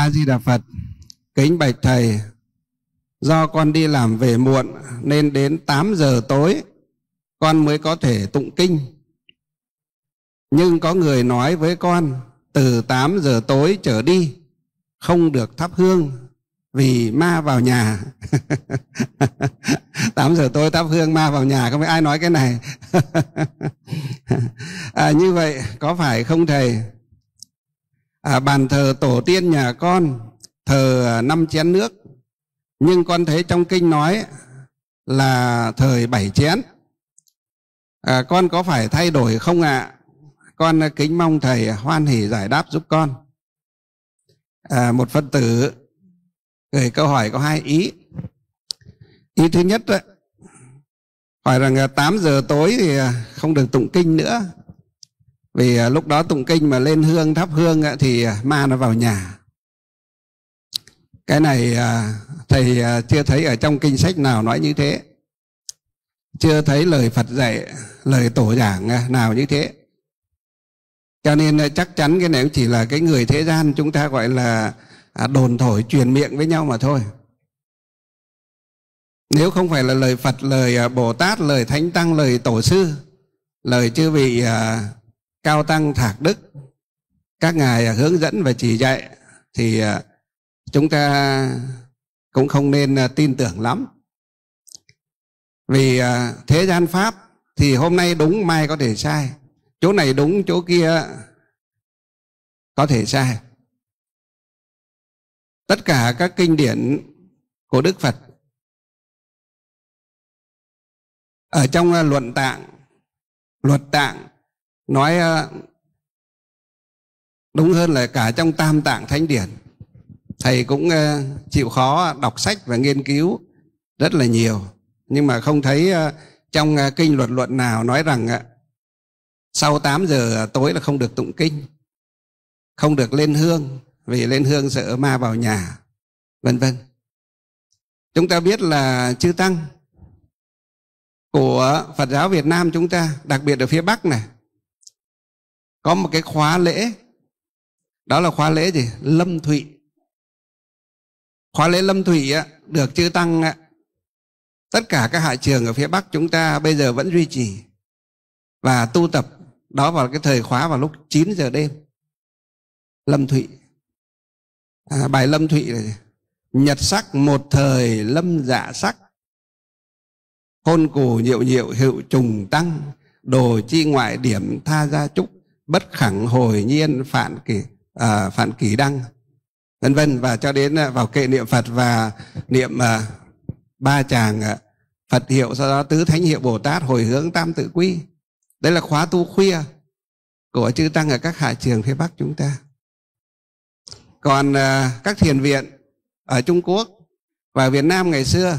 a di đà phật kính bạch thầy do con đi làm về muộn nên đến 8 giờ tối con mới có thể tụng kinh nhưng có người nói với con từ 8 giờ tối trở đi không được thắp hương vì ma vào nhà 8 giờ tối thắp hương ma vào nhà không phải ai nói cái này à, như vậy có phải không thầy à, bàn thờ tổ tiên nhà con thờ à, năm chén nước nhưng con thấy trong kinh nói là thời bảy chén à, con có phải thay đổi không ạ à? con kính mong thầy hoan hỉ giải đáp giúp con à, một phật tử gửi câu hỏi có hai ý ý thứ nhất hỏi rằng 8 giờ tối thì à, không được tụng kinh nữa vì à, lúc đó tụng kinh mà lên hương thắp hương thì à, ma nó vào nhà cái này à, thầy chưa thấy ở trong kinh sách nào nói như thế chưa thấy lời phật dạy lời tổ giảng nào như thế cho nên chắc chắn cái này chỉ là cái người thế gian chúng ta gọi là đồn thổi truyền miệng với nhau mà thôi nếu không phải là lời phật lời bồ tát lời thánh tăng lời tổ sư lời chư vị cao tăng thạc đức các ngài hướng dẫn và chỉ dạy thì à, chúng ta cũng không nên à, tin tưởng lắm vì à, thế gian pháp thì hôm nay đúng mai có thể sai chỗ này đúng chỗ kia có thể sai tất cả các kinh điển của đức phật ở trong luận tạng luật tạng nói ờ, đúng hơn là cả trong tam tạng thánh điển thầy cũng ờ, chịu khó đọc sách và nghiên cứu rất là nhiều nhưng mà không thấy ờ, trong kinh luật luận nào nói rằng sau 8 giờ tối là không được tụng kinh không được lên hương vì lên hương sợ ma vào nhà vân vân chúng ta biết là chư tăng của phật giáo việt nam chúng ta đặc biệt ở phía bắc này có một cái khóa lễ đó là khóa lễ gì lâm thụy khóa lễ lâm thụy á, được chư tăng á, tất cả các hạ trường ở phía bắc chúng ta bây giờ vẫn duy trì và tu tập đó vào cái thời khóa vào lúc 9 giờ đêm lâm thụy à, bài lâm thụy này nhật sắc một thời lâm dạ sắc hôn cù nhiệu nhiệu hiệu trùng tăng đồ chi ngoại điểm tha gia trúc bất khẳng hồi nhiên phản kỷ à, phạn kỷ đăng vân vân và cho đến à, vào kệ niệm Phật và niệm à, ba chàng à, Phật hiệu sau đó tứ thánh hiệu Bồ Tát hồi hướng tam tự quy đây là khóa tu khuya của chư tăng ở các hạ trường phía Bắc chúng ta còn à, các thiền viện ở Trung Quốc và Việt Nam ngày xưa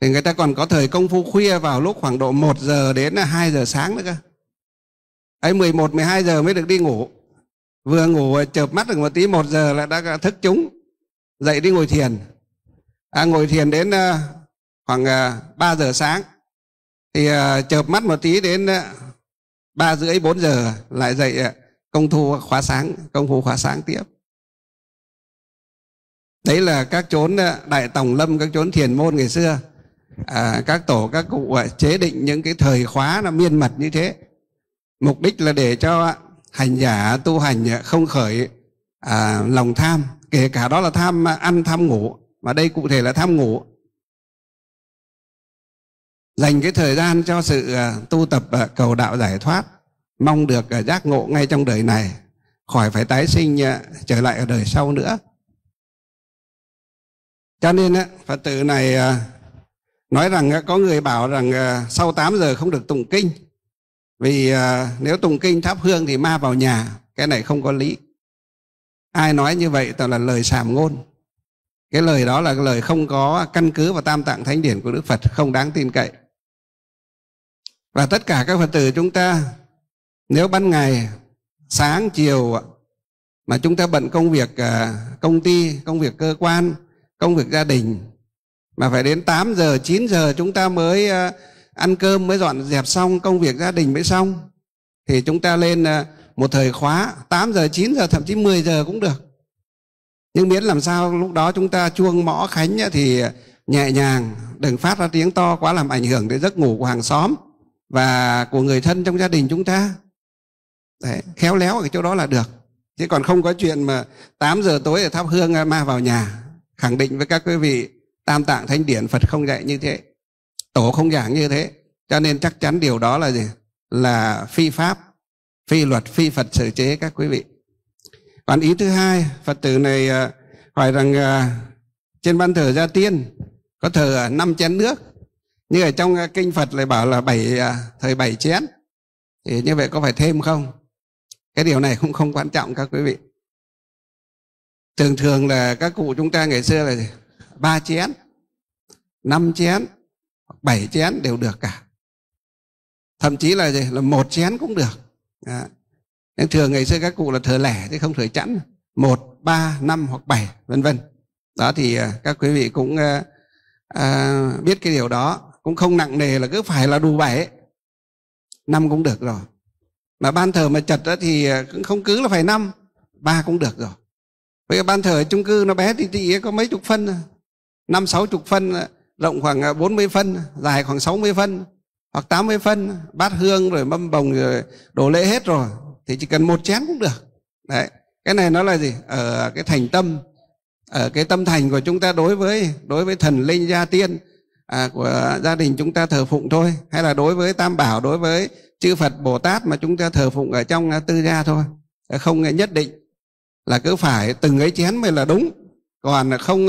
thì người ta còn có thời công phu khuya vào lúc khoảng độ 1 giờ đến 2 giờ sáng nữa cơ ấy 11 12 giờ mới được đi ngủ vừa ngủ ờ, chợp mắt được một tí một giờ là đã thức chúng dậy đi ngồi thiền à, ngồi thiền đến ờ, khoảng 3 ờ, giờ sáng thì chợp mắt một tí đến ba rưỡi bốn giờ lại dậy công thu khóa sáng công thu khóa sáng tiếp đấy là các chốn đại tổng lâm các chốn thiền môn ngày xưa à, các tổ các cụ chế định những cái thời khóa là miên mật như thế mục đích là để cho hành giả tu hành không khởi à, lòng tham kể cả đó là tham ăn tham ngủ mà đây cụ thể là tham ngủ dành cái thời gian cho sự à, tu tập à, cầu đạo giải thoát mong được à, giác ngộ ngay trong đời này khỏi phải tái sinh trở lại ở đời sau nữa cho nên phật tử này nói rằng có người bảo rằng sau 8 giờ không được tụng kinh vì à, nếu tùng kinh thắp hương thì ma vào nhà cái này không có lý ai nói như vậy toàn là lời sàm ngôn cái lời đó là lời không có căn cứ vào tam tạng thánh điển của đức phật không đáng tin cậy và tất cả các phật tử chúng ta nếu ban ngày sáng chiều mà chúng ta bận công việc à, công ty công việc cơ quan công việc gia đình mà phải đến 8 giờ 9 giờ chúng ta mới à, ăn cơm mới dọn dẹp xong công việc gia đình mới xong thì chúng ta lên à, một thời khóa 8 giờ 9 giờ thậm chí 10 giờ cũng được nhưng miễn làm sao lúc đó chúng ta chuông mõ khánh thì nhẹ nhàng đừng phát ra tiếng to quá làm ảnh hưởng đến giấc ngủ của hàng xóm và của người thân trong gia đình chúng ta Đấy, khéo léo ở cái chỗ đó là được chứ còn không có chuyện mà 8 giờ tối thắp hương à, ma vào nhà khẳng định với các quý vị tam tạng thánh điển phật không dạy như thế tổ không giảng như thế cho nên chắc chắn điều đó là gì là phi pháp phi luật phi phật xử chế các quý vị còn ý thứ hai phật tử này à, hỏi rằng à, trên ban thờ gia tiên có thờ năm chén nước như ở trong à, kinh phật lại bảo là bảy thời bảy chén thì như vậy có phải thêm không cái điều này cũng không quan trọng các quý vị thường thường là các cụ chúng ta ngày xưa là gì? ba chén năm chén bảy chén đều được cả thậm chí là gì là một chén cũng được Nên thường ngày xưa các cụ là thờ lẻ chứ không thờ chẵn một ba năm hoặc bảy vân vân đó thì à, các quý vị cũng à, à, biết cái điều đó cũng không nặng nề là cứ phải là đủ bảy năm cũng được rồi mà ban thờ mà chật đó thì à, cũng không cứ là phải năm ba cũng được rồi bây giờ ban thờ ở chung cư nó bé thì thì có mấy chục phân năm sáu chục phân rộng khoảng 40 à, phân dài khoảng 60 phân hoặc 80 phân bát hương rồi mâm bồng rồi đổ lễ hết rồi thì chỉ cần một chén cũng được đấy cái này nó là gì ở cái thành tâm ở cái tâm thành của chúng ta đối với đối với thần linh gia tiên à, của gia đình chúng ta thờ phụng thôi hay là đối với tam bảo đối với chư phật bồ tát mà chúng ta thờ phụng ở trong à, tư gia thôi ờ, không nhất định là cứ phải từng ấy chén mới là đúng còn không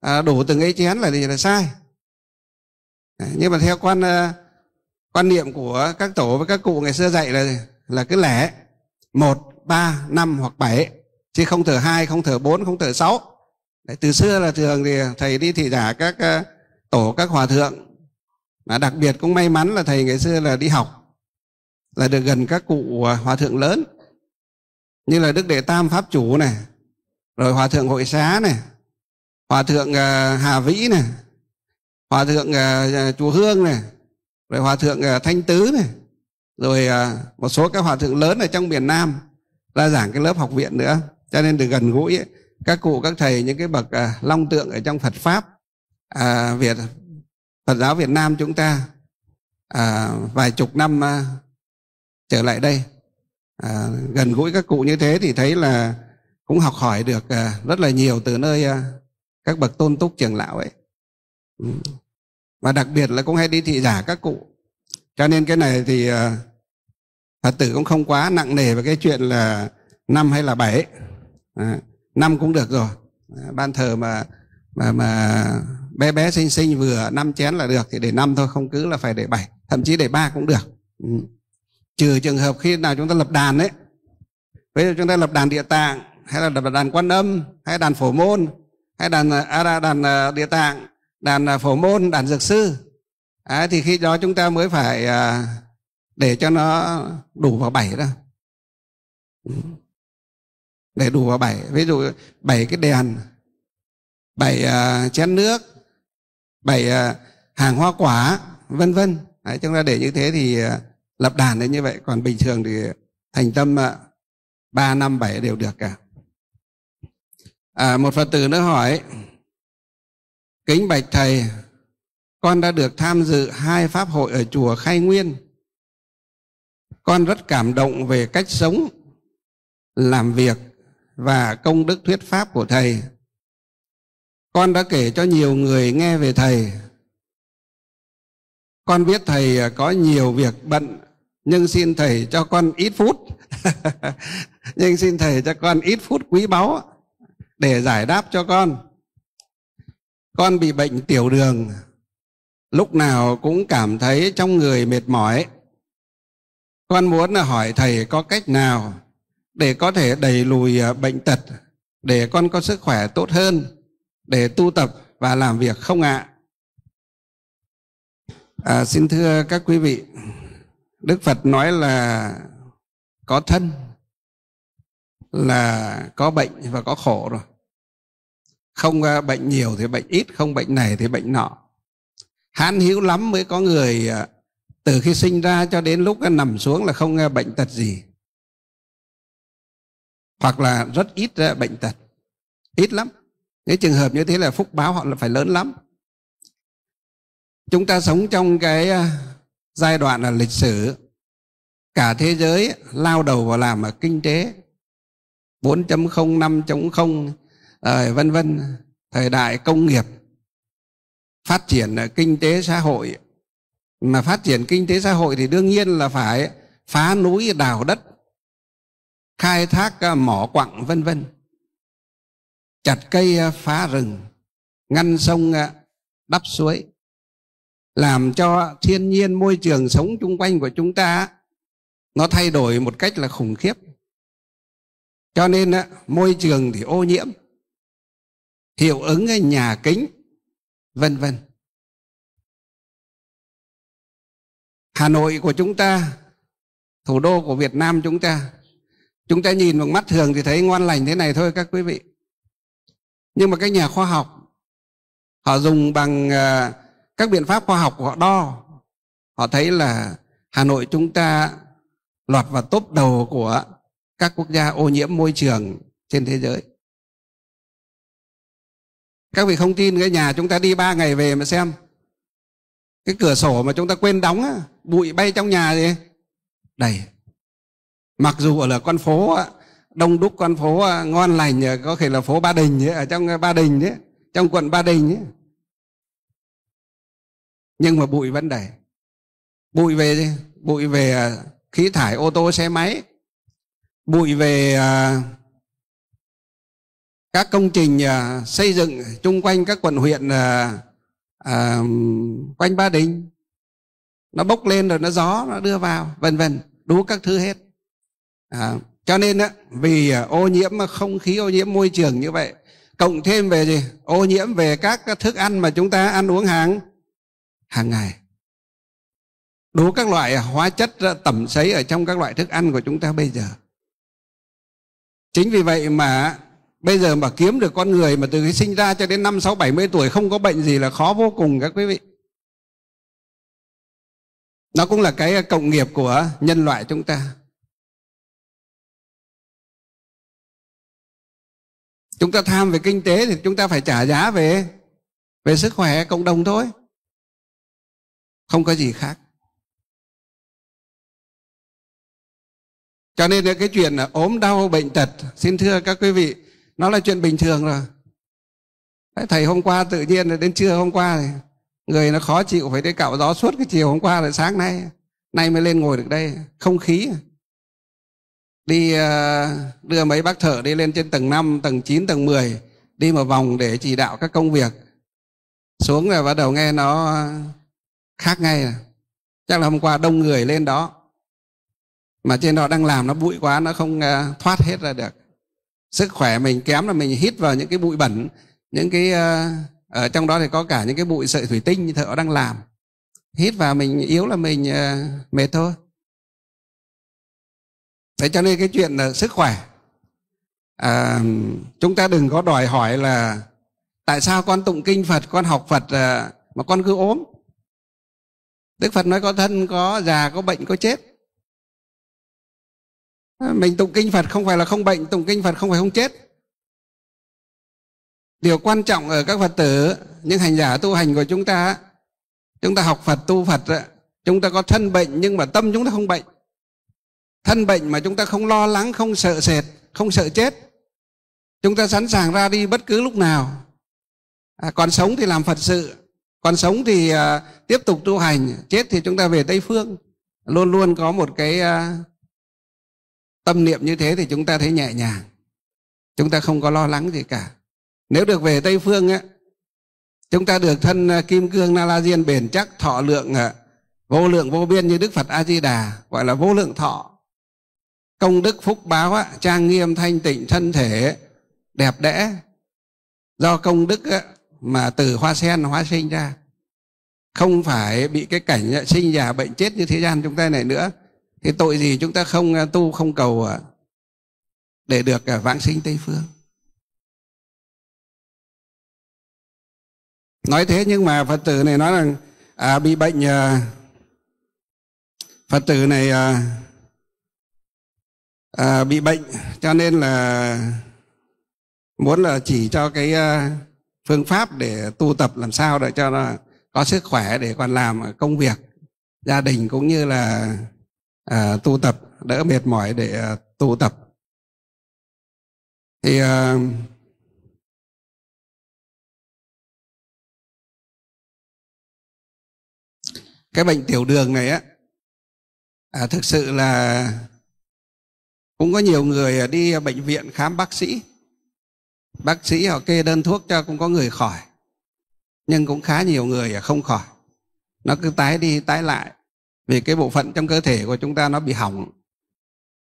à, đủ từng ấy chén là gì là sai nhưng mà theo quan ờ, quan niệm của các tổ với các cụ ngày xưa dạy là là cứ lẻ một ba năm hoặc bảy chứ không thở hai không thở bốn không thở sáu từ xưa là thường thì thầy đi thị giả các ờ, tổ các hòa thượng mà đặc biệt cũng may mắn là thầy ngày xưa là đi học là được gần các cụ ờ, hòa thượng lớn như là đức đệ tam pháp chủ này rồi hòa thượng hội xá này hòa thượng hà vĩ này hòa thượng uh, chùa hương này rồi hòa thượng uh, thanh tứ này rồi uh, một số các hòa thượng lớn ở trong miền nam ra giảng cái lớp học viện nữa cho nên được gần gũi ấy, các cụ các thầy những cái bậc uh, long tượng ở trong phật pháp uh, việt phật giáo việt nam chúng ta uh, vài chục năm uh, trở lại đây à, gần gũi các cụ như thế thì thấy là cũng học hỏi được à, rất là nhiều từ nơi à, các bậc tôn túc trường lão ấy Ừ. và đặc biệt là cũng hay đi thị giả các cụ cho nên cái này thì ờ, phật tử cũng không quá nặng nề về cái chuyện là năm hay là bảy năm cũng được rồi ban thờ mà mà mà bé bé sinh sinh vừa năm chén là được thì để năm thôi không cứ là phải để bảy thậm chí để ba cũng được ừ. trừ trường hợp khi nào chúng ta lập đàn đấy bây giờ chúng ta lập đàn địa tạng hay là lập đàn quan âm hay đàn phổ môn hay đàn à, ờ, đàn ờ, địa tạng đàn à, phổ môn đàn dược sư à, thì khi đó chúng ta mới phải à, để cho nó đủ vào bảy đó để đủ vào bảy ví dụ bảy cái đèn bảy à, chén nước bảy à, hàng hoa quả vân vân Đấy, chúng ta để như thế thì à, lập đàn đấy như vậy còn bình thường thì thành tâm à, ba năm bảy đều được cả à, một phật tử nữa hỏi Kính bạch Thầy, con đã được tham dự hai pháp hội ở chùa Khai Nguyên. Con rất cảm động về cách sống, làm việc và công đức thuyết pháp của Thầy. Con đã kể cho nhiều người nghe về Thầy. Con biết Thầy có nhiều việc bận, nhưng xin Thầy cho con ít phút. nhưng xin Thầy cho con ít phút quý báu để giải đáp cho con con bị bệnh tiểu đường lúc nào cũng cảm thấy trong người mệt mỏi con muốn là hỏi thầy có cách nào để có thể đẩy lùi à, bệnh tật để con có sức khỏe tốt hơn để tu tập và làm việc không ạ à? à, xin thưa các quý vị đức phật nói là có thân là có bệnh và có khổ rồi không bệnh nhiều thì bệnh ít không bệnh này thì bệnh nọ hán hữu lắm mới có người à, từ khi sinh ra cho đến lúc nằm xuống là không bệnh tật gì hoặc là rất ít bệnh tật ít lắm cái trường hợp như thế là phúc báo họ là phải lớn lắm chúng ta sống trong cái à, giai đoạn là lịch sử cả thế giới lao đầu vào làm ở kinh tế 4.0 5.0 rồi ờ, vân vân thời đại công nghiệp phát triển kinh tế xã hội mà phát triển kinh tế xã hội thì đương nhiên là phải phá núi đào đất khai thác ờ, mỏ quặng vân vân chặt cây ờ, phá rừng ngăn sông đắp suối làm cho thiên nhiên môi trường sống chung quanh của chúng ta nó thay đổi một cách là khủng khiếp cho nên môi trường thì ô nhiễm hiệu ứng nhà kính vân vân hà nội của chúng ta thủ đô của việt nam chúng ta chúng ta nhìn bằng mắt thường thì thấy ngoan lành thế này thôi các quý vị nhưng mà các nhà khoa học họ dùng bằng ờ, các biện pháp khoa học của họ đo họ thấy là hà nội chúng ta lọt vào top đầu của các quốc gia ô nhiễm môi trường trên thế giới các vị không tin cái nhà chúng ta đi ba ngày về mà xem cái cửa sổ mà chúng ta quên đóng á, bụi bay trong nhà gì đầy mặc dù ở là con phố á, đông đúc con phố á, ngon lành à, có thể là phố ba đình ấy, ở trong à, ba đình ấy, trong quận ba đình ấy. nhưng mà bụi vẫn đầy bụi về bụi về à, khí thải ô tô xe máy bụi về các công trình à, xây dựng chung quanh các quận huyện à, à, quanh Ba Đình nó bốc lên rồi nó gió nó đưa vào vân vân đủ các thứ hết à, cho nên á, vì à, ô nhiễm không khí ô nhiễm môi trường như vậy cộng thêm về gì ô nhiễm về các thức ăn mà chúng ta ăn uống hàng hàng ngày đủ các loại hóa chất à, tẩm sấy ở trong các loại thức ăn của chúng ta bây giờ chính vì vậy mà bây giờ mà kiếm được con người mà từ khi sinh ra cho đến năm sáu bảy mươi tuổi không có bệnh gì là khó vô cùng các quý vị nó cũng là cái cộng nghiệp của nhân loại chúng ta chúng ta tham về kinh tế thì chúng ta phải trả giá về về sức khỏe cộng đồng thôi không có gì khác cho nên cái chuyện là ốm đau bệnh tật xin thưa các quý vị nó là chuyện bình thường rồi thầy hôm qua tự nhiên đến trưa hôm qua thì người nó khó chịu phải đi cạo gió suốt cái chiều hôm qua rồi sáng nay nay mới lên ngồi được đây không khí đi ờ, đưa mấy bác thợ đi lên trên tầng 5, tầng 9, tầng 10 đi một vòng để chỉ đạo các công việc xuống rồi bắt đầu nghe nó khác ngay chắc là hôm qua đông người lên đó mà trên đó đang làm nó bụi quá nó không ờ, thoát hết ra được sức khỏe mình kém là mình hít vào những cái bụi bẩn những cái ờ, ở trong đó thì có cả những cái bụi sợi thủy tinh như thợ đang làm hít vào mình yếu là mình ờ, mệt thôi Thế cho nên cái chuyện là sức khỏe à, chúng ta đừng có đòi hỏi là tại sao con tụng kinh Phật, con học Phật à, mà con cứ ốm. Đức Phật nói có thân, có già, có bệnh, có chết. Ờ, mình tụng kinh phật không phải là không bệnh tụng kinh phật không phải không chết điều quan trọng ở các phật tử những hành giả tu hành của chúng ta chúng ta học phật tu phật chúng ta có thân bệnh nhưng mà tâm chúng ta không bệnh thân bệnh mà chúng ta không lo lắng không sợ sệt không sợ chết chúng ta sẵn sàng ra đi bất cứ lúc nào à, còn sống thì làm phật sự còn sống thì à, tiếp tục tu hành chết thì chúng ta về tây phương luôn luôn có một cái à, tâm niệm như thế thì chúng ta thấy nhẹ nhàng chúng ta không có lo lắng gì cả nếu được về tây phương á chúng ta được thân à, kim cương na la diên bền chắc thọ lượng à, vô lượng vô biên như đức phật a di đà gọi là vô lượng thọ công đức phúc báo á, trang nghiêm thanh tịnh thân thể đẹp đẽ do công đức á, mà từ hoa sen hóa sinh ra không phải bị cái cảnh sinh già bệnh chết như thế gian chúng ta này nữa thì tội gì chúng ta không à, tu không cầu à, để được à, vãng sinh tây phương nói thế nhưng mà phật tử này nói rằng à, bị bệnh à, phật tử này à, à, bị bệnh cho nên là muốn là chỉ cho cái à, phương pháp để tu tập làm sao để cho nó có sức khỏe để còn làm công việc gia đình cũng như là à, tu tập đỡ mệt mỏi để à, tu tập thì à, cái bệnh tiểu đường này á à, thực sự là cũng có nhiều người à, đi bệnh viện khám bác sĩ bác sĩ họ kê đơn thuốc cho cũng có người khỏi nhưng cũng khá nhiều người à không khỏi nó cứ tái đi tái lại vì cái bộ phận trong cơ thể của chúng ta nó bị hỏng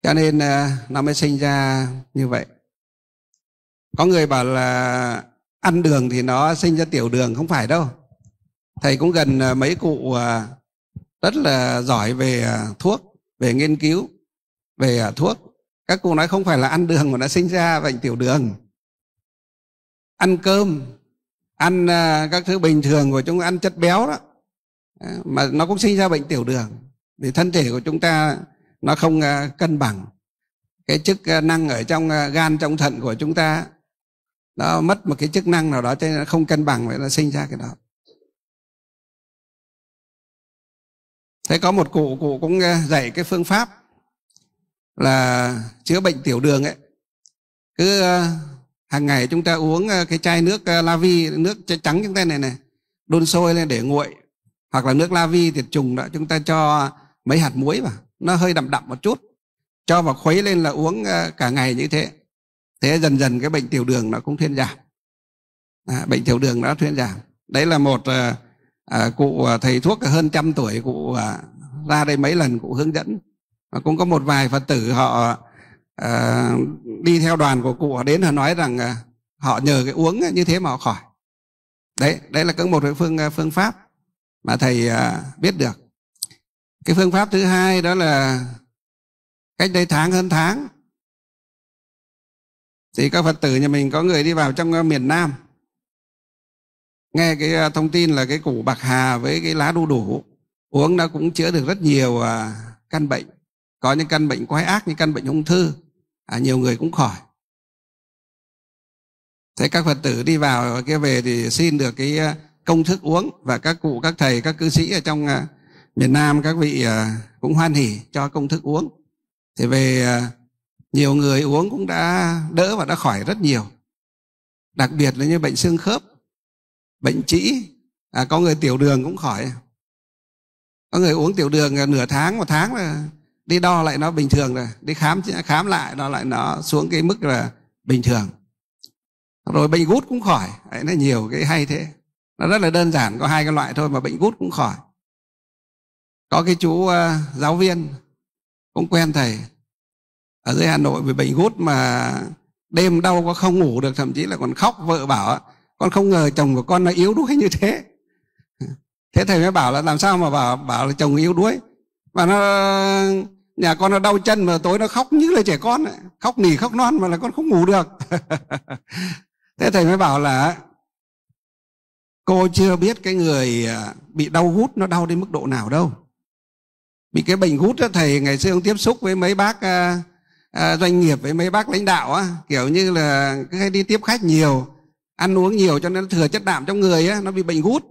cho nên à, nó mới sinh ra như vậy có người bảo là ăn đường thì nó sinh ra tiểu đường không phải đâu thầy cũng gần à, mấy cụ à, rất là giỏi về thuốc về nghiên cứu về thuốc các cụ nói không phải là ăn đường mà nó sinh ra bệnh tiểu đường ăn cơm ăn các thứ bình thường của chúng ăn chất béo đó Ờ, mà nó cũng sinh ra bệnh tiểu đường vì thân thể của chúng ta nó không ờ, cân bằng cái chức ờ, năng ở trong gan trong thận của chúng ta nó mất một cái chức năng nào đó cho nên nó không cân bằng vậy nó sinh ra cái đó thế có một cụ cụ cũng dạy cái phương pháp là chữa bệnh tiểu đường ấy cứ hàng ngày chúng ta uống cái chai nước la vi nước trắng chúng ta này này đun sôi lên để nguội hoặc là nước la vi tiệt trùng đó chúng ta cho mấy hạt muối vào nó hơi đậm đậm một chút cho vào khuấy lên là uống ờ, cả ngày như thế thế dần dần cái bệnh tiểu đường nó cũng thuyên giảm à, bệnh tiểu đường nó thuyên giảm đấy là một à, cụ thầy thuốc hơn trăm tuổi cụ à, ra đây mấy lần cụ hướng dẫn à, cũng có một vài phật tử họ à, đi theo đoàn của cụ đến họ nói rằng à, họ nhờ cái uống như thế mà họ khỏi đấy đấy là cũng một cái phương phương pháp mà thầy à, biết được cái phương pháp thứ hai đó là cách đây tháng hơn tháng thì các phật tử nhà mình có người đi vào trong à, miền nam nghe cái à, thông tin là cái củ bạc hà với cái lá đu đủ uống nó cũng chữa được rất nhiều căn bệnh có những căn bệnh quái ác như căn bệnh ung thư à, nhiều người cũng khỏi thế các phật tử đi vào kia về thì xin được cái công thức uống và các cụ các thầy các cư sĩ ở trong à, miền Nam các vị à, cũng hoan hỉ cho công thức uống thì về à, nhiều người uống cũng đã đỡ và đã khỏi rất nhiều đặc biệt là như bệnh xương khớp bệnh trĩ à, có người tiểu đường cũng khỏi có người uống tiểu đường nửa tháng một tháng là đi đo lại nó bình thường rồi đi khám khám lại đo lại nó xuống cái mức là bình thường rồi bệnh gút cũng khỏi đấy là nhiều cái hay thế nó rất là đơn giản có hai cái loại thôi mà bệnh gút cũng khỏi có cái chú uh, giáo viên cũng quen thầy ở dưới hà nội vì bệnh gút mà đêm đau có không ngủ được thậm chí là còn khóc vợ bảo con không ngờ chồng của con nó yếu đuối như thế thế thầy mới bảo là làm sao mà bảo bảo là chồng yếu đuối mà nó nhà con nó đau chân mà tối nó khóc như là trẻ con ấy. khóc nỉ khóc non mà là con không ngủ được thế thầy mới bảo là cô chưa biết cái người à, bị đau hút nó đau đến mức độ nào đâu bị cái bệnh hút đó thầy ngày xưa ông tiếp xúc với mấy bác à, à, doanh nghiệp với mấy bác lãnh đạo á kiểu như là cứ hay đi tiếp khách nhiều ăn uống nhiều cho nên thừa chất đạm trong người á nó bị bệnh hút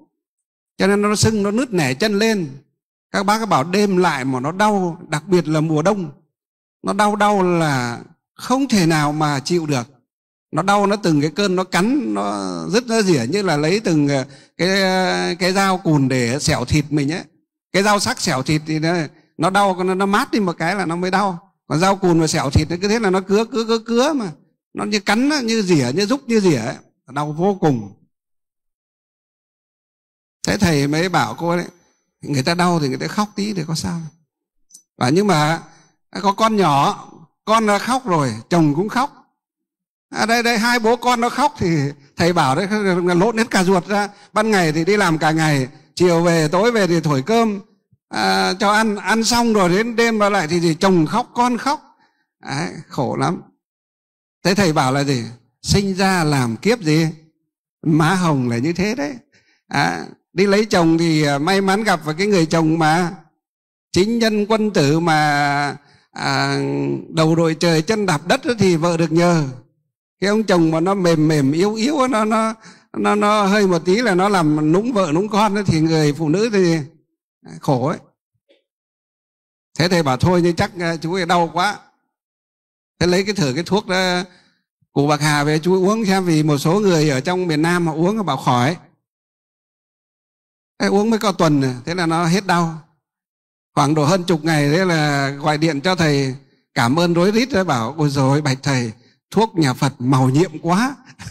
cho nên nó sưng nó nứt nẻ chân lên các bác cứ bảo đêm lại mà nó đau đặc biệt là mùa đông nó đau đau là không thể nào mà chịu được nó đau nó từng cái cơn nó cắn nó rất nó rỉa như là lấy từng ờ, cái ờ, cái dao cùn để xẻo thịt mình ấy cái dao sắc xẻo thịt thì nó, nó đau nó, nó mát đi một cái là nó mới đau còn dao cùn mà xẻo thịt nó cứ thế là nó cứa cứa cứa cứa mà nó như cắn như rỉa như rúc như rỉa ấy. đau vô cùng thế thầy mới bảo cô đấy người ta đau thì người ta khóc tí thì có sao và nhưng mà à, có con nhỏ con đã khóc rồi chồng cũng khóc à, đây đây hai bố con nó khóc thì thầy bảo đấy lộn hết cả ruột ra ban ngày thì đi làm cả ngày chiều về tối về thì thổi cơm à, cho ăn ăn xong rồi đến đêm vào lại thì, thì chồng khóc con khóc đấy, khổ lắm thế thầy bảo là gì sinh ra làm kiếp gì má hồng là như thế đấy à, đi lấy chồng thì à, may mắn gặp vào cái người chồng mà chính nhân quân tử mà à, đầu đội trời chân đạp đất thì vợ được nhờ cái ông chồng mà nó mềm mềm yếu yếu nó nó nó nó hơi một tí là nó làm nũng vợ nũng con thì người phụ nữ thì à, khổ ấy thế thầy bảo thôi nhưng chắc à, chú ấy đau quá thế lấy cái thử cái thuốc đó à, cụ bạc hà về chú uống xem vì một số người ở trong miền nam họ uống họ bảo khỏi thế uống mới có tuần thế là nó hết đau khoảng độ hơn chục ngày thế là gọi điện cho thầy cảm ơn rối rít bảo ôi rồi bạch thầy thuốc nhà phật màu nhiệm quá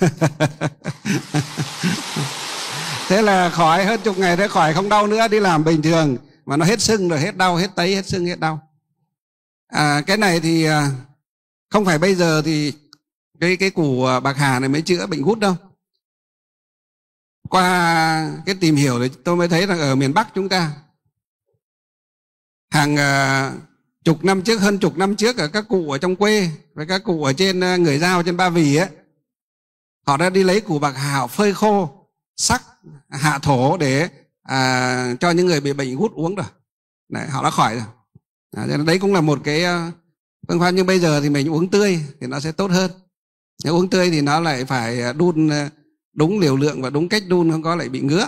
thế là khỏi hơn chục ngày thế khỏi không đau nữa đi làm bình thường mà nó hết sưng rồi hết đau hết tấy hết sưng hết đau à, cái này thì à, không phải bây giờ thì cái cái củ à, bạc hà này mới chữa bệnh gút đâu qua cái tìm hiểu thì tôi mới thấy rằng ở miền bắc chúng ta hàng à, chục năm trước hơn chục năm trước ở các cụ ở trong quê với các cụ ở trên ờ, người giao trên ba vì ấy họ đã đi lấy củ bạc hà phơi khô sắc hạ thổ để à, cho những người bị bệnh gút uống rồi đấy, họ đã khỏi rồi à, đấy cũng là một cái ờ, phương pháp nhưng bây giờ thì mình uống tươi thì nó sẽ tốt hơn nếu uống tươi thì nó lại phải ờ, đun đúng liều lượng và đúng cách đun không có lại bị ngứa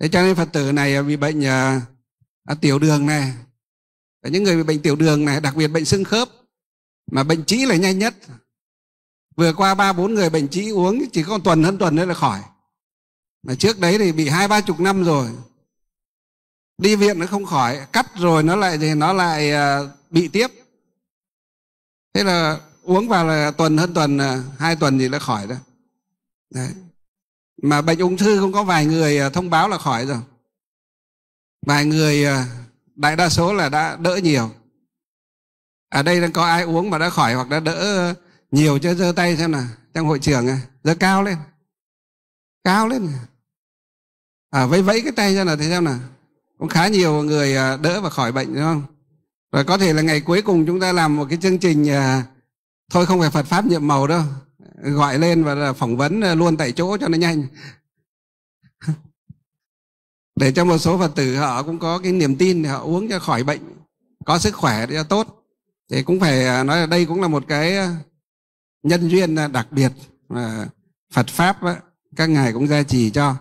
thế cho nên phật tử này bị bệnh à, tiểu đường này và những người bị bệnh tiểu đường này, đặc biệt bệnh xương khớp, mà bệnh trĩ là nhanh nhất. Vừa qua ba bốn người bệnh trĩ uống chỉ có tuần hơn tuần nữa là khỏi. Mà trước đấy thì bị hai ba chục năm rồi. Đi viện nó không khỏi, cắt rồi nó lại thì nó lại à, bị tiếp. Thế là uống vào là tuần hơn tuần, à, hai tuần thì đã khỏi rồi. Đấy. Mà bệnh ung thư cũng có vài người à, thông báo là khỏi rồi. Vài người đại đa số là đã đỡ nhiều ở đây đang có ai uống mà đã khỏi hoặc đã đỡ nhiều chứ giơ tay xem nào trong hội trường à, giơ cao lên cao lên à, vẫy vẫy cái tay ra là thấy xem nào cũng khá nhiều người à, đỡ và khỏi bệnh đúng không rồi có thể là ngày cuối cùng chúng ta làm một cái chương trình à, thôi không phải Phật pháp nhiệm màu đâu gọi lên và phỏng vấn luôn tại chỗ cho nó nhanh để cho một số phật tử họ cũng có cái niềm tin họ uống cho khỏi bệnh có sức khỏe cho tốt thì cũng phải à, nói là đây cũng là một cái à, nhân duyên à, đặc biệt mà phật pháp các ngài cũng gia trì cho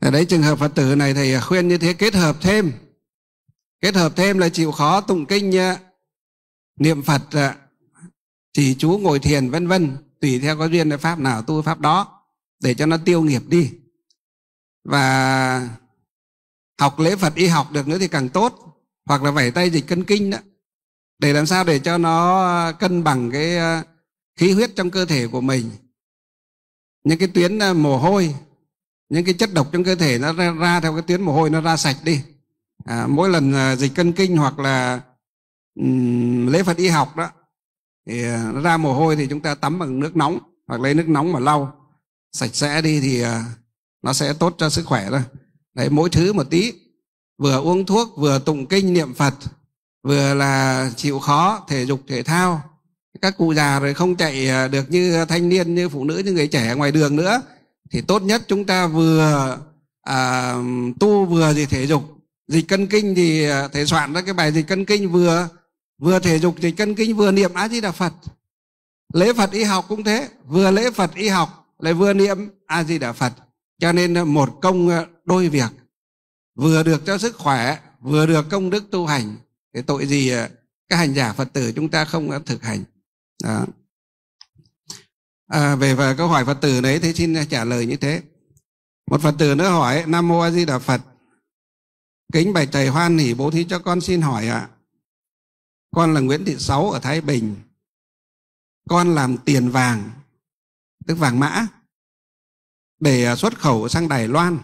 ở đấy trường hợp phật tử này thì khuyên như thế kết hợp thêm kết hợp thêm là chịu khó tụng kinh niệm phật chỉ chú ngồi thiền vân vân tùy theo có duyên pháp nào tu pháp đó để cho nó tiêu nghiệp đi và học lễ Phật y học được nữa thì càng tốt hoặc là vẩy tay dịch cân kinh đó để làm sao để cho nó cân bằng cái ờ, khí huyết trong cơ thể của mình những cái tuyến ờ, mồ hôi những cái chất độc trong cơ thể nó ra, ra theo cái tuyến mồ hôi nó ra sạch đi à, mỗi lần ờ, dịch cân kinh hoặc là um, lễ Phật y học đó thì nó ra mồ hôi thì chúng ta tắm bằng nước nóng hoặc lấy nước nóng mà lau sạch sẽ đi thì nó sẽ tốt cho sức khỏe thôi đấy mỗi thứ một tí vừa uống thuốc vừa tụng kinh niệm phật vừa là chịu khó thể dục thể thao các cụ già rồi không chạy à, được như thanh niên như phụ nữ như người trẻ ngoài đường nữa thì tốt nhất chúng ta vừa à, tu vừa gì thể dục dịch cân kinh thì à, thể soạn ra cái bài dịch cân kinh vừa vừa thể dục dịch cân kinh vừa niệm a di đà phật lễ phật y học cũng thế vừa lễ phật y học lại vừa niệm a di đà phật cho nên ờ, một công ờ, đôi việc, vừa được cho sức khỏe, vừa được công đức tu hành. Cái tội gì ờ, các hành giả Phật tử chúng ta không thực hành. Đó. À, về và câu hỏi Phật tử đấy thế xin trả lời như thế. Một Phật tử nữa hỏi Nam Mô A Di Đà Phật. Kính bạch thầy hoan hỉ bố thí cho con xin hỏi ạ. À. Con là Nguyễn Thị Sáu ở Thái Bình. Con làm tiền vàng, tức vàng mã để à, xuất khẩu sang Đài Loan.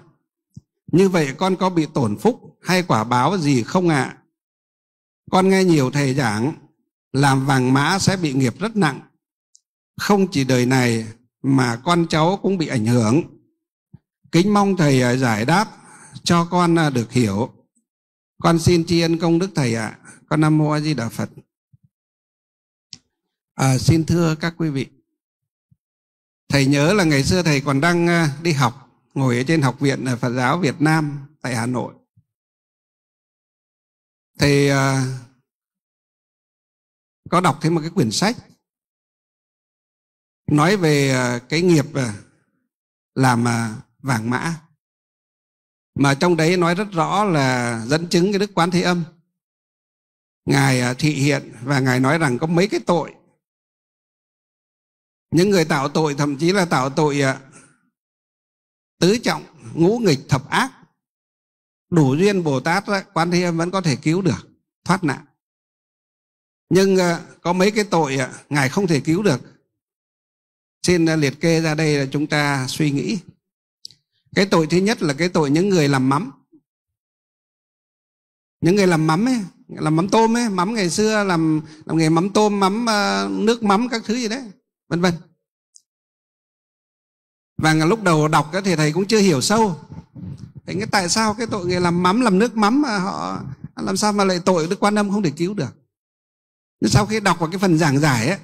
Như vậy con có bị tổn phúc hay quả báo gì không ạ? À? Con nghe nhiều thầy giảng làm vàng mã sẽ bị nghiệp rất nặng. Không chỉ đời này mà con cháu cũng bị ảnh hưởng. Kính mong thầy à, giải đáp cho con à, được hiểu. Con xin tri ân công đức thầy ạ. À. Con Nam Mô A Di Đà Phật. À, xin thưa các quý vị, Thầy nhớ là ngày xưa thầy còn đang à, đi học, ngồi ở trên học viện à, Phật giáo Việt Nam tại Hà Nội. Thầy à, có đọc thấy một cái quyển sách nói về cái nghiệp làm vàng mã mà trong đấy nói rất rõ là dẫn chứng cái đức quán thế âm ngài thị hiện và ngài nói rằng có mấy cái tội những người tạo tội thậm chí là tạo tội à, tứ trọng ngũ nghịch thập ác đủ duyên bồ tát quan thế âm vẫn có thể cứu được thoát nạn nhưng à, có mấy cái tội à, ngài không thể cứu được xin liệt kê ra đây là chúng ta suy nghĩ cái tội thứ nhất là cái tội những người làm mắm những người làm mắm ấy làm mắm tôm ấy mắm ngày xưa làm làm nghề mắm tôm mắm nước mắm các thứ gì đấy vân vân và lúc đầu đọc thì thầy cũng chưa hiểu sâu thế cái tại sao cái tội người làm mắm làm nước mắm mà họ làm sao mà lại tội đức quan âm không thể cứu được nhưng sau khi đọc vào cái phần giảng giải ấy,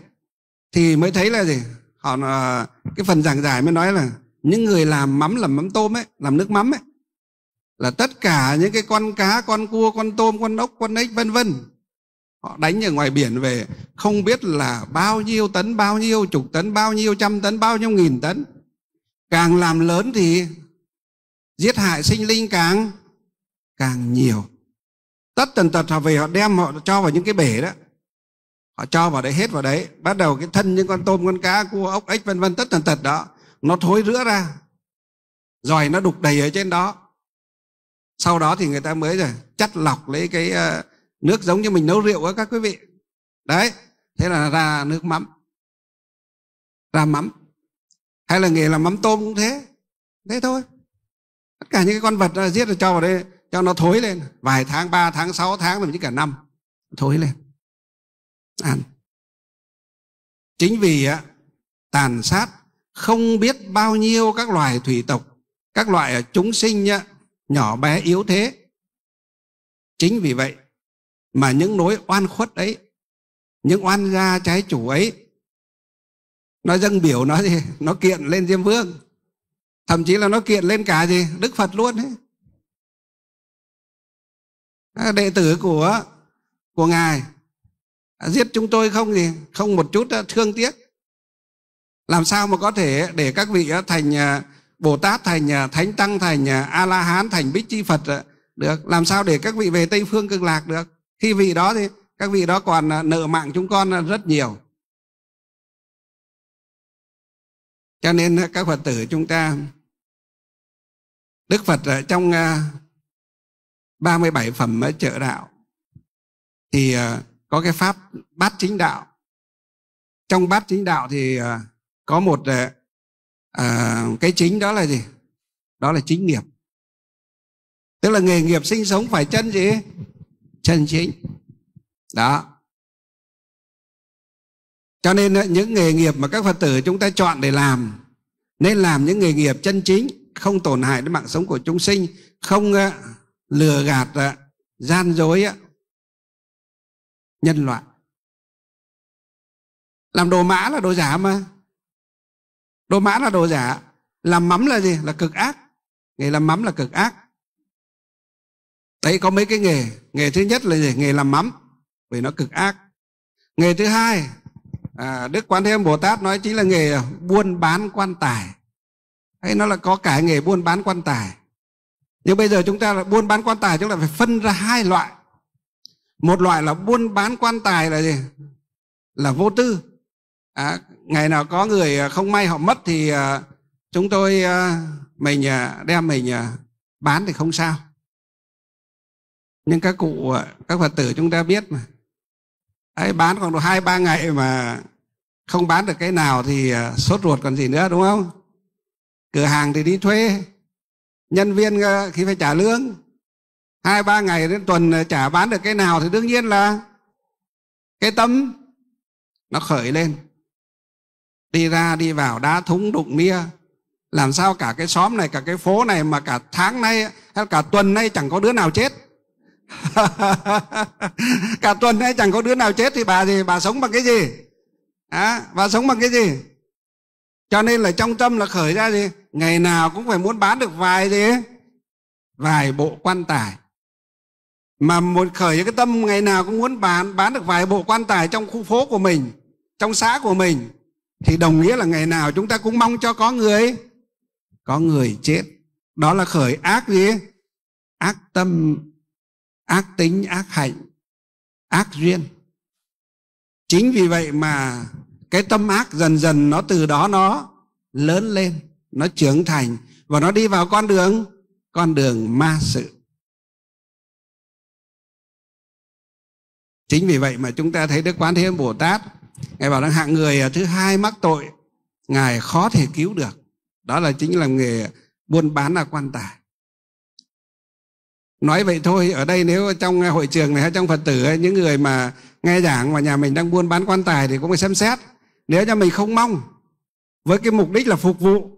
thì mới thấy là gì họ à, cái phần giảng giải mới nói là những người làm mắm làm mắm tôm ấy làm nước mắm ấy là tất cả những cái con cá con cua con tôm con ốc con ếch vân vân họ đánh ở ngoài biển về không biết là bao nhiêu tấn bao nhiêu chục tấn bao nhiêu trăm tấn bao nhiêu nghìn tấn càng làm lớn thì giết hại sinh linh càng càng nhiều tất tần tật họ về họ đem họ cho vào những cái bể đó họ cho vào đấy hết vào đấy bắt đầu cái thân những con tôm con cá cua ốc ếch vân vân tất tần tật đó nó thối rữa ra rồi nó đục đầy ở trên đó sau đó thì người ta mới rồi chắt lọc lấy cái uh, nước giống như mình nấu rượu á các quý vị đấy thế là ra nước mắm ra mắm hay là nghề làm mắm tôm cũng thế thế thôi tất cả những cái con vật giết rồi cho vào đây cho nó thối lên vài tháng ba tháng sáu tháng thậm chí cả năm thối lên ăn chính vì á tàn sát không biết bao nhiêu các loài thủy tộc các loại chúng sinh nhỏ bé yếu thế chính vì vậy mà những nỗi oan khuất ấy những oan gia trái chủ ấy nó dâng biểu nó gì nó kiện lên diêm vương thậm chí là nó kiện lên cả gì đức phật luôn ấy đệ tử của của ngài giết chúng tôi không gì không một chút à, thương tiếc làm sao mà có thể để các vị à, thành à, bồ tát thành thánh tăng thành a la hán thành bích chi phật được làm sao để các vị về tây phương cực lạc được khi vị đó thì các vị đó còn à, nợ mạng chúng con à, rất nhiều cho nên à, các phật tử chúng ta đức phật trong 37 phẩm trợ đạo thì có cái pháp bát chính đạo trong bát chính đạo thì có một cái chính đó là gì đó là chính nghiệp tức là nghề nghiệp sinh sống phải chân gì chân chính đó cho nên ờ, những nghề nghiệp mà các phật tử chúng ta chọn để làm nên làm những nghề nghiệp chân chính không tổn hại đến mạng sống của chúng sinh không ờ, lừa gạt ờ, gian dối nhân loại làm đồ mã là đồ giả mà đồ mã là đồ giả làm mắm là gì là cực ác nghề làm mắm là cực ác Đấy có mấy cái nghề. Nghề thứ nhất là gì? Nghề làm mắm. Vì nó cực ác. Nghề thứ hai, à, Đức Quan Thế Âm Bồ Tát nói chính là nghề buôn bán quan tài. Hay nó là có cả nghề buôn bán quan tài. Nhưng bây giờ chúng ta là buôn bán quan tài chúng ta phải phân ra hai loại. Một loại là buôn bán quan tài là gì? Là vô tư. À, ngày nào có người à, không may họ mất thì à, chúng tôi à, mình à, đem mình à, bán thì không sao nhưng các cụ à, các phật tử chúng ta biết mà ấy bán còn hai ba ngày mà không bán được cái nào thì à, sốt ruột còn gì nữa đúng không cửa hàng thì đi thuê nhân viên khi à, phải trả lương hai ba ngày đến tuần chả bán được cái nào thì đương nhiên là cái tâm nó khởi lên đi ra đi vào đá thúng đụng nia làm sao cả cái xóm này cả cái phố này mà cả tháng nay hay cả tuần nay chẳng có đứa nào chết cả tuần ấy chẳng có đứa nào chết thì bà gì bà sống bằng cái gì à, bà sống bằng cái gì cho nên là trong tâm là khởi ra gì ngày nào cũng phải muốn bán được vài gì vài bộ quan tài mà một khởi cái tâm ngày nào cũng muốn bán bán được vài bộ quan tài trong khu phố của mình trong xã của mình thì đồng nghĩa là ngày nào chúng ta cũng mong cho có người có người chết đó là khởi ác gì ác tâm ác tính ác hạnh ác duyên chính vì vậy mà cái tâm ác dần dần nó từ đó nó lớn lên nó trưởng thành và nó đi vào con đường con đường ma sự chính vì vậy mà chúng ta thấy đức quán thế âm bồ tát ngài bảo rằng hạng người thứ hai mắc tội ngài khó thể cứu được đó là chính là nghề buôn bán là quan tài nói vậy thôi ở đây nếu trong ờ, hội trường này hay trong phật tử hay những người mà nghe giảng mà nhà mình đang buôn bán quan tài thì cũng phải xem xét nếu nhà mình không mong với cái mục đích là phục vụ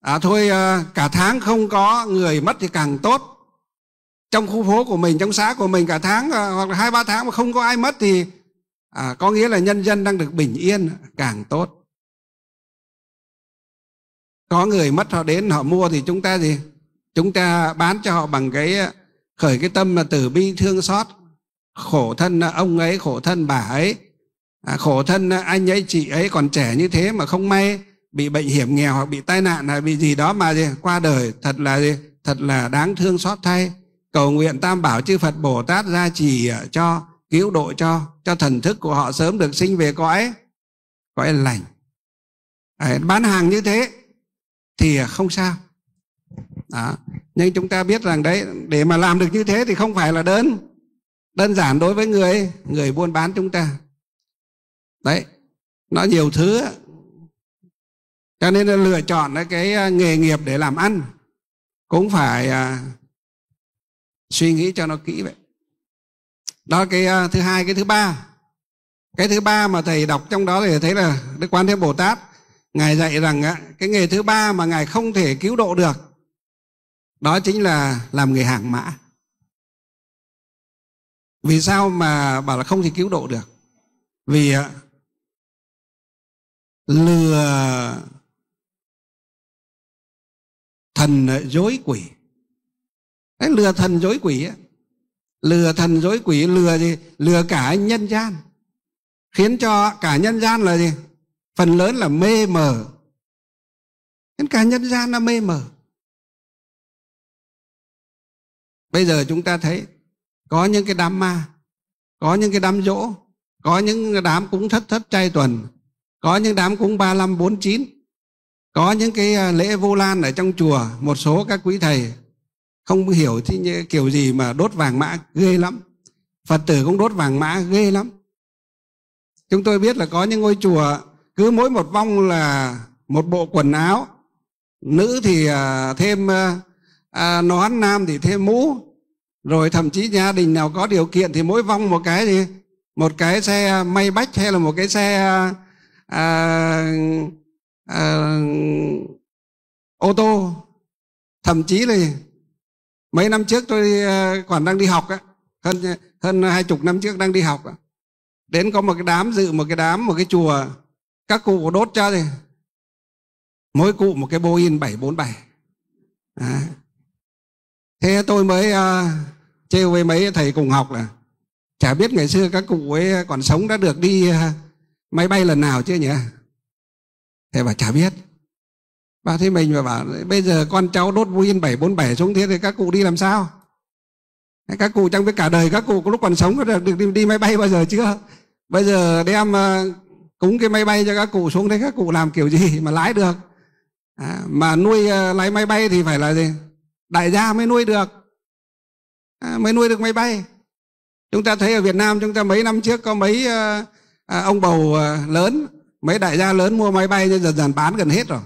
à thôi ờ, cả tháng không có người mất thì càng tốt trong khu phố của mình trong xã của mình cả tháng ờ, hoặc là hai ba tháng mà không có ai mất thì à, có nghĩa là nhân dân đang được bình yên càng tốt có người mất họ đến họ mua thì chúng ta gì chúng ta bán cho họ bằng cái ờ, khởi cái tâm là từ bi thương xót khổ thân ờ, ông ấy khổ thân bà ấy à, khổ thân ờ, anh ấy chị ấy còn trẻ như thế mà không may bị bệnh hiểm nghèo hoặc bị tai nạn hay bị gì đó mà gì qua đời thật là gì thật là đáng thương xót thay cầu nguyện tam bảo chư phật bồ tát gia trì cho cứu độ cho cho thần thức của họ sớm được sinh về cõi cõi lành à, bán hàng như thế thì không sao đó. nhưng chúng ta biết rằng đấy để mà làm được như thế thì không phải là đơn đơn giản đối với người người buôn bán chúng ta đấy nó nhiều thứ cho nên là lựa chọn cái à, nghề nghiệp để làm ăn cũng phải à, suy nghĩ cho nó kỹ vậy đó cái à, thứ hai cái thứ ba cái thứ ba mà thầy đọc trong đó thì thấy là đức quan thế bồ tát ngài dạy rằng cái nghề thứ ba mà ngài không thể cứu độ được đó chính là làm người hàng mã vì sao mà bảo là không thì cứu độ được vì à, lừa thần dối quỷ Đấy, lừa thần dối quỷ lừa thần dối quỷ lừa gì lừa cả nhân gian khiến cho cả nhân gian là gì phần lớn là mê mờ khiến cả nhân gian là mê mờ bây giờ chúng ta thấy có những cái đám ma có những cái đám dỗ có những đám cúng thất thất trai tuần có những đám cúng ba năm bốn chín có những cái à, lễ vô lan ở trong chùa một số các quý thầy không hiểu thì kiểu gì mà đốt vàng mã ghê lắm phật tử cũng đốt vàng mã ghê lắm chúng tôi biết là có những ngôi chùa cứ mỗi một vong là một bộ quần áo nữ thì à, thêm à, à, nón nam thì thêm mũ rồi thậm chí gia đình nào có điều kiện thì mỗi vong một cái gì một cái xe may bách hay là một cái xe à, à, ô tô thậm chí là mấy năm trước tôi à, còn đang đi học á hơn hơn hai chục năm trước đang đi học đến có một cái đám dự một cái đám một cái chùa các cụ đốt cho gì, mỗi cụ một cái boeing 747 bốn à, thế tôi mới uh, trêu với mấy thầy cùng học là chả biết ngày xưa các cụ ấy còn sống đã được đi uh, máy bay lần nào chưa nhỉ thầy bảo chả biết và thế mình mà bảo bây giờ con cháu đốt Boeing 747 xuống thế thì các cụ đi làm sao? Các cụ trong biết cả đời các cụ có lúc còn sống đã được, được đi, đi máy bay bao giờ chưa? Bây giờ đem uh, cúng cái máy bay cho các cụ xuống đấy các cụ làm kiểu gì mà lái được? À, mà nuôi uh, lái máy bay thì phải là gì? đại gia mới nuôi được à, mới nuôi được máy bay chúng ta thấy ở việt nam chúng ta mấy năm trước có mấy ờ, à, ông bầu à, lớn mấy đại gia lớn mua máy bay nhưng dần dần bán gần hết rồi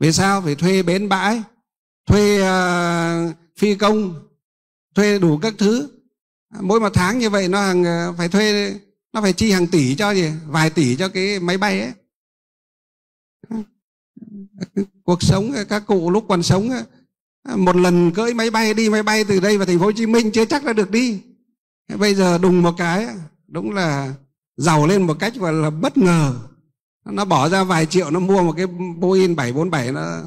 vì sao phải thuê bến bãi thuê à, phi công thuê đủ các thứ mỗi một tháng như vậy nó hàng phải thuê nó phải chi hàng tỷ cho gì vài tỷ cho cái máy bay ấy cuộc sống các cụ lúc còn sống một lần cưỡi máy bay đi máy bay từ đây vào thành phố Hồ Chí Minh chưa chắc đã được đi bây giờ đùng một cái đúng là giàu lên một cách gọi là bất ngờ nó bỏ ra vài triệu nó mua một cái Boeing 747 nó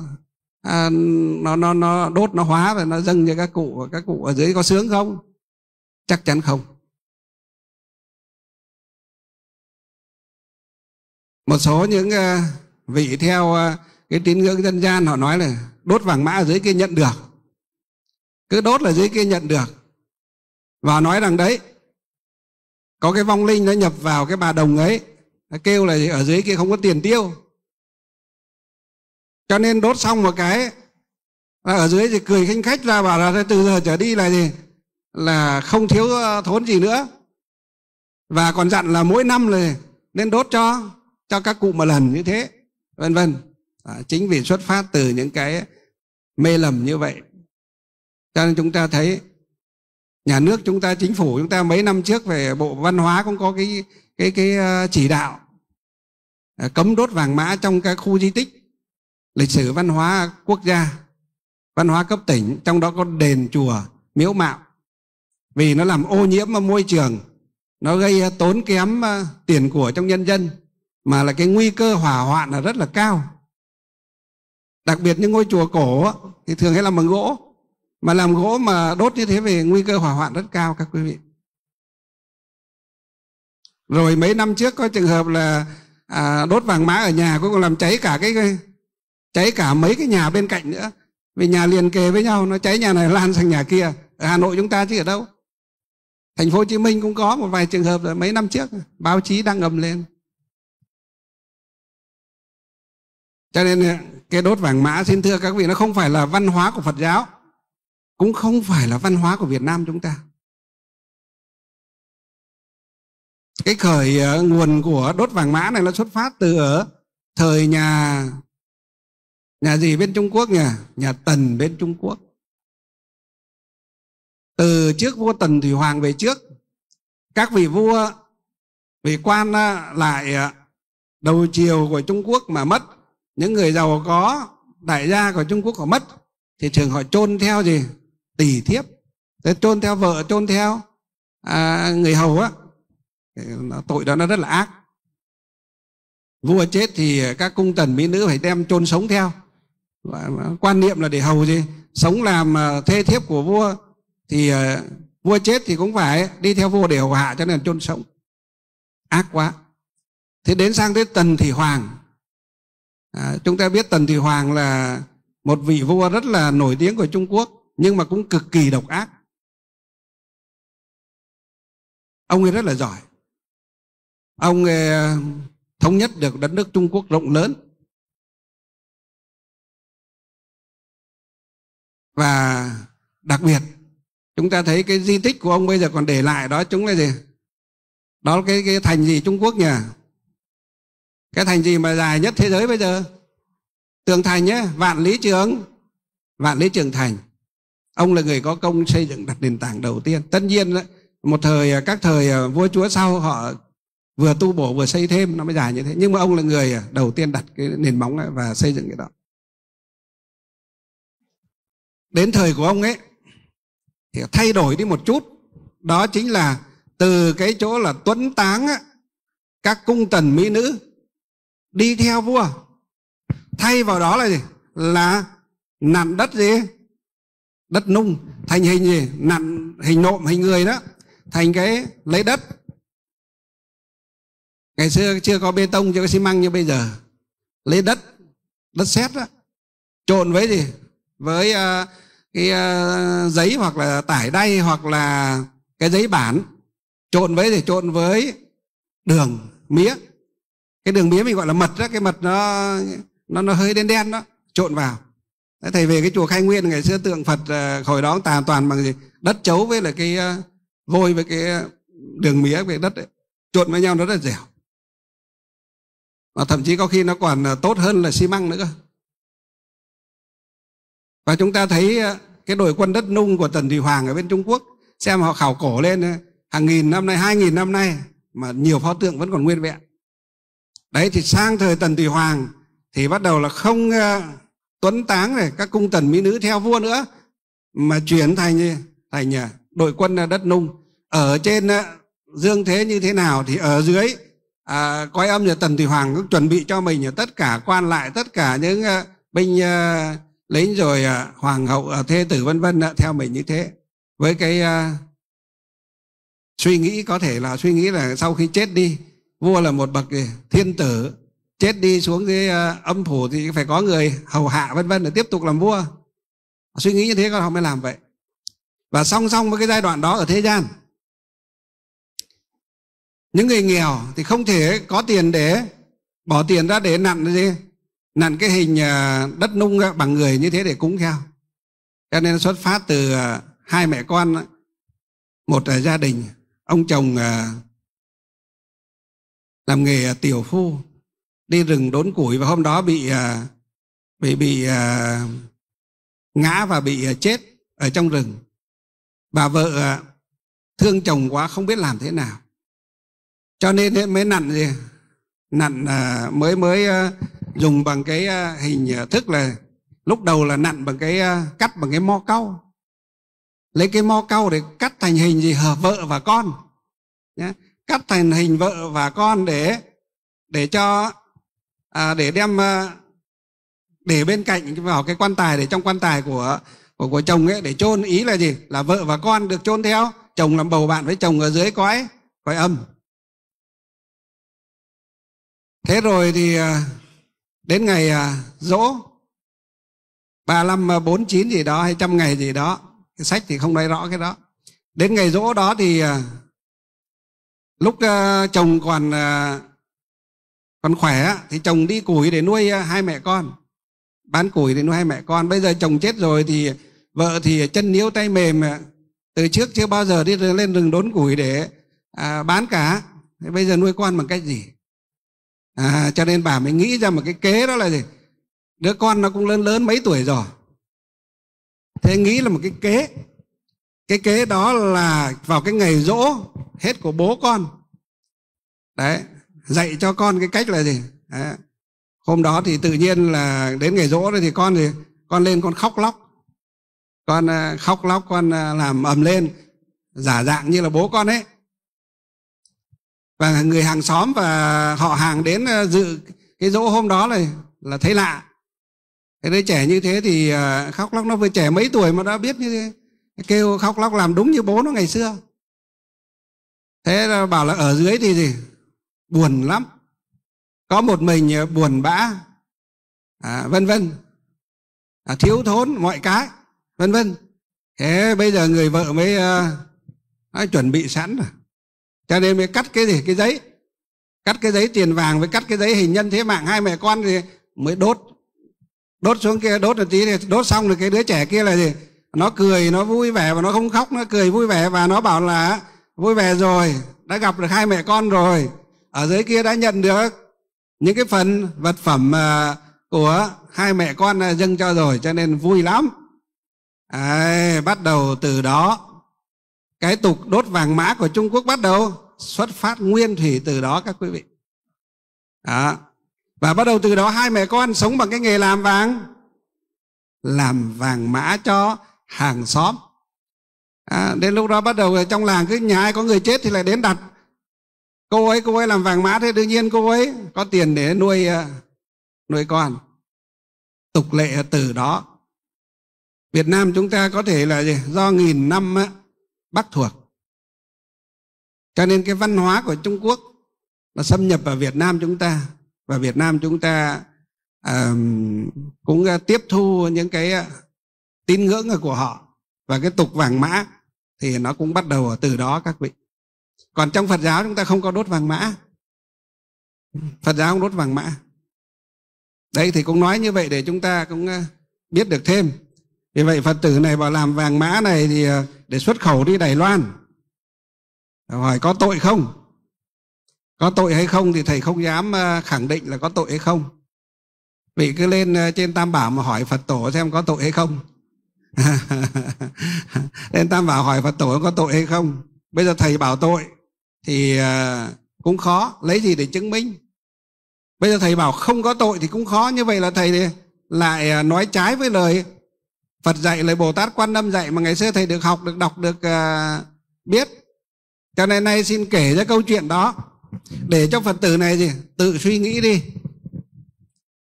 à, nó nó nó đốt nó hóa rồi nó dâng cho các cụ các cụ ở dưới có sướng không chắc chắn không một số những à, vị theo à, cái tín ngưỡng dân gian họ nói là đốt vàng mã ở dưới kia nhận được cứ đốt là dưới kia nhận được và nói rằng đấy có cái vong linh nó nhập vào cái bà đồng ấy nó kêu là ở dưới kia không có tiền tiêu cho nên đốt xong một cái ở dưới thì cười khinh khách ra bảo là từ giờ trở đi là gì là không thiếu ờ, thốn gì nữa và còn dặn là mỗi năm là nên đốt cho cho các cụ một lần như thế vân vân đó, à, chính vì xuất phát từ những cái mê lầm như vậy cho nên chúng ta thấy nhà nước chúng ta chính phủ chúng ta mấy năm trước về bộ văn hóa cũng có cái cái cái ờ, chỉ đạo à, cấm đốt vàng mã trong các khu di tích lịch sử văn hóa quốc gia văn hóa cấp tỉnh trong đó có đền chùa miếu mạo vì nó làm ô nhiễm môi trường nó gây tốn kém ờ, tiền của trong nhân dân mà là cái nguy cơ hỏa hoạn là rất là cao đặc biệt những ngôi chùa cổ thì thường hay làm bằng gỗ mà làm gỗ mà đốt như thế về nguy cơ hỏa hoạn rất cao các quý vị rồi mấy năm trước có trường hợp là à, đốt vàng mã ở nhà cũng cùng làm cháy cả cái cháy cả mấy cái nhà bên cạnh nữa vì nhà liền kề với nhau nó cháy nhà này lan sang nhà kia ở hà nội chúng ta chứ ở đâu thành phố hồ chí minh cũng có một vài trường hợp rồi mấy năm trước báo chí đang ngầm lên cho nên cái đốt vàng mã xin thưa các vị nó không phải là văn hóa của phật giáo cũng không phải là văn hóa của việt nam chúng ta cái khởi ờ, nguồn của đốt vàng mã này nó xuất phát từ ở thời nhà nhà gì bên trung quốc nhỉ nhà tần bên trung quốc từ trước vua tần thủy hoàng về trước các vị vua vị quan ờ, lại ờ, đầu triều của trung quốc mà mất những người giàu có đại gia của trung quốc họ mất thì thường họ chôn theo gì tỷ thiếp thế chôn theo vợ chôn theo à, người hầu á tội đó nó rất là ác vua chết thì các cung tần mỹ nữ phải đem chôn sống theo quan niệm là để hầu gì sống làm à, thê thiếp của vua thì à, vua chết thì cũng phải đi theo vua để hầu hạ cho nên chôn sống ác quá thế đến sang tới tần thì hoàng à, chúng ta biết tần thủy hoàng là một vị vua rất là nổi tiếng của trung quốc nhưng mà cũng cực kỳ độc ác ông ấy rất là giỏi ông ấy ờ, thống nhất được đất nước trung quốc rộng lớn và đặc biệt chúng ta thấy cái di tích của ông bây giờ còn để lại đó chúng là gì đó là cái, cái thành gì trung quốc nhỉ cái thành gì mà dài nhất thế giới bây giờ tường thành nhé vạn lý trường vạn lý trường thành ông là người có công xây dựng đặt nền tảng đầu tiên tất nhiên một thời các thời à, vua chúa sau họ vừa tu bổ vừa xây thêm nó mới dài như thế nhưng mà ông là người à, đầu tiên đặt cái nền móng và xây dựng cái đó đến thời của ông ấy thì thay đổi đi một chút đó chính là từ cái chỗ là tuấn táng các cung tần mỹ nữ đi theo vua thay vào đó là gì là nặn đất gì đất nung thành hình gì nặn hình nộm hình người đó thành cái lấy đất ngày xưa chưa có bê tông chưa có xi măng như bây giờ lấy đất đất sét đó trộn với gì với uh, cái uh, giấy hoặc là tải đay hoặc là cái giấy bản trộn với gì trộn với đường mía cái đường mía mình gọi là mật đó cái mật nó nó nó hơi đen đen đó trộn vào thầy về cái chùa khai nguyên ngày xưa tượng phật ờ, hồi đó tàn toàn bằng gì đất chấu với là cái ờ, vôi với cái ờ, đường mía với đất ấy. trộn với nhau nó rất dẻo và thậm chí có khi nó còn tốt hơn là xi măng nữa cơ và chúng ta thấy cái đội quân đất nung của Tần Thủy Hoàng ở bên Trung Quốc xem họ khảo cổ lên hàng nghìn năm nay hai nghìn năm nay mà nhiều pho tượng vẫn còn nguyên vẹn đấy thì sang thời tần Tùy hoàng thì bắt đầu là không uh, tuấn táng này các cung tần mỹ nữ theo vua nữa mà chuyển thành ờ, thành uh, đội quân uh, đất nung ở trên uh, dương thế như thế nào thì ở dưới uh, coi âm nhà tần thủy hoàng cũng chuẩn bị cho mình uh, tất cả quan lại tất cả những uh, binh uh, lính rồi uh, hoàng hậu uh, thê tử vân vân uh, theo mình như thế với cái uh, suy nghĩ có thể là suy nghĩ là sau khi chết đi vua là một bậc thiên tử chết đi xuống dưới ờ, âm phủ thì phải có người hầu hạ vân vân để tiếp tục làm vua suy nghĩ như thế con học mới làm vậy và song song với cái giai đoạn đó ở thế gian những người nghèo thì không thể có tiền để bỏ tiền ra để nặn gì nặn cái hình ờ, đất nung bằng người như thế để cúng theo cho nên xuất phát từ ờ, hai mẹ con một gia đình ông chồng làm nghề à, tiểu phu đi rừng đốn củi và hôm đó bị à, bị bị à, ngã và bị chết ở trong rừng bà vợ thương chồng quá không biết làm thế nào cho nên mới nặn gì nặn mới mới dùng bằng cái hình thức là lúc đầu là nặn bằng cái cắt bằng cái mo cau lấy cái mo cau để cắt thành hình gì hở vợ và con nhé cắt thành hình vợ và con để để cho à, để đem à, để bên cạnh vào cái quan tài để trong quan tài của của của chồng ấy để chôn ý là gì là vợ và con được chôn theo chồng làm bầu bạn với chồng ở dưới cõi cõi âm thế rồi thì à, đến ngày à, dỗ ba năm bốn chín gì đó hay trăm ngày gì đó cái sách thì không nói rõ cái đó đến ngày dỗ đó thì lúc uh, chồng còn uh, còn khỏe thì chồng đi củi để nuôi uh, hai mẹ con bán củi để nuôi hai mẹ con bây giờ chồng chết rồi thì vợ thì chân níu tay mềm từ trước chưa bao giờ đi lên rừng đốn củi để à, bán cả thế bây giờ nuôi con bằng cách gì à, cho nên bà mới nghĩ ra một cái kế đó là gì đứa con nó cũng lớn lớn mấy tuổi rồi thế nghĩ là một cái kế cái kế đó là vào cái ngày rỗ hết của bố con đấy dạy cho con cái cách là gì đấy. hôm đó thì tự nhiên là đến ngày rỗ thì con thì con lên con khóc lóc con à, khóc lóc con à, làm ầm lên giả dạng như là bố con ấy và người hàng xóm và họ hàng đến à, dự cái dỗ hôm đó là là thấy lạ cái đứa trẻ như thế thì khóc lóc nó vừa trẻ mấy tuổi mà đã biết như thế kêu khóc lóc làm đúng như bố nó ngày xưa thế là bảo là ở dưới thì gì buồn lắm có một mình ờ, buồn bã à, vân vân à, thiếu thốn mọi cái vân vân thế bây giờ người vợ mới uh, chuẩn bị sẵn rồi cho nên mới cắt cái gì cái giấy cắt cái giấy tiền vàng với cắt cái giấy hình nhân thế mạng hai mẹ con thì mới đốt đốt xuống kia đốt một tí thì đốt xong rồi cái đứa trẻ kia là gì nó cười nó vui vẻ và nó không khóc nó cười vui vẻ và nó bảo là vui vẻ rồi đã gặp được hai mẹ con rồi ở dưới kia đã nhận được những cái phần vật phẩm à, của hai mẹ con à, dâng cho rồi cho nên vui lắm à, bắt đầu từ đó cái tục đốt vàng mã của trung quốc bắt đầu xuất phát nguyên thủy từ đó các quý vị đó. và bắt đầu từ đó hai mẹ con sống bằng cái nghề làm vàng làm vàng mã cho hàng xóm à, đến lúc đó bắt đầu trong làng cứ nhà ai có người chết thì lại đến đặt cô ấy cô ấy làm vàng mã thế đương nhiên cô ấy có tiền để nuôi à, nuôi con tục lệ từ đó Việt Nam chúng ta có thể là gì? do nghìn năm á, Bắc thuộc. Cho nên cái văn hóa của Trung Quốc nó xâm nhập vào Việt Nam chúng ta và Việt Nam chúng ta um, cũng à, tiếp thu những cái à, tín ngưỡng của họ và cái tục vàng mã thì nó cũng bắt đầu ở từ đó các vị còn trong phật giáo chúng ta không có đốt vàng mã phật giáo không đốt vàng mã đấy thì cũng nói như vậy để chúng ta cũng ờ, biết được thêm vì vậy phật tử này bảo làm vàng mã này thì ờ, để xuất khẩu đi đài loan hỏi có tội không có tội hay không thì thầy không dám ờ, khẳng định là có tội hay không vì cứ lên trên tam bảo mà hỏi phật tổ xem có tội hay không nên tam bảo hỏi phật tổ có tội hay không bây giờ thầy bảo tội thì à, cũng khó lấy gì để chứng minh bây giờ thầy bảo không có tội thì cũng khó như vậy là thầy lại à, nói trái với lời phật dạy lời bồ tát quan âm dạy mà ngày xưa thầy được học được đọc được à, biết cho nên nay xin kể ra câu chuyện đó để cho phật tử này gì tự suy nghĩ đi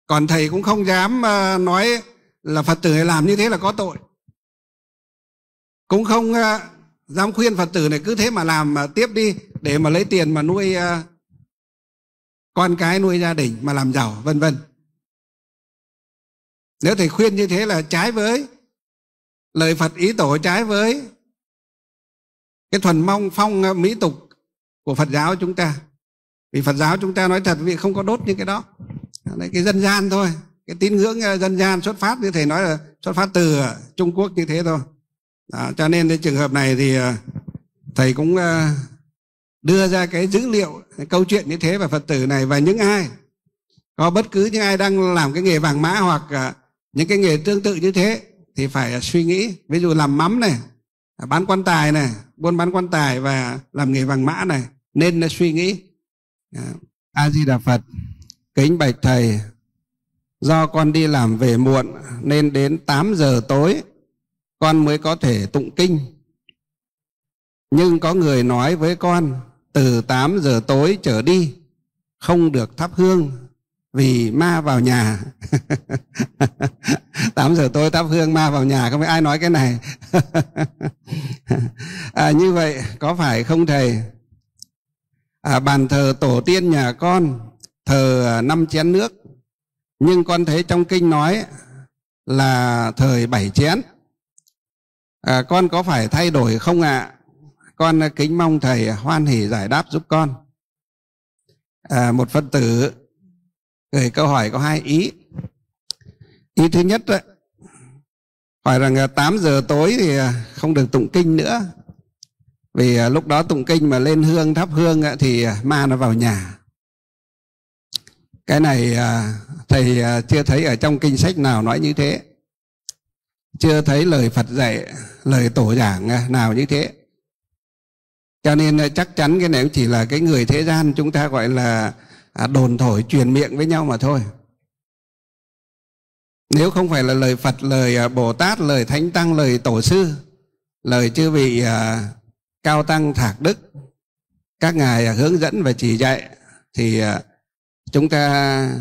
còn thầy cũng không dám nói là phật tử này làm như thế là có tội cũng không ờ, dám khuyên phật tử này cứ thế mà làm mà tiếp đi để mà lấy tiền mà nuôi ờ, con cái nuôi gia đình mà làm giàu vân vân nếu thầy khuyên như thế là trái với lời phật ý tổ trái với cái thuần mong phong ờ, mỹ tục của phật giáo chúng ta vì phật giáo chúng ta nói thật vì không có đốt những cái đó Đấy, cái dân gian thôi cái tín ngưỡng dân gian xuất phát như thầy nói là xuất phát từ trung quốc như thế thôi đó, cho nên cái trường hợp này thì ờ, thầy cũng ờ, đưa ra cái dữ liệu cái câu chuyện như thế và phật tử này và những ai có bất cứ những ai đang làm cái nghề vàng mã hoặc ờ, những cái nghề tương tự như thế thì phải suy nghĩ ví dụ làm mắm này bán quan tài này buôn bán quan tài và làm nghề vàng mã này nên suy nghĩ a di đà phật kính bạch thầy do con đi làm về muộn nên đến 8 giờ tối con mới có thể tụng kinh. Nhưng có người nói với con từ 8 giờ tối trở đi không được thắp hương vì ma vào nhà. 8 giờ tối thắp hương ma vào nhà không phải ai nói cái này. à, như vậy có phải không thầy? À, bàn thờ tổ tiên nhà con thờ năm chén nước nhưng con thấy trong kinh nói là thời bảy chén à, con có phải thay đổi không ạ à? con ờ, kính mong thầy hoan hỉ giải đáp giúp con à, một phật tử gửi câu hỏi có hai ý ý thứ nhất đó, hỏi rằng 8 ờ, giờ tối thì ờ, không được tụng kinh nữa vì lúc đó tụng kinh mà lên hương thắp hương thì ma nó vào nhà cái này thầy chưa thấy ở trong kinh sách nào nói như thế chưa thấy lời phật dạy lời tổ giảng à, nào như thế cho nên à, chắc chắn cái này cũng chỉ là cái người thế gian chúng ta gọi là à, đồn thổi truyền miệng với nhau mà thôi nếu không phải là lời phật lời bồ tát lời thánh tăng lời tổ sư lời chư vị cao tăng thạc đức các ngài hướng dẫn và chỉ dạy thì chúng ta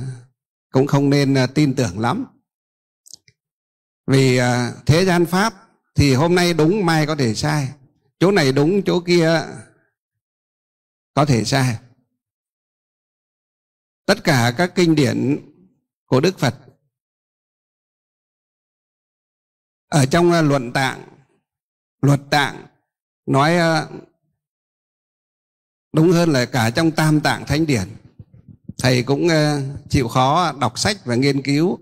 cũng không nên tin tưởng lắm vì thế gian pháp thì hôm nay đúng mai có thể sai chỗ này đúng chỗ kia có thể sai tất cả các kinh điển của đức phật ở trong à, luận tạng luật tạng nói à, đúng hơn là cả trong tam tạng thánh điển thầy cũng à, chịu khó đọc sách và nghiên cứu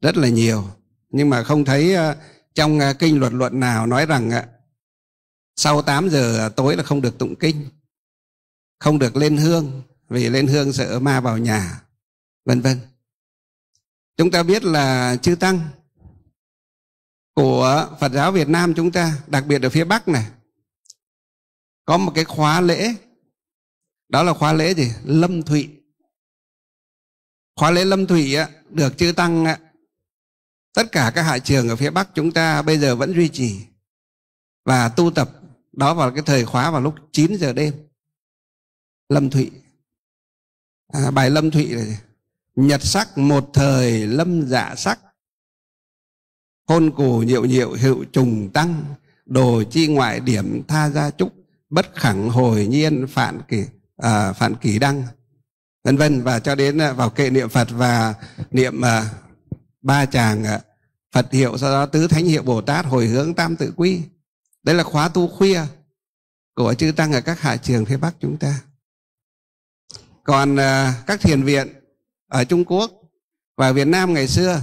rất là nhiều nhưng mà không thấy trong ờ, kinh luật luận nào nói rằng ờ, sau 8 giờ tối là không được tụng kinh, không được lên hương vì lên hương sợ ma vào nhà, vân vân. Chúng ta biết là chư tăng của Phật giáo Việt Nam chúng ta, đặc biệt ở phía Bắc này, có một cái khóa lễ, đó là khóa lễ gì? Lâm Thụy. Khóa lễ Lâm Thụy được chư tăng tất cả các hạ trường ở phía bắc chúng ta bây giờ vẫn duy trì và tu tập đó vào cái thời khóa vào lúc 9 giờ đêm lâm thụy à, bài lâm thụy này nhật sắc một thời lâm dạ sắc hôn cù nhiệu nhiệu hữu trùng tăng đồ chi ngoại điểm tha gia trúc bất khẳng hồi nhiên phản kỷ à, phản kỷ đăng vân vân và cho đến à, vào kệ niệm phật và niệm à, ba chàng ờ, Phật hiệu sau đó tứ thánh hiệu Bồ Tát hồi hướng tam tự quy đây là khóa tu khuya của chư tăng ở các hạ trường phía Bắc chúng ta còn ờ, các thiền viện ở Trung Quốc và Việt Nam ngày xưa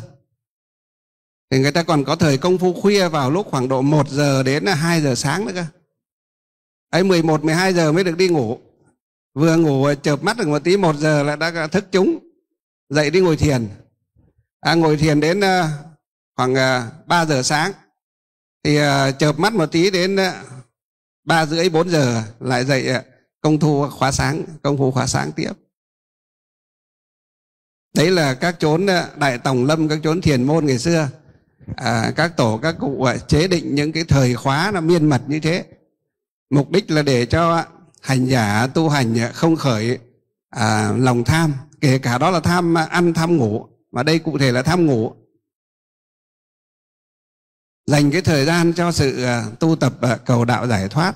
thì người ta còn có thời công phu khuya vào lúc khoảng độ 1 giờ đến 2 giờ sáng nữa cơ. Ấy 11 12 giờ mới được đi ngủ. Vừa ngủ ờ, chợp mắt được một tí 1 giờ là đã thức chúng dậy đi ngồi thiền à, ngồi thiền đến uh, khoảng uh, ờ, 3 giờ sáng thì uh, chợp mắt một tí đến ba rưỡi bốn giờ lại dậy uh, công thu khóa sáng công phu khóa sáng tiếp đấy là các chốn uh, đại tổng lâm các chốn thiền môn ngày xưa à, các tổ các cụ uh, chế định những cái thời khóa là miên mật như thế mục đích là để cho hành giả tu hành không khởi à, lòng tham kể cả đó là tham ăn tham ngủ và đây cụ thể là tham ngủ dành cái thời gian cho sự à, tu tập à, cầu đạo giải thoát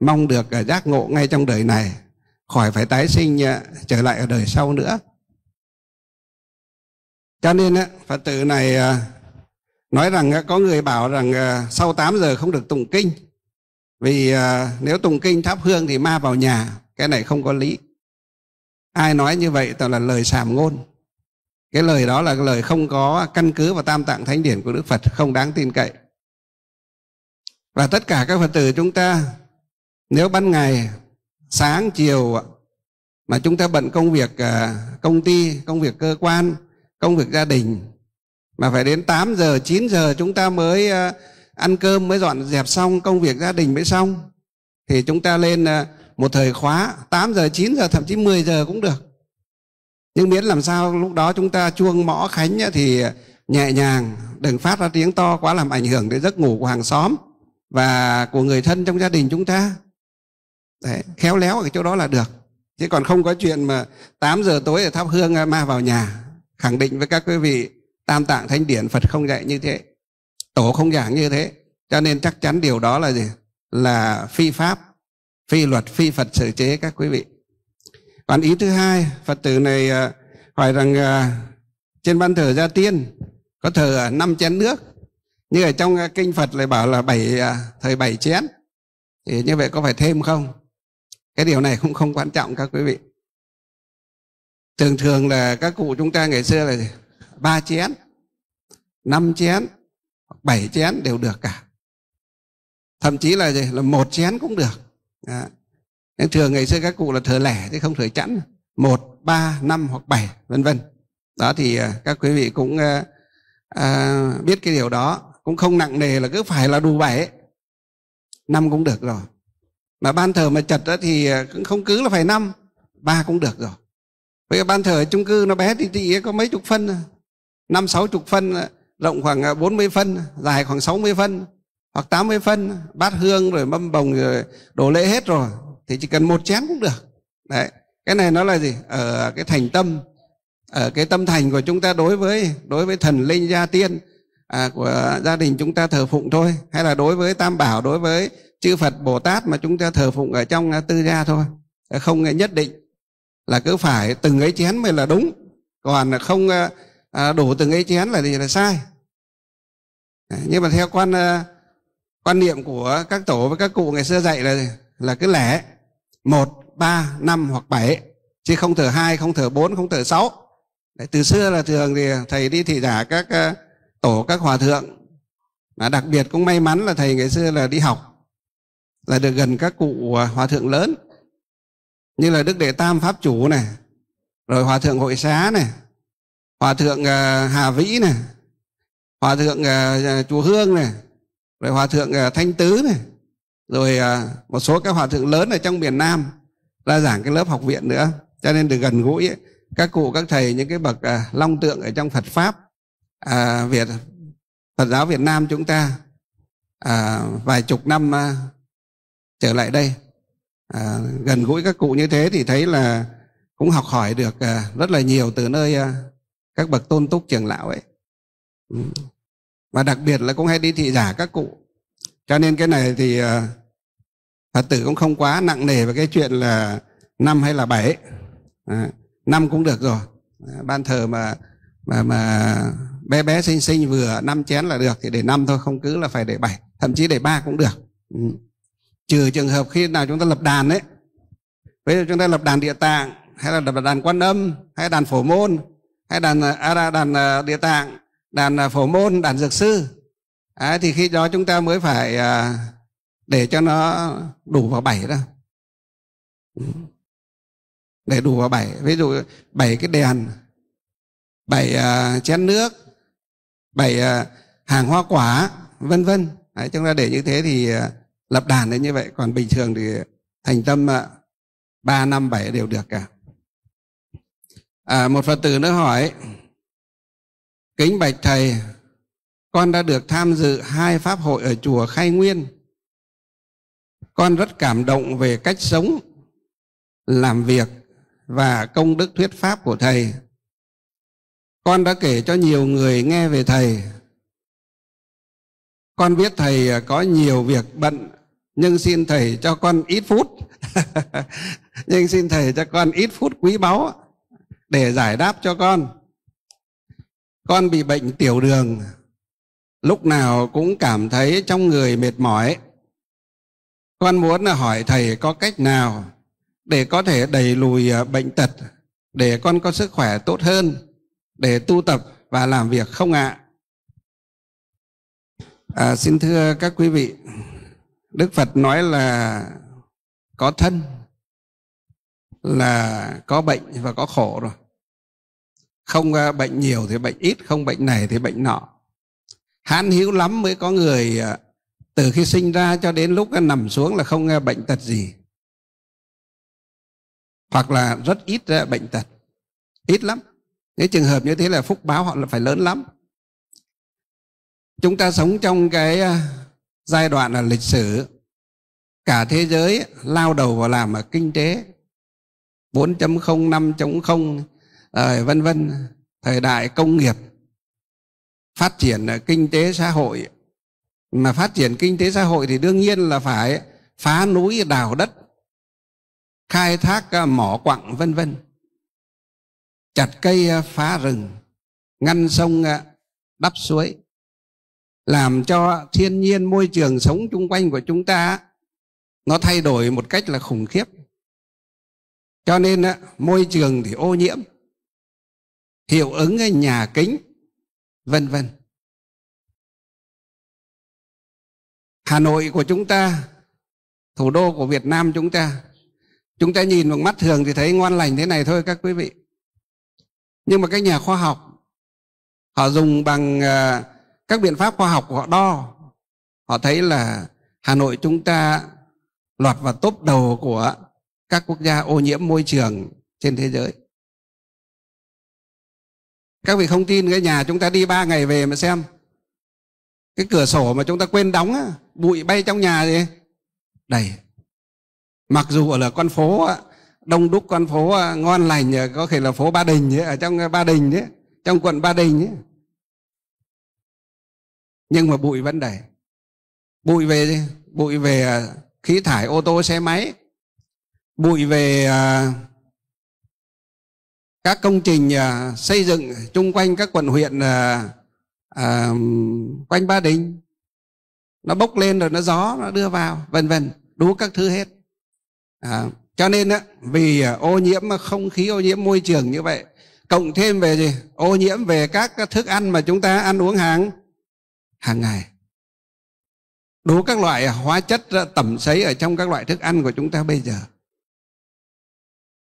mong được à, giác ngộ ngay trong đời này khỏi phải tái sinh trở lại ở đời sau nữa cho nên phật tử này nói rằng có người bảo rằng sau 8 giờ không được tụng kinh vì nếu tụng kinh thắp hương thì ma vào nhà cái này không có lý ai nói như vậy toàn là lời sàm ngôn cái lời đó là cái lời không có căn cứ vào tam tạng thánh điển của đức phật không đáng tin cậy và tất cả các phật tử chúng ta nếu ban ngày sáng chiều mà chúng ta bận công việc à, công ty công việc cơ quan công việc gia đình mà phải đến 8 giờ 9 giờ chúng ta mới à, ăn cơm mới dọn dẹp xong công việc gia đình mới xong thì chúng ta lên à, một thời khóa 8 giờ 9 giờ thậm chí 10 giờ cũng được nhưng miễn làm sao lúc đó chúng ta chuông mõ khánh thì nhẹ nhàng đừng phát ra tiếng to quá làm ảnh hưởng đến giấc ngủ của hàng xóm và của người thân trong gia đình chúng ta Đấy, khéo léo ở chỗ đó là được chứ còn không có chuyện mà 8 giờ tối ở thắp hương à, ma vào nhà khẳng định với các quý vị tam tạng thánh điển phật không dạy như thế tổ không giảng như thế cho nên chắc chắn điều đó là gì là phi pháp phi luật phi phật sở chế các quý vị còn ý thứ hai, Phật tử này à, hỏi rằng à, trên ban thờ gia tiên có thờ năm chén nước. Như ở trong à, kinh Phật lại bảo là bảy thời bảy chén. Thì như vậy có phải thêm không? Cái điều này cũng không quan trọng các quý vị. Thường thường là các cụ chúng ta ngày xưa là ba chén, năm chén, bảy chén đều được cả. Thậm chí là gì? là một chén cũng được. Đó những thừa ngày xưa các cụ là thờ lẻ chứ không thờ chẵn một ba năm hoặc bảy vân vân đó thì à, các quý vị cũng à, à, biết cái điều đó cũng không nặng nề là cứ phải là đủ bảy năm cũng được rồi mà ban thờ mà chật đó thì à, cũng không cứ là phải năm ba cũng được rồi bây giờ ban thờ ở chung cư nó bé thì tí có mấy chục phân năm sáu chục phân rộng khoảng 40 à, phân dài khoảng 60 phân hoặc 80 phân bát hương rồi mâm bồng rồi đồ lễ hết rồi thì chỉ cần một chén cũng được đấy cái này nó là gì ở cái thành tâm ở cái tâm thành của chúng ta đối với đối với thần linh gia tiên à, của gia đình chúng ta thờ phụng thôi hay là đối với tam bảo đối với chư phật bồ tát mà chúng ta thờ phụng ở trong à, tư gia thôi ờ, không nhất định là cứ phải từng ấy chén mới là đúng còn không à, à, đủ từng ấy chén là gì là sai nhưng mà theo quan quan niệm của các tổ với các cụ ngày xưa dạy là là cứ lẻ 1, 3, 5 hoặc 7 chứ không thở 2, không thở 4, không thở 6. Đấy, từ xưa là thường thì thầy đi thị giả các uh, tổ các hòa thượng mà đặc biệt cũng may mắn là thầy ngày xưa là đi học là được gần các cụ ờ, hòa thượng lớn như là Đức Đệ Tam Pháp Chủ này rồi Hòa thượng Hội Xá này Hòa thượng uh, Hà Vĩ này Hòa thượng uh, Chùa Hương này rồi Hòa thượng Thanh Tứ này rồi à, một số các hòa thượng lớn ở trong miền Nam ra giảng cái lớp học viện nữa cho nên được gần gũi ấy, các cụ các thầy những cái bậc à, long tượng ở trong Phật pháp à, Việt Phật giáo Việt Nam chúng ta à, vài chục năm à, trở lại đây à, gần gũi các cụ như thế thì thấy là cũng học hỏi được à, rất là nhiều từ nơi à, các bậc tôn túc trưởng lão ấy ừ. và đặc biệt là cũng hay đi thị giả các cụ cho nên cái này thì à, Phật tử cũng không quá nặng nề về cái chuyện là năm hay là bảy à, năm cũng được rồi à, ban thờ mà mà mà bé bé sinh sinh vừa năm chén là được thì để năm thôi không cứ là phải để bảy thậm chí để ba cũng được ừ. trừ trường hợp khi nào chúng ta lập đàn đấy bây giờ chúng ta lập đàn địa tạng hay là lập đàn quan âm hay đàn phổ môn hay đàn à, đàn à, địa tạng đàn à, phổ môn đàn dược sư à, thì khi đó chúng ta mới phải à, để cho nó đủ vào bảy đó ừ. để đủ vào bảy ví dụ bảy cái đèn bảy uh, chén nước bảy uh, hàng hoa quả vân vân đấy, chúng ta để như thế thì uh, lập đàn đấy như vậy còn bình thường thì thành tâm ba năm bảy đều được cả à, một phật tử nữa hỏi kính bạch thầy con đã được tham dự hai pháp hội ở chùa khai nguyên con rất cảm động về cách sống, làm việc và công đức thuyết pháp của Thầy. Con đã kể cho nhiều người nghe về Thầy. Con biết Thầy à, có nhiều việc bận, nhưng xin Thầy cho con ít phút. nhưng xin Thầy cho con ít phút quý báu để giải đáp cho con. Con bị bệnh tiểu đường, lúc nào cũng cảm thấy trong người mệt mỏi con muốn là hỏi Thầy có cách nào để có thể đẩy lùi à, bệnh tật, để con có sức khỏe tốt hơn, để tu tập và làm việc không ạ? À? à, xin thưa các quý vị, Đức Phật nói là có thân, là có bệnh và có khổ rồi. Không à, bệnh nhiều thì bệnh ít, không bệnh này thì bệnh nọ. Hán hữu lắm mới có người à, từ khi sinh ra cho đến lúc nó nằm xuống là không bệnh tật gì hoặc là rất ít bệnh tật ít lắm những trường hợp như thế là phúc báo họ là phải lớn lắm chúng ta sống trong cái à, giai đoạn là lịch sử cả thế giới lao đầu vào làm ở kinh tế 4.0 5.0 ờ, vân vân thời đại công nghiệp phát triển kinh tế xã hội mà phát triển kinh tế xã hội thì đương nhiên là phải phá núi đào đất khai thác à, mỏ quặng vân vân chặt cây à, phá rừng ngăn sông à, đắp suối làm cho thiên nhiên môi trường sống chung quanh của chúng ta nó thay đổi một cách là khủng khiếp cho nên môi trường thì ô nhiễm hiệu ứng nhà kính vân vân Hà Nội của chúng ta, thủ đô của Việt Nam chúng ta. Chúng ta nhìn bằng mắt thường thì thấy ngoan lành thế này thôi các quý vị. Nhưng mà các nhà khoa học họ dùng bằng ờ, các biện pháp khoa học của họ đo. Họ thấy là Hà Nội chúng ta lọt vào top đầu của các quốc gia ô nhiễm môi trường trên thế giới. Các vị không tin cái nhà chúng ta đi 3 ngày về mà xem cái cửa sổ mà chúng ta quên đóng á, bụi bay trong nhà thì đầy mặc dù ở là con phố đông đúc con phố à, ngon lành à, có thể là phố ba đình ở trong à, ba đình ấy, trong quận ba đình ấy. nhưng mà bụi vẫn đầy bụi về bụi về khí thải ô tô xe máy bụi về các công trình xây dựng chung quanh các quận huyện à, quanh ba đình nó bốc lên rồi nó gió nó đưa vào vân vân đủ các thứ hết à, cho nên á, vì à, ô nhiễm không khí ô nhiễm môi trường như vậy cộng thêm về gì ô nhiễm về các thức ăn mà chúng ta ăn uống hàng hàng ngày đủ các loại hóa chất à, tẩm sấy ở trong các loại thức ăn của chúng ta bây giờ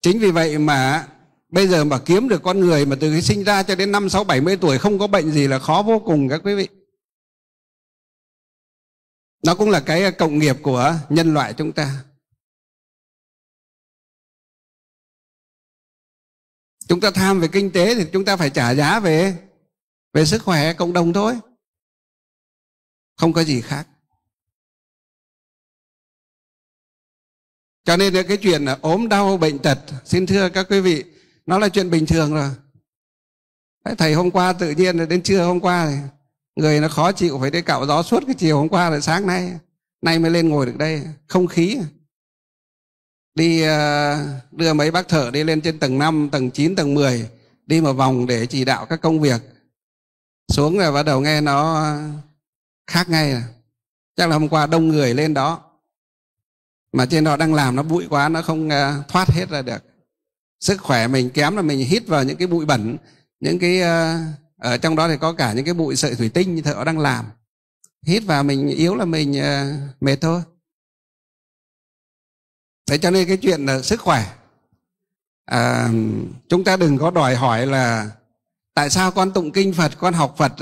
chính vì vậy mà bây giờ mà kiếm được con người mà từ khi sinh ra cho đến năm sáu bảy mươi tuổi không có bệnh gì là khó vô cùng các quý vị nó cũng là cái à, cộng nghiệp của nhân loại chúng ta chúng ta tham về kinh tế thì chúng ta phải trả giá về về sức khỏe cộng đồng thôi không có gì khác cho nên cái chuyện là ốm đau bệnh tật xin thưa các quý vị nó là chuyện bình thường rồi Đấy, thầy hôm qua tự nhiên là đến trưa hôm qua thì người nó khó chịu phải đi cạo gió suốt cái chiều hôm qua rồi sáng nay nay mới lên ngồi được đây không khí đi ờ, đưa mấy bác thợ đi lên trên tầng 5, tầng 9, tầng 10 đi một vòng để chỉ đạo các công việc xuống rồi bắt đầu nghe nó khác ngay chắc là hôm qua đông người lên đó mà trên đó đang làm nó bụi quá nó không ờ, thoát hết ra được sức khỏe mình kém là mình hít vào những cái bụi bẩn những cái ở ờ, ờ, trong đó thì có cả những cái bụi sợi thủy tinh như thợ đang làm hít vào mình yếu là mình ờ, mệt thôi thế cho nên cái chuyện là sức khỏe à, chúng ta đừng có đòi hỏi là tại sao con tụng kinh phật con học phật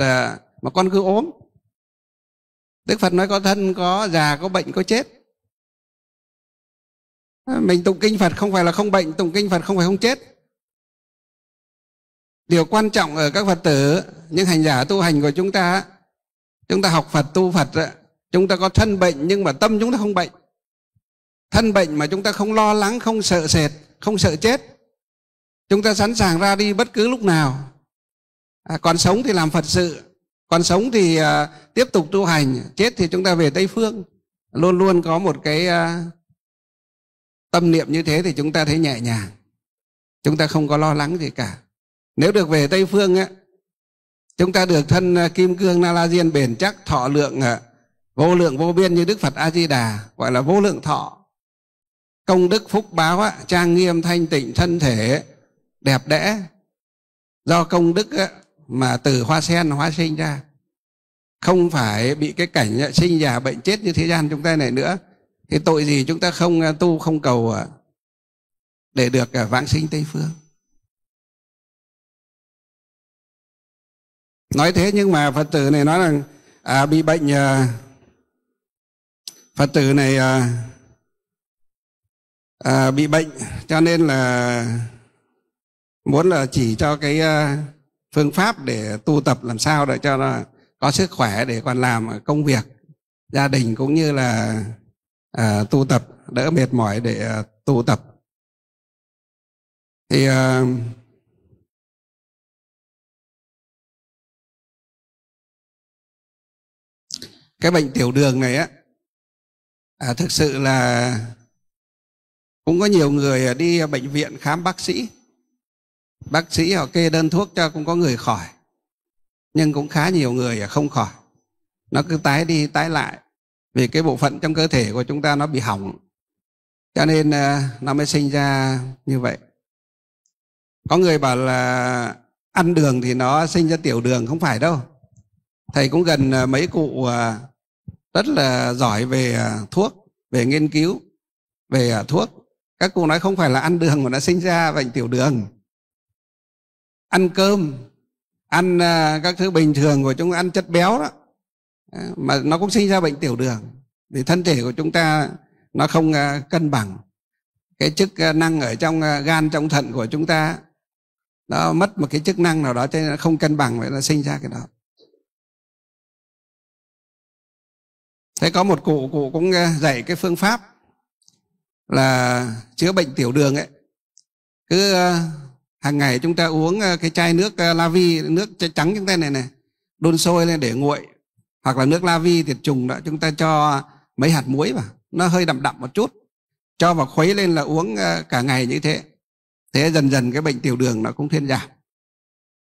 mà con cứ ốm đức phật nói có thân có già có bệnh có chết Ờ, mình tụng kinh phật không phải là không bệnh tụng kinh phật không phải không chết điều quan trọng ở các phật tử những hành giả tu hành của chúng ta chúng ta học phật tu phật chúng ta có thân bệnh nhưng mà tâm chúng ta không bệnh thân bệnh mà chúng ta không lo lắng không sợ sệt không sợ chết chúng ta sẵn sàng ra đi bất cứ lúc nào à, còn sống thì làm phật sự còn sống thì à, tiếp tục tu hành chết thì chúng ta về tây phương luôn luôn có một cái à, tâm niệm như thế thì chúng ta thấy nhẹ nhàng chúng ta không có lo lắng gì cả nếu được về tây phương á chúng ta được thân à, kim cương na la diên bền chắc thọ lượng à, vô lượng vô biên như đức phật a di đà gọi là vô lượng thọ công đức phúc báo á, trang nghiêm thanh tịnh thân thể đẹp đẽ do công đức á, mà từ hoa sen hóa sinh ra không phải bị cái cảnh sinh già bệnh chết như thế gian chúng ta này nữa thì tội gì chúng ta không à, tu, không cầu à, để được à, vãng sinh Tây Phương. Nói thế nhưng mà Phật tử này nói rằng à, bị bệnh à, Phật tử này à, à, bị bệnh cho nên là muốn là chỉ cho cái à, phương pháp để tu tập làm sao để cho nó có sức khỏe để còn làm công việc gia đình cũng như là à, tu tập đỡ mệt mỏi để à, tu tập thì à, cái bệnh tiểu đường này á à, thực sự là cũng có nhiều người à, đi bệnh viện khám bác sĩ bác sĩ họ kê đơn thuốc cho cũng có người khỏi nhưng cũng khá nhiều người à, không khỏi nó cứ tái đi tái lại vì cái bộ phận trong cơ thể của chúng ta nó bị hỏng cho nên à, nó mới sinh ra như vậy có người bảo là ăn đường thì nó sinh ra tiểu đường không phải đâu thầy cũng gần à, mấy cụ à, rất là giỏi về thuốc về nghiên cứu về thuốc các cụ nói không phải là ăn đường mà nó sinh ra bệnh tiểu đường ăn cơm ăn các thứ bình thường của chúng ăn chất béo đó Ờ, mà nó cũng sinh ra bệnh tiểu đường thì thân thể của chúng ta nó không ờ, cân bằng cái chức ờ, năng ở trong gan trong thận của chúng ta nó mất một cái chức năng nào đó cho nên nó không cân bằng vậy nó sinh ra cái đó thế có một cụ cụ cũng dạy cái phương pháp là chữa bệnh tiểu đường ấy cứ hàng ngày chúng ta uống cái chai nước la vi nước trắng chúng ta này này đun sôi lên để nguội hoặc là nước la vi tiệt trùng đó chúng ta cho mấy hạt muối vào nó hơi đậm đậm một chút cho vào khuấy lên là uống ờ, cả ngày như thế thế dần dần cái bệnh tiểu đường nó cũng thuyên giảm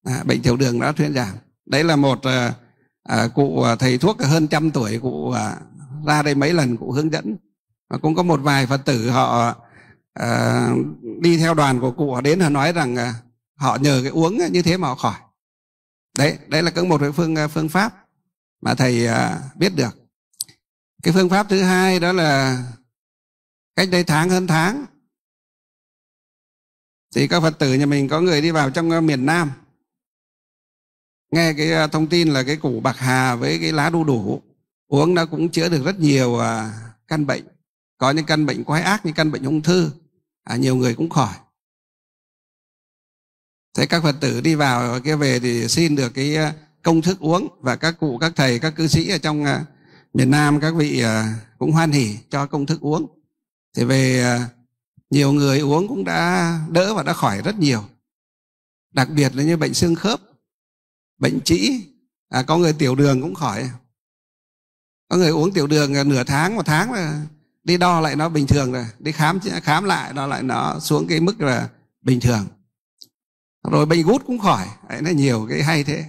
à, bệnh tiểu đường nó thuyên giảm đấy là một à, cụ thầy thuốc hơn trăm tuổi cụ à, ra đây mấy lần cụ hướng dẫn và cũng có một vài phật tử họ à, đi theo đoàn của cụ họ đến họ nói rằng à, họ nhờ cái uống như thế mà họ khỏi đấy đấy là cũng một cái phương phương pháp mà thầy à, biết được cái phương pháp thứ hai đó là cách đây tháng hơn tháng thì các phật tử nhà mình có người đi vào trong à, miền nam nghe cái à, thông tin là cái củ bạc hà với cái lá đu đủ uống nó cũng chữa được rất nhiều căn bệnh có những căn bệnh quái ác như căn bệnh ung thư à, nhiều người cũng khỏi thế các phật tử đi vào kia về thì xin được cái công thức uống và các cụ các thầy các cư sĩ ở trong à, miền Nam các vị à, cũng hoan hỉ cho công thức uống thì về à, nhiều người uống cũng đã đỡ và đã khỏi rất nhiều đặc biệt là như bệnh xương khớp bệnh trĩ à, có người tiểu đường cũng khỏi có người uống tiểu đường nửa tháng một tháng là đi đo lại nó bình thường rồi đi khám khám lại đo lại nó xuống cái mức là bình thường rồi bệnh gút cũng khỏi đấy là nhiều cái hay thế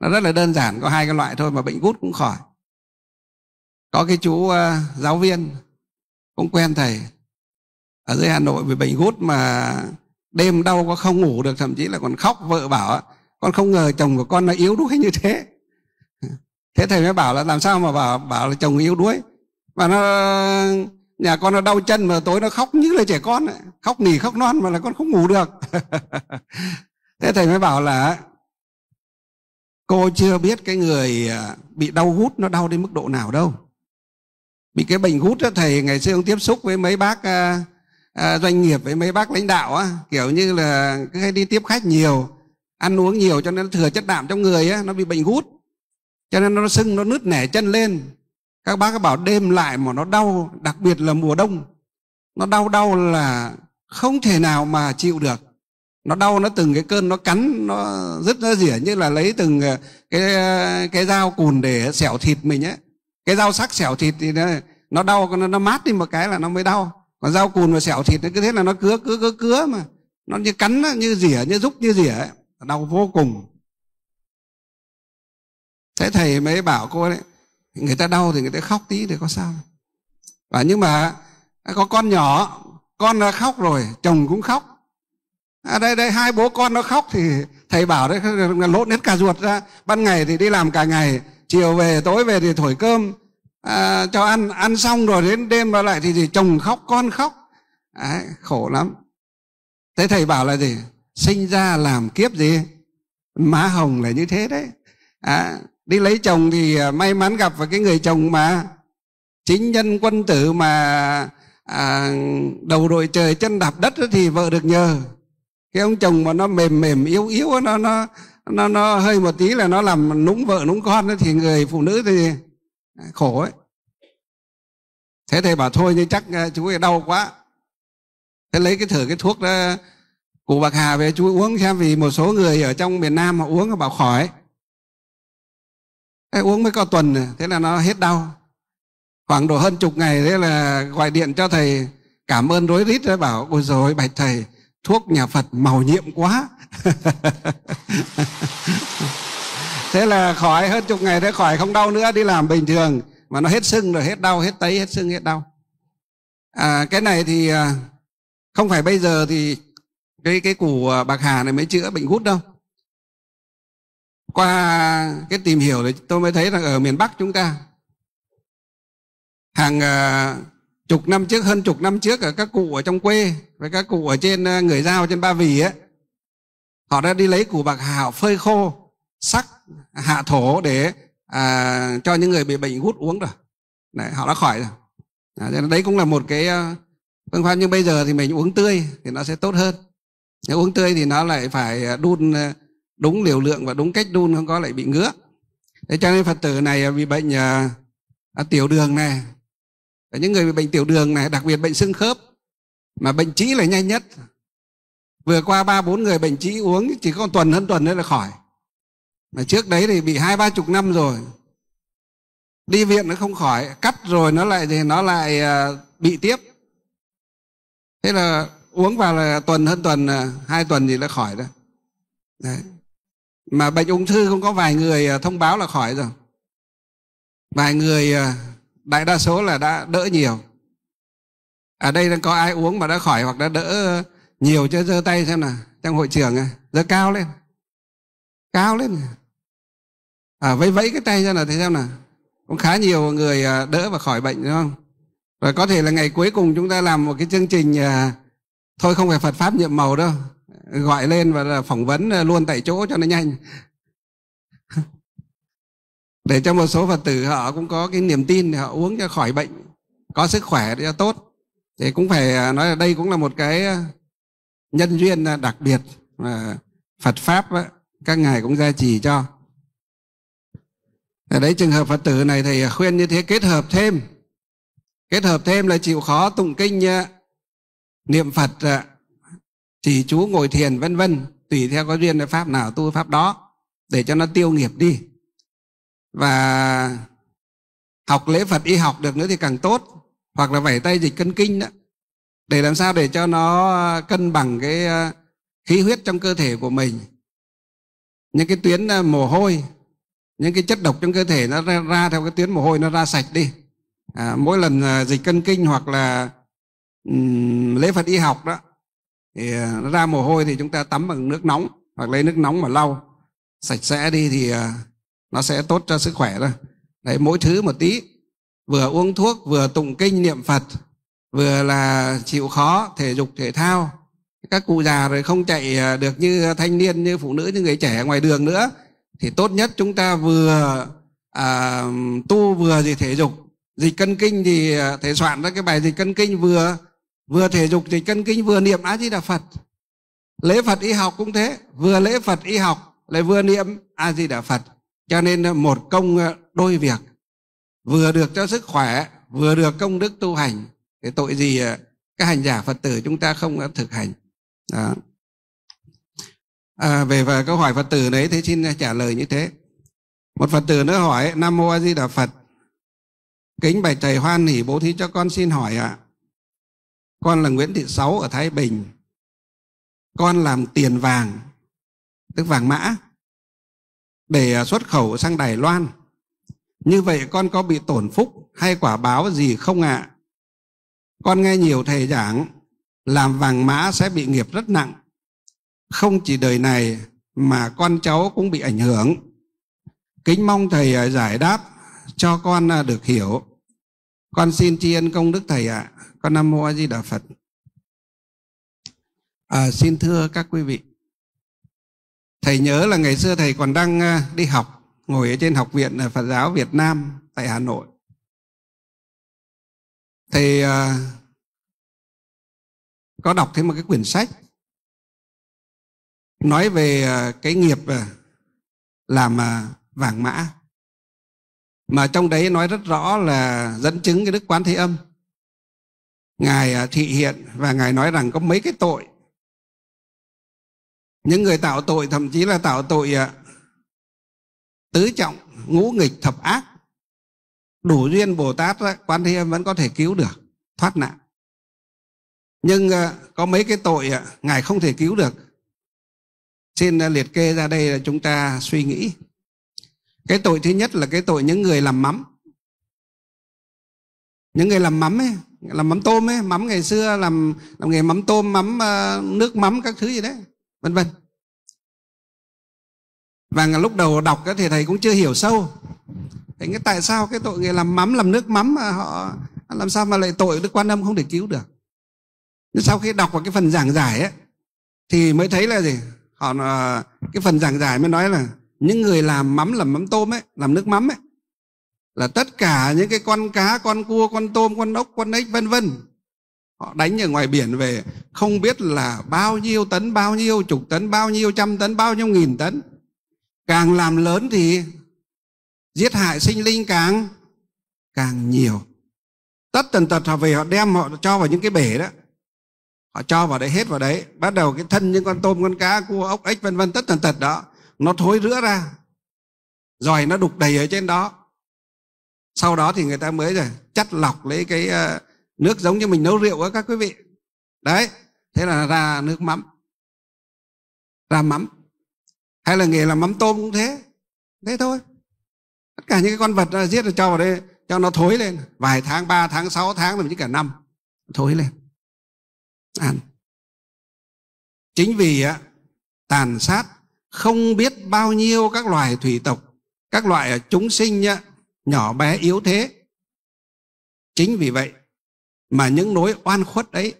nó rất là đơn giản có hai cái loại thôi mà bệnh gút cũng khỏi có cái chú uh, giáo viên cũng quen thầy ở dưới hà nội vì bệnh gút mà đêm đau có không ngủ được thậm chí là còn khóc vợ bảo con không ngờ chồng của con nó yếu đuối như thế thế thầy mới bảo là làm sao mà bảo bảo là chồng yếu đuối mà nó nhà con nó đau chân mà tối nó khóc như là trẻ con ấy. khóc nỉ khóc non mà là con không ngủ được thế thầy mới bảo là cô chưa biết cái người à, bị đau hút nó đau đến mức độ nào đâu bị cái bệnh hút đó thầy ngày xưa ông tiếp xúc với mấy bác à, à, doanh nghiệp với mấy bác lãnh đạo á kiểu như là cứ hay đi tiếp khách nhiều ăn uống nhiều cho nên nó thừa chất đạm trong người á nó bị bệnh hút cho nên nó sưng nó nứt nẻ chân lên các bác bảo đêm lại mà nó đau đặc biệt là mùa đông nó đau đau là không thể nào mà chịu được nó đau nó từng cái cơn nó cắn nó rất nó rỉa như là lấy từng cái cái dao cùn để xẻo thịt mình ấy cái dao sắc xẻo thịt thì nó, nó đau nó, nó mát đi một cái là nó mới đau còn dao cùn và xẻo thịt nó cứ thế là nó cứa cứa cứa cứa mà nó như cắn như rỉa như rúc như rỉa ấy. đau vô cùng thế thầy mới bảo cô đấy người ta đau thì người ta khóc tí thì có sao và nhưng mà có con nhỏ con đã khóc rồi chồng cũng khóc à, đây đây hai bố con nó khóc thì thầy bảo đấy lỗ hết cả ruột ra ban ngày thì đi làm cả ngày chiều về tối về thì thổi cơm à, cho ăn ăn xong rồi đến đêm vào lại thì, thì chồng khóc con khóc đấy, khổ lắm thế thầy bảo là gì sinh ra làm kiếp gì má hồng là như thế đấy à, đi lấy chồng thì à, may mắn gặp với cái người chồng mà chính nhân quân tử mà à, đầu đội trời chân đạp đất thì vợ được nhờ cái ông chồng mà nó mềm mềm yếu yếu nó nó nó nó hơi một tí là nó làm nũng vợ nũng con thì người phụ nữ thì à, khổ ấy thế thầy bảo thôi nhưng chắc à, chú ấy đau quá thế lấy cái thử cái thuốc đó à, cụ bạc hà về chú uống xem vì một số người ở trong miền nam họ uống họ bảo khỏi thế uống mới có tuần thế là nó hết đau khoảng độ hơn chục ngày thế là gọi điện cho thầy cảm ơn rối rít rồi bảo ôi rồi bạch thầy thuốc nhà phật màu nhiệm quá thế là khỏi hơn chục ngày thế khỏi không đau nữa đi làm bình thường mà nó hết sưng rồi hết đau hết tấy hết sưng hết đau à, cái này thì à, không phải bây giờ thì cái cái củ à, bạc hà này mới chữa bệnh gút đâu qua cái tìm hiểu thì tôi mới thấy là ở miền bắc chúng ta hàng à, chục năm trước hơn chục năm trước ở các cụ ở trong quê với các cụ ở trên à, người giao trên ba vì ấy họ đã đi lấy củ bạc hà phơi khô sắc hạ thổ để à, cho những người bị bệnh hút uống rồi đấy, họ đã khỏi rồi à, đấy cũng là một cái à, phương pháp nhưng bây giờ thì mình uống tươi thì nó sẽ tốt hơn nếu uống tươi thì nó lại phải đun à, đúng liều lượng và đúng cách đun không có lại bị ngứa thế cho nên phật tử này bị bệnh à, tiểu đường này và những người bị bệnh tiểu đường này, đặc biệt bệnh xương khớp, mà bệnh trĩ là nhanh nhất. Vừa qua ba bốn người bệnh trĩ uống chỉ có tuần hơn tuần nữa là khỏi. Mà trước đấy thì bị hai ba chục năm rồi. Đi viện nó không khỏi, cắt rồi nó lại thì nó lại à, bị tiếp. Thế là uống vào là tuần hơn tuần, à, hai tuần thì nó khỏi đó. Đấy. Mà bệnh ung thư cũng có vài người à, thông báo là khỏi rồi. Vài người đại đa số là đã đỡ nhiều ở đây đang có ai uống mà đã khỏi hoặc đã đỡ nhiều cho giơ tay xem nào trong hội trường à, giơ cao lên cao lên à, vẫy vẫy cái tay ra là thấy xem nào cũng khá nhiều người à, đỡ và khỏi bệnh đúng không rồi có thể là ngày cuối cùng chúng ta làm một cái chương trình à, thôi không phải Phật pháp nhiệm màu đâu gọi lên và phỏng vấn luôn tại chỗ cho nó nhanh để cho một số phật tử họ cũng có cái niềm tin để họ uống cho khỏi bệnh có sức khỏe để cho tốt thì cũng phải à, nói là đây cũng là một cái à, nhân duyên à, đặc biệt mà phật pháp các ngài cũng gia trì cho ở đấy trường hợp phật tử này thì khuyên như thế kết hợp thêm kết hợp thêm là chịu khó tụng kinh niệm phật chỉ chú ngồi thiền vân vân tùy theo có duyên pháp nào tu pháp đó để cho nó tiêu nghiệp đi và học lễ Phật y học được nữa thì càng tốt hoặc là vẩy tay dịch cân kinh đó để làm sao để cho nó cân bằng cái ờ, khí huyết trong cơ thể của mình những cái tuyến ờ, mồ hôi những cái chất độc trong cơ thể nó ra, ra theo cái tuyến mồ hôi nó ra sạch đi à, mỗi lần ờ, dịch cân kinh hoặc là um, lễ Phật y học đó thì nó ra mồ hôi thì chúng ta tắm bằng nước nóng hoặc lấy nước nóng mà lau sạch sẽ đi thì nó sẽ tốt cho sức khỏe đó đấy mỗi thứ một tí vừa uống thuốc vừa tụng kinh niệm phật vừa là chịu khó thể dục thể thao các cụ già rồi không chạy à, được như thanh niên như phụ nữ như người trẻ ngoài đường nữa thì tốt nhất chúng ta vừa à, tu vừa gì thể dục dịch cân kinh thì à, thể soạn ra cái bài dịch cân kinh vừa vừa thể dục dịch cân kinh vừa niệm a di đà phật lễ phật y học cũng thế vừa lễ phật y học lại vừa niệm a di đà phật cho nên ờ, một công ờ, đôi việc vừa được cho sức khỏe vừa được công đức tu hành cái tội gì ờ, các hành giả phật tử chúng ta không thực hành đó à, về và câu hỏi phật tử đấy thế xin trả lời như thế một phật tử nữa hỏi nam mô a di đà phật kính bạch thầy hoan hỉ bố thí cho con xin hỏi ạ à. con là nguyễn thị sáu ở thái bình con làm tiền vàng tức vàng mã để à, xuất khẩu sang Đài Loan. Như vậy con có bị tổn phúc hay quả báo gì không ạ? À? Con nghe nhiều thầy giảng, làm vàng mã sẽ bị nghiệp rất nặng. Không chỉ đời này mà con cháu cũng bị ảnh hưởng. Kính mong thầy à, giải đáp cho con à, được hiểu. Con xin tri ân công đức thầy ạ. À. Con Nam Mô A Di Đà Phật. À, xin thưa các quý vị, Thầy nhớ là ngày xưa thầy còn đang à, đi học, ngồi ở trên học viện à, Phật giáo Việt Nam tại Hà Nội. Thầy à, có đọc thêm một cái quyển sách nói về cái nghiệp làm vàng mã mà trong đấy nói rất rõ là dẫn chứng cái đức quán thế âm ngài thị hiện và ngài nói rằng có mấy cái tội những người tạo tội thậm chí là tạo tội à, tứ trọng ngũ nghịch thập ác đủ duyên bồ tát quan thế âm vẫn có thể cứu được thoát nạn nhưng à, có mấy cái tội à, ngài không thể cứu được xin liệt kê ra đây là chúng ta suy nghĩ cái tội thứ nhất là cái tội những người làm mắm những người làm mắm ấy làm mắm tôm ấy mắm ngày xưa làm làm nghề mắm tôm mắm nước mắm các thứ gì đấy vân vân và lúc đầu đọc thì thầy cũng chưa hiểu sâu thầy tại sao cái tội người làm mắm làm nước mắm mà họ làm sao mà lại tội đức quan âm không thể cứu được nhưng sau khi đọc vào cái phần giảng giải ấy, thì mới thấy là gì họ à, cái phần giảng giải mới nói là những người làm mắm làm mắm tôm ấy làm nước mắm ấy là tất cả những cái con cá con cua con tôm con ốc con ếch vân vân họ đánh ở ngoài biển về không biết là bao nhiêu tấn bao nhiêu chục tấn bao nhiêu trăm tấn bao nhiêu nghìn tấn càng làm lớn thì giết hại sinh linh càng càng nhiều tất tần tật họ về họ đem họ cho vào những cái bể đó họ cho vào đấy hết vào đấy bắt đầu cái thân những con tôm con cá cua ốc ếch vân vân tất tần tật đó nó thối rữa ra rồi nó đục đầy ở trên đó sau đó thì người ta mới rồi chắt lọc lấy cái ờ, nước giống như mình nấu rượu á các quý vị đấy thế là ra nước mắm ra mắm hay là nghề làm mắm tôm cũng thế thế thôi tất cả những cái con vật giết rồi cho vào đây cho nó thối lên vài tháng ba tháng sáu tháng thậm chí cả năm thối lên ăn chính vì á, tàn sát không biết bao nhiêu các loài thủy tộc các loại chúng sinh á, nhỏ bé yếu thế chính vì vậy mà những nỗi oan khuất ấy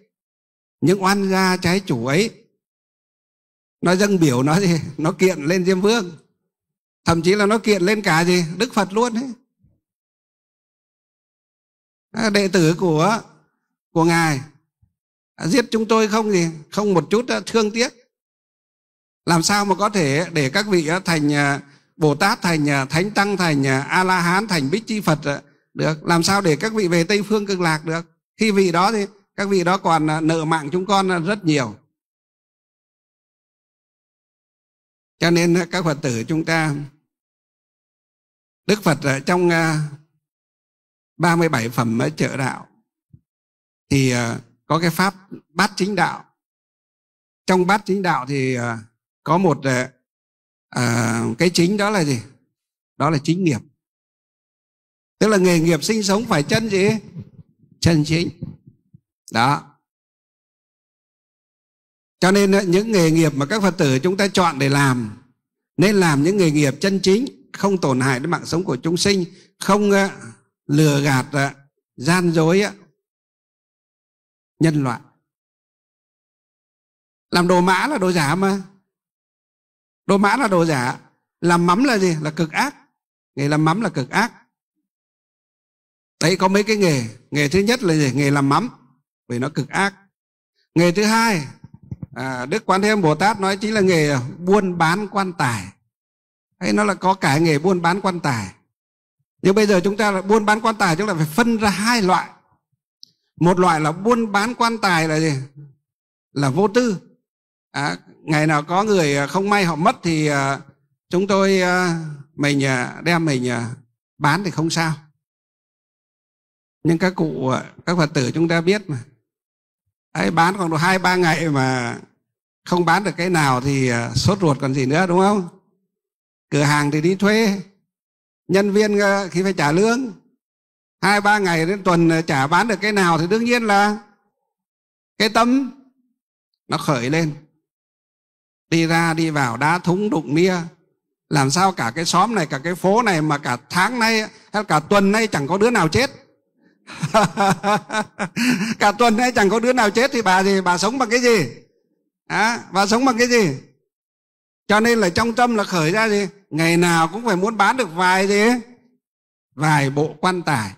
những oan gia trái chủ ấy nó dâng biểu nó gì nó kiện lên diêm vương thậm chí là nó kiện lên cả gì đức phật luôn ấy đệ tử của của ngài giết chúng tôi không gì không một chút à, thương tiếc làm sao mà có thể để các vị à, thành à, bồ tát thành thánh tăng thành a la hán thành bích chi phật được làm sao để các vị về tây phương cực lạc được khi vị đó thì các vị đó còn à, nợ mạng chúng con à, rất nhiều cho nên à, các phật tử chúng ta đức phật trong 37 phẩm trợ đạo thì có cái pháp bát chính đạo trong bát chính đạo thì có một cái chính đó là gì đó là chính nghiệp tức là nghề nghiệp sinh sống phải chân gì chân chính đó cho nên ờ, những nghề nghiệp mà các phật tử chúng ta chọn để làm nên làm những nghề nghiệp chân chính không tổn hại đến mạng sống của chúng sinh không ờ, lừa gạt ờ, gian dối nhân loại làm đồ mã là đồ giả mà đồ mã là đồ giả làm mắm là gì là cực ác nghề làm mắm là cực ác Đấy có mấy cái nghề. Nghề thứ nhất là gì? Nghề làm mắm. Vì nó cực ác. Nghề thứ hai, à, Đức Quán Thế Âm Bồ Tát nói chính là nghề buôn bán quan tài. Hay nó là có cả nghề buôn bán quan tài. Nhưng bây giờ chúng ta là buôn bán quan tài chúng ta phải phân ra hai loại. Một loại là buôn bán quan tài là gì? Là vô tư. À, ngày nào có người à, không may họ mất thì à, chúng tôi à, mình à, đem mình à, bán thì không sao nhưng các cụ à, các phật tử chúng ta biết mà ấy bán khoảng độ hai ba ngày mà không bán được cái nào thì à, sốt ruột còn gì nữa đúng không cửa hàng thì đi thuê nhân viên khi à, phải trả lương hai ba ngày đến tuần trả bán được cái nào thì đương nhiên là cái tâm nó khởi lên đi ra đi vào đá thúng đụng nia làm sao cả cái xóm này cả cái phố này mà cả tháng nay hay cả tuần nay chẳng có đứa nào chết cả tuần ấy chẳng có đứa nào chết thì bà gì bà sống bằng cái gì à, bà sống bằng cái gì cho nên là trong tâm là khởi ra gì ngày nào cũng phải muốn bán được vài gì vài bộ quan tài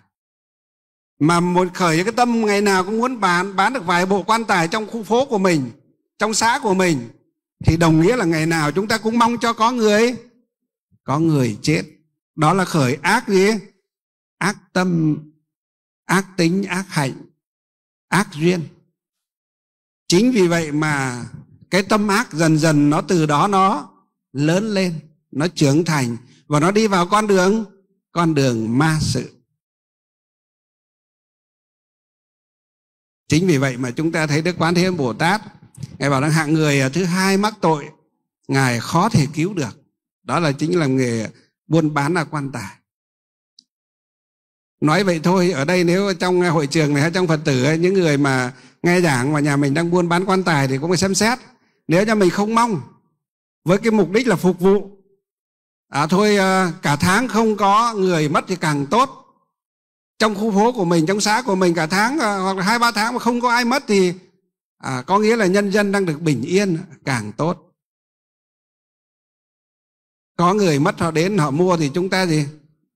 mà một khởi cái tâm ngày nào cũng muốn bán bán được vài bộ quan tài trong khu phố của mình trong xã của mình thì đồng nghĩa là ngày nào chúng ta cũng mong cho có người có người chết đó là khởi ác gì ác tâm ác tính ác hạnh ác duyên chính vì vậy mà cái tâm ác dần dần nó từ đó nó lớn lên nó trưởng thành và nó đi vào con đường con đường ma sự chính vì vậy mà chúng ta thấy đức quán thế âm bồ tát ngài bảo rằng hạng người thứ hai mắc tội ngài khó thể cứu được đó là chính là nghề buôn bán là quan tài nói vậy thôi ở đây nếu trong ờ, hội trường này hay trong phật tử hay những người mà nghe giảng mà nhà mình đang buôn bán quan tài thì cũng phải xem xét nếu nhà mình không mong với cái mục đích là phục vụ à thôi ờ, cả tháng không có người mất thì càng tốt trong khu phố của mình trong xã của mình cả tháng ờ, hoặc là hai ba tháng mà không có ai mất thì à, có nghĩa là nhân dân đang được bình yên càng tốt có người mất họ đến họ mua thì chúng ta gì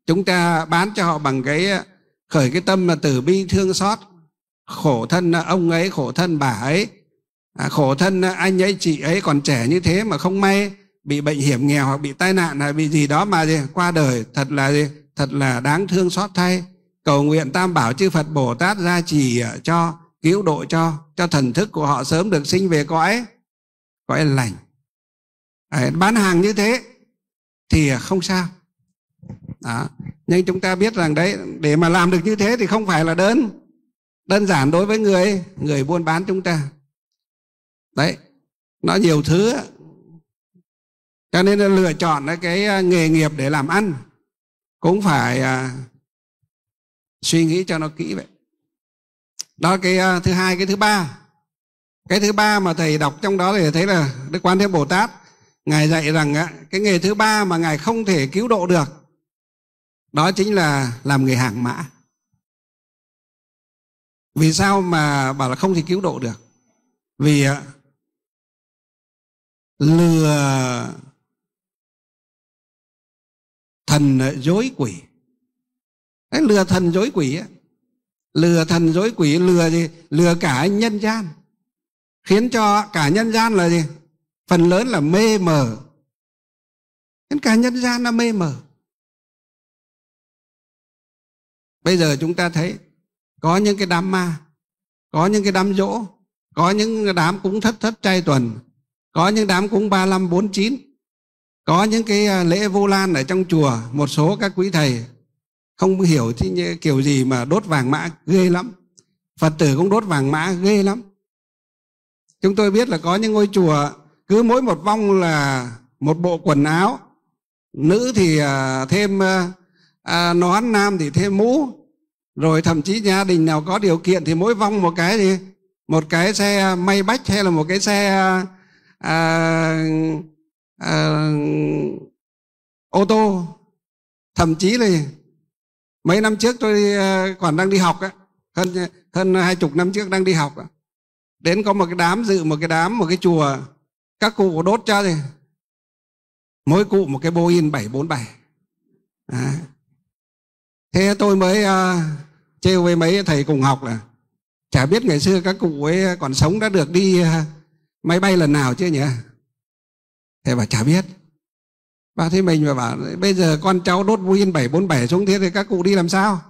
chúng ta bán cho họ bằng cái ờ, khởi cái tâm là từ bi thương xót khổ thân ờ, ông ấy khổ thân bà ấy à, khổ thân ờ, anh ấy chị ấy còn trẻ như thế mà không may bị bệnh hiểm nghèo hoặc bị tai nạn hay bị gì đó mà gì qua đời thật là gì thật là đáng thương xót thay cầu nguyện tam bảo chư phật bồ tát gia trì cho cứu độ cho cho thần thức của họ sớm được sinh về cõi cõi lành à, bán hàng như thế thì không sao đó. nhưng chúng ta biết rằng đấy để mà làm được như thế thì không phải là đơn đơn giản đối với người người buôn bán chúng ta đấy nó nhiều thứ cho nên là lựa chọn cái à, nghề nghiệp để làm ăn cũng phải à, suy nghĩ cho nó kỹ vậy đó cái à, thứ hai cái thứ ba cái thứ ba mà thầy đọc trong đó thì thấy là đức quan thế bồ tát ngài dạy rằng cái nghề thứ ba mà ngài không thể cứu độ được đó chính là làm người hàng mã vì sao mà bảo là không thì cứu độ được vì à, lừa thần dối quỷ Đấy, lừa thần dối quỷ lừa thần dối quỷ lừa gì lừa cả nhân gian khiến cho cả nhân gian là gì phần lớn là mê mờ khiến cả nhân gian là mê mờ bây giờ chúng ta thấy có những cái đám ma có những cái đám dỗ có những đám cúng thất thất trai tuần có những đám cúng ba năm bốn chín có những cái à, lễ vô lan ở trong chùa một số các quý thầy không hiểu thì kiểu gì mà đốt vàng mã ghê lắm phật tử cũng đốt vàng mã ghê lắm chúng tôi biết là có những ngôi chùa cứ mỗi một vong là một bộ quần áo nữ thì à, thêm à, à, nón nam thì thêm mũ rồi thậm chí gia đình nào có điều kiện thì mỗi vong một cái gì, một cái xe may bách hay là một cái xe à, à, ô tô thậm chí là mấy năm trước tôi à, còn đang đi học á hơn hơn hai chục năm trước đang đi học đến có một cái đám dự một cái đám một cái chùa các cụ đốt cho thì mỗi cụ một cái boeing 747 bốn à, thế tôi mới uh, với mấy thầy cùng học là chả biết ngày xưa các cụ ấy còn sống đã được đi uh, máy bay lần nào chưa nhỉ thầy bảo chả biết và thế mình và bảo bây giờ con cháu đốt Boeing 747 xuống thế thì các cụ đi làm sao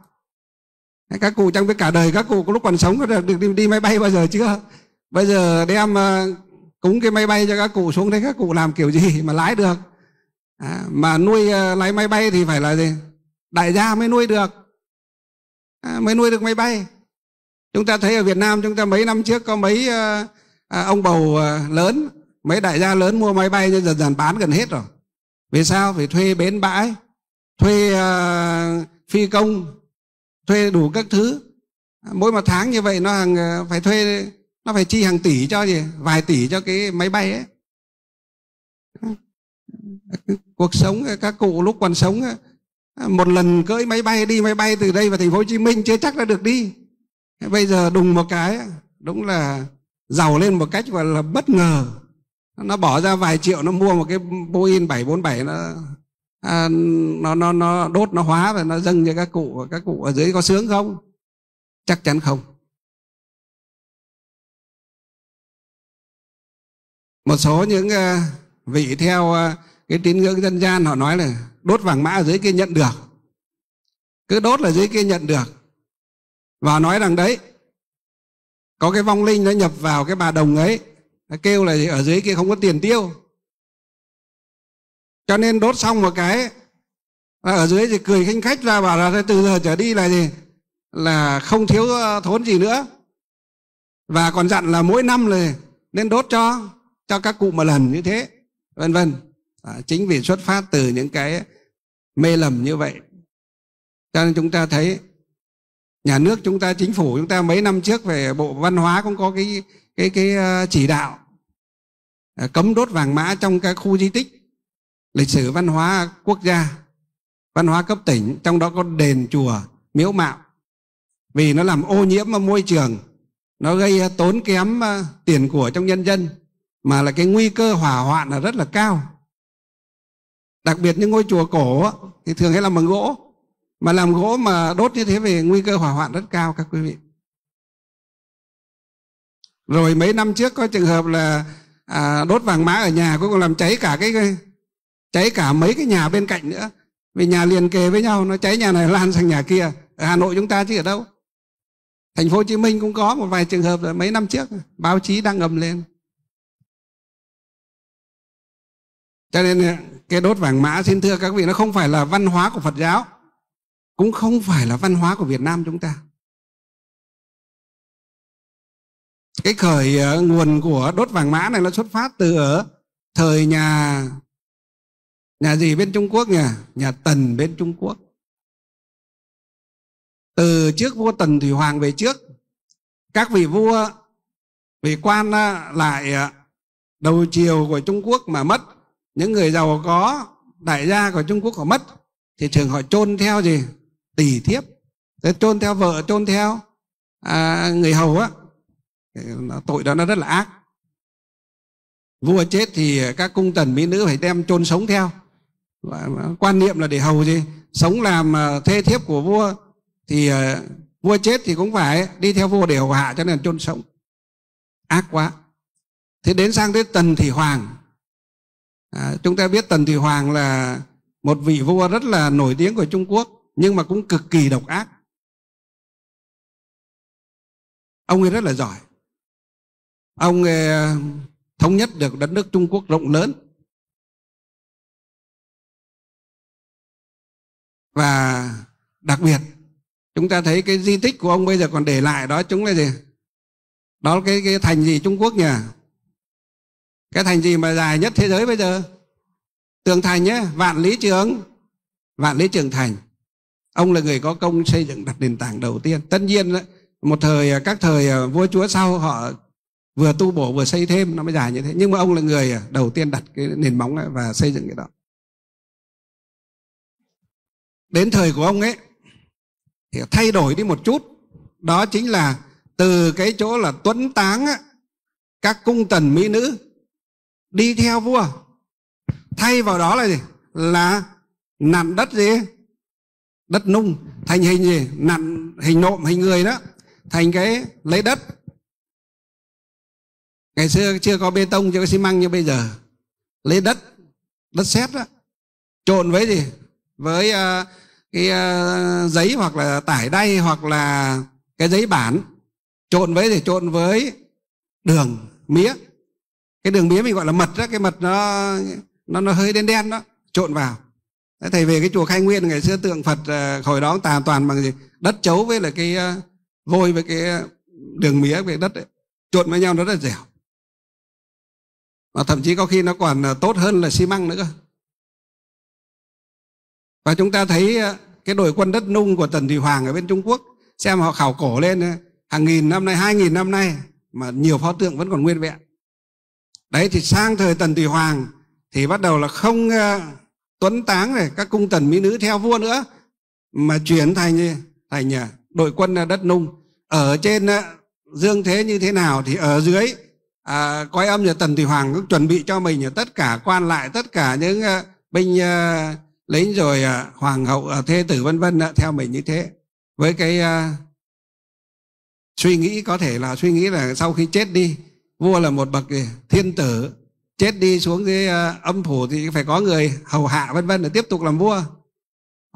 các cụ chẳng biết cả đời các cụ lúc còn sống có được đi, đi máy bay bao giờ chưa bây giờ đem à, cúng cái máy bay cho các cụ xuống đấy các cụ làm kiểu gì mà lái được à, mà nuôi lái máy bay thì phải là gì đại gia mới nuôi được à, mới nuôi được máy bay chúng ta thấy ở việt nam chúng ta mấy năm trước có mấy à, ông bầu à, lớn mấy đại gia lớn mua máy bay nhưng dần dần bán gần hết rồi vì sao phải thuê bến bãi thuê à, phi công thuê đủ các thứ mỗi một tháng như vậy nó hàng phải thuê nó phải chi hàng tỷ cho gì vài tỷ cho cái máy bay ấy ừ. cuộc sống các cụ lúc còn sống một lần cưỡi máy bay đi máy bay từ đây vào thành phố Hồ Chí Minh chưa chắc đã được đi bây giờ đùng một cái đúng là giàu lên một cách gọi là bất ngờ nó bỏ ra vài triệu nó mua một cái Boeing 747 nó à, nó nó nó đốt nó hóa và nó dâng cho các cụ các cụ ở dưới có sướng không chắc chắn không một số những à, vị theo à, cái tín ngưỡng dân gian họ nói là đốt vàng mã ở dưới kia nhận được cứ đốt là dưới kia nhận được và nói rằng đấy có cái vong linh nó nhập vào cái bà đồng ấy nó kêu là ở dưới kia không có tiền tiêu cho nên đốt xong một cái ở dưới thì cười khinh khách ra bảo là từ giờ trở đi là gì là không thiếu ờ, thốn gì nữa và còn dặn là mỗi năm là nên đốt cho cho các cụ một lần như thế vân vân à, chính vì xuất phát từ những cái mê lầm như vậy cho nên chúng ta thấy nhà nước chúng ta chính phủ chúng ta mấy năm trước về bộ văn hóa cũng có cái cái cái ờ, chỉ đạo ờ, cấm đốt vàng mã trong các khu di tích lịch sử văn hóa quốc gia văn hóa cấp tỉnh trong đó có đền chùa miếu mạo vì nó làm ô nhiễm môi trường nó gây tốn kém ờ, tiền của trong nhân dân mà là cái nguy cơ hỏa hoạn là rất là cao đặc biệt những ngôi chùa cổ thì thường hay làm bằng gỗ mà làm gỗ mà đốt như thế về nguy cơ hỏa hoạn rất cao các quý vị rồi mấy năm trước có trường hợp là à, đốt vàng mã ở nhà cũng làm cháy cả cái, cháy cả mấy cái nhà bên cạnh nữa vì nhà liền kề với nhau nó cháy nhà này lan sang nhà kia ở hà nội chúng ta chứ ở đâu thành phố hồ chí minh cũng có một vài trường hợp rồi mấy năm trước báo chí đang ngầm lên cho nên cái đốt vàng mã xin thưa các vị nó không phải là văn hóa của Phật giáo cũng không phải là văn hóa của Việt Nam chúng ta cái khởi ờ, nguồn của đốt vàng mã này nó xuất phát từ ở thời nhà nhà gì bên Trung Quốc nhỉ nhà Tần bên Trung Quốc từ trước vua Tần Thủy Hoàng về trước các vị vua vị quan ờ, lại ờ, đầu triều của Trung Quốc mà mất những người giàu có đại gia của trung quốc họ mất thì thường họ chôn theo gì tỷ thiếp thế chôn theo vợ chôn theo à, người hầu á tội đó nó rất là ác vua chết thì các cung tần mỹ nữ phải đem chôn sống theo quan niệm là để hầu gì sống làm à, thê thiếp của vua thì à, vua chết thì cũng phải đi theo vua để hầu hạ cho nên chôn sống ác quá thế đến sang tới tần thì hoàng à, chúng ta biết tần thủy hoàng là một vị vua rất là nổi tiếng của trung quốc nhưng mà cũng cực kỳ độc ác ông ấy rất là giỏi ông ấy ờ, thống nhất được đất nước trung quốc rộng lớn và đặc biệt chúng ta thấy cái di tích của ông bây giờ còn để lại đó chúng là gì đó là cái, cái thành gì trung quốc nhỉ cái thành gì mà dài nhất thế giới bây giờ tường thành nhé vạn lý trường vạn lý trường thành ông là người có công xây dựng đặt nền tảng đầu tiên tất nhiên một thời các thời à, vua chúa sau họ vừa tu bổ vừa xây thêm nó mới dài như thế nhưng mà ông là người à, đầu tiên đặt cái nền móng và xây dựng cái đó đến thời của ông ấy thì thay đổi đi một chút đó chính là từ cái chỗ là tuấn táng các cung tần mỹ nữ đi theo vua thay vào đó là gì là nặn đất gì đất nung thành hình gì nặn hình nộm hình người đó thành cái lấy đất ngày xưa chưa có bê tông chưa có xi măng như bây giờ lấy đất đất sét đó trộn với gì với uh, cái uh, giấy hoặc là tải đay hoặc là cái giấy bản trộn với gì trộn với đường mía cái đường mía mình gọi là mật đó cái mật nó nó nó hơi đen đen đó trộn vào thầy về cái chùa khai nguyên ngày xưa tượng phật ờ, hồi đó tà toàn bằng gì đất chấu với là cái ờ, vôi với cái ờ, đường mía về đất ấy. trộn với nhau nó rất dẻo mà thậm chí có khi nó còn tốt hơn là xi măng nữa và chúng ta thấy cái đội quân đất nung của Tần Thủy Hoàng ở bên Trung Quốc xem họ khảo cổ lên hàng nghìn năm nay hai nghìn năm nay mà nhiều pho tượng vẫn còn nguyên vẹn đấy thì sang thời tần tùy hoàng thì bắt đầu là không uh, tuấn táng này các cung tần mỹ nữ theo vua nữa mà chuyển thành ờ, thành uh, đội quân uh, đất nung ở trên uh, dương thế như thế nào thì ở dưới uh, coi âm nhà tần tùy hoàng cũng chuẩn bị cho mình uh, tất cả quan lại tất cả những uh, binh uh, lính rồi uh, hoàng hậu uh, thê tử vân vân uh, theo mình như thế với cái uh, suy nghĩ có thể là suy nghĩ là sau khi chết đi vua là một bậc thiên tử chết đi xuống dưới à, âm phủ thì phải có người hầu hạ vân vân để tiếp tục làm vua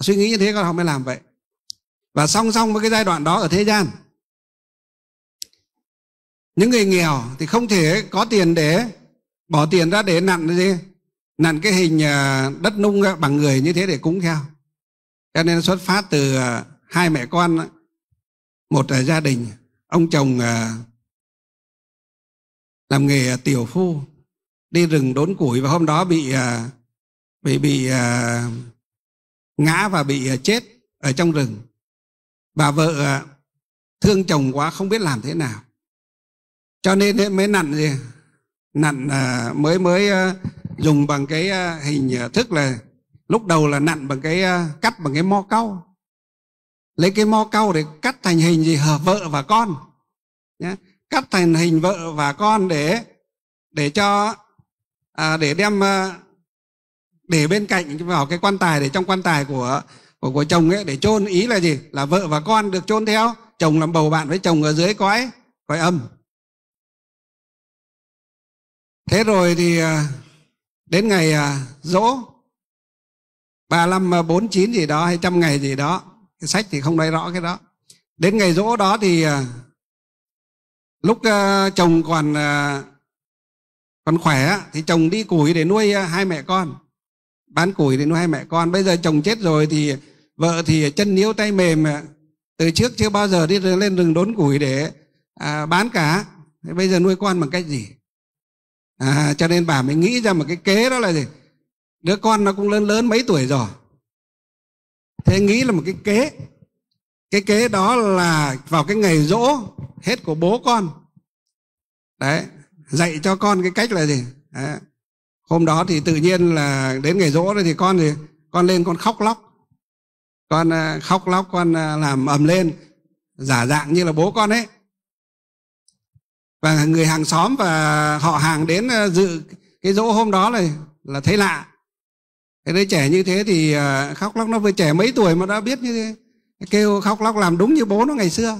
suy nghĩ như thế con họ mới làm vậy và song song với cái giai đoạn đó ở thế gian những người nghèo thì không thể có tiền để bỏ tiền ra để nặn gì nặn cái hình à, đất nung bằng người như thế để cúng theo cho nên xuất phát từ à, hai mẹ con một gia đình ông chồng làm nghề à, tiểu phu đi rừng đốn củi và hôm đó bị à, bị bị à, ngã và bị chết ở trong rừng bà vợ thương chồng quá không biết làm thế nào cho nên mới nặn gì nặn mới mới dùng bằng cái hình thức là lúc đầu là nặn bằng cái cắt bằng cái mo cau lấy cái mo cau để cắt thành hình gì hợp vợ và con nhé cắt thành hình vợ và con để để cho à, để đem à, để bên cạnh vào cái quan tài để trong quan tài của của của chồng ấy để chôn ý là gì là vợ và con được chôn theo chồng làm bầu bạn với chồng ở dưới cõi cõi âm thế rồi thì à, đến ngày à, dỗ ba năm bốn chín gì đó hay trăm ngày gì đó cái sách thì không nói rõ cái đó đến ngày dỗ đó thì lúc uh, chồng còn uh, còn khỏe thì chồng đi củi để nuôi uh, hai mẹ con bán củi để nuôi hai mẹ con bây giờ chồng chết rồi thì vợ thì chân níu tay mềm từ trước chưa bao giờ đi lên rừng đốn củi để à, bán cá thế bây giờ nuôi con bằng cách gì à, cho nên bà mới nghĩ ra một cái kế đó là gì đứa con nó cũng lớn lớn mấy tuổi rồi thế nghĩ là một cái kế cái kế đó là vào cái ngày rỗ hết của bố con đấy dạy cho con cái cách là gì đấy. hôm đó thì tự nhiên là đến ngày rỗ thì con thì con lên con khóc lóc con à, khóc lóc con à, làm ầm lên giả dạng như là bố con ấy và người hàng xóm và họ hàng đến à, dự cái dỗ hôm đó này là thấy lạ cái đứa trẻ như thế thì khóc lóc nó vừa trẻ mấy tuổi mà đã biết như thế kêu khóc lóc làm đúng như bố nó ngày xưa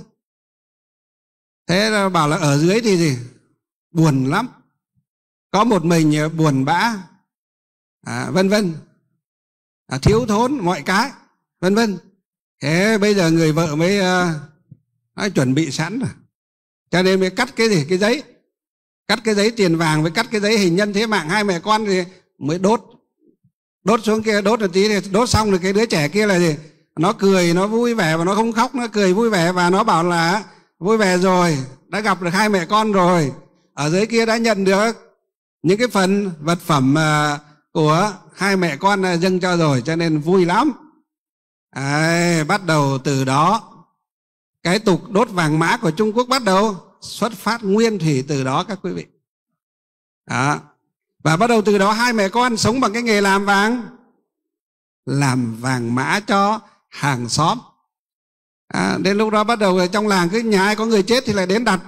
thế là bảo là ở dưới thì gì buồn lắm có một mình ờ, buồn bã à, vân vân à, thiếu thốn mọi cái vân vân thế bây giờ người vợ mới uh, chuẩn bị sẵn rồi cho nên mới cắt cái gì cái giấy cắt cái giấy tiền vàng với cắt cái giấy hình nhân thế mạng hai mẹ con thì mới đốt đốt xuống kia đốt một tí thì đốt xong rồi cái đứa trẻ kia là gì nó cười nó vui vẻ và nó không khóc nó cười vui vẻ và nó bảo là vui vẻ rồi đã gặp được hai mẹ con rồi ở dưới kia đã nhận được những cái phần vật phẩm à, của hai mẹ con à, dâng cho rồi cho nên vui lắm à, bắt đầu từ đó cái tục đốt vàng mã của trung quốc bắt đầu xuất phát nguyên thủy từ đó các quý vị đó. và bắt đầu từ đó hai mẹ con sống bằng cái nghề làm vàng làm vàng mã cho hàng xóm à, đến lúc đó bắt đầu ở trong làng cứ nhà ai có người chết thì lại đến đặt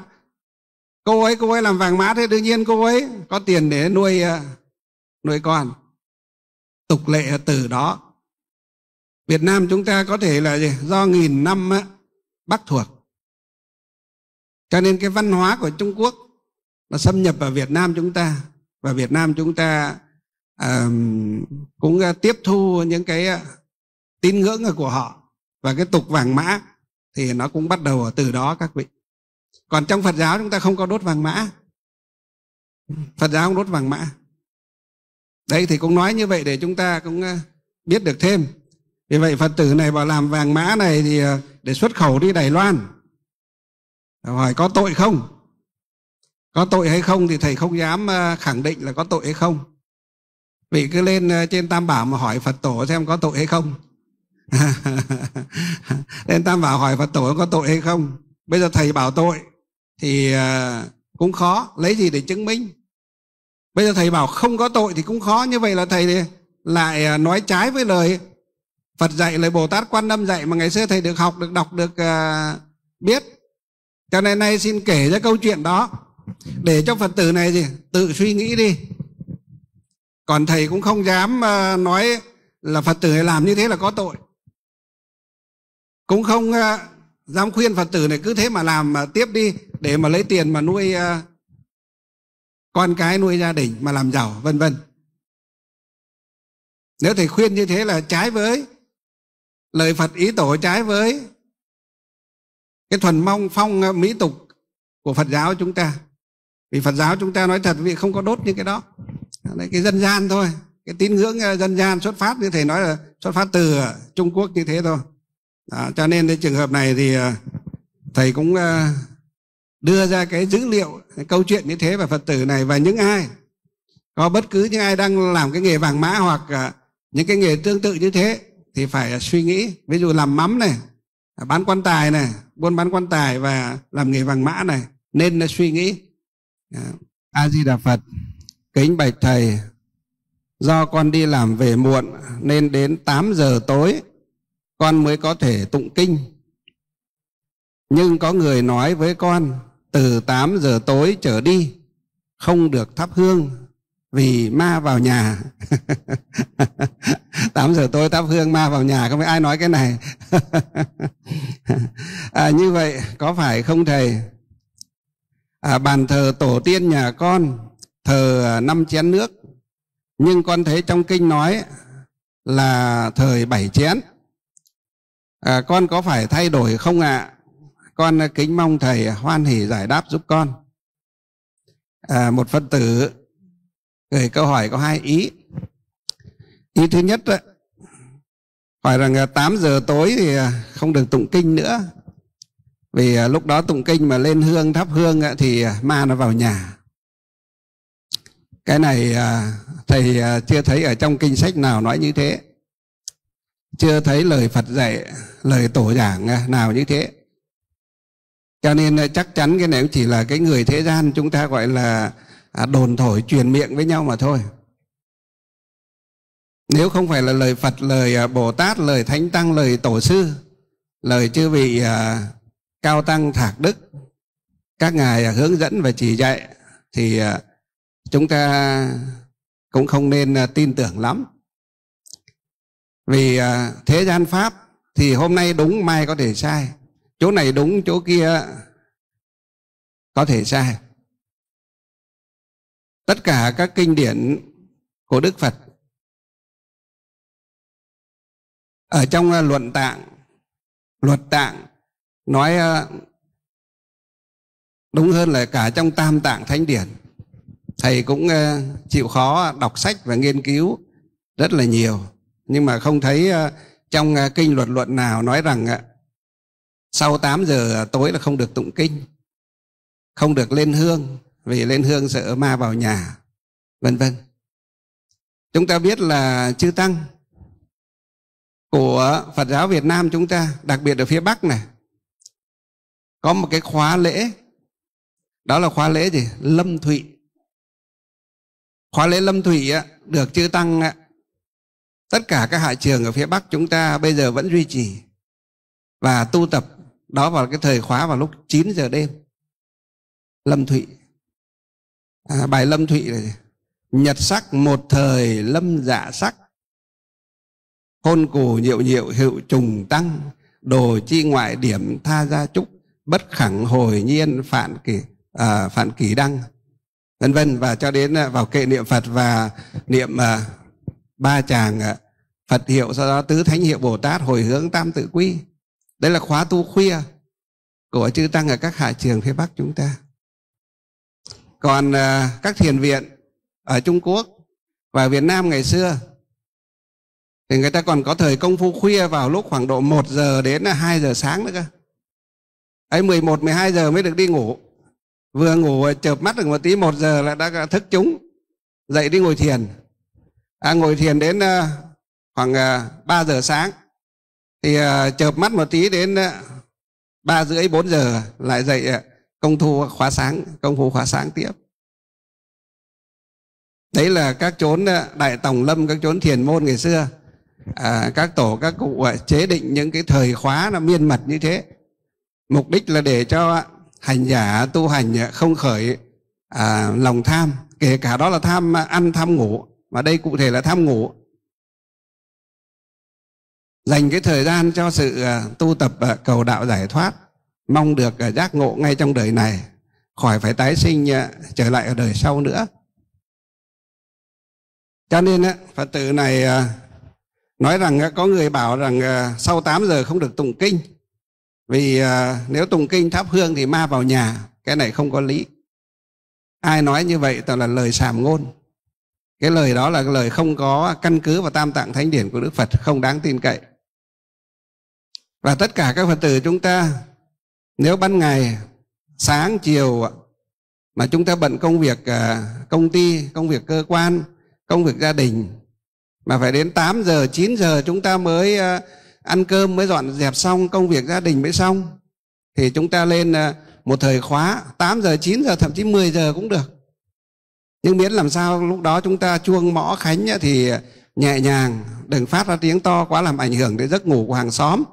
cô ấy cô ấy làm vàng mã thế đương nhiên cô ấy có tiền để nuôi à, nuôi con tục lệ từ đó Việt Nam chúng ta có thể là gì? do nghìn năm á, Bắc thuộc cho nên cái văn hóa của Trung Quốc nó xâm nhập vào Việt Nam chúng ta và Việt Nam chúng ta um, cũng à, tiếp thu những cái à, tín ngưỡng của họ và cái tục vàng mã thì nó cũng bắt đầu ở từ đó các vị còn trong phật giáo chúng ta không có đốt vàng mã phật giáo không đốt vàng mã đấy thì cũng nói như vậy để chúng ta cũng ờ, biết được thêm vì vậy phật tử này bảo làm vàng mã này thì ờ, để xuất khẩu đi đài loan hỏi có tội không có tội hay không thì thầy không dám ờ, khẳng định là có tội hay không vì cứ lên trên tam bảo mà hỏi phật tổ xem có tội hay không nên tam bảo hỏi phật tổ có tội hay không bây giờ thầy bảo tội thì à, cũng khó lấy gì để chứng minh bây giờ thầy bảo không có tội thì cũng khó như vậy là thầy lại à, nói trái với lời phật dạy lời bồ tát quan âm dạy mà ngày xưa thầy được học được đọc được à, biết cho nên nay xin kể ra câu chuyện đó để cho phật tử này gì tự suy nghĩ đi còn thầy cũng không dám nói là phật tử này làm như thế là có tội cũng không ờ, dám khuyên phật tử này cứ thế mà làm mà tiếp đi để mà lấy tiền mà nuôi ờ, con cái nuôi gia đình mà làm giàu vân vân nếu thầy khuyên như thế là trái với lời phật ý tổ trái với cái thuần mong phong ờ, mỹ tục của phật giáo chúng ta vì phật giáo chúng ta nói thật vì không có đốt những cái đó Đấy, cái dân gian thôi cái tín ngưỡng dân gian xuất phát như thầy nói là xuất phát từ trung quốc như thế thôi đó, cho nên cái trường hợp này thì ờ, thầy cũng ờ, đưa ra cái dữ liệu cái câu chuyện như thế và phật tử này và những ai có bất cứ những ai đang làm cái nghề vàng mã hoặc ờ, những cái nghề tương tự như thế thì phải suy nghĩ ví dụ làm mắm này bán quan tài này buôn bán quan tài và làm nghề vàng mã này nên là suy nghĩ a di đà phật kính bạch thầy do con đi làm về muộn nên đến 8 giờ tối con mới có thể tụng kinh. Nhưng có người nói với con từ 8 giờ tối trở đi không được thắp hương vì ma vào nhà. 8 giờ tối thắp hương ma vào nhà, không phải ai nói cái này. à, như vậy có phải không thầy? À, bàn thờ tổ tiên nhà con thờ năm chén nước nhưng con thấy trong kinh nói là thời bảy chén à, con có phải thay đổi không ạ à? con kính mong thầy hoan hỉ giải đáp giúp con à, một phân tử gửi câu hỏi có hai ý ý thứ nhất đó, hỏi rằng 8 à, giờ tối thì à, không được tụng kinh nữa vì à, lúc đó tụng kinh mà lên hương thắp hương thì ma nó vào nhà cái này thầy chưa thấy ở trong kinh sách nào nói như thế chưa thấy lời Phật dạy, lời tổ giảng à, nào như thế. Cho nên à, chắc chắn cái này chỉ là cái người thế gian chúng ta gọi là à, đồn thổi truyền miệng với nhau mà thôi. Nếu không phải là lời Phật, lời Bồ Tát, lời Thánh Tăng, lời Tổ Sư, lời chư vị Cao Tăng Thạc Đức, các ngài hướng dẫn và chỉ dạy, thì chúng ta cũng không nên tin tưởng lắm vì à, thế gian pháp thì hôm nay đúng mai có thể sai chỗ này đúng chỗ kia có thể sai tất cả các kinh điển của đức phật ở trong à, luận tạng luật tạng nói à, đúng hơn là cả trong tam tạng thánh điển thầy cũng chịu khó đọc sách và nghiên cứu rất là nhiều nhưng mà không thấy ờ, trong ờ, kinh luật luận nào nói rằng ờ, sau 8 giờ tối là không được tụng kinh không được lên hương vì lên hương sợ ma vào nhà vân vân chúng ta biết là chư tăng của Phật giáo Việt Nam chúng ta đặc biệt ở phía Bắc này có một cái khóa lễ đó là khóa lễ gì lâm thụy khóa lễ lâm Thụy được chư tăng tất cả các hạ trường ở phía bắc chúng ta bây giờ vẫn duy trì và tu tập đó vào cái thời khóa vào lúc 9 giờ đêm lâm thụy à, bài lâm thụy này nhật sắc một thời lâm dạ sắc hôn cù nhiệu nhiệu hiệu trùng tăng đồ chi ngoại điểm tha gia trúc bất khẳng hồi nhiên phản kỳ à, phản kỳ đăng vân vân và cho đến à, vào kệ niệm phật và niệm à, ba chàng à, Phật hiệu sau đó tứ thánh hiệu Bồ Tát hồi hướng tam tự quy. đây là khóa tu khuya của chư tăng ở các hạ trường phía Bắc chúng ta. Còn à, các thiền viện ở Trung Quốc và Việt Nam ngày xưa thì người ta còn có thời công phu khuya vào lúc khoảng độ 1 giờ đến 2 giờ sáng nữa cơ. Ấy 11 12 giờ mới được đi ngủ. Vừa ngủ chợp mắt được một tí 1 giờ là đã thức chúng dậy đi ngồi thiền. À, ngồi thiền đến à, khoảng 3 à, giờ sáng thì à, chợp mắt một tí đến à, ba rưỡi bốn giờ lại dậy công thu khóa sáng công phu khóa sáng tiếp đấy là các chốn đại tổng lâm các chốn thiền môn ngày xưa à, các tổ các cụ chế định những cái thời khóa là miên mật như thế mục đích là để cho hành giả tu hành không khởi à, lòng tham kể cả đó là tham ăn tham ngủ mà đây cụ thể là tham ngủ dành cái thời gian cho sự à, tu tập à, cầu đạo giải thoát mong được à, giác ngộ ngay trong đời này khỏi phải tái sinh trở lại ở đời sau nữa cho nên phật tử này nói rằng có người bảo rằng sau 8 giờ không được tụng kinh vì nếu tụng kinh thắp hương thì ma vào nhà cái này không có lý ai nói như vậy toàn là lời sàm ngôn cái lời đó là lời không có căn cứ vào tam tạng thánh điển của đức phật không đáng tin cậy và tất cả các Phật tử chúng ta nếu ban ngày sáng chiều mà chúng ta bận công việc à, công ty, công việc cơ quan, công việc gia đình mà phải đến 8 giờ, 9 giờ chúng ta mới à, ăn cơm mới dọn dẹp xong, công việc gia đình mới xong thì chúng ta lên à, một thời khóa 8 giờ, 9 giờ thậm chí 10 giờ cũng được. Nhưng miễn làm sao lúc đó chúng ta chuông mõ khánh thì nhẹ nhàng, đừng phát ra tiếng to quá làm ảnh hưởng đến giấc ngủ của hàng xóm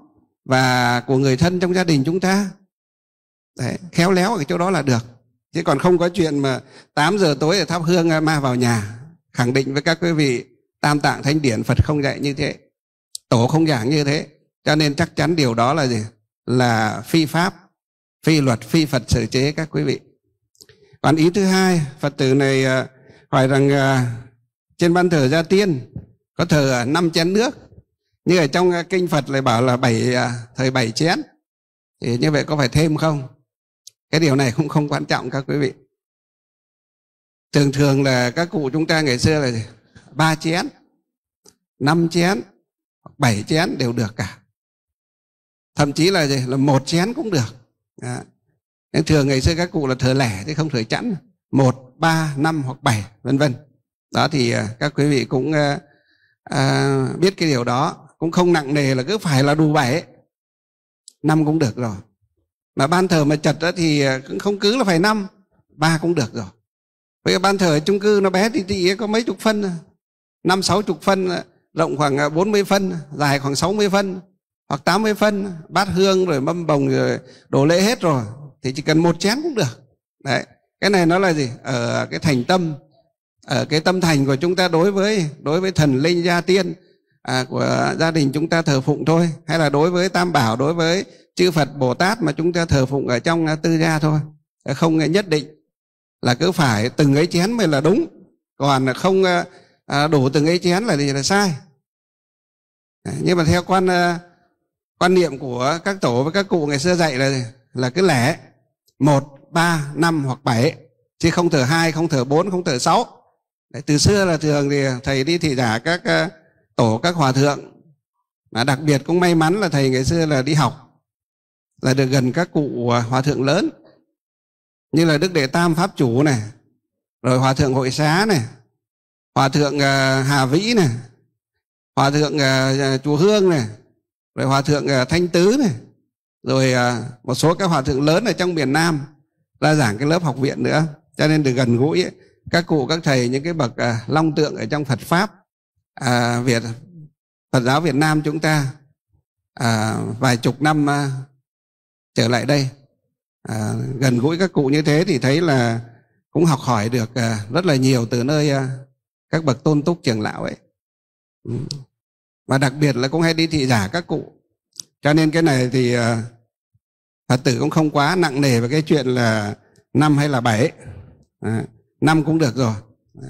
và của người thân trong gia đình chúng ta Đấy, khéo léo ở chỗ đó là được chứ còn không có chuyện mà 8 giờ tối là thắp hương à, ma vào nhà khẳng định với các quý vị tam tạng thánh điển phật không dạy như thế tổ không giảng như thế cho nên chắc chắn điều đó là gì là phi pháp phi luật phi phật sở chế các quý vị còn ý thứ hai phật tử này à, hỏi rằng à, trên ban thờ gia tiên có thờ năm chén nước như ở trong à, kinh Phật lại bảo là bảy à, thời bảy chén thì như vậy có phải thêm không cái điều này cũng không quan trọng các quý vị thường thường là các cụ chúng ta ngày xưa là ba chén năm chén bảy chén đều được cả thậm chí là gì là một chén cũng được à. thường ngày xưa các cụ là thờ lẻ chứ không thờ chẵn một ba năm hoặc bảy vân vân đó thì à, các quý vị cũng à, biết cái điều đó cũng không nặng nề là cứ phải là đủ bảy năm cũng được rồi mà ban thờ mà chật đó thì à, cũng không cứ là phải năm ba cũng được rồi với cái ban thờ ở chung cư nó bé thì thì có mấy chục phân năm sáu chục phân rộng khoảng 40 à, phân dài khoảng 60 phân hoặc 80 phân bát hương rồi mâm bồng rồi đổ lễ hết rồi thì chỉ cần một chén cũng được đấy cái này nó là gì ở cái thành tâm ở cái tâm thành của chúng ta đối với đối với thần linh gia tiên à, của gia đình chúng ta thờ phụng thôi hay là đối với tam bảo đối với chư phật bồ tát mà chúng ta thờ phụng ở trong à, tư gia thôi ờ, không nhất định là cứ phải từng ấy chén mới là đúng còn không à, à, đủ từng ấy chén là gì là sai nhưng mà theo quan quan niệm của các tổ với các cụ ngày xưa dạy là là cứ lẻ một ba năm hoặc bảy chứ không thờ hai không thờ bốn không thờ sáu từ xưa là thường thì thầy đi thị giả các tổ các hòa thượng mà đặc biệt cũng may mắn là thầy ngày xưa là đi học là được gần các cụ à, hòa thượng lớn như là đức đệ tam pháp chủ này rồi hòa thượng hội xá này hòa thượng à, hà vĩ này hòa thượng à, chùa hương này rồi hòa thượng thanh tứ này rồi một số các hòa thượng lớn ở trong miền nam ra giảng cái lớp học viện nữa cho nên được gần gũi các cụ các thầy những cái bậc long tượng ở trong phật pháp à, Việt Phật giáo Việt Nam chúng ta à, vài chục năm à, trở lại đây à, gần gũi các cụ như thế thì thấy là cũng học hỏi được à, rất là nhiều từ nơi à, các bậc tôn túc trưởng lão ấy ừ. và đặc biệt là cũng hay đi thị giả các cụ cho nên cái này thì à, Phật tử cũng không quá nặng nề về cái chuyện là năm hay là bảy à, năm cũng được rồi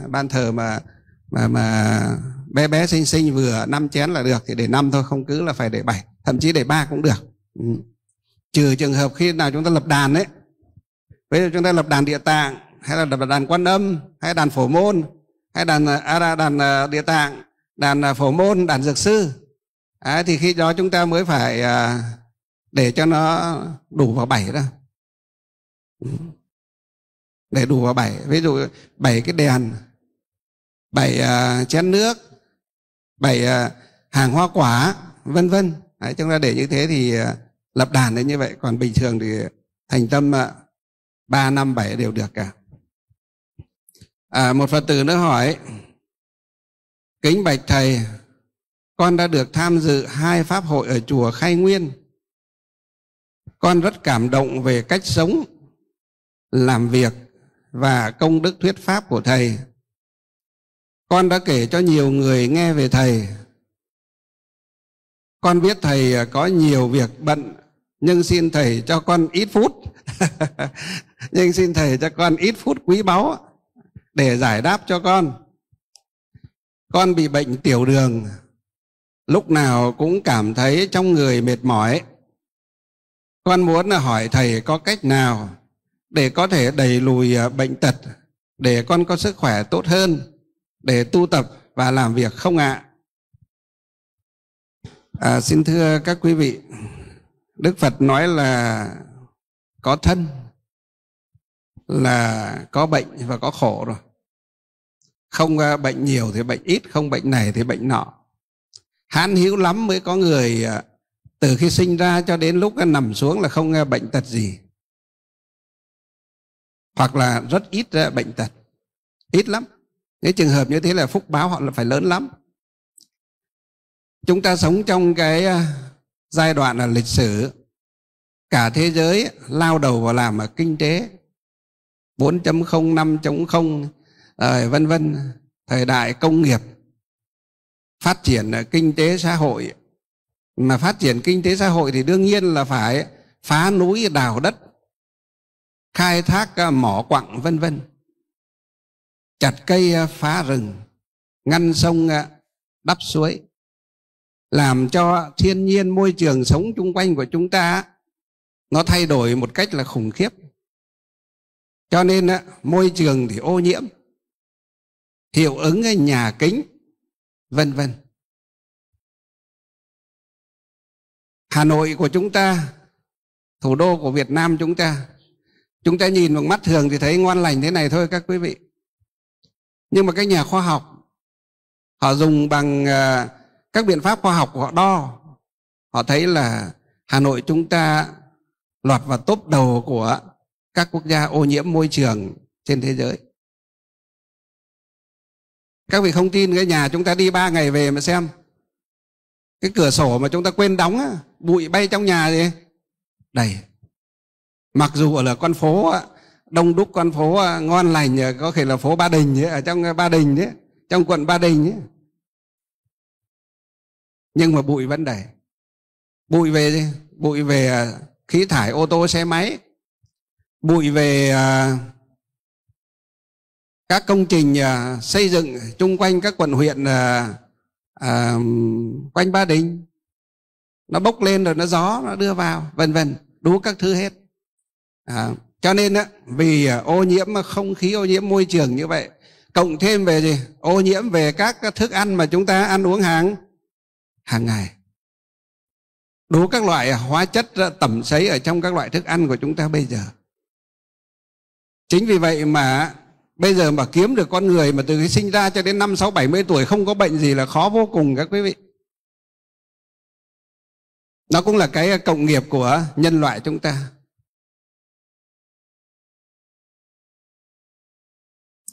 à, ban thờ mà mà mà bé bé sinh sinh vừa năm chén là được thì để năm thôi không cứ là phải để bảy thậm chí để ba cũng được ừ. trừ trường hợp khi nào chúng ta lập đàn đấy bây giờ chúng ta lập đàn địa tạng hay là lập đàn quan âm hay đàn phổ môn hay đàn à, đàn à, địa tạng đàn à, phổ môn đàn dược sư à, thì khi đó chúng ta mới phải à, để cho nó đủ vào bảy đó ừ. để đủ vào bảy ví dụ bảy cái đèn bảy à, chén nước bảy à, hàng hoa quả vân vân đấy, chúng ta để như thế thì à, lập đàn đấy như vậy còn bình thường thì thành tâm à, ba năm bảy đều được cả à, một phật tử nữa hỏi kính bạch thầy con đã được tham dự hai pháp hội ở chùa khai nguyên con rất cảm động về cách sống làm việc và công đức thuyết pháp của thầy con đã kể cho nhiều người nghe về Thầy. Con biết Thầy à, có nhiều việc bận, nhưng xin Thầy cho con ít phút. nhưng xin Thầy cho con ít phút quý báu để giải đáp cho con. Con bị bệnh tiểu đường, lúc nào cũng cảm thấy trong người mệt mỏi. Con muốn hỏi Thầy có cách nào để có thể đẩy lùi à, bệnh tật để con có sức khỏe tốt hơn để tu tập và làm việc không ạ? À? à, xin thưa các quý vị, Đức Phật nói là có thân là có bệnh và có khổ rồi. Không à, bệnh nhiều thì bệnh ít, không bệnh này thì bệnh nọ. Hán hữu lắm mới có người à, từ khi sinh ra cho đến lúc nằm xuống là không bệnh tật gì. Hoặc là rất ít bệnh tật, ít lắm những trường hợp như thế là phúc báo họ là phải lớn lắm chúng ta sống trong cái à, giai đoạn là lịch sử cả thế giới lao đầu vào làm ở kinh tế 4.0, 5.0 rồi vân vân thời đại công nghiệp phát triển kinh tế xã hội mà phát triển kinh tế xã hội thì đương nhiên là phải phá núi đào đất khai thác à, mỏ quặng vân vân chặt cây à, phá rừng ngăn sông à, đắp suối làm cho thiên nhiên môi trường sống chung quanh của chúng ta nó thay đổi một cách là khủng khiếp cho nên môi trường thì ô nhiễm hiệu ứng à, nhà kính vân vân hà nội của chúng ta thủ đô của việt nam chúng ta chúng ta nhìn bằng mắt thường thì thấy ngoan lành thế này thôi các quý vị nhưng mà các nhà khoa học họ dùng bằng ờ, các biện pháp khoa học của họ đo họ thấy là hà nội chúng ta lọt vào top đầu của các quốc gia ô nhiễm môi trường trên thế giới các vị không tin cái nhà chúng ta đi ba ngày về mà xem cái cửa sổ mà chúng ta quên đóng á, bụi bay trong nhà gì đầy mặc dù ở là con phố á, đông đúc con phố à, ngon lành à, có thể là phố Ba Đình ấy, ở à, trong Ba Đình ấy, trong quận Ba Đình ấy. nhưng mà bụi vẫn đầy bụi về bụi về khí thải ô tô xe máy bụi về các công trình xây dựng chung quanh các quận huyện quanh Ba Đình nó bốc lên rồi nó gió nó đưa vào vân vân đủ các thứ hết à, cho nên á, vì à, ô nhiễm không khí ô nhiễm môi trường như vậy cộng thêm về gì ô nhiễm về các thức ăn mà chúng ta ăn uống hàng hàng ngày đủ các loại hóa chất à, tẩm sấy ở trong các loại thức ăn của chúng ta bây giờ chính vì vậy mà bây giờ mà kiếm được con người mà từ khi sinh ra cho đến năm sáu bảy mươi tuổi không có bệnh gì là khó vô cùng các quý vị nó cũng là cái à, cộng nghiệp của nhân loại chúng ta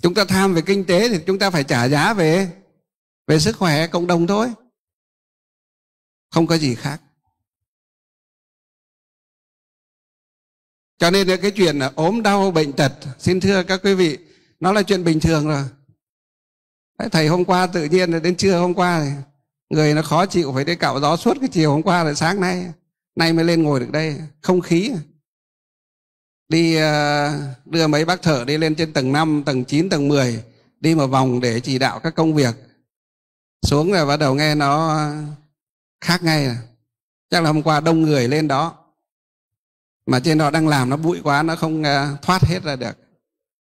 chúng ta tham về kinh tế thì chúng ta phải trả giá về về sức khỏe cộng đồng thôi không có gì khác cho nên cái chuyện là ốm đau bệnh tật xin thưa các quý vị nó là chuyện bình thường rồi thầy hôm qua tự nhiên đến trưa hôm qua thì người nó khó chịu phải đi cạo gió suốt cái chiều hôm qua rồi sáng nay nay mới lên ngồi được đây không khí đi ờ, đưa mấy bác thợ đi lên trên tầng 5, tầng 9, tầng 10 đi một vòng để chỉ đạo các công việc. Xuống rồi bắt đầu nghe nó khác ngay. Chắc là hôm qua đông người lên đó. Mà trên đó đang làm nó bụi quá nó không ờ, thoát hết ra được.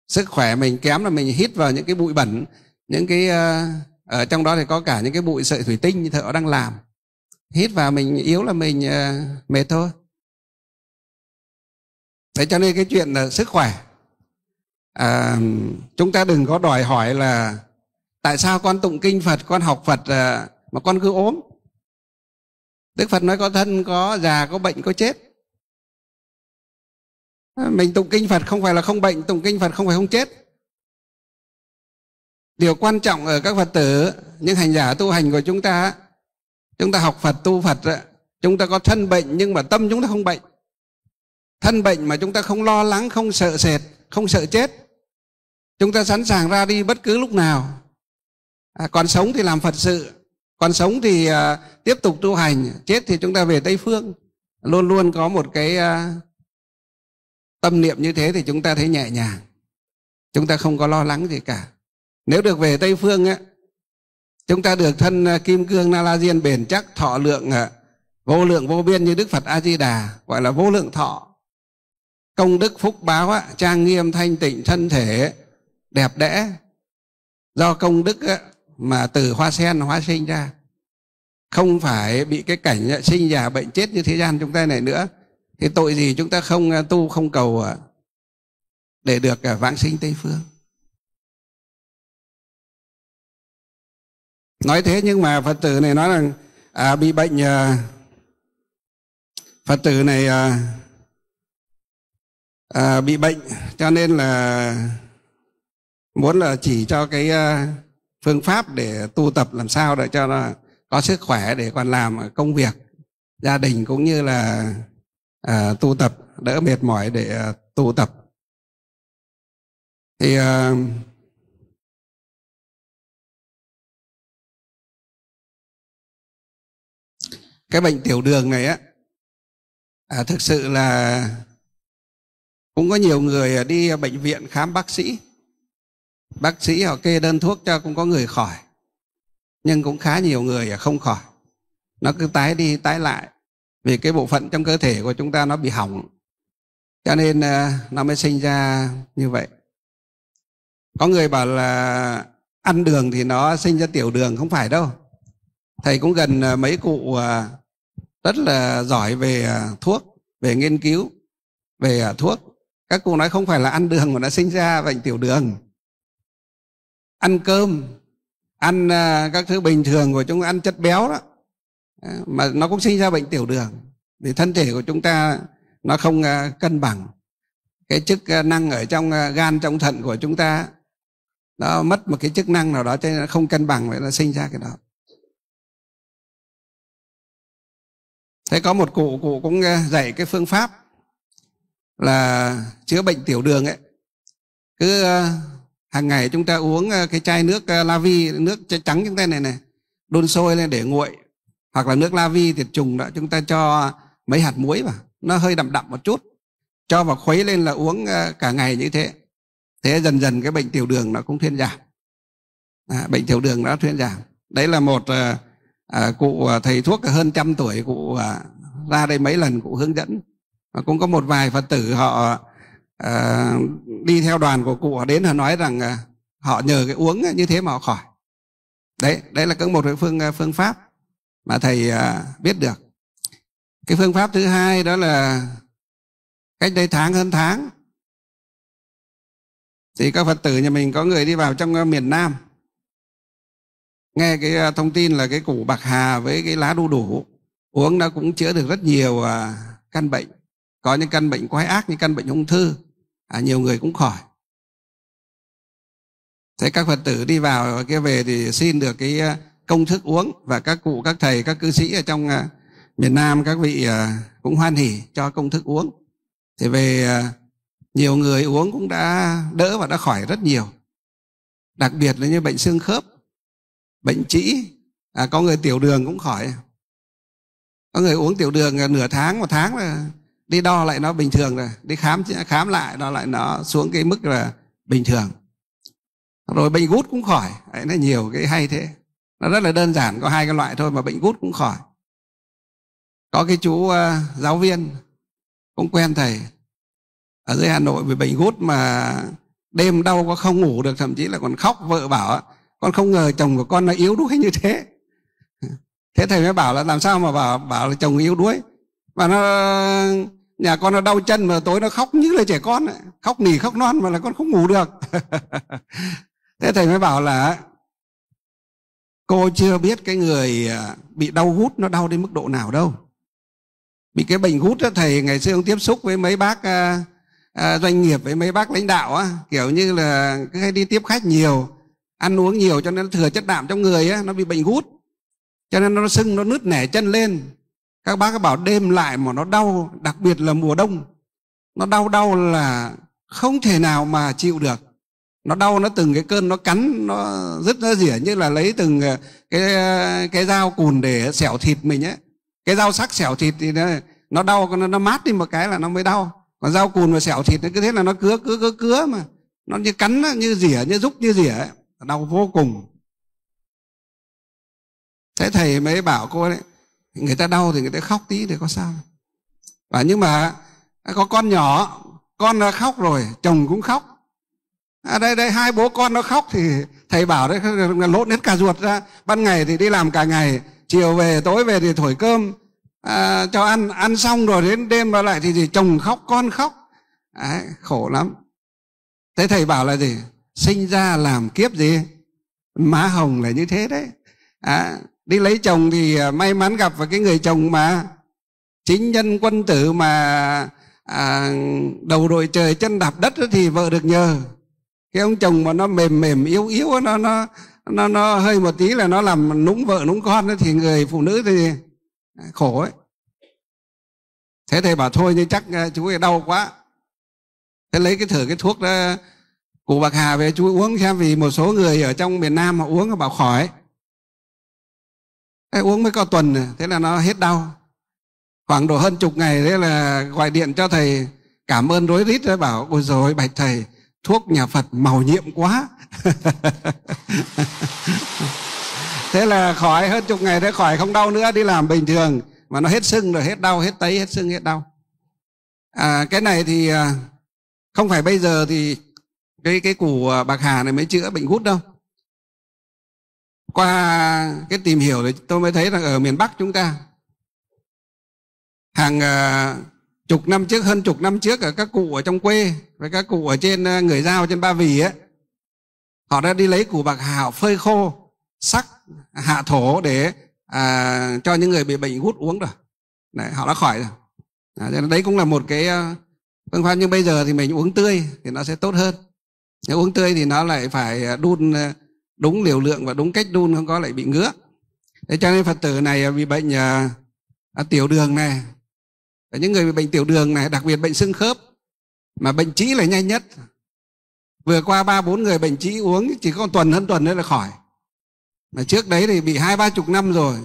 Sức khỏe mình kém là mình hít vào những cái bụi bẩn, những cái ờ, ở trong đó thì có cả những cái bụi sợi thủy tinh như thợ đang làm. Hít vào mình yếu là mình mệt thôi thế cho nên cái chuyện là sức khỏe à, chúng ta đừng có đòi hỏi là tại sao con tụng kinh phật con học phật à, mà con cứ ốm đức phật nói có thân có già có bệnh có chết à, mình tụng kinh phật không phải là không bệnh tụng kinh phật không phải không chết điều quan trọng ở các phật tử những hành giả tu hành của chúng ta chúng ta học phật tu phật chúng ta có thân bệnh nhưng mà tâm chúng ta không bệnh thân bệnh mà chúng ta không lo lắng không sợ sệt không sợ chết chúng ta sẵn sàng ra đi bất cứ lúc nào à, còn sống thì làm phật sự còn sống thì à, tiếp tục tu hành chết thì chúng ta về tây phương luôn luôn có một cái à, tâm niệm như thế thì chúng ta thấy nhẹ nhàng chúng ta không có lo lắng gì cả nếu được về tây phương á chúng ta được thân à, kim cương na la diên bền chắc thọ lượng à, vô lượng vô biên như đức phật a di đà gọi là vô lượng thọ công đức phúc báo á, trang nghiêm thanh tịnh thân thể đẹp đẽ do công đức á, mà từ hoa sen hóa sinh ra không phải bị cái cảnh sinh già bệnh chết như thế gian chúng ta này nữa thì tội gì chúng ta không à, tu không cầu à, để được à, vãng sinh tây phương nói thế nhưng mà phật tử này nói rằng à, bị bệnh à, phật tử này à, bị bệnh cho nên là muốn là chỉ cho cái ờ, phương pháp để tu tập làm sao để cho nó có sức khỏe để còn làm công việc gia đình cũng như là à, tu tập đỡ mệt mỏi để à, tu tập thì à, cái bệnh tiểu đường này á à, thực sự là cũng có nhiều người ờ, đi ờ, bệnh viện khám bác sĩ bác sĩ họ kê đơn thuốc cho cũng có người khỏi nhưng cũng khá nhiều người ờ, không khỏi nó cứ tái đi tái lại vì cái bộ phận trong cơ thể của chúng ta nó bị hỏng cho nên nó mới sinh ra như vậy có người bảo là ăn đường thì nó sinh ra tiểu đường không phải đâu thầy cũng gần mấy cụ rất là giỏi về thuốc về nghiên cứu về thuốc các cụ nói không phải là ăn đường mà đã sinh ra bệnh tiểu đường ăn cơm ăn à, các thứ bình thường của chúng ăn chất béo đó à, mà nó cũng sinh ra bệnh tiểu đường thì thân thể của chúng ta nó không à, cân bằng cái chức năng ở trong gan trong thận của chúng ta nó mất một cái chức năng nào đó cho nên nó không cân bằng vậy nó sinh ra cái đó thế có một cụ cụ cũng dạy cái phương pháp là chữa bệnh tiểu đường ấy cứ ờ, hàng ngày chúng ta uống ờ, cái chai nước ờ, la vi nước trắng chúng ta này này đun sôi lên để nguội hoặc là nước la vi tiệt trùng đó chúng ta cho mấy hạt muối vào nó hơi đậm đậm một chút cho vào khuấy lên là uống cả ngày như thế thế dần dần cái bệnh tiểu đường nó cũng thuyên giảm à, bệnh tiểu đường nó thuyên giảm đấy là một à, cụ thầy thuốc hơn trăm tuổi cụ à, ra đây mấy lần cụ hướng dẫn và cũng có một vài phật tử họ à, đi theo đoàn của cụ họ đến họ nói rằng à, họ nhờ cái uống như thế mà họ khỏi đấy đấy là cũng một cái phương ờ, phương pháp mà thầy à, biết được cái phương pháp thứ hai đó là cách đây tháng hơn tháng thì các phật tử nhà mình có người đi vào trong miền nam nghe cái thông tin là cái củ bạc hà với cái lá đu đủ uống nó cũng chữa được rất nhiều căn bệnh có những căn bệnh quái ác như căn bệnh ung thư à, nhiều người cũng khỏi thế các phật tử đi vào kia về thì xin được cái à, công thức uống và các cụ các thầy các cư sĩ ở trong à, miền nam các vị à, cũng hoan hỉ cho công thức uống thì về nhiều người uống cũng đã đỡ và đã khỏi rất nhiều đặc biệt là như bệnh xương khớp bệnh trĩ à, có người tiểu đường cũng khỏi có người uống tiểu đường nửa tháng một tháng là đi đo lại nó bình thường rồi đi khám khám lại nó lại nó xuống cái mức là bình thường rồi bệnh gút cũng khỏi đấy nó nhiều cái hay thế nó rất là đơn giản có hai cái loại thôi mà bệnh gút cũng khỏi có cái chú uh, giáo viên cũng quen thầy ở dưới hà nội vì bệnh gút mà đêm đau có không ngủ được thậm chí là còn khóc vợ bảo con không ngờ chồng của con nó yếu đuối như thế thế thầy mới bảo là làm sao mà bảo bảo là chồng yếu đuối mà nó nhà con nó đau chân mà tối nó khóc như là trẻ con ấy. khóc nỉ khóc non mà là con không ngủ được thế thầy mới bảo là cô chưa biết cái người à, bị đau hút nó đau đến mức độ nào đâu bị cái bệnh hút đó thầy ngày xưa ông tiếp xúc với mấy bác à, à, doanh nghiệp với mấy bác lãnh đạo á kiểu như là cứ hay đi tiếp khách nhiều ăn uống nhiều cho nên nó thừa chất đạm trong người á nó bị bệnh hút cho nên nó sưng nó nứt nẻ chân lên các bác bảo đêm lại mà nó đau đặc biệt là mùa đông nó đau đau là không thể nào mà chịu được nó đau nó từng cái cơn nó cắn nó rất nó rỉa như là lấy từng ờ, cái ờ, cái dao cùn để xẻo thịt mình ấy cái dao sắc xẻo thịt thì nó, nó đau nó, nó mát đi một cái là nó mới đau còn dao cùn mà xẻo thịt nó cứ thế là nó cứa cứa cứa cứa mà nó như cắn như rỉa như rúc như rỉa ấy. đau vô cùng thế thầy mới bảo cô đấy người ta đau thì người ta khóc tí thì có sao và nhưng mà có con nhỏ con nó khóc rồi chồng cũng khóc à đây đây hai bố con nó khóc thì thầy bảo đấy lộn hết cả ruột ra ban ngày thì đi làm cả ngày chiều về tối về thì thổi cơm à, cho ăn ăn xong rồi đến đêm vào lại thì, thì chồng khóc con khóc đấy, khổ lắm thế thầy bảo là gì sinh ra làm kiếp gì má hồng là như thế đấy à, đi lấy chồng thì à, may mắn gặp phải cái người chồng mà chính nhân quân tử mà à, đầu đội trời chân đạp đất thì vợ được nhờ cái ông chồng mà nó mềm mềm yếu yếu nó nó nó nó hơi một tí là nó làm núng vợ núng con thì người phụ nữ thì à, khổ ấy thế thầy bảo thôi nhưng chắc à, chú ấy đau quá thế lấy cái thử cái thuốc đó của bạc hà về chú uống xem vì một số người ở trong miền nam họ uống họ bảo khỏi Ê, uống mới có tuần thế là nó hết đau khoảng độ hơn chục ngày thế là gọi điện cho thầy cảm ơn rối rít rồi bảo ôi rồi bạch thầy thuốc nhà phật màu nhiệm quá thế là khỏi hơn chục ngày thế khỏi không đau nữa đi làm bình thường mà nó hết sưng rồi hết đau hết tấy hết sưng hết đau à, cái này thì à, không phải bây giờ thì cái cái củ à, bạc hà này mới chữa bệnh gút đâu qua cái tìm hiểu thì tôi mới thấy rằng ở miền Bắc chúng ta hàng ờ, chục năm trước hơn chục năm trước ở các cụ ở trong quê với các cụ ở trên ờ, người giao trên Ba Vì ấy họ đã đi lấy củ bạc hà phơi khô sắc hạ thổ để à, cho những người bị bệnh hút uống rồi Đấy, họ đã khỏi rồi à, nên đấy cũng là một cái ờ, phương pháp nhưng bây giờ thì mình uống tươi thì nó sẽ tốt hơn nếu uống tươi thì nó lại phải đun đúng liều lượng và đúng cách đun không có lại bị ngứa thế cho nên phật tử này bị bệnh à, à, tiểu đường này và những người bị bệnh tiểu đường này đặc biệt bệnh xương khớp mà bệnh trĩ là nhanh nhất vừa qua ba bốn người bệnh trĩ uống chỉ có tuần hơn tuần nữa là khỏi mà trước đấy thì bị hai ba chục năm rồi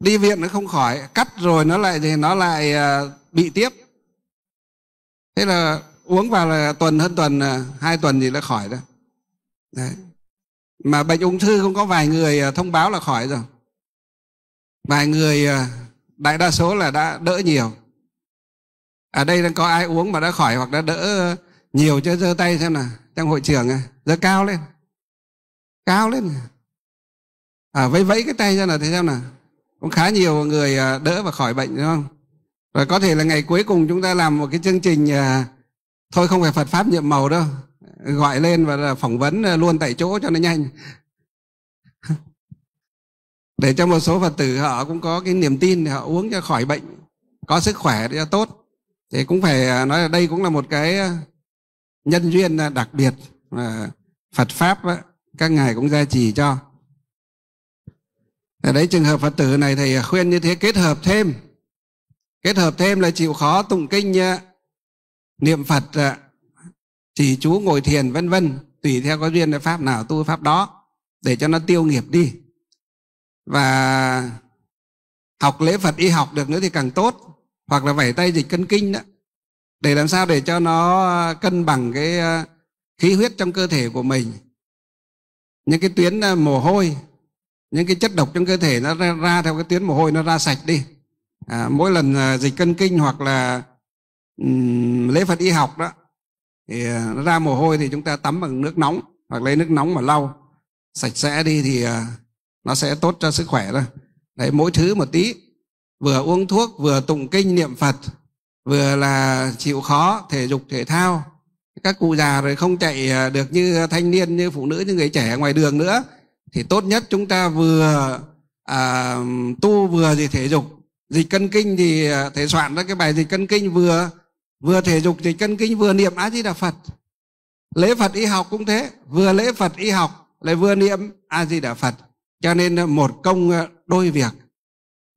đi viện nó không khỏi cắt rồi nó lại thì nó lại à, bị tiếp thế là uống vào là tuần hơn tuần à, hai tuần thì đã khỏi đó đấy mà bệnh ung thư cũng có vài người à, thông báo là khỏi rồi vài người à, đại đa số là đã đỡ nhiều ở à, đây đang có ai uống mà đã khỏi hoặc đã đỡ nhiều chưa giơ tay xem nào trong hội trường này, giơ cao lên cao lên à, vẫy vẫy cái tay xem nào, thấy xem nào cũng khá nhiều người đỡ và khỏi bệnh đúng không rồi có thể là ngày cuối cùng chúng ta làm một cái chương trình thôi không phải phật pháp nhiệm màu đâu gọi lên và phỏng vấn à, luôn tại chỗ cho nó nhanh để cho một số phật tử họ cũng có cái niềm tin để họ uống cho khỏi bệnh có sức khỏe cho tốt thì cũng phải à, nói là đây cũng là một cái à, nhân duyên đặc biệt mà phật pháp các ngài cũng gia trì cho ở đấy trường hợp phật tử này thầy khuyên như thế kết hợp thêm kết hợp thêm là chịu khó tụng kinh niệm phật trì chú ngồi thiền vân vân tùy theo có duyên là pháp nào tu pháp đó để cho nó tiêu nghiệp đi và học lễ Phật y học được nữa thì càng tốt hoặc là vẩy tay dịch cân kinh đó để làm sao để cho nó cân bằng cái ờ, khí huyết trong cơ thể của mình những cái tuyến ờ, mồ hôi những cái chất độc trong cơ thể nó ra, ra theo cái tuyến mồ hôi nó ra sạch đi à, mỗi lần ờ, dịch cân kinh hoặc là um, lễ Phật y học đó thì à, nó ra mồ hôi thì chúng ta tắm bằng nước nóng hoặc lấy nước nóng mà lau sạch sẽ đi thì à, nó sẽ tốt cho sức khỏe thôi đấy mỗi thứ một tí vừa uống thuốc vừa tụng kinh niệm phật vừa là chịu khó thể dục thể thao các cụ già rồi không chạy à, được như thanh niên như phụ nữ như người trẻ ngoài đường nữa thì tốt nhất chúng ta vừa à, tu vừa gì thể dục dịch cân kinh thì thể soạn ra cái bài dịch cân kinh vừa vừa thể dục thì cân kinh vừa niệm a di đà phật lễ phật y học cũng thế vừa lễ phật y học lại vừa niệm a di đà phật cho nên một công ờ, đôi việc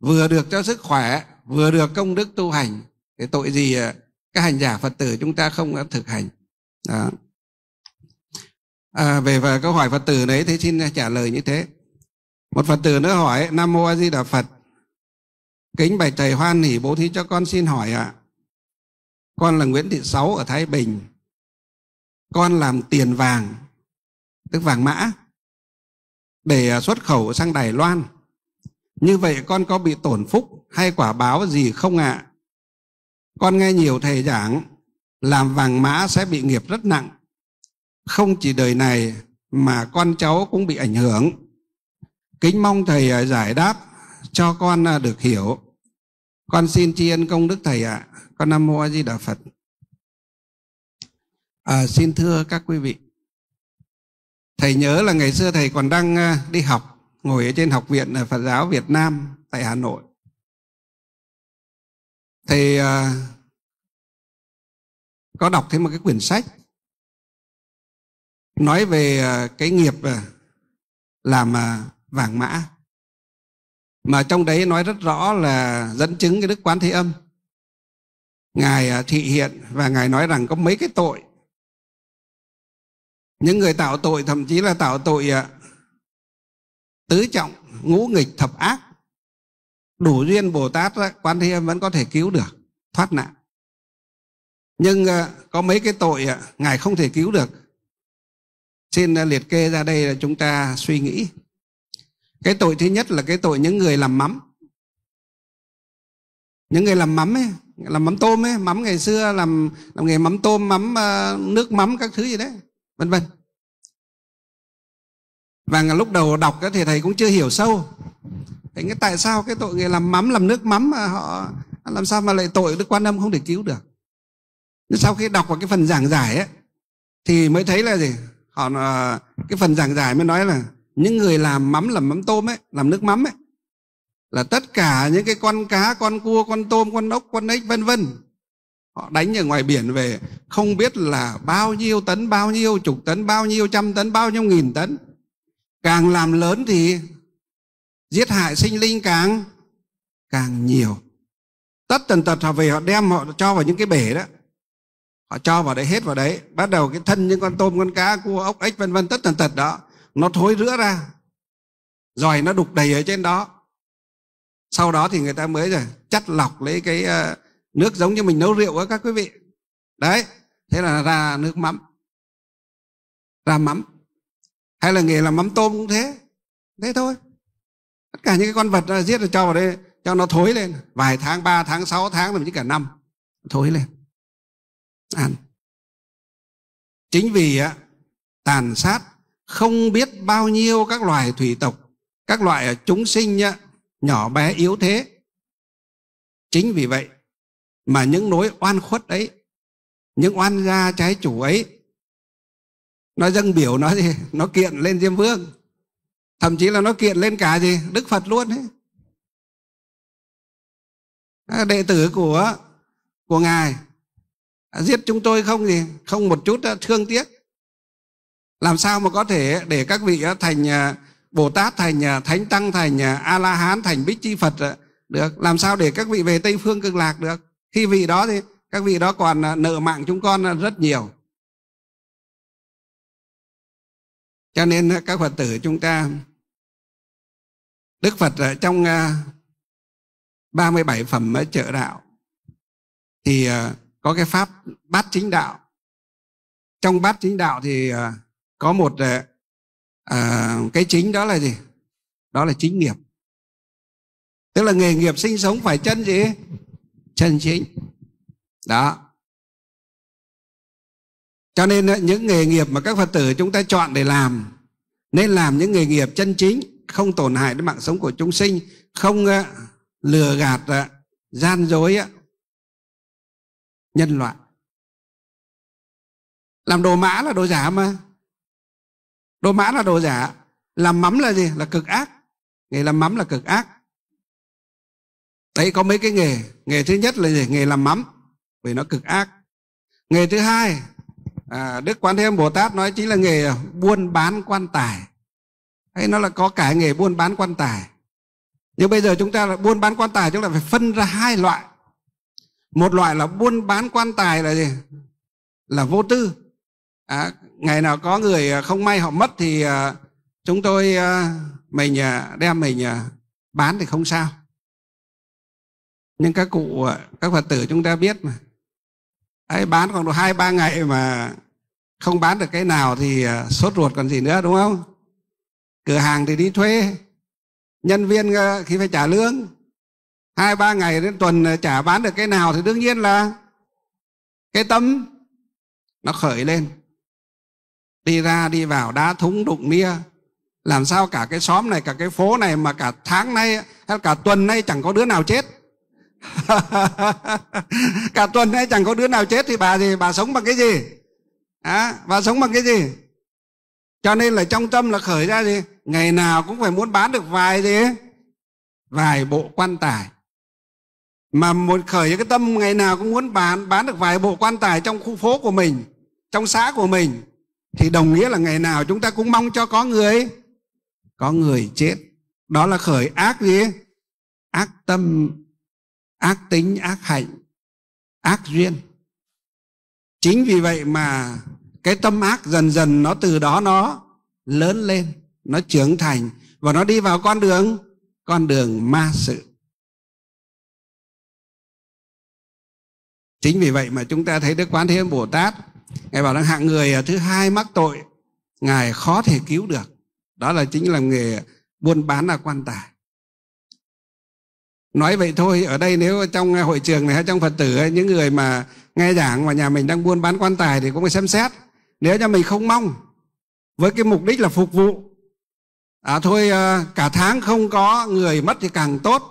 vừa được cho sức khỏe vừa được công đức tu hành cái tội gì ờ, các hành giả phật tử chúng ta không thực hành đó. À, về và câu hỏi phật tử đấy thế xin trả lời như thế một phật tử nữa hỏi nam mô a di đà phật kính bạch thầy hoan hỉ bố thí cho con xin hỏi ạ à, con là Nguyễn Thị Sáu ở Thái Bình. Con làm tiền vàng, tức vàng mã, để à, xuất khẩu sang Đài Loan. Như vậy con có bị tổn phúc hay quả báo gì không ạ? À? Con nghe nhiều thầy giảng, làm vàng mã sẽ bị nghiệp rất nặng. Không chỉ đời này mà con cháu cũng bị ảnh hưởng. Kính mong thầy à, giải đáp cho con à, được hiểu. Con xin tri ân công đức thầy ạ. À con nam mô a di đà phật à, xin thưa các quý vị thầy nhớ là ngày xưa thầy còn đang à, đi học ngồi ở trên học viện à, phật giáo việt nam tại hà nội thầy à, có đọc thấy một cái quyển sách nói về à, cái nghiệp làm vàng mã mà trong đấy nói rất rõ là dẫn chứng cái đức quán thế âm Ngài à, thị hiện và Ngài nói rằng có mấy cái tội. Những người tạo tội thậm chí là tạo tội à, tứ trọng, ngũ nghịch, thập ác. Đủ duyên Bồ Tát, Quan Thế Âm vẫn có thể cứu được, thoát nạn. Nhưng à, có mấy cái tội Ngài không thể cứu được. Xin liệt kê ra đây là chúng ta suy nghĩ. Cái tội thứ nhất là cái tội những người làm mắm. Những người làm mắm ấy, làm mắm tôm ấy mắm ngày xưa làm làm nghề mắm tôm mắm ờ, nước mắm các thứ gì đấy vân vân và lúc đầu đọc thì thầy cũng chưa hiểu sâu Thế tại sao cái tội nghề làm mắm làm nước mắm mà họ làm sao mà lại tội đức quan âm không thể cứu được sau khi đọc vào cái phần giảng giải ấy, thì mới thấy là gì họ ờ, cái phần giảng giải mới nói là những người làm mắm làm mắm tôm ấy làm nước mắm ấy là tất cả những cái con cá con cua con tôm con ốc con ếch vân vân họ đánh ở ngoài biển về không biết là bao nhiêu tấn bao nhiêu chục tấn bao nhiêu trăm tấn bao nhiêu nghìn tấn càng làm lớn thì giết hại sinh linh càng càng nhiều tất tần tật họ về họ đem họ cho vào những cái bể đó họ cho vào đấy hết vào đấy bắt đầu cái thân những con tôm con cá cua ốc ếch vân vân tất tần tật đó nó thối rữa ra rồi nó đục đầy ở trên đó sau đó thì người ta mới rồi ờ, chắt lọc lấy cái ờ, nước giống như mình nấu rượu á các quý vị đấy thế là ra nước mắm ra mắm hay là nghề làm mắm tôm cũng thế thế thôi tất cả những cái con vật giết rồi cho vào đây cho nó thối lên vài tháng ba tháng sáu tháng thậm chí cả năm thối lên ăn chính vì á, tàn sát không biết bao nhiêu các loài thủy tộc các loại chúng sinh á, nhỏ bé yếu thế chính vì vậy mà những nỗi oan khuất ấy những oan gia trái chủ ấy nó dâng biểu nó gì nó kiện lên diêm vương thậm chí là nó kiện lên cả gì đức phật luôn ấy à, đệ tử của của ngài giết chúng tôi không gì không một chút à, thương tiếc làm sao mà có thể để các vị à, thành Bồ Tát thành à, Thánh Tăng thành à, A La Hán thành Bích Chi Phật à, được làm sao để các vị về Tây phương cực lạc được khi vị đó thì các vị đó còn nợ mạng chúng con rất nhiều cho nên các Phật tử chúng ta Đức Phật trong 37 phẩm trợ đạo thì có cái pháp bát chính đạo trong bát chính đạo thì có một à, cái chính đó là gì đó là chính nghiệp tức là nghề nghiệp sinh sống phải chân gì chân chính đó cho nên ờ, những nghề nghiệp mà các phật tử chúng ta chọn để làm nên làm những nghề nghiệp chân chính không tổn hại đến mạng sống của chúng sinh không ờ, lừa gạt ờ, gian dối nhân loại làm đồ mã là đồ giả mà đồ mã là đồ giả làm mắm là gì là cực ác nghề làm mắm là cực ác đấy có mấy cái nghề nghề thứ nhất là gì nghề làm mắm vì nó cực ác nghề thứ hai à, đức quán thế âm bồ tát nói chính là nghề buôn bán quan tài hay nó là có cả nghề buôn bán quan tài nhưng bây giờ chúng ta là buôn bán quan tài chúng ta phải phân ra hai loại một loại là buôn bán quan tài là gì là vô tư à, ngày nào có người à, không may họ mất thì à, chúng tôi à, mình à, đem mình à, bán thì không sao nhưng các cụ à, các phật tử chúng ta biết mà ấy bán còn được hai ba ngày mà không bán được cái nào thì à, sốt ruột còn gì nữa đúng không cửa hàng thì đi thuê nhân viên khi à, phải trả lương hai ba ngày đến tuần trả bán được cái nào thì đương nhiên là cái tâm nó khởi lên đi ra đi vào đá thúng đụng nia làm sao cả cái xóm này cả cái phố này mà cả tháng nay hay cả tuần nay chẳng có đứa nào chết cả tuần nay chẳng có đứa nào chết thì bà gì bà sống bằng cái gì à, bà sống bằng cái gì cho nên là trong tâm là khởi ra gì ngày nào cũng phải muốn bán được vài gì vài bộ quan tài mà một khởi cái tâm ngày nào cũng muốn bán bán được vài bộ quan tài trong khu phố của mình trong xã của mình thì đồng nghĩa là ngày nào chúng ta cũng mong cho có người có người chết đó là khởi ác gì ác tâm ác tính ác hạnh ác duyên chính vì vậy mà cái tâm ác dần dần nó từ đó nó lớn lên nó trưởng thành và nó đi vào con đường con đường ma sự chính vì vậy mà chúng ta thấy đức quán thế âm bồ tát ngài bảo rằng hạng người à, thứ hai mắc tội ngài khó thể cứu được đó là chính là nghề buôn bán là quan tài nói vậy thôi ở đây nếu trong à, hội trường này hay trong phật tử hay những người mà nghe giảng mà nhà mình đang buôn bán quan tài thì cũng phải xem xét nếu cho mình không mong với cái mục đích là phục vụ à thôi à, cả tháng không có người mất thì càng tốt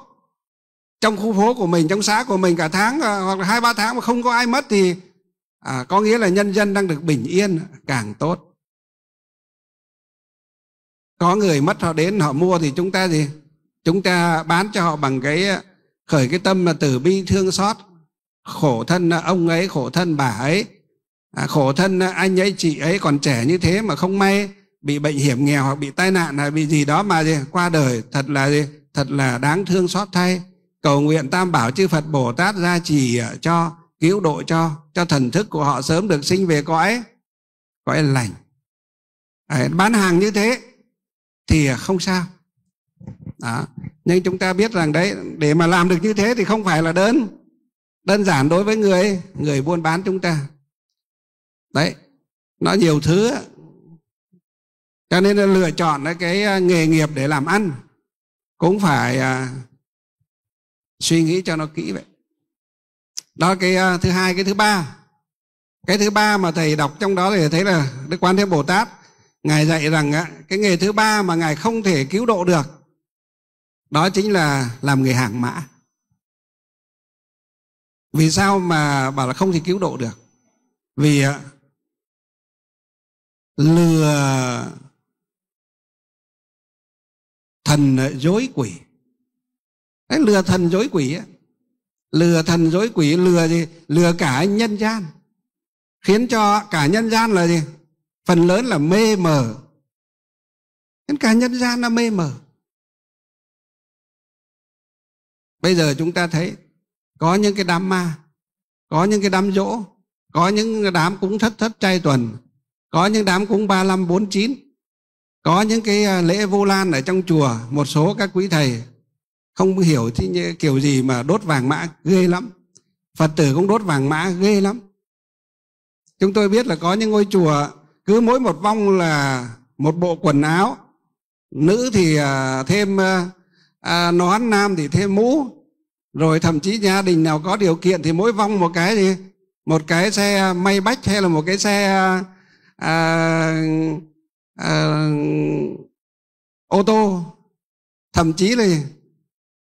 trong khu phố của mình trong xã của mình cả tháng hoặc là hai ba tháng mà không có ai mất thì à, có nghĩa là nhân dân đang được bình yên càng tốt có người mất họ đến họ mua thì chúng ta gì chúng ta bán cho họ bằng cái khởi cái tâm là tử bi thương xót khổ thân ông ấy khổ thân bà ấy à, khổ thân anh ấy chị ấy còn trẻ như thế mà không may bị bệnh hiểm nghèo hoặc bị tai nạn hay bị gì đó mà gì qua đời thật là gì thật là đáng thương xót thay cầu nguyện tam bảo chư phật bồ tát gia trì cho cứu độ cho cho thần thức của họ sớm được sinh về cõi cõi lành à, bán hàng như thế thì không sao đó. nhưng chúng ta biết rằng đấy để mà làm được như thế thì không phải là đơn đơn giản đối với người người buôn bán chúng ta đấy nó nhiều thứ cho nên là lựa chọn cái à, nghề nghiệp để làm ăn cũng phải à, suy nghĩ cho nó kỹ vậy đó cái à, thứ hai cái thứ ba cái thứ ba mà thầy đọc trong đó thì thấy là đức quan thế bồ tát ngài dạy rằng cái nghề thứ ba mà ngài không thể cứu độ được đó chính là làm người hàng mã vì sao mà bảo là không thể cứu độ được vì à, lừa thần dối quỷ cái lừa thần dối quỷ ấy, lừa thần dối quỷ lừa gì lừa cả nhân gian khiến cho cả nhân gian là gì phần lớn là mê mờ khiến cả nhân gian nó mê mờ bây giờ chúng ta thấy có những cái đám ma có những cái đám dỗ có những đám cúng thất thất trai tuần có những đám cúng ba năm bốn chín có những cái à, lễ vô lan ở trong chùa một số các quý thầy không hiểu thì kiểu gì mà đốt vàng mã ghê lắm phật tử cũng đốt vàng mã ghê lắm chúng tôi biết là có những ngôi chùa cứ mỗi một vong là một bộ quần áo nữ thì à, thêm à, à, nón nam thì thêm mũ rồi thậm chí gia đình nào có điều kiện thì mỗi vong một cái gì một cái xe may bách hay là một cái xe à, à, ô tô thậm chí là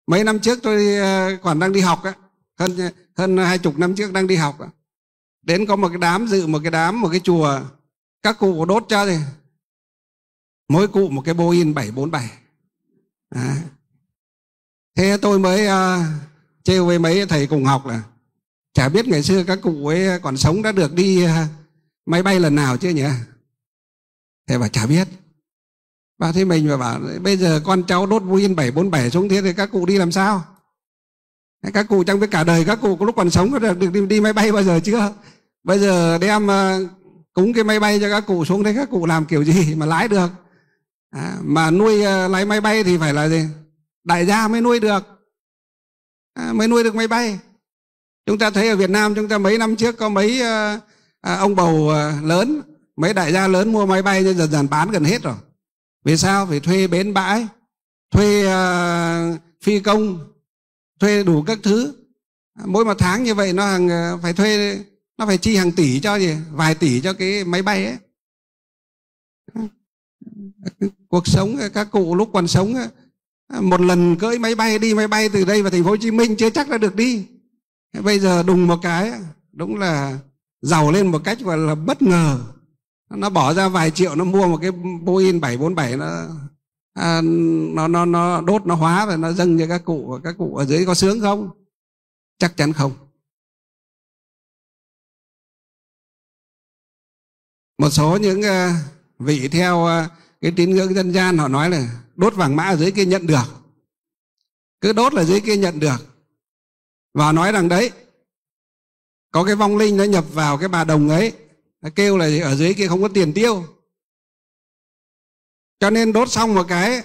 mấy năm trước tôi ờ, còn đang đi học á hơn hơn hai chục năm trước đang đi học á đến có một cái đám dự một cái đám một cái chùa các cụ đốt cho thì mỗi cụ một cái Boeing 747 à. thế tôi mới uh, trêu với mấy thầy cùng học là chả biết ngày xưa các cụ ấy còn sống đã được đi uh, máy bay lần nào chưa nhỉ Thế bảo chả biết và thế mình mà bảo bây giờ con cháu đốt Win 747 xuống thế thì các cụ đi làm sao các cụ trong biết cả đời các cụ có lúc còn sống có được đi, đi máy bay bao giờ chưa bây giờ đem ờ, cúng cái máy bay cho các cụ xuống đấy các cụ làm kiểu gì mà lái được à, mà nuôi ờ, lái máy bay thì phải là gì đại gia mới nuôi được à, mới nuôi được máy bay chúng ta thấy ở Việt Nam chúng ta mấy năm trước có mấy uh, ông bầu lớn mấy đại gia lớn mua máy bay nhưng dần dần bán gần hết rồi vì sao phải thuê bến bãi thuê uh, phi công thuê đủ các thứ mỗi một tháng như vậy nó hàng ờ, phải thuê nó phải chi hàng tỷ cho gì vài tỷ cho cái máy bay ấy cuộc sống các cụ lúc còn sống một lần cưỡi máy bay đi máy bay từ đây vào thành phố Hồ Chí Minh chưa chắc đã được đi bây giờ đùng một cái đúng là giàu lên một cách gọi là bất ngờ nó bỏ ra vài triệu nó mua một cái Boeing 747 nó à, nó nó nó đốt nó hóa rồi nó dâng cho các cụ và các cụ ở dưới có sướng không chắc chắn không một số những à, vị theo à, cái tín ngưỡng dân gian họ nói là đốt vàng mã ở dưới kia nhận được cứ đốt là dưới kia nhận được và nói rằng đấy có cái vong linh nó nhập vào cái bà đồng ấy nó kêu là ở dưới kia không có tiền tiêu cho nên đốt xong một cái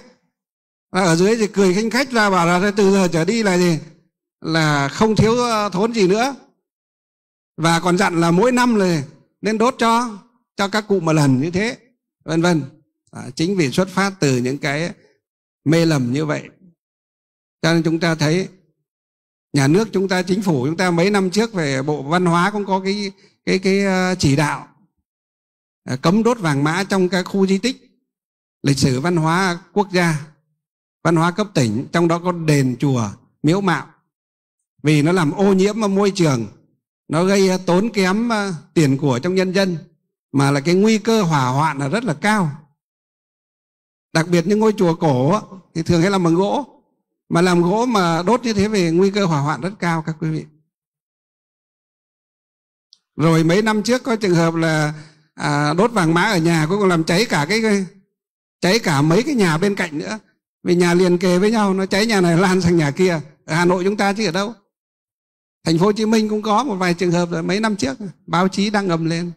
ở dưới thì cười khinh khách ra bảo là từ giờ trở đi là gì là không thiếu thốn gì nữa và còn dặn là mỗi năm là nên đốt cho cho các cụ một lần như thế vân vân à, chính vì xuất phát từ những cái mê lầm như vậy cho nên chúng ta thấy nhà nước chúng ta chính phủ chúng ta mấy năm trước về bộ văn hóa cũng có cái cái cái ờ, chỉ đạo ờ, cấm đốt vàng mã trong các khu di tích lịch sử văn hóa quốc gia văn hóa cấp tỉnh trong đó có đền chùa miếu mạo vì nó làm ô nhiễm môi trường nó gây ờ, tốn kém tiền của trong nhân dân mà là cái nguy cơ hỏa hoạn là rất là cao đặc biệt những ngôi chùa cổ thì thường hay làm bằng gỗ mà làm gỗ mà đốt như thế về nguy cơ hỏa hoạn rất cao các quý vị rồi mấy năm trước có trường hợp là à, đốt vàng mã ở nhà cũng làm cháy cả cái, cái cháy cả mấy cái nhà bên cạnh nữa vì nhà liền kề với nhau nó cháy nhà này lan sang nhà kia ở hà nội chúng ta chứ ở đâu thành phố hồ chí minh cũng có một vài trường hợp rồi mấy năm trước báo chí đang ngầm lên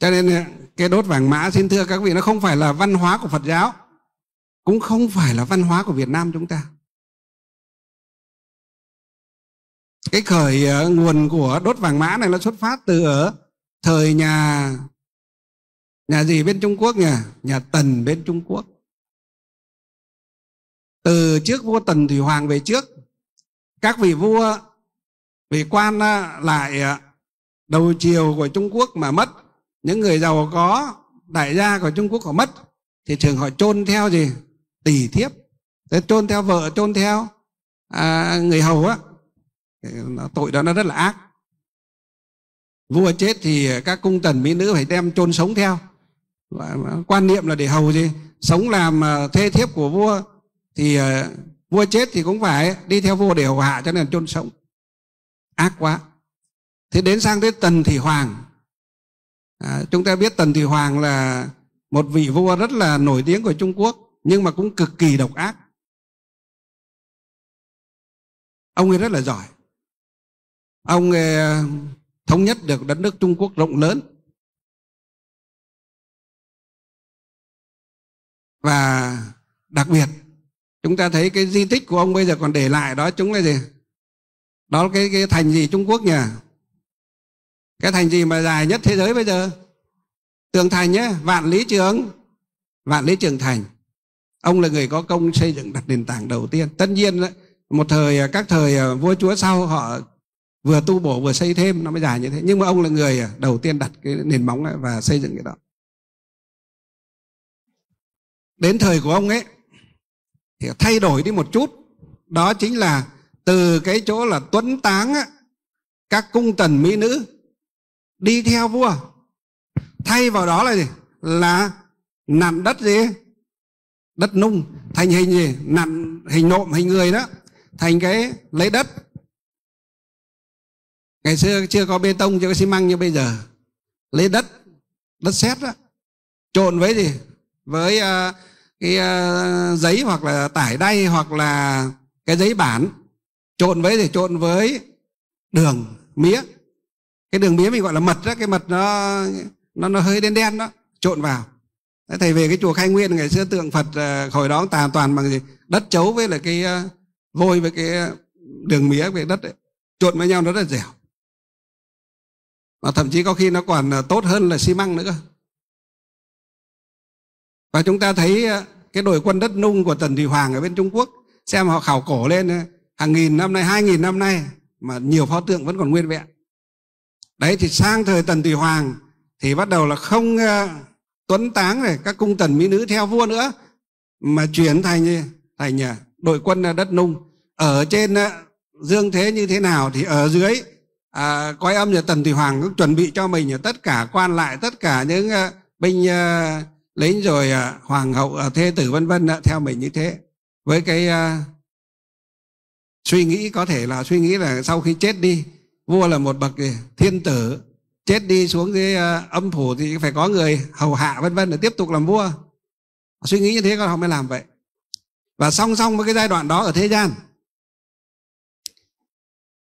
cho nên à, cái đốt vàng mã xin thưa các vị nó không phải là văn hóa của phật giáo cũng không phải là văn hóa của việt nam chúng ta cái khởi ờ, nguồn của đốt vàng mã này nó xuất phát từ ở thời nhà nhà gì bên Trung Quốc nhỉ nhà Tần bên Trung Quốc từ trước vua Tần Thủy Hoàng về trước các vị vua vị quan ờ, lại ờ, đầu chiều của Trung Quốc mà mất những người giàu có đại gia của Trung Quốc họ mất thì thường họ chôn theo gì tỷ thiếp thế chôn theo vợ chôn theo à, người hầu á nó, tội đó nó rất là ác vua chết thì các cung tần mỹ nữ phải đem chôn sống theo quan niệm là để hầu gì sống làm ờ, thê thiếp của vua thì ờ, vua chết thì cũng phải đi theo vua để hầu hạ cho nên chôn sống ác quá thế đến sang tới tần thị hoàng à, chúng ta biết tần thị hoàng là một vị vua rất là nổi tiếng của trung quốc nhưng mà cũng cực kỳ độc ác ông ấy rất là giỏi ông ờ, thống nhất được đất nước Trung Quốc rộng lớn và đặc biệt chúng ta thấy cái di tích của ông bây giờ còn để lại đó chúng là gì đó là cái, cái thành gì Trung Quốc nhỉ cái thành gì mà dài nhất thế giới bây giờ tường thành nhé vạn lý trường vạn lý trường thành ông là người có công xây dựng đặt nền tảng đầu tiên tất nhiên một thời các thời ờ, vua chúa sau họ vừa tu bổ vừa xây thêm nó mới dài như thế nhưng mà ông là người à, đầu tiên đặt cái nền móng ấy và xây dựng cái đó đến thời của ông ấy thì thay đổi đi một chút đó chính là từ cái chỗ là tuấn táng các cung tần mỹ nữ đi theo vua thay vào đó là gì là nặn đất gì đất nung thành hình gì nặn hình nộm hình người đó thành cái lấy đất ngày xưa chưa có bê tông chưa có xi măng như bây giờ lấy đất đất sét đó trộn với gì với uh, cái uh, giấy hoặc là tải đay hoặc là cái giấy bản trộn với thì trộn với đường mía cái đường mía mình gọi là mật đó cái mật nó nó nó hơi đen đen đó trộn vào thầy về cái chùa khai nguyên ngày xưa tượng phật uh, hồi đó tàn toàn bằng gì đất chấu với là cái uh, vôi với cái đường mía với đất ấy. trộn với nhau nó rất là dẻo và thậm chí có khi nó còn ờ, tốt hơn là xi măng nữa Và chúng ta thấy ờ, cái đội quân đất nung của Tần Thủy Hoàng ở bên Trung Quốc, xem họ khảo cổ lên ờ, hàng nghìn năm nay, hai nghìn năm nay mà nhiều pho tượng vẫn còn nguyên vẹn. Đấy thì sang thời Tần Thủy Hoàng thì bắt đầu là không tuấn táng này các cung tần mỹ nữ theo vua nữa mà chuyển thành thành đội quân đất nung ở trên dương thế như thế nào thì ở dưới à, coi âm nhà tần thủy hoàng cũng chuẩn bị cho mình tất cả quan lại tất cả những uh, binh uh, lính rồi uh, hoàng hậu uh, thê tử vân vân uh, theo mình như thế với cái uh, suy nghĩ có thể là suy nghĩ là sau khi chết đi vua là một bậc thiên tử chết đi xuống dưới uh, âm phủ thì phải có người hầu hạ vân vân để tiếp tục làm vua suy nghĩ như thế con không mới làm vậy và song song với cái giai đoạn đó ở thế gian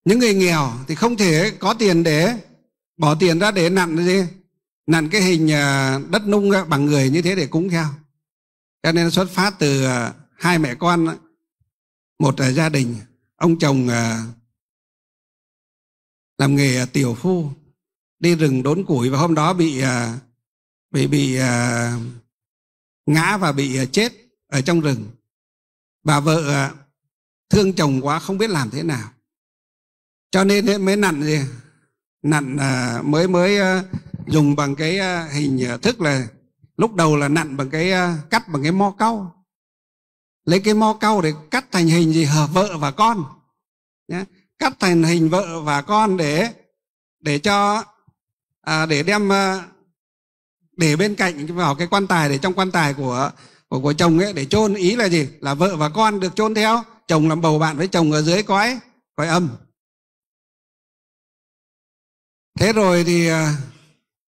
những người nghèo thì không thể có tiền để bỏ tiền ra để nặn gì nặn cái hình à, đất nung bằng người như thế để cúng theo cho nên xuất phát từ à, hai mẹ con một gia đình ông chồng à, làm nghề tiểu phu đi rừng đốn củi và hôm đó bị bị bị ngã và bị chết ở trong rừng bà vợ thương chồng quá không biết làm thế nào cho nên mới nặn gì nặn à, mới mới à, dùng bằng cái à, hình thức là lúc đầu là nặn bằng cái cắt bằng cái mo cau lấy cái mo cau để cắt thành hình gì hả vợ và con nhé cắt thành hình vợ và con để để cho à, để đem à, để bên cạnh vào cái quan tài để trong quan tài của của của chồng ấy để chôn ý là gì là vợ và con được chôn theo chồng làm bầu bạn với chồng ở dưới cõi cõi âm thế rồi thì à,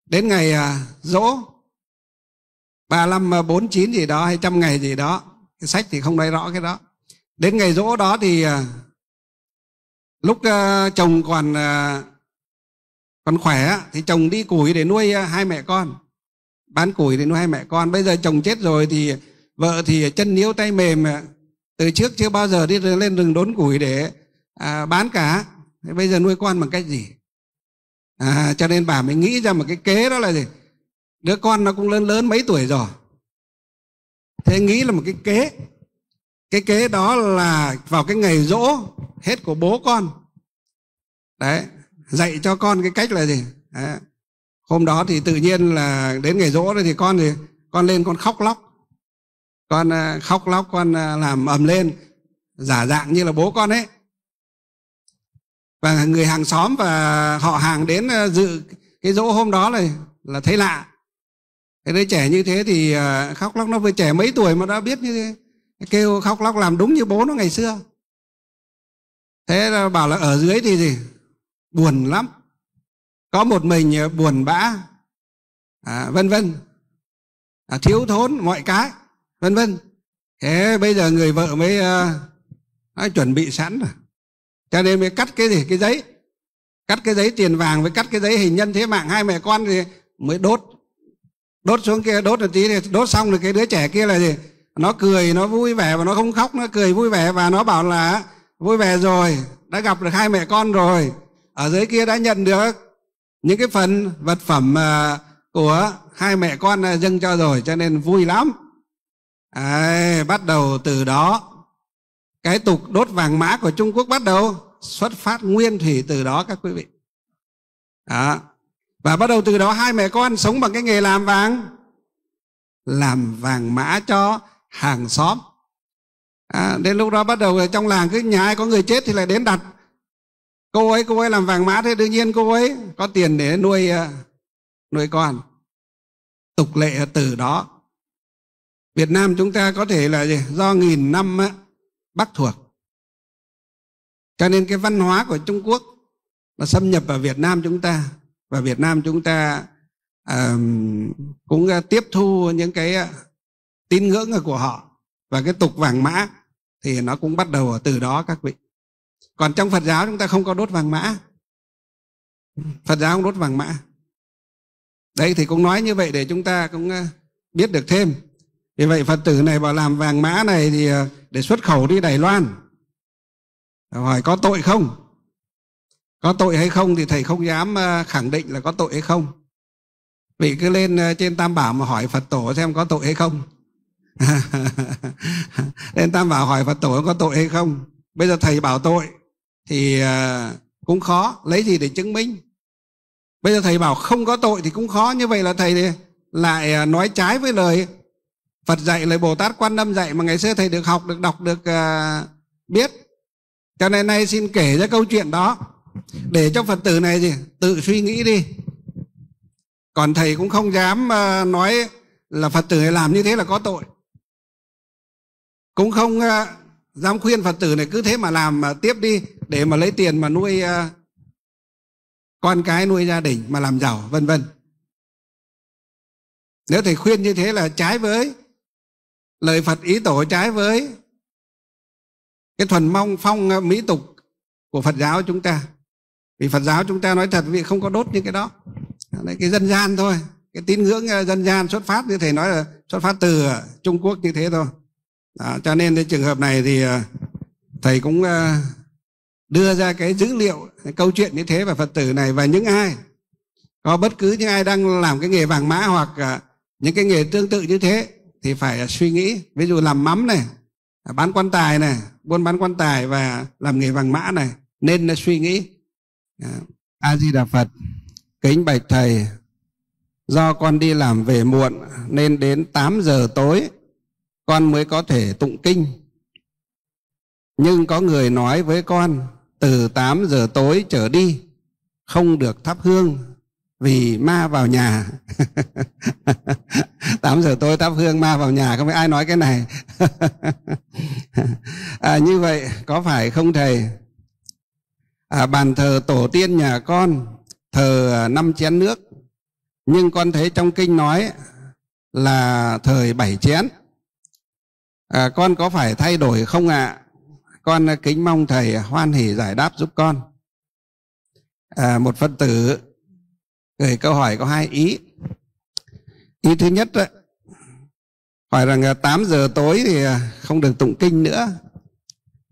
đến ngày dỗ à, ba năm bốn chín gì đó hay trăm ngày gì đó cái sách thì không nói rõ cái đó đến ngày dỗ đó thì à, lúc chồng còn còn khỏe thì chồng đi củi để nuôi hai mẹ con bán củi để nuôi hai mẹ con bây giờ chồng chết rồi thì vợ thì chân yếu tay mềm từ trước chưa bao giờ đi lên rừng đốn củi để bán cá bây giờ nuôi con bằng cách gì à, cho nên bà mới nghĩ ra một cái kế đó là gì đứa con nó cũng lớn lớn mấy tuổi rồi thế nghĩ là một cái kế cái kế đó là vào cái ngày rỗ hết của bố con đấy dạy cho con cái cách là gì đấy. hôm đó thì tự nhiên là đến ngày rỗ thì con thì con lên con khóc lóc con à, khóc lóc con à, làm ầm lên giả dạng như là bố con ấy và người hàng xóm và họ hàng đến ờ, dự cái dỗ hôm đó này là thấy lạ cái đứa trẻ như thế thì ờ, khóc lóc nó với trẻ mấy tuổi mà đã biết như thế kêu khóc lóc làm đúng như bố nó ngày xưa thế là bảo là ở dưới thì gì buồn lắm có một mình ờ, buồn bã à, vân vân à, thiếu thốn mọi cái vân vân thế bây giờ người vợ mới uh, chuẩn bị sẵn rồi cho nên mới cắt cái gì cái giấy cắt cái giấy tiền vàng với cắt cái giấy hình nhân thế mạng hai mẹ con thì mới đốt đốt xuống kia đốt một tí thì đốt xong rồi cái đứa trẻ kia là gì nó cười nó vui vẻ và nó không khóc nó cười vui vẻ và nó bảo là vui vẻ rồi đã gặp được hai mẹ con rồi ở dưới kia đã nhận được những cái phần vật phẩm à, của hai mẹ con à, dâng cho rồi cho nên vui lắm à, bắt đầu từ đó cái tục đốt vàng mã của Trung Quốc bắt đầu xuất phát nguyên thủy từ đó các quý vị đó. và bắt đầu từ đó hai mẹ con sống bằng cái nghề làm vàng làm vàng mã cho hàng xóm à, đến lúc đó bắt đầu ở trong làng cứ nhà ai có người chết thì lại đến đặt cô ấy cô ấy làm vàng mã thế đương nhiên cô ấy có tiền để nuôi à, nuôi con tục lệ từ đó Việt Nam chúng ta có thể là gì? do nghìn năm á. Bắc thuộc. Cho nên cái văn hóa của Trung Quốc nó xâm nhập vào Việt Nam chúng ta và Việt Nam chúng ta uh, cũng ờ, tiếp thu những cái ờ, tín ngưỡng của họ và cái tục vàng mã thì nó cũng bắt đầu từ đó các vị. Còn trong Phật giáo chúng ta không có đốt vàng mã. Phật giáo không đốt vàng mã. Đấy thì cũng nói như vậy để chúng ta cũng ờ, biết được thêm. Vì vậy Phật tử này bảo làm vàng mã này thì để xuất khẩu đi Đài Loan. Hỏi có tội không? Có tội hay không thì thầy không dám ờ, khẳng định là có tội hay không. Vì cứ lên ờ, trên Tam Bảo mà hỏi Phật Tổ xem có tội hay không. lên Tam Bảo hỏi Phật Tổ có tội hay không. Bây giờ thầy bảo tội thì ờ, cũng khó, lấy gì để chứng minh. Bây giờ thầy bảo không có tội thì cũng khó, như vậy là thầy lại nói trái với lời Phật dạy lời Bồ Tát quan tâm dạy mà ngày xưa thầy được học, được đọc, được uh, biết. Cho nên nay xin kể ra câu chuyện đó để cho Phật tử này gì tự suy nghĩ đi. Còn thầy cũng không dám uh, nói là Phật tử này làm như thế là có tội. Cũng không uh, dám khuyên Phật tử này cứ thế mà làm mà tiếp đi để mà lấy tiền mà nuôi uh, con cái nuôi gia đình mà làm giàu vân vân. Nếu thầy khuyên như thế là trái với lời Phật ý tổ trái với cái thuần mong phong ờ, mỹ tục của Phật giáo chúng ta. Vì Phật giáo chúng ta nói thật vì không có đốt những cái đó. Đấy, cái dân gian thôi, cái tín ngưỡng ờ, dân gian xuất phát như thầy nói là xuất phát từ ờ, Trung Quốc như thế thôi. Đó, cho nên cái trường hợp này thì thầy cũng đưa ra cái dữ liệu cái câu chuyện như thế và Phật tử này và những ai có bất cứ những ai đang làm cái nghề vàng mã hoặc những cái nghề tương tự như thế thì phải suy nghĩ ví dụ làm mắm này bán quan tài này buôn bán quan tài và làm nghề vàng mã này nên là suy nghĩ dạ. a di đà phật kính bạch thầy do con đi làm về muộn nên đến 8 giờ tối con mới có thể tụng kinh nhưng có người nói với con từ 8 giờ tối trở đi không được thắp hương vì ma vào nhà 8 giờ tôi thắp hương ma vào nhà không phải ai nói cái này à, như vậy có phải không thầy à, bàn thờ tổ tiên nhà con thờ à, năm chén nước nhưng con thấy trong kinh nói là thời bảy chén à, con có phải thay đổi không ạ à? con kính mong thầy hoan hỉ giải đáp giúp con à, một phật tử gửi câu hỏi có hai ý ý thứ nhất đó, hỏi rằng 8 à, giờ tối thì à, không được tụng kinh nữa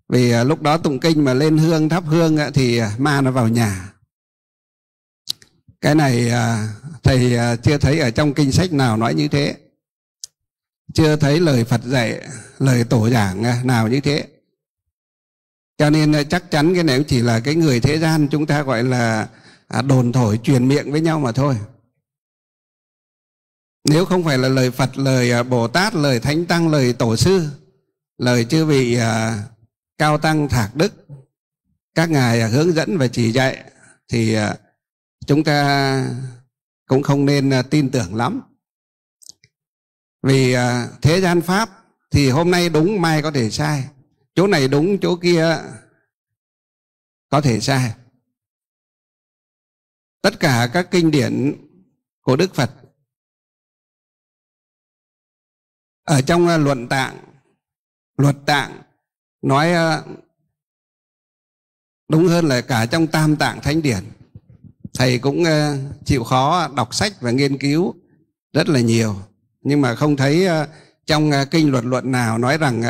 vì à, lúc đó tụng kinh mà lên hương thắp hương thì ma nó vào nhà cái này thầy chưa thấy ở trong kinh sách nào nói như thế chưa thấy lời phật dạy lời tổ giảng nào như thế cho nên chắc chắn cái này cũng chỉ là cái người thế gian chúng ta gọi là à, đồn thổi truyền miệng với nhau mà thôi nếu không phải là lời phật lời à, bồ tát lời thánh tăng lời tổ sư lời chư vị à, cao tăng thạc đức các ngài à, hướng dẫn và chỉ dạy thì à, chúng ta cũng không nên à, tin tưởng lắm vì à, thế gian pháp thì hôm nay đúng mai có thể sai chỗ này đúng chỗ kia có thể sai tất cả các kinh điển của Đức Phật. Ở trong à, luận tạng, luật tạng nói à, đúng hơn là cả trong tam tạng thánh điển. Thầy cũng à, chịu khó đọc sách và nghiên cứu rất là nhiều. Nhưng mà không thấy trong kinh luật luận nào nói rằng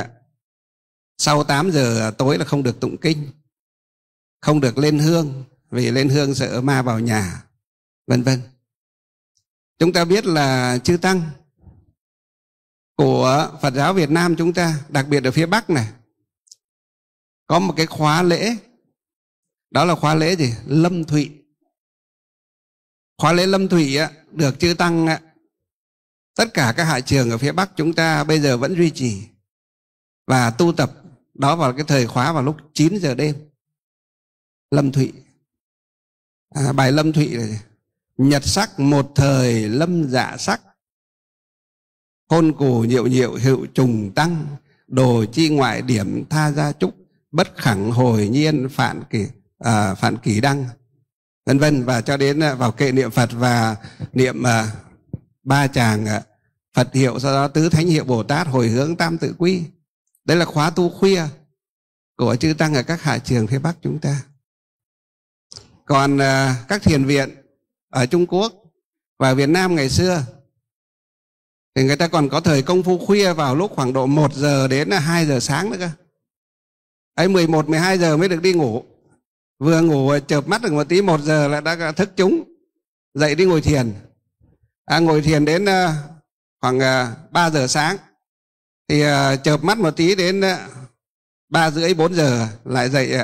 sau 8 giờ tối là không được tụng kinh, không được lên hương, vì lên hương sợ ma vào nhà vân vân chúng ta biết là chư tăng của Phật giáo Việt Nam chúng ta đặc biệt ở phía Bắc này có một cái khóa lễ đó là khóa lễ gì lâm thụy khóa lễ lâm thụy á, được chư tăng á, tất cả các hạ trường ở phía bắc chúng ta bây giờ vẫn duy trì và tu tập đó vào cái thời khóa vào lúc 9 giờ đêm lâm thụy à, bài lâm thụy này nhật sắc một thời lâm dạ sắc hôn cù nhiệu nhiệu hữu trùng tăng đồ chi ngoại điểm tha gia trúc bất khẳng hồi nhiên phản kỳ à, phản kỳ đăng vân vân và cho đến à, vào kệ niệm phật và niệm à, ba chàng à, phật hiệu sau đó tứ thánh hiệu bồ tát hồi hướng tam tự quy đây là khóa tu khuya của chư tăng ở các hạ trường phía bắc chúng ta còn à, các thiền viện ở Trung Quốc và Việt Nam ngày xưa thì người ta còn có thời công phu khuya vào lúc khoảng độ 1 giờ đến 2 giờ sáng nữa cơ. Ấy 11 12 giờ mới được đi ngủ. Vừa ngủ chợp mắt được một tí 1 giờ là đã thức chúng dậy đi ngồi thiền. À, ngồi thiền đến à, khoảng 3 à, giờ sáng thì chợp mắt một tí đến 3 rưỡi 4 giờ lại dậy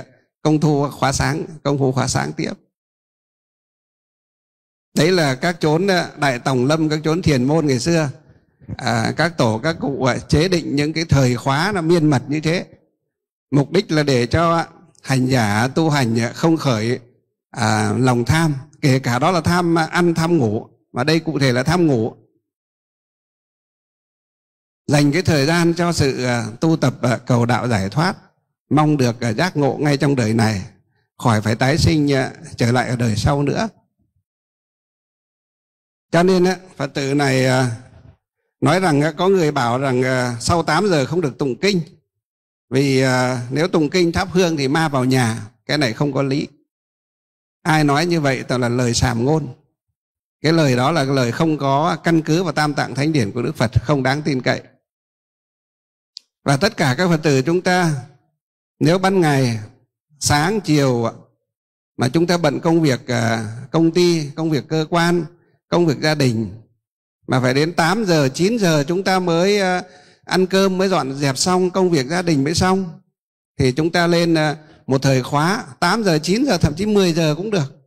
công thu khóa sáng công phu khóa sáng tiếp đấy là các chốn ờ, đại tổng lâm các chốn thiền môn ngày xưa à, các tổ các cụ ờ, chế định những cái thời khóa là miên mật như thế mục đích là để cho hành giả tu hành ờ, không khởi à, lòng tham kể cả đó là tham ăn tham ngủ mà đây cụ thể là tham ngủ dành cái thời gian cho sự tu tập cầu đạo giải thoát mong được à, giác ngộ ngay trong đời này khỏi phải tái sinh à, trở lại ở đời sau nữa cho nên phật tử này à, nói rằng có người bảo rằng sau 8 giờ không được tụng kinh vì nếu tụng kinh thắp hương thì ma vào nhà cái này không có lý ai nói như vậy toàn là lời sàm ngôn cái lời đó là cái lời không có căn cứ vào tam tạng thánh điển của đức phật không đáng tin cậy và tất cả các phật tử chúng ta nếu ban ngày sáng chiều mà chúng ta bận công việc à, công ty, công việc cơ quan, công việc gia đình mà phải đến 8 giờ, 9 giờ chúng ta mới à, ăn cơm mới dọn dẹp xong, công việc gia đình mới xong thì chúng ta lên à, một thời khóa 8 giờ, 9 giờ thậm chí 10 giờ cũng được.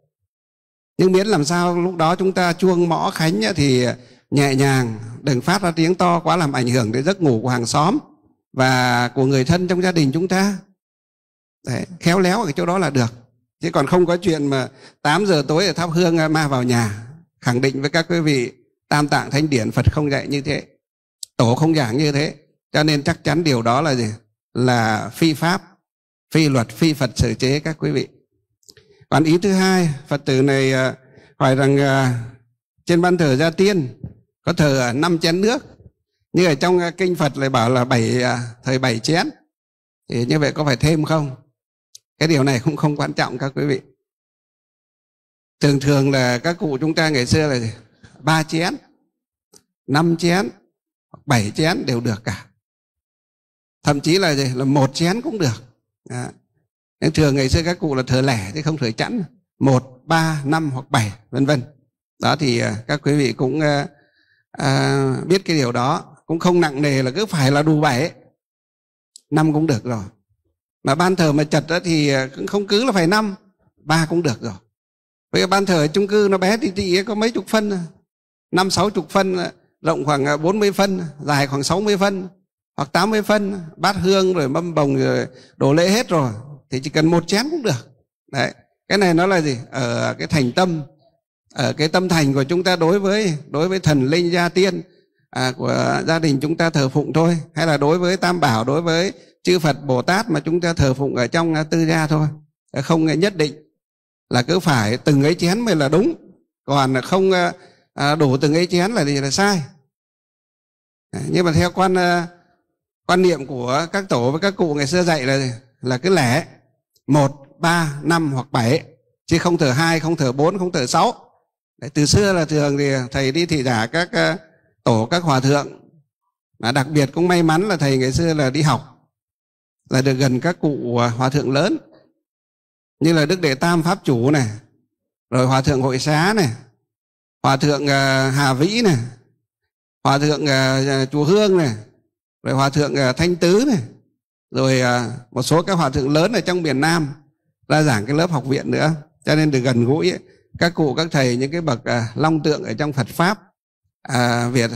Nhưng miễn làm sao lúc đó chúng ta chuông mõ khánh thì nhẹ nhàng, đừng phát ra tiếng to quá làm ảnh hưởng đến giấc ngủ của hàng xóm và của người thân trong gia đình chúng ta. Đấy, khéo léo ở chỗ đó là được. Chứ còn không có chuyện mà 8 giờ tối ở thắp hương à, ma vào nhà. Khẳng định với các quý vị, Tam Tạng Thánh Điển Phật không dạy như thế. Tổ không giảng như thế. Cho nên chắc chắn điều đó là gì? Là phi pháp, phi luật, phi Phật xử chế các quý vị. Còn ý thứ hai, Phật tử này à, hỏi rằng à, trên ban thờ gia tiên có thờ năm chén nước như ở trong kinh Phật lại bảo là bảy thời bảy chén thì như vậy có phải thêm không cái điều này cũng không quan trọng các quý vị thường thường là các cụ chúng ta ngày xưa là ba chén năm chén bảy chén đều được cả thậm chí là gì là một chén cũng được à. Nên thường ngày xưa các cụ là thờ lẻ chứ không thờ chẵn một ba năm hoặc bảy vân vân đó thì à, các quý vị cũng à, à, biết cái điều đó cũng không nặng nề là cứ phải là đủ bảy năm cũng được rồi mà ban thờ mà chật đó thì ờ, cũng không cứ là phải năm ba cũng được rồi với cái ban thờ ở chung cư nó bé thì tị có mấy chục phân à. năm sáu chục phân rộng khoảng 40 ờ, phân dài khoảng 60 phân hoặc 80 phân bát hương rồi mâm bồng rồi đổ lễ hết rồi thì chỉ cần một chén cũng được đấy cái này nó là gì ở cái thành tâm ở cái tâm thành của chúng ta đối với đối với thần linh gia tiên à, của gia đình chúng ta thờ phụng thôi hay là đối với tam bảo đối với chư Phật Bồ Tát mà chúng ta thờ phụng ở trong à, tư gia thôi à, không nhất định là cứ phải từng ấy chén mới là đúng còn không à, đủ từng ấy chén là gì là sai nhưng mà theo quan quan niệm của các tổ và các cụ ngày xưa dạy là là cứ lẻ một ba năm hoặc bảy chứ không thờ hai không thờ bốn không thờ sáu từ xưa là thường thì thầy đi thị giả các tổ các hòa thượng mà đặc biệt cũng may mắn là thầy ngày xưa là đi học là được gần các cụ à, hòa thượng lớn như là đức đệ tam pháp chủ này rồi hòa thượng hội xá này hòa thượng à, hà vĩ này hòa thượng à, chùa hương này rồi hòa thượng thanh tứ này rồi một số các hòa thượng lớn ở trong miền nam ra giảng cái lớp học viện nữa cho nên được gần gũi ấy. các cụ các thầy những cái bậc long tượng ở trong phật pháp à, việt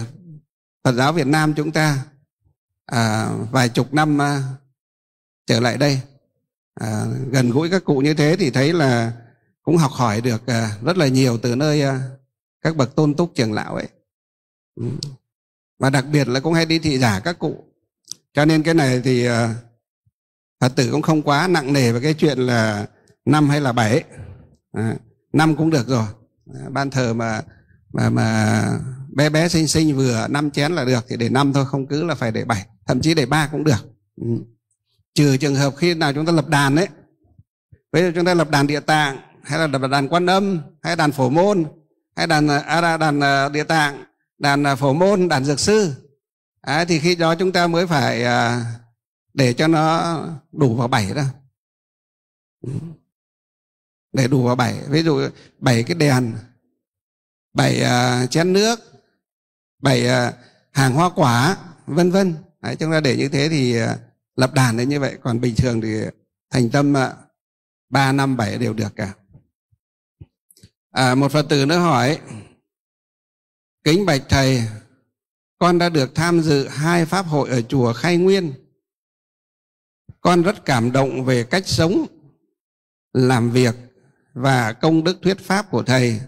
phật giáo việt nam chúng ta à, vài chục năm trở lại đây à, gần gũi các cụ như thế thì thấy là cũng học hỏi được à, rất là nhiều từ nơi à, các bậc tôn túc trưởng lão ấy ừ. và đặc biệt là cũng hay đi thị giả các cụ cho nên cái này thì à, phật tử cũng không quá nặng nề về cái chuyện là năm hay là bảy à, năm cũng được rồi à, ban thờ mà mà mà bé bé sinh sinh vừa năm chén là được thì để năm thôi không cứ là phải để bảy thậm chí để ba cũng được ừ trừ trường hợp khi nào chúng ta lập đàn đấy bây giờ chúng ta lập đàn địa tạng hay là lập đàn quan âm hay đàn phổ môn hay đàn à, đàn à, địa tạng đàn à, phổ môn đàn dược sư à, thì khi đó chúng ta mới phải à, để cho nó đủ vào bảy đó để đủ vào bảy ví dụ bảy cái đèn bảy à, chén nước bảy à, hàng hoa quả vân vân chúng ta để như thế thì à, lập đàn đấy như vậy còn bình thường thì thành tâm à, ba năm bảy đều được cả à, một phật tử nữa hỏi kính bạch thầy con đã được tham dự hai pháp hội ở chùa khai nguyên con rất cảm động về cách sống làm việc và công đức thuyết pháp của thầy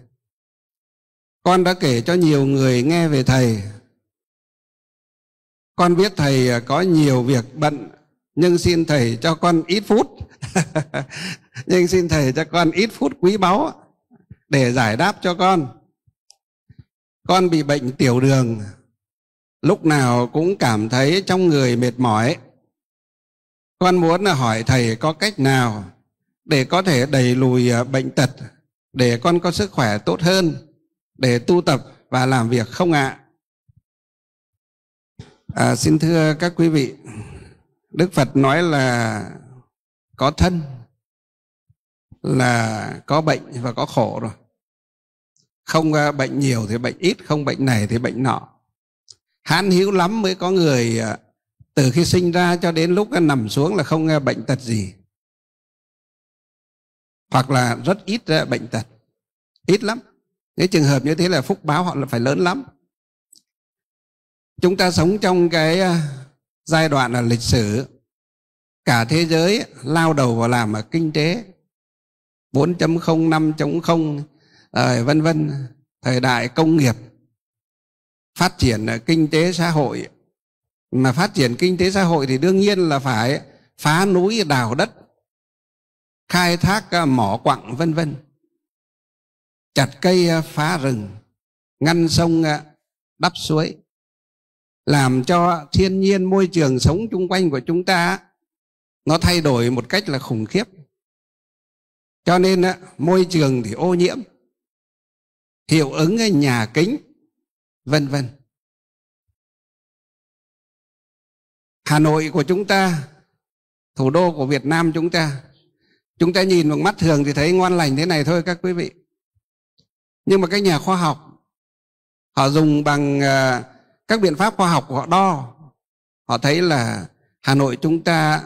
con đã kể cho nhiều người nghe về thầy con biết thầy có nhiều việc bận nhưng xin thầy cho con ít phút nhưng xin thầy cho con ít phút quý báu để giải đáp cho con con bị bệnh tiểu đường lúc nào cũng cảm thấy trong người mệt mỏi con muốn là hỏi thầy có cách nào để có thể đẩy lùi à, bệnh tật để con có sức khỏe tốt hơn để tu tập và làm việc không ạ à? à, xin thưa các quý vị Đức Phật nói là có thân là có bệnh và có khổ rồi. Không à, bệnh nhiều thì bệnh ít, không bệnh này thì bệnh nọ. Hán hữu lắm mới có người à, từ khi sinh ra cho đến lúc nằm xuống là không bệnh tật gì. Hoặc là rất ít bệnh tật, ít lắm. Những trường hợp như thế là phúc báo họ là phải lớn lắm. Chúng ta sống trong cái à, giai đoạn là lịch sử cả thế giới lao đầu vào làm ở kinh tế 4.0, 5.0 rồi vân vân thời đại công nghiệp phát triển kinh tế xã hội mà phát triển kinh tế xã hội thì đương nhiên là phải phá núi đào đất khai thác à, mỏ quặng vân vân chặt cây à, phá rừng ngăn sông à, đắp suối làm cho thiên nhiên môi trường sống chung quanh của chúng ta nó thay đổi một cách là khủng khiếp cho nên môi trường thì ô nhiễm hiệu ứng nhà kính vân vân hà nội của chúng ta thủ đô của việt nam chúng ta chúng ta nhìn bằng mắt thường thì thấy ngoan lành thế này thôi các quý vị nhưng mà các nhà khoa học họ dùng bằng uh, các biện pháp khoa học của họ đo họ thấy là hà nội chúng ta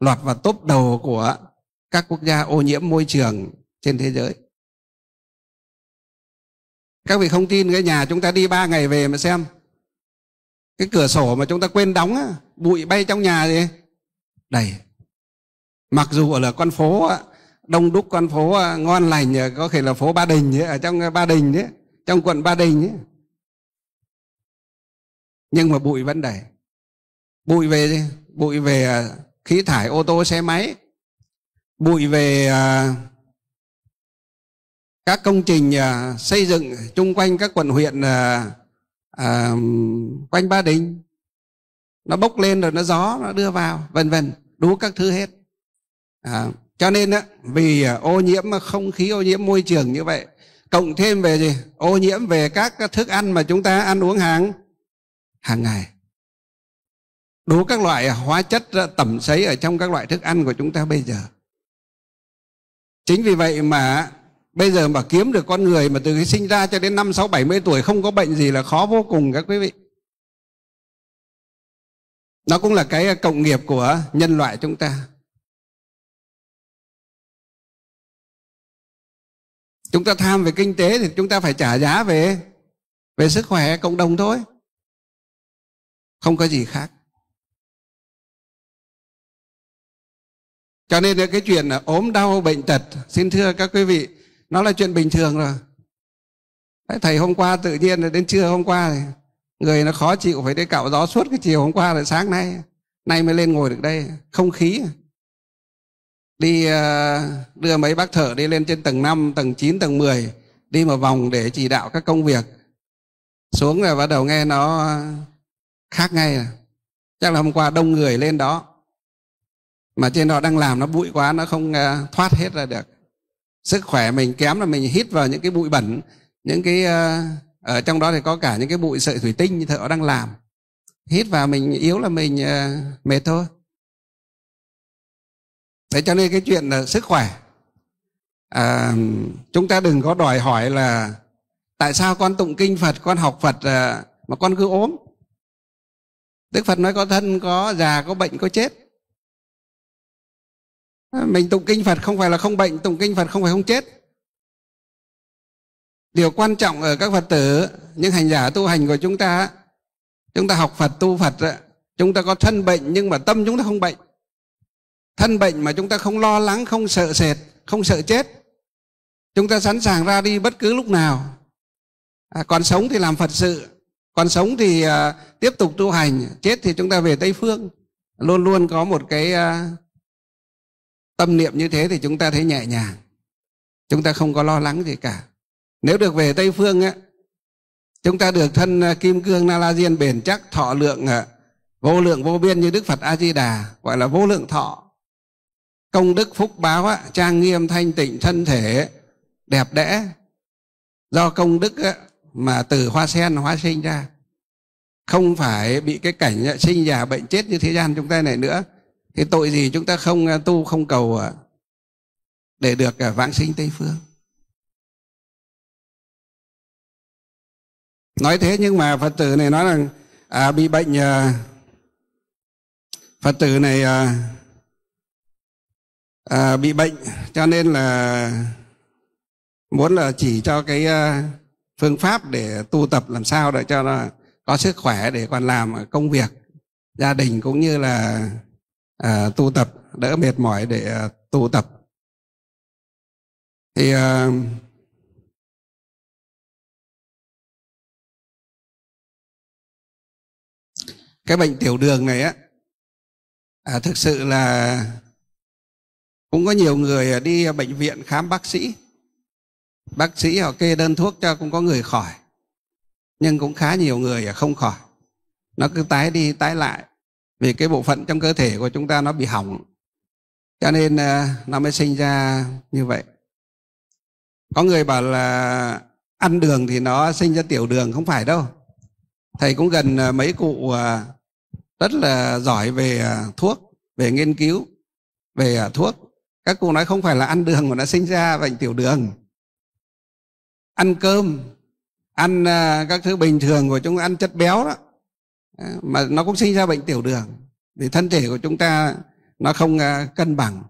lọt vào top đầu của các quốc gia ô nhiễm môi trường trên thế giới các vị không tin cái nhà chúng ta đi ba ngày về mà xem cái cửa sổ mà chúng ta quên đóng á, bụi bay trong nhà gì đầy mặc dù là con phố đông đúc con phố à, ngon lành à, có thể là phố ba đình ở trong à, ba đình ấy, trong quận ba đình ấy nhưng mà bụi vẫn đầy bụi về bụi về à, khí thải ô tô xe máy bụi về à, các công trình à, xây dựng chung quanh các quận huyện quanh Ba Đình nó bốc lên rồi nó gió nó đưa vào vân vân đủ các thứ hết à, cho nên á, vì ô nhiễm không khí ô nhiễm môi trường như vậy cộng thêm về gì ô nhiễm về các thức ăn mà chúng ta ăn uống hàng hàng ngày đủ các loại hóa chất tẩm sấy ở trong các loại thức ăn của chúng ta bây giờ chính vì vậy mà bây giờ mà kiếm được con người mà từ khi sinh ra cho đến năm sáu bảy mươi tuổi không có bệnh gì là khó vô cùng các quý vị nó cũng là cái cộng nghiệp của nhân loại chúng ta chúng ta tham về kinh tế thì chúng ta phải trả giá về về sức khỏe cộng đồng thôi không có gì khác cho nên cái chuyện ốm đau bệnh tật xin thưa các quý vị nó là chuyện bình thường rồi thầy hôm qua tự nhiên đến trưa hôm qua thì người nó khó chịu phải đi cạo gió suốt cái chiều hôm qua rồi sáng nay nay mới lên ngồi được đây không khí đi ờ, đưa mấy bác thở đi lên trên tầng 5, tầng 9, tầng 10 đi một vòng để chỉ đạo các công việc xuống rồi bắt đầu nghe nó khác ngay à chắc là hôm qua đông người lên đó mà trên đó đang làm nó bụi quá nó không à, thoát hết ra được sức khỏe mình kém là mình hít vào những cái bụi bẩn những cái à, ở trong đó thì có cả những cái bụi sợi thủy tinh như thợ đang làm hít vào mình yếu là mình à, mệt thôi thế cho nên cái chuyện là sức khỏe à, chúng ta đừng có đòi hỏi là tại sao con tụng kinh phật con học phật à, mà con cứ ốm Đức Phật nói có thân, có già, có bệnh, có chết. À, mình tụng kinh Phật không phải là không bệnh, tụng kinh Phật không phải không chết. Điều quan trọng ở các Phật tử, những hành giả tu hành của chúng ta, chúng ta học Phật, tu Phật, chúng ta có thân bệnh nhưng mà tâm chúng ta không bệnh. Thân bệnh mà chúng ta không lo lắng, không sợ sệt, không sợ chết. Chúng ta sẵn sàng ra đi bất cứ lúc nào. À, còn sống thì làm Phật sự, còn sống thì à, tiếp tục tu hành chết thì chúng ta về tây phương luôn luôn có một cái à, tâm niệm như thế thì chúng ta thấy nhẹ nhàng chúng ta không có lo lắng gì cả nếu được về tây phương á chúng ta được thân à, kim cương na la diên bền chắc thọ lượng à, vô lượng vô biên như đức phật a di đà gọi là vô lượng thọ công đức phúc báo á, trang nghiêm thanh tịnh thân thể đẹp đẽ do công đức á, mà từ hoa sen hóa sinh ra không phải bị cái cảnh sinh già bệnh chết như thế gian chúng ta này nữa thì tội gì chúng ta không à, tu không cầu à, để được à, vãng sinh tây phương nói thế nhưng mà phật tử này nói rằng à, bị bệnh à, phật tử này à, à, bị bệnh cho nên là muốn là chỉ cho cái à, phương pháp để tu tập làm sao để cho nó có sức khỏe để còn làm công việc gia đình cũng như là à, tu tập đỡ mệt mỏi để à, tu tập thì à, cái bệnh tiểu đường này á à, thực sự là cũng có nhiều người đi bệnh viện khám bác sĩ bác sĩ họ kê đơn thuốc cho cũng có người khỏi nhưng cũng khá nhiều người không khỏi nó cứ tái đi tái lại vì cái bộ phận trong cơ thể của chúng ta nó bị hỏng cho nên ờ, nó mới sinh ra như vậy có người bảo là ăn đường thì nó sinh ra tiểu đường không phải đâu thầy cũng gần ờ, mấy cụ ờ, rất là giỏi về thuốc về nghiên cứu về thuốc các cụ nói không phải là ăn đường mà nó sinh ra bệnh tiểu đường ăn cơm ăn à, các thứ bình thường của chúng ăn chất béo đó à, mà nó cũng sinh ra bệnh tiểu đường vì thân thể của chúng ta nó không à, cân bằng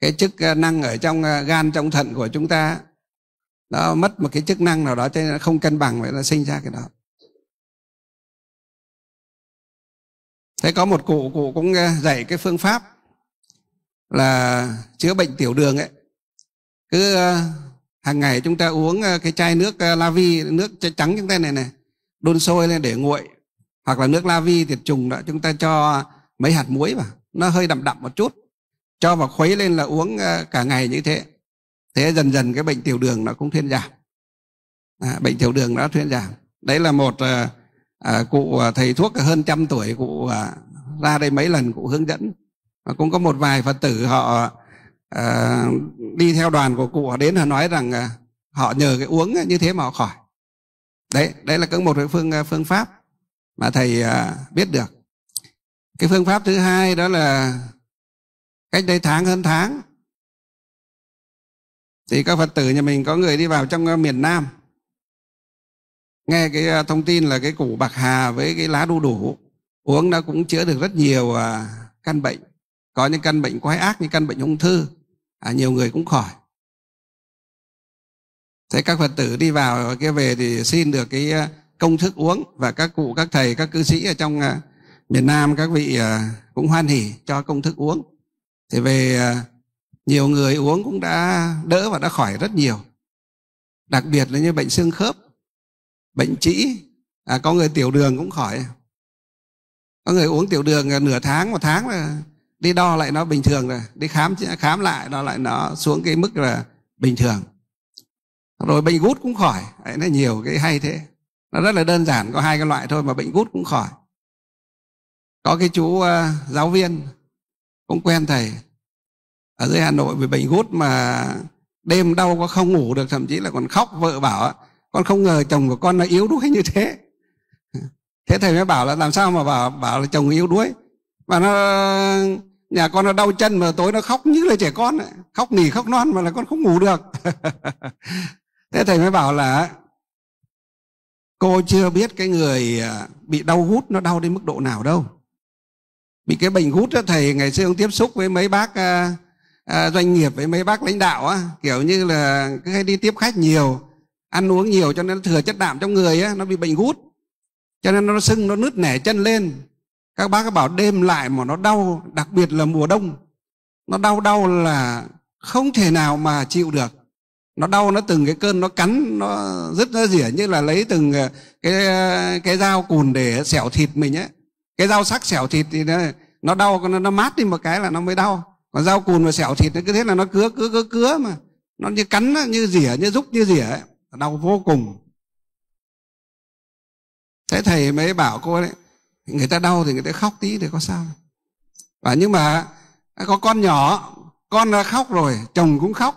cái chức năng ở trong gan trong thận của chúng ta nó mất một cái chức năng nào đó cho nên nó không cân bằng vậy nó sinh ra cái đó thế có một cụ cụ cũng dạy cái phương pháp là chữa bệnh tiểu đường ấy cứ hàng ngày chúng ta uống ờ, cái chai nước ờ, la vi nước trắng chúng ta này này đun sôi lên để nguội hoặc là nước la vi tiệt trùng đó chúng ta cho mấy hạt muối vào nó hơi đậm đậm một chút cho vào khuấy lên là uống ờ, cả ngày như thế thế dần dần cái bệnh tiểu đường nó cũng thuyên giảm à, bệnh tiểu đường nó thuyên giảm đấy là một à, cụ thầy thuốc hơn trăm tuổi cụ à, ra đây mấy lần cụ hướng dẫn và cũng có một vài phật tử họ à, đi theo đoàn của cụ họ đến họ nói rằng à, họ nhờ cái uống như thế mà họ khỏi đấy đấy là cũng một cái phương ờ, phương pháp mà thầy à, biết được cái phương pháp thứ hai đó là cách đây tháng hơn tháng thì các phật tử nhà mình có người đi vào trong miền nam nghe cái thông tin là cái củ bạc hà với cái lá đu đủ uống nó cũng chữa được rất nhiều căn bệnh có những căn bệnh quái ác như căn bệnh ung thư à, nhiều người cũng khỏi thế các phật tử đi vào kia về thì xin được cái à, công thức uống và các cụ các thầy các cư sĩ ở trong à, miền nam các vị à, cũng hoan hỉ cho công thức uống thì về nhiều người uống cũng đã đỡ và đã khỏi rất nhiều đặc biệt là như bệnh xương khớp bệnh trĩ à, có người tiểu đường cũng khỏi có người uống tiểu đường nửa tháng một tháng là đi đo lại nó bình thường rồi đi khám khám lại nó lại nó xuống cái mức là bình thường rồi bệnh gút cũng khỏi Đấy, nó nhiều cái hay thế nó rất là đơn giản có hai cái loại thôi mà bệnh gút cũng khỏi có cái chú uh, giáo viên cũng quen thầy ở dưới hà nội bị bệnh gút mà đêm đau có không ngủ được thậm chí là còn khóc vợ bảo con không ngờ chồng của con nó yếu đuối như thế thế thầy mới bảo là làm sao mà bảo bảo là chồng yếu đuối mà nó nhà con nó đau chân mà tối nó khóc như là trẻ con ấy. khóc nỉ khóc non mà là con không ngủ được thế thầy mới bảo là cô chưa biết cái người à, bị đau hút nó đau đến mức độ nào đâu bị cái bệnh hút đó thầy ngày xưa ông tiếp xúc với mấy bác à, à, doanh nghiệp với mấy bác lãnh đạo á kiểu như là cứ hay đi tiếp khách nhiều ăn uống nhiều cho nên nó thừa chất đạm trong người á nó bị bệnh hút, cho nên nó sưng nó nứt nẻ chân lên các bác bảo đêm lại mà nó đau đặc biệt là mùa đông nó đau đau là không thể nào mà chịu được nó đau nó từng cái cơn nó cắn nó rất nó rỉa như là lấy từng ờ, cái ờ, cái dao cùn để xẻo thịt mình ấy cái dao sắc xẻo thịt thì nó, nó đau nó, nó mát đi một cái là nó mới đau còn dao cùn mà xẻo thịt nó cứ thế là nó cứa cứa cứa cứa mà nó như cắn như rỉa như rúc như rỉa ấy. đau vô cùng thế thầy mới bảo cô đấy người ta đau thì người ta khóc tí thì có sao và nhưng mà à, có con nhỏ con đã khóc rồi chồng cũng khóc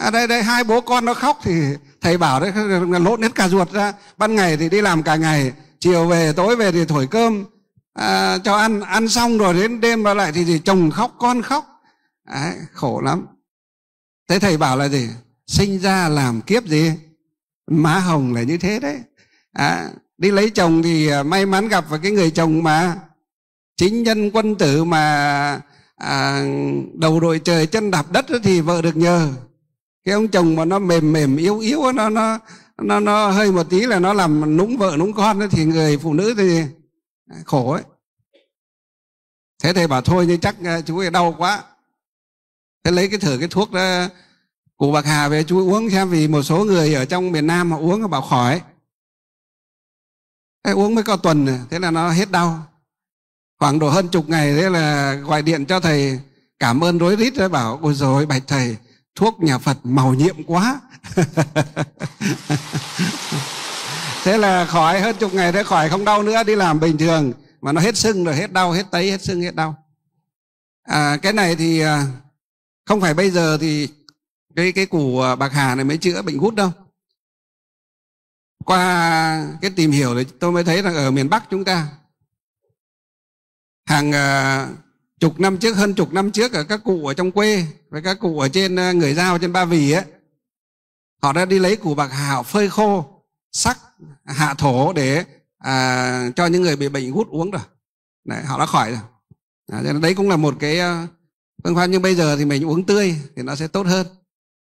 à đây đây hai bố con nó khóc thì thầy bảo đấy lộn hết cả ruột ra ban ngày thì đi làm cả ngày chiều về tối về thì thổi cơm à, cho ăn ăn xong rồi đến đêm mà lại thì, thì chồng khóc con khóc đấy, khổ lắm thế thầy bảo là gì sinh ra làm kiếp gì má hồng là như thế đấy à, đi lấy chồng thì à, may mắn gặp phải cái người chồng mà chính nhân quân tử mà à, đầu đội trời chân đạp đất thì vợ được nhờ cái ông chồng mà nó mềm mềm yếu yếu nó nó nó nó hơi một tí là nó làm núng vợ núng con thì người phụ nữ thì à, khổ ấy thế thầy bảo thôi nhưng chắc à, chú ấy đau quá thế lấy cái thử cái thuốc đó, cụ bạc hà về chú uống xem vì một số người ở trong miền nam họ uống họ bảo khỏi Thế uống mới có tuần thế là nó hết đau khoảng độ hơn chục ngày thế là gọi điện cho thầy cảm ơn rối rít rồi bảo ôi rồi bạch thầy thuốc nhà phật màu nhiệm quá thế là khỏi hơn chục ngày thế khỏi không đau nữa đi làm bình thường mà nó hết sưng rồi hết đau hết tấy hết sưng hết đau à, cái này thì à, không phải bây giờ thì cái cái củ à, bạc hà này mới chữa bệnh gút đâu qua cái tìm hiểu thì tôi mới thấy rằng ở miền Bắc chúng ta hàng ờ, chục năm trước hơn chục năm trước ở các cụ ở trong quê với các cụ ở trên ờ, người giao trên Ba Vì ấy họ đã đi lấy củ bạc hà họ phơi khô sắc hạ thổ để à, cho những người bị bệnh gút uống rồi đấy, họ đã khỏi rồi à, đấy cũng là một cái ờ, phương pháp nhưng bây giờ thì mình uống tươi thì nó sẽ tốt hơn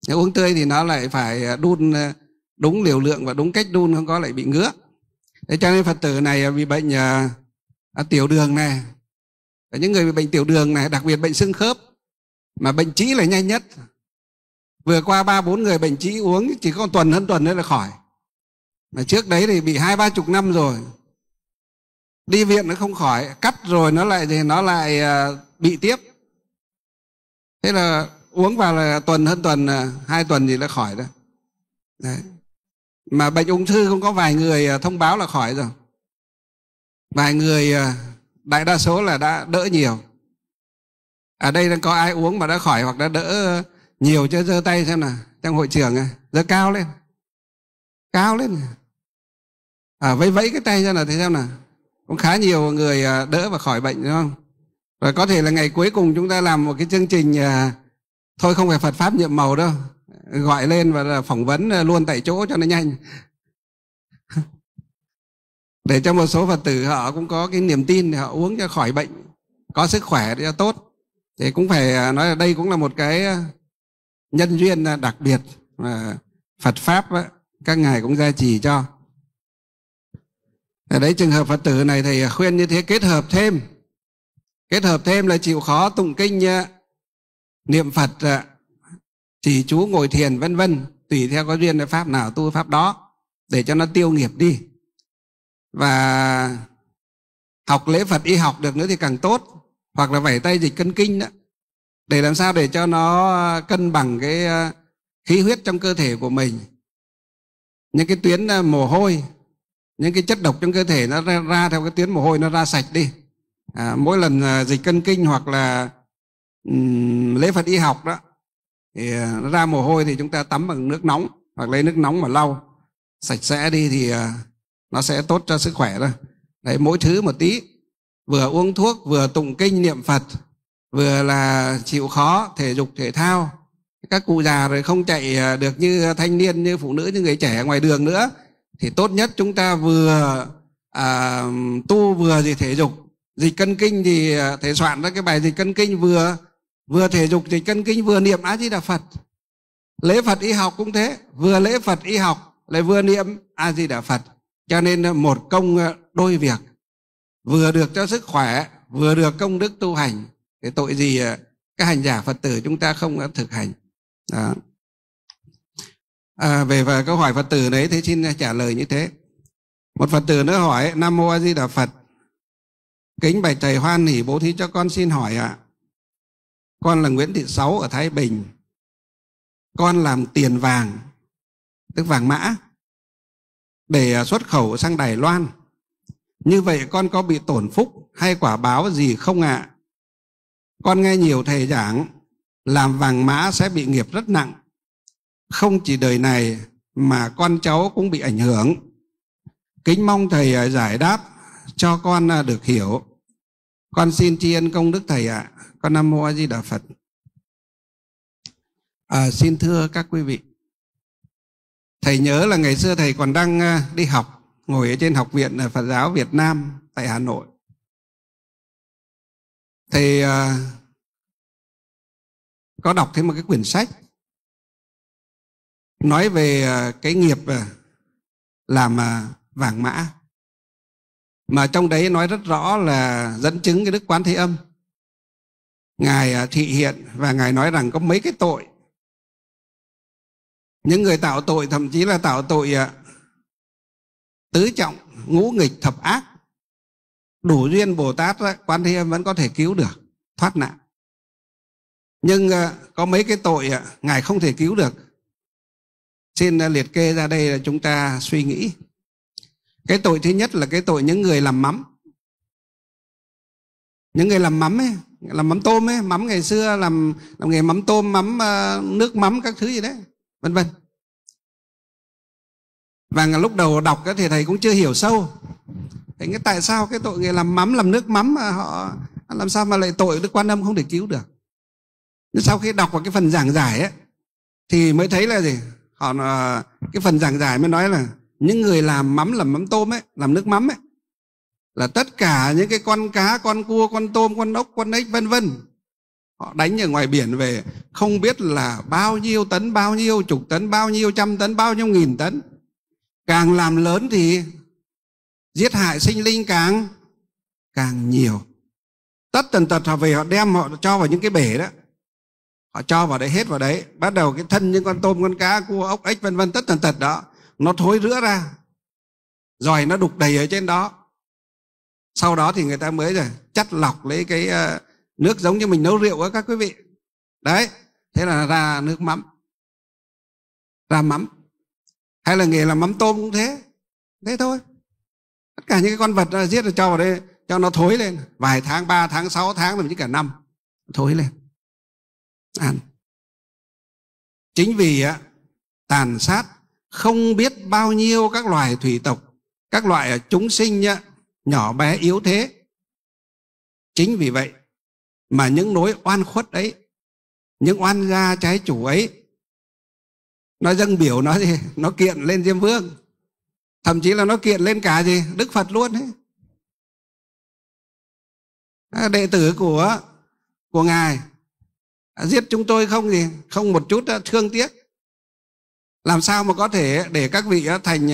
nếu uống tươi thì nó lại phải đun đúng liều lượng và đúng cách đun không có lại bị ngứa thế cho nên phật tử này bị bệnh à, à, tiểu đường này và những người bị bệnh tiểu đường này đặc biệt bệnh xương khớp mà bệnh trĩ là nhanh nhất vừa qua ba bốn người bệnh trĩ uống chỉ có tuần hơn tuần nữa là khỏi mà trước đấy thì bị hai ba chục năm rồi đi viện nó không khỏi cắt rồi nó lại thì nó lại à, bị tiếp thế là uống vào là tuần hơn tuần à, hai tuần thì đã khỏi đó đấy mà bệnh ung thư cũng có vài người à, thông báo là khỏi rồi vài người à, đại đa số là đã đỡ nhiều ở à, đây đang có ai uống mà đã khỏi hoặc đã đỡ nhiều chưa giơ tay xem nào trong hội trường này giơ cao lên cao lên à, vẫy vẫy cái tay ra nào thấy xem nào cũng khá nhiều người đỡ và khỏi bệnh đúng không và có thể là ngày cuối cùng chúng ta làm một cái chương trình thôi không phải phật pháp nhiệm màu đâu gọi lên và phỏng vấn à, luôn tại chỗ cho nó nhanh để cho một số phật tử họ cũng có cái niềm tin để họ uống cho khỏi bệnh có sức khỏe cho tốt thì cũng phải à, nói là đây cũng là một cái à, nhân duyên đặc biệt mà phật pháp các ngài cũng gia trì cho ở đấy trường hợp phật tử này thì khuyên như thế kết hợp thêm kết hợp thêm là chịu khó tụng kinh niệm phật trì chú ngồi thiền vân vân tùy theo có duyên là pháp nào tu pháp đó để cho nó tiêu nghiệp đi và học lễ Phật y học được nữa thì càng tốt hoặc là vẩy tay dịch cân kinh đó để làm sao để cho nó cân bằng cái ờ, khí huyết trong cơ thể của mình những cái tuyến ờ, mồ hôi những cái chất độc trong cơ thể nó ra, ra theo cái tuyến mồ hôi nó ra sạch đi à, mỗi lần ờ, dịch cân kinh hoặc là um, lễ Phật y học đó thì à, nó ra mồ hôi thì chúng ta tắm bằng nước nóng hoặc lấy nước nóng mà lau sạch sẽ đi thì à, nó sẽ tốt cho sức khỏe thôi đấy mỗi thứ một tí vừa uống thuốc vừa tụng kinh niệm phật vừa là chịu khó thể dục thể thao các cụ già rồi không chạy à, được như thanh niên như phụ nữ như người trẻ ngoài đường nữa thì tốt nhất chúng ta vừa à, tu vừa gì thể dục dịch cân kinh thì thể soạn ra cái bài dịch cân kinh vừa vừa thể dục thì cân kinh vừa niệm a di đà phật lễ phật y học cũng thế vừa lễ phật y học lại vừa niệm a di đà phật cho nên một công ờ, đôi việc vừa được cho sức khỏe vừa được công đức tu hành cái tội gì ờ, các hành giả phật tử chúng ta không thực hành đó à, về và câu hỏi phật tử đấy thế xin trả lời như thế một phật tử nữa hỏi nam mô a di đà phật kính bạch thầy hoan hỉ bố thí cho con xin hỏi ạ à, con là Nguyễn Thị Sáu ở Thái Bình con làm tiền vàng tức vàng mã để à, xuất khẩu sang Đài Loan như vậy con có bị tổn phúc hay quả báo gì không ạ à? con nghe nhiều thầy giảng làm vàng mã sẽ bị nghiệp rất nặng không chỉ đời này mà con cháu cũng bị ảnh hưởng kính mong thầy à, giải đáp cho con à, được hiểu con xin tri ân công đức thầy ạ à con nam mô a di đà phật à, xin thưa các quý vị thầy nhớ là ngày xưa thầy còn đang à, đi học ngồi ở trên học viện à, phật giáo việt nam tại hà nội thầy à, có đọc thấy một cái quyển sách nói về à, cái nghiệp làm vàng mã mà trong đấy nói rất rõ là dẫn chứng cái đức quán thế âm Ngài à, thị hiện và Ngài nói rằng có mấy cái tội. Những người tạo tội thậm chí là tạo tội à, tứ trọng, ngũ nghịch, thập ác. Đủ duyên Bồ Tát, Quan Thế Âm vẫn có thể cứu được, thoát nạn. Nhưng à, có mấy cái tội Ngài không thể cứu được. Xin liệt kê ra đây là chúng ta suy nghĩ. Cái tội thứ nhất là cái tội những người làm mắm. Những người làm mắm ấy, làm mắm tôm ấy mắm ngày xưa làm làm nghề mắm tôm mắm ờ, nước mắm các thứ gì đấy vân vân và lúc đầu đọc thì thầy cũng chưa hiểu sâu thế cái tại sao cái tội nghề làm mắm làm nước mắm mà họ làm sao mà lại tội đức quan âm không thể cứu được nhưng sau khi đọc vào cái phần giảng giải ấy, thì mới thấy là gì họ ờ, cái phần giảng giải mới nói là những người làm mắm làm mắm tôm ấy làm nước mắm ấy là tất cả những cái con cá con cua con tôm con ốc con ếch vân vân họ đánh ở ngoài biển về không biết là bao nhiêu tấn bao nhiêu chục tấn bao nhiêu trăm tấn bao nhiêu nghìn tấn càng làm lớn thì giết hại sinh linh càng càng nhiều tất tần tật họ về họ đem họ cho vào những cái bể đó họ cho vào đấy hết vào đấy bắt đầu cái thân những con tôm con cá cua ốc ếch vân vân tất tần tật đó nó thối rữa ra rồi nó đục đầy ở trên đó sau đó thì người ta mới rồi chắt lọc lấy cái ờ, nước giống như mình nấu rượu á các quý vị đấy thế là ra nước mắm ra mắm hay là nghề làm mắm tôm cũng thế thế thôi tất cả những cái con vật giết rồi cho vào đây cho nó thối lên vài tháng ba tháng sáu tháng thậm chí cả năm thối lên ăn chính vì á, tàn sát không biết bao nhiêu các loài thủy tộc các loại chúng sinh á, nhỏ bé yếu thế chính vì vậy mà những nỗi oan khuất ấy những oan gia trái chủ ấy nó dâng biểu nó gì nó kiện lên diêm vương thậm chí là nó kiện lên cả gì đức phật luôn ấy à, đệ tử của của ngài giết chúng tôi không gì không một chút à, thương tiếc làm sao mà có thể để các vị à, thành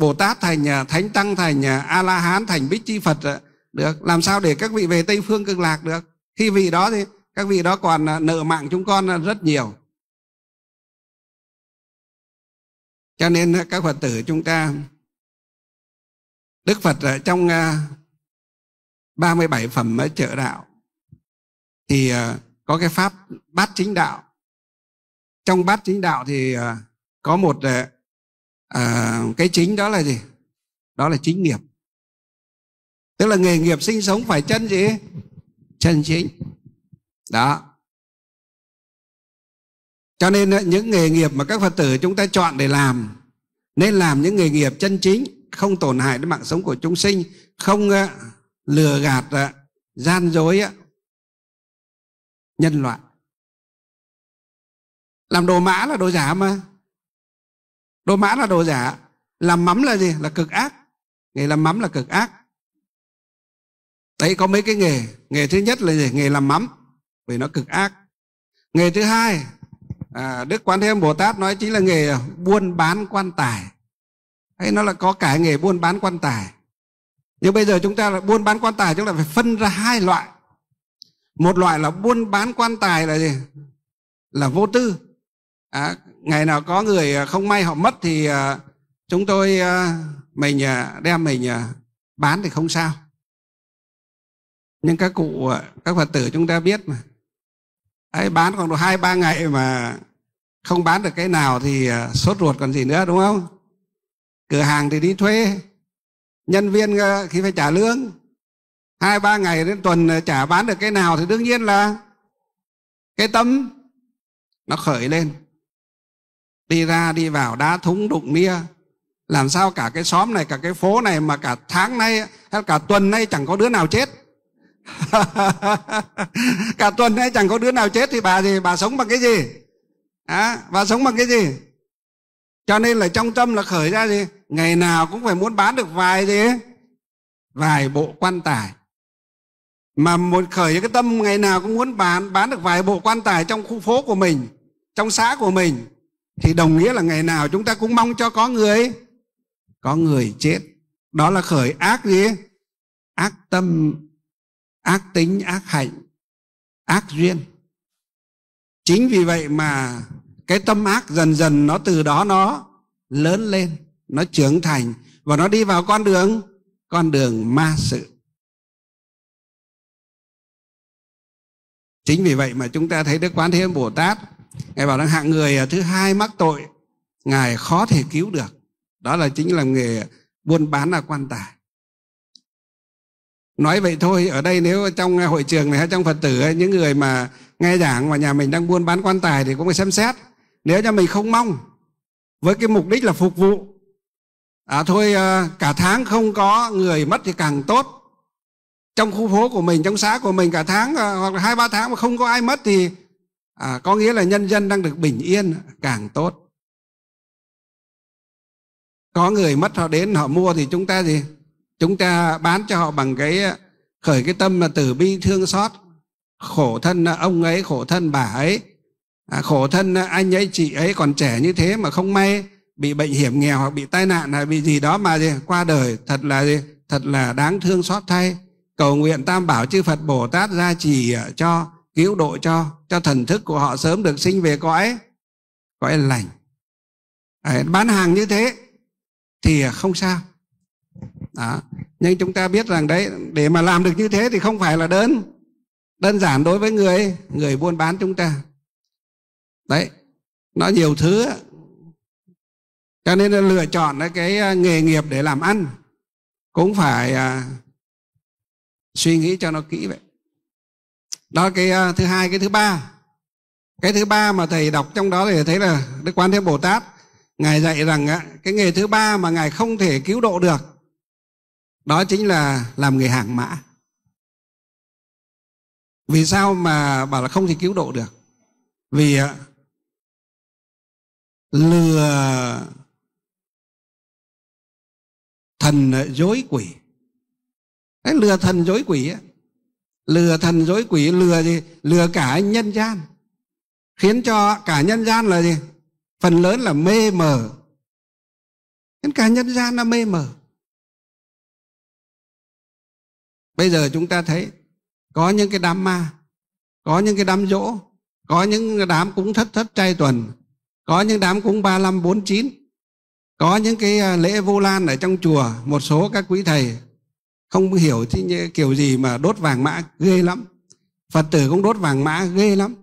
Bồ Tát thành à, Thánh Tăng thành à, A La Hán thành Bích Chi Phật à, được làm sao để các vị về Tây phương cực lạc được khi vị đó thì các vị đó còn nợ mạng chúng con rất nhiều cho nên các Phật tử chúng ta Đức Phật trong 37 phẩm trợ đạo thì có cái pháp bát chính đạo trong bát chính đạo thì có một à, cái chính đó là gì đó là chính nghiệp tức là nghề nghiệp sinh sống phải chân gì chân chính đó cho nên ờ, những nghề nghiệp mà các phật tử chúng ta chọn để làm nên làm những nghề nghiệp chân chính không tổn hại đến mạng sống của chúng sinh không ờ, lừa gạt ờ, gian dối nhân loại làm đồ mã là đồ giả mà đồ mã là đồ giả làm mắm là gì là cực ác nghề làm mắm là cực ác đấy có mấy cái nghề nghề thứ nhất là gì nghề làm mắm vì nó cực ác nghề thứ hai à, đức quan thế âm bồ tát nói chính là nghề buôn bán quan tài hay nó là có cả nghề buôn bán quan tài nhưng bây giờ chúng ta là buôn bán quan tài chúng ta phải phân ra hai loại một loại là buôn bán quan tài là gì là vô tư à, ngày nào có người à, không may họ mất thì à, chúng tôi à, mình à, đem mình à, bán thì không sao nhưng các cụ à, các phật tử chúng ta biết mà ấy bán còn được hai ba ngày mà không bán được cái nào thì à, sốt ruột còn gì nữa đúng không cửa hàng thì đi thuê nhân viên à, khi phải trả lương hai ba ngày đến tuần trả bán được cái nào thì đương nhiên là cái tâm nó khởi lên đi ra đi vào đá thúng đụng nia làm sao cả cái xóm này cả cái phố này mà cả tháng nay hay cả tuần nay chẳng có đứa nào chết cả tuần nay chẳng có đứa nào chết thì bà gì bà sống bằng cái gì à, bà sống bằng cái gì cho nên là trong tâm là khởi ra gì ngày nào cũng phải muốn bán được vài gì vài bộ quan tài mà một khởi cái tâm ngày nào cũng muốn bán bán được vài bộ quan tài trong khu phố của mình trong xã của mình thì đồng nghĩa là ngày nào chúng ta cũng mong cho có người có người chết đó là khởi ác gì ác tâm ác tính ác hạnh ác duyên chính vì vậy mà cái tâm ác dần dần nó từ đó nó lớn lên nó trưởng thành và nó đi vào con đường con đường ma sự chính vì vậy mà chúng ta thấy đức quán thế âm bồ tát ngài bảo rằng hạng người à, thứ hai mắc tội ngài khó thể cứu được đó là chính là nghề buôn bán là quan tài nói vậy thôi ở đây nếu trong hội trường này hay trong phật tử ấy, những người mà nghe giảng mà nhà mình đang buôn bán quan tài thì cũng phải xem xét nếu cho mình không mong với cái mục đích là phục vụ à thôi à, cả tháng không có người mất thì càng tốt trong khu phố của mình trong xã của mình cả tháng à, hoặc là hai ba tháng mà không có ai mất thì à, có nghĩa là nhân dân đang được bình yên càng tốt có người mất họ đến họ mua thì chúng ta gì chúng ta bán cho họ bằng cái khởi cái tâm là tử bi thương xót khổ thân ông ấy khổ thân bà ấy à, khổ thân anh ấy chị ấy còn trẻ như thế mà không may bị bệnh hiểm nghèo hoặc bị tai nạn hay bị gì đó mà gì qua đời thật là gì thật là đáng thương xót thay cầu nguyện tam bảo chư phật bồ tát gia trì ờ, cho cứu độ cho cho thần thức của họ sớm được sinh về cõi cõi lành Đấy, bán hàng như thế thì không sao đó. nhưng chúng ta biết rằng đấy để mà làm được như thế thì không phải là đơn đơn giản đối với người người buôn bán chúng ta đấy nó nhiều thứ cho nên là lựa chọn cái à, nghề nghiệp để làm ăn cũng phải à, suy nghĩ cho nó kỹ vậy đó cái à, thứ hai cái thứ ba cái thứ ba mà thầy đọc trong đó thì thấy là đức quan thế bồ tát ngài dạy rằng cái nghề thứ ba mà ngài không thể cứu độ được đó chính là làm nghề hàng mã vì sao mà bảo là không thể cứu độ được vì à, à, lừa thần dối quỷ cái lừa thần dối quỷ ấy, lừa thần dối quỷ lừa gì lừa cả nhân gian khiến cho cả nhân gian là gì phần lớn là mê mờ khiến cả nhân gian nó mê mờ bây giờ chúng ta thấy có những cái đám ma có những cái đám dỗ có những đám cúng thất thất trai tuần có những đám cúng ba năm bốn chín có những cái à, lễ vô lan ở trong chùa một số các quý thầy không hiểu thì kiểu gì mà đốt vàng mã ghê lắm phật tử cũng đốt vàng mã ghê lắm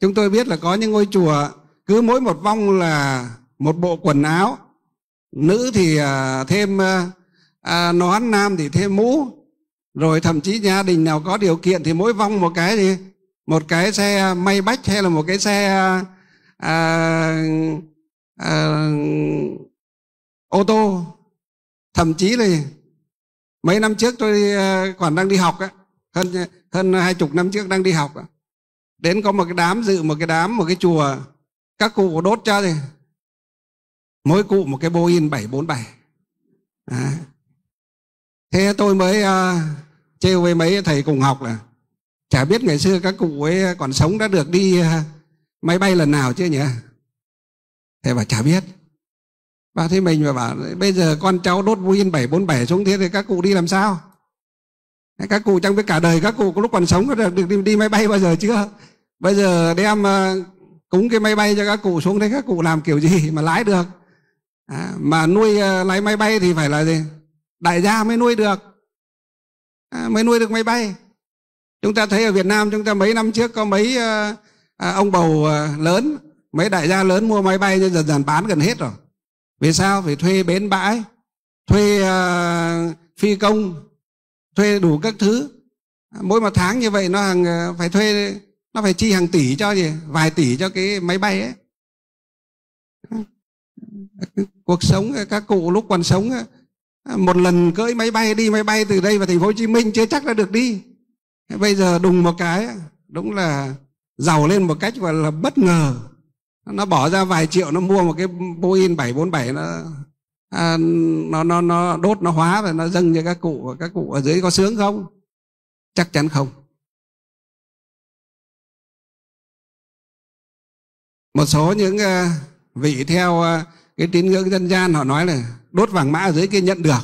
chúng tôi biết là có những ngôi chùa cứ mỗi một vong là một bộ quần áo nữ thì à, thêm à, à, nón nam thì thêm mũ rồi thậm chí gia đình nào có điều kiện thì mỗi vong một cái gì một cái xe may bách hay là một cái xe à, à, ô tô thậm chí là mấy năm trước tôi ờ, còn đang đi học á hơn hơn hai chục năm trước đang đi học á đến có một cái đám dự một cái đám một cái chùa các cụ đốt cho thì mỗi cụ một cái Boeing 747 à. thế tôi mới uh, trêu với mấy thầy cùng học là chả biết ngày xưa các cụ ấy còn sống đã được đi uh, máy bay lần nào chứ nhỉ Thế bảo chả biết vào thế mình và bảo bây giờ con cháu đốt Boeing 747 xuống thế thì các cụ đi làm sao các cụ chẳng biết cả đời các cụ có lúc còn sống có được đi, đi máy bay bao giờ chưa bây giờ đem ờ, cúng cái máy bay cho các cụ xuống đấy các cụ làm kiểu gì mà lái được à, mà nuôi ờ, lái máy bay thì phải là gì đại gia mới nuôi được à, mới nuôi được máy bay chúng ta thấy ở việt nam chúng ta mấy năm trước có mấy uh, ông bầu lớn mấy đại gia lớn mua máy bay nhưng dần dần bán gần hết rồi vì sao phải thuê bến bãi thuê uh, phi công thuê đủ các thứ mỗi một tháng như vậy nó hàng ờ, phải thuê nó phải chi hàng tỷ cho gì vài tỷ cho cái máy bay ấy cuộc sống các cụ lúc còn sống một lần cưỡi máy bay đi máy bay từ đây vào thành phố Hồ Chí Minh chưa chắc đã được đi bây giờ đùng một cái đúng là giàu lên một cách gọi là bất ngờ nó bỏ ra vài triệu nó mua một cái Boeing 747 nó à, nó nó nó đốt nó hóa rồi nó dâng cho các cụ và các cụ ở dưới có sướng không chắc chắn không một số những à, vị theo à, cái tín ngưỡng dân gian họ nói là đốt vàng mã ở dưới kia nhận được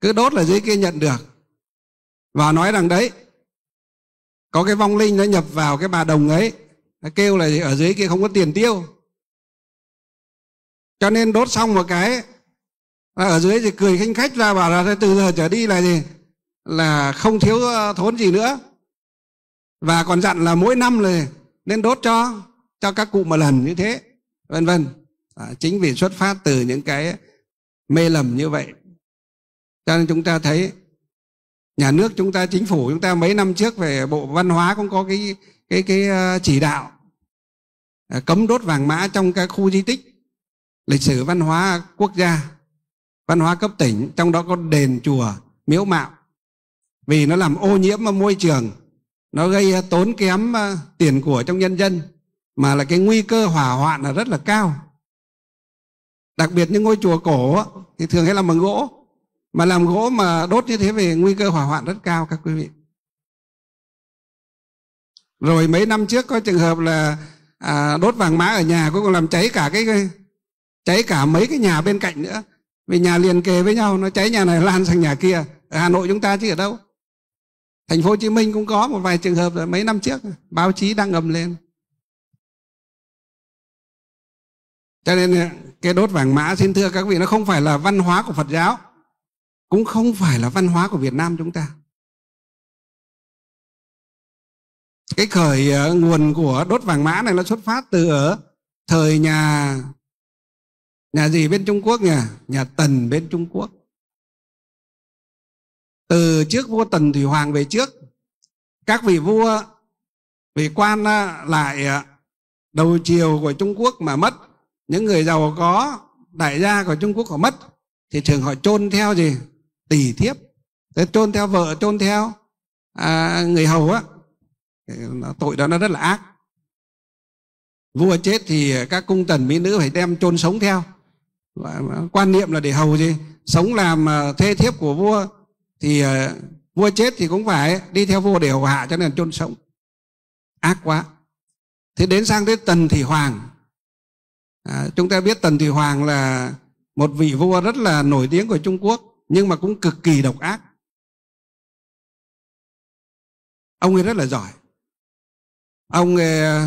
cứ đốt là dưới kia nhận được và nói rằng đấy có cái vong linh nó nhập vào cái bà đồng ấy nó kêu là ở dưới kia không có tiền tiêu cho nên đốt xong một cái à, ở dưới thì cười khinh khách ra bảo là từ giờ trở đi là gì là không thiếu ờ, thốn gì nữa và còn dặn là mỗi năm là nên đốt cho cho các cụ một lần như thế vân vân à, chính vì xuất phát từ những cái mê lầm như vậy cho nên chúng ta thấy nhà nước chúng ta chính phủ chúng ta mấy năm trước về bộ văn hóa cũng có cái cái cái ờ, chỉ đạo ờ, cấm đốt vàng mã trong các khu di tích lịch sử văn hóa quốc gia văn hóa cấp tỉnh trong đó có đền chùa miếu mạo vì nó làm ô nhiễm môi trường nó gây ờ, tốn kém tiền của trong nhân dân mà là cái nguy cơ hỏa hoạn là rất là cao đặc biệt những ngôi chùa cổ thì thường hay làm bằng gỗ mà làm gỗ mà đốt như thế về nguy cơ hỏa hoạn rất cao các quý vị rồi mấy năm trước có trường hợp là à, đốt vàng mã ở nhà cũng làm cháy cả cái cháy cả mấy cái nhà bên cạnh nữa vì nhà liền kề với nhau nó cháy nhà này lan sang nhà kia ở hà nội chúng ta chứ ở đâu thành phố hồ chí minh cũng có một vài trường hợp rồi mấy năm trước báo chí đang ngầm lên cho nên à, cái đốt vàng mã xin thưa các vị nó không phải là văn hóa của phật giáo cũng không phải là văn hóa của việt nam chúng ta cái khởi ờ, nguồn của đốt vàng mã này nó xuất phát từ ở thời nhà nhà gì bên Trung Quốc nhỉ nhà Tần bên Trung Quốc từ trước vua Tần Thủy Hoàng về trước các vị vua vị quan ờ, lại ờ, đầu chiều của Trung Quốc mà mất những người giàu có đại gia của Trung Quốc họ mất thì thường họ chôn theo gì tỷ thiếp thế chôn theo vợ chôn theo à, người hầu á nó, tội đó nó rất là ác vua chết thì các cung tần mỹ nữ phải đem chôn sống theo quan niệm là để hầu gì sống làm à, thê thiếp của vua thì à, vua chết thì cũng phải đi theo vua để hầu hạ cho nên chôn sống ác quá thế đến sang tới tần thủy hoàng à, chúng ta biết tần thủy hoàng là một vị vua rất là nổi tiếng của trung quốc nhưng mà cũng cực kỳ độc ác ông ấy rất là giỏi ông ờ,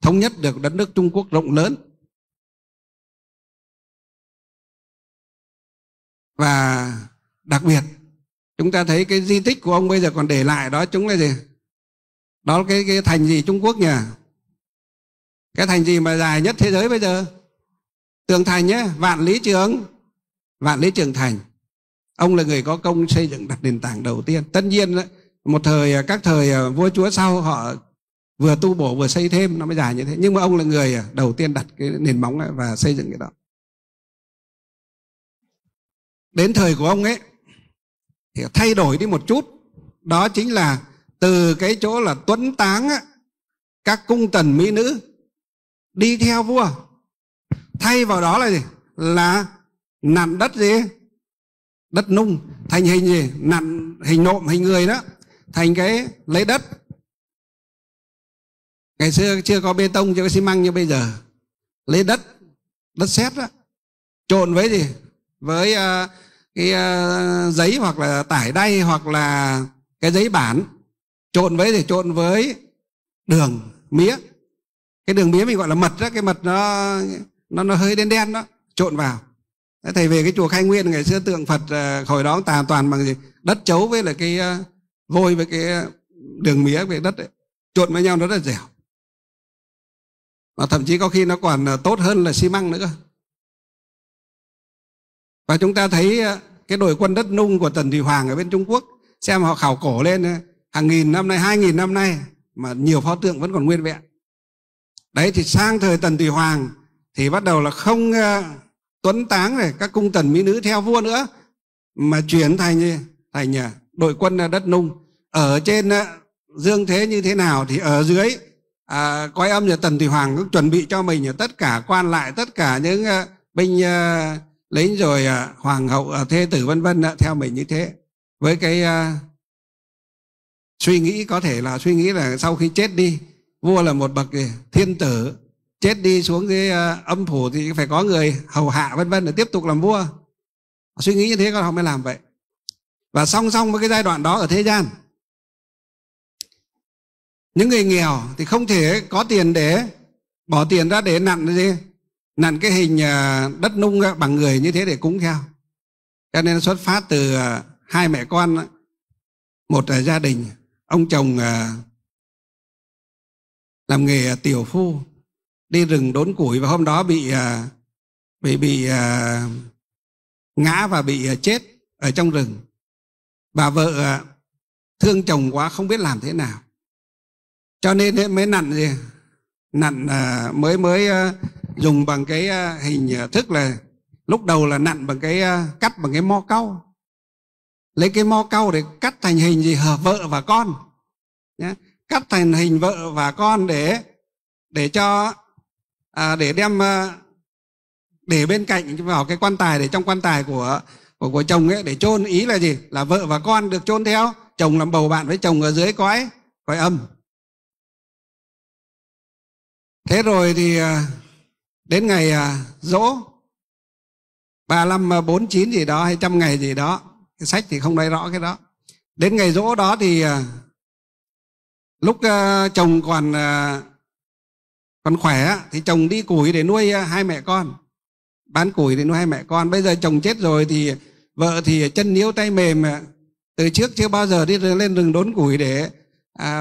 thống nhất được đất nước Trung Quốc rộng lớn và đặc biệt chúng ta thấy cái di tích của ông bây giờ còn để lại đó chúng là gì đó là cái cái thành gì Trung Quốc nhỉ cái thành gì mà dài nhất thế giới bây giờ tường thành nhé vạn lý trường vạn lý trường thành ông là người có công xây dựng đặt nền tảng đầu tiên tất nhiên một thời các thời ờ, vua chúa sau họ vừa tu bổ vừa xây thêm nó mới dài như thế nhưng mà ông là người à, đầu tiên đặt cái nền móng ấy và xây dựng cái đó đến thời của ông ấy thì thay đổi đi một chút đó chính là từ cái chỗ là tuấn táng á, các cung tần mỹ nữ đi theo vua thay vào đó là gì là nặn đất gì đất nung thành hình gì nặn hình nộm hình người đó thành cái lấy đất ngày xưa chưa có bê tông chưa có xi măng như bây giờ lấy đất đất sét đó trộn với gì với uh, cái uh, giấy hoặc là tải đay hoặc là cái giấy bản trộn với thì trộn với đường mía cái đường mía mình gọi là mật đó cái mật nó nó nó hơi đen đen đó trộn vào thầy về cái chùa khai nguyên ngày xưa tượng phật uh, ờ, hồi đó tàn toàn bằng gì đất chấu với là cái uh, vôi với cái đường mía với đất ấy. trộn với nhau nó rất là dẻo mà thậm chí có khi nó còn ờ, tốt hơn là xi măng nữa và chúng ta thấy ờ, cái đội quân đất nung của Tần Thủy Hoàng ở bên Trung Quốc xem họ khảo cổ lên ờ, hàng nghìn năm nay hai nghìn năm nay mà nhiều pho tượng vẫn còn nguyên vẹn đấy thì sang thời Tần Thủy Hoàng thì bắt đầu là không tuấn táng này các cung tần mỹ nữ theo vua nữa mà chuyển thành thành đội quân đất nung ở trên dương thế như thế nào thì ở dưới à, coi âm nhà Tần Thủy Hoàng cũng chuẩn bị cho mình tất cả quan lại tất cả những uh, binh uh, lính rồi uh, hoàng hậu uh, thê tử vân vân uh, theo mình như thế với cái uh, suy nghĩ có thể là suy nghĩ là sau khi chết đi vua là một bậc thiên tử chết đi xuống cái uh, âm phủ thì phải có người hầu hạ vân vân để tiếp tục làm vua suy nghĩ như thế con không mới làm vậy và song song với cái giai đoạn đó ở thế gian những người nghèo thì không thể có tiền để bỏ tiền ra để nặn gì nặn cái hình à, đất nung bằng người như thế để cúng theo cho nên xuất phát từ à, hai mẹ con một là gia đình ông chồng à, làm nghề tiểu phu đi rừng đốn củi và hôm đó bị bị bị ngã và bị chết ở trong rừng bà vợ thương chồng quá không biết làm thế nào cho nên mới nặn gì nặn à, mới mới à, dùng bằng cái à, hình thức là lúc đầu là nặn bằng cái cắt bằng cái mo cau lấy cái mo cau để cắt thành hình gì hả vợ và con cắt thành hình vợ và con để để cho để đem để bên cạnh vào cái quan tài để trong quan tài của của của chồng ấy để chôn ý là gì là vợ và con được chôn theo chồng làm bầu bạn với chồng ở dưới cõi cõi âm thế rồi thì à, đến ngày dỗ à, ba năm bốn chín gì đó hay trăm ngày gì đó cái sách thì không nói rõ cái đó đến ngày dỗ đó thì à, lúc chồng còn còn khỏe thì chồng đi củi để nuôi hai mẹ con bán củi để nuôi hai mẹ con bây giờ chồng chết rồi thì vợ thì chân yếu tay mềm từ trước chưa bao giờ đi lên rừng đốn củi để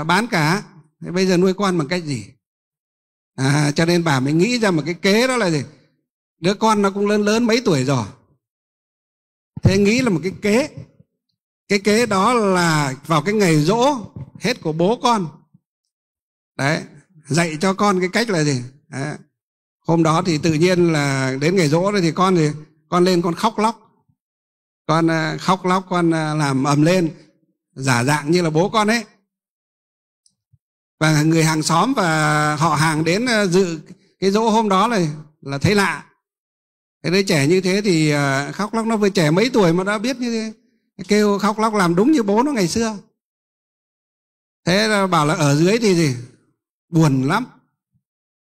bán cá bây giờ nuôi con bằng cách gì à, cho nên bà mới nghĩ ra một cái kế đó là gì đứa con nó cũng lớn lớn mấy tuổi rồi thế nghĩ là một cái kế cái kế đó là vào cái ngày rỗ hết của bố con đấy dạy cho con cái cách là gì đấy. hôm đó thì tự nhiên là đến ngày rỗ thì con thì con lên con khóc lóc con à, khóc lóc con à, làm ầm lên giả dạng như là bố con ấy và người hàng xóm và họ hàng đến ờ, dự cái dỗ hôm đó này là thấy lạ thế đứa trẻ như thế thì ờ, khóc lóc nó với trẻ mấy tuổi mà đã biết như thế kêu khóc lóc làm đúng như bố nó ngày xưa thế là bảo là ở dưới thì gì buồn lắm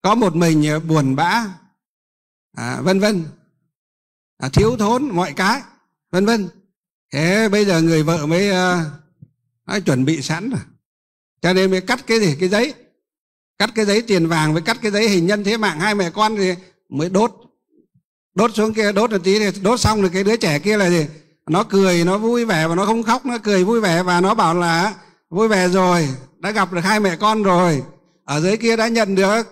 có một mình ờ, buồn bã à, vân vân à, thiếu thốn mọi cái vân vân thế bây giờ người vợ mới uh, chuẩn bị sẵn rồi cho nên mới cắt cái gì cái giấy cắt cái giấy tiền vàng với cắt cái giấy hình nhân thế mạng hai mẹ con thì mới đốt đốt xuống kia đốt một tí thì đốt xong rồi cái đứa trẻ kia là gì nó cười nó vui vẻ và nó không khóc nó cười vui vẻ và nó bảo là vui vẻ rồi đã gặp được hai mẹ con rồi ở dưới kia đã nhận được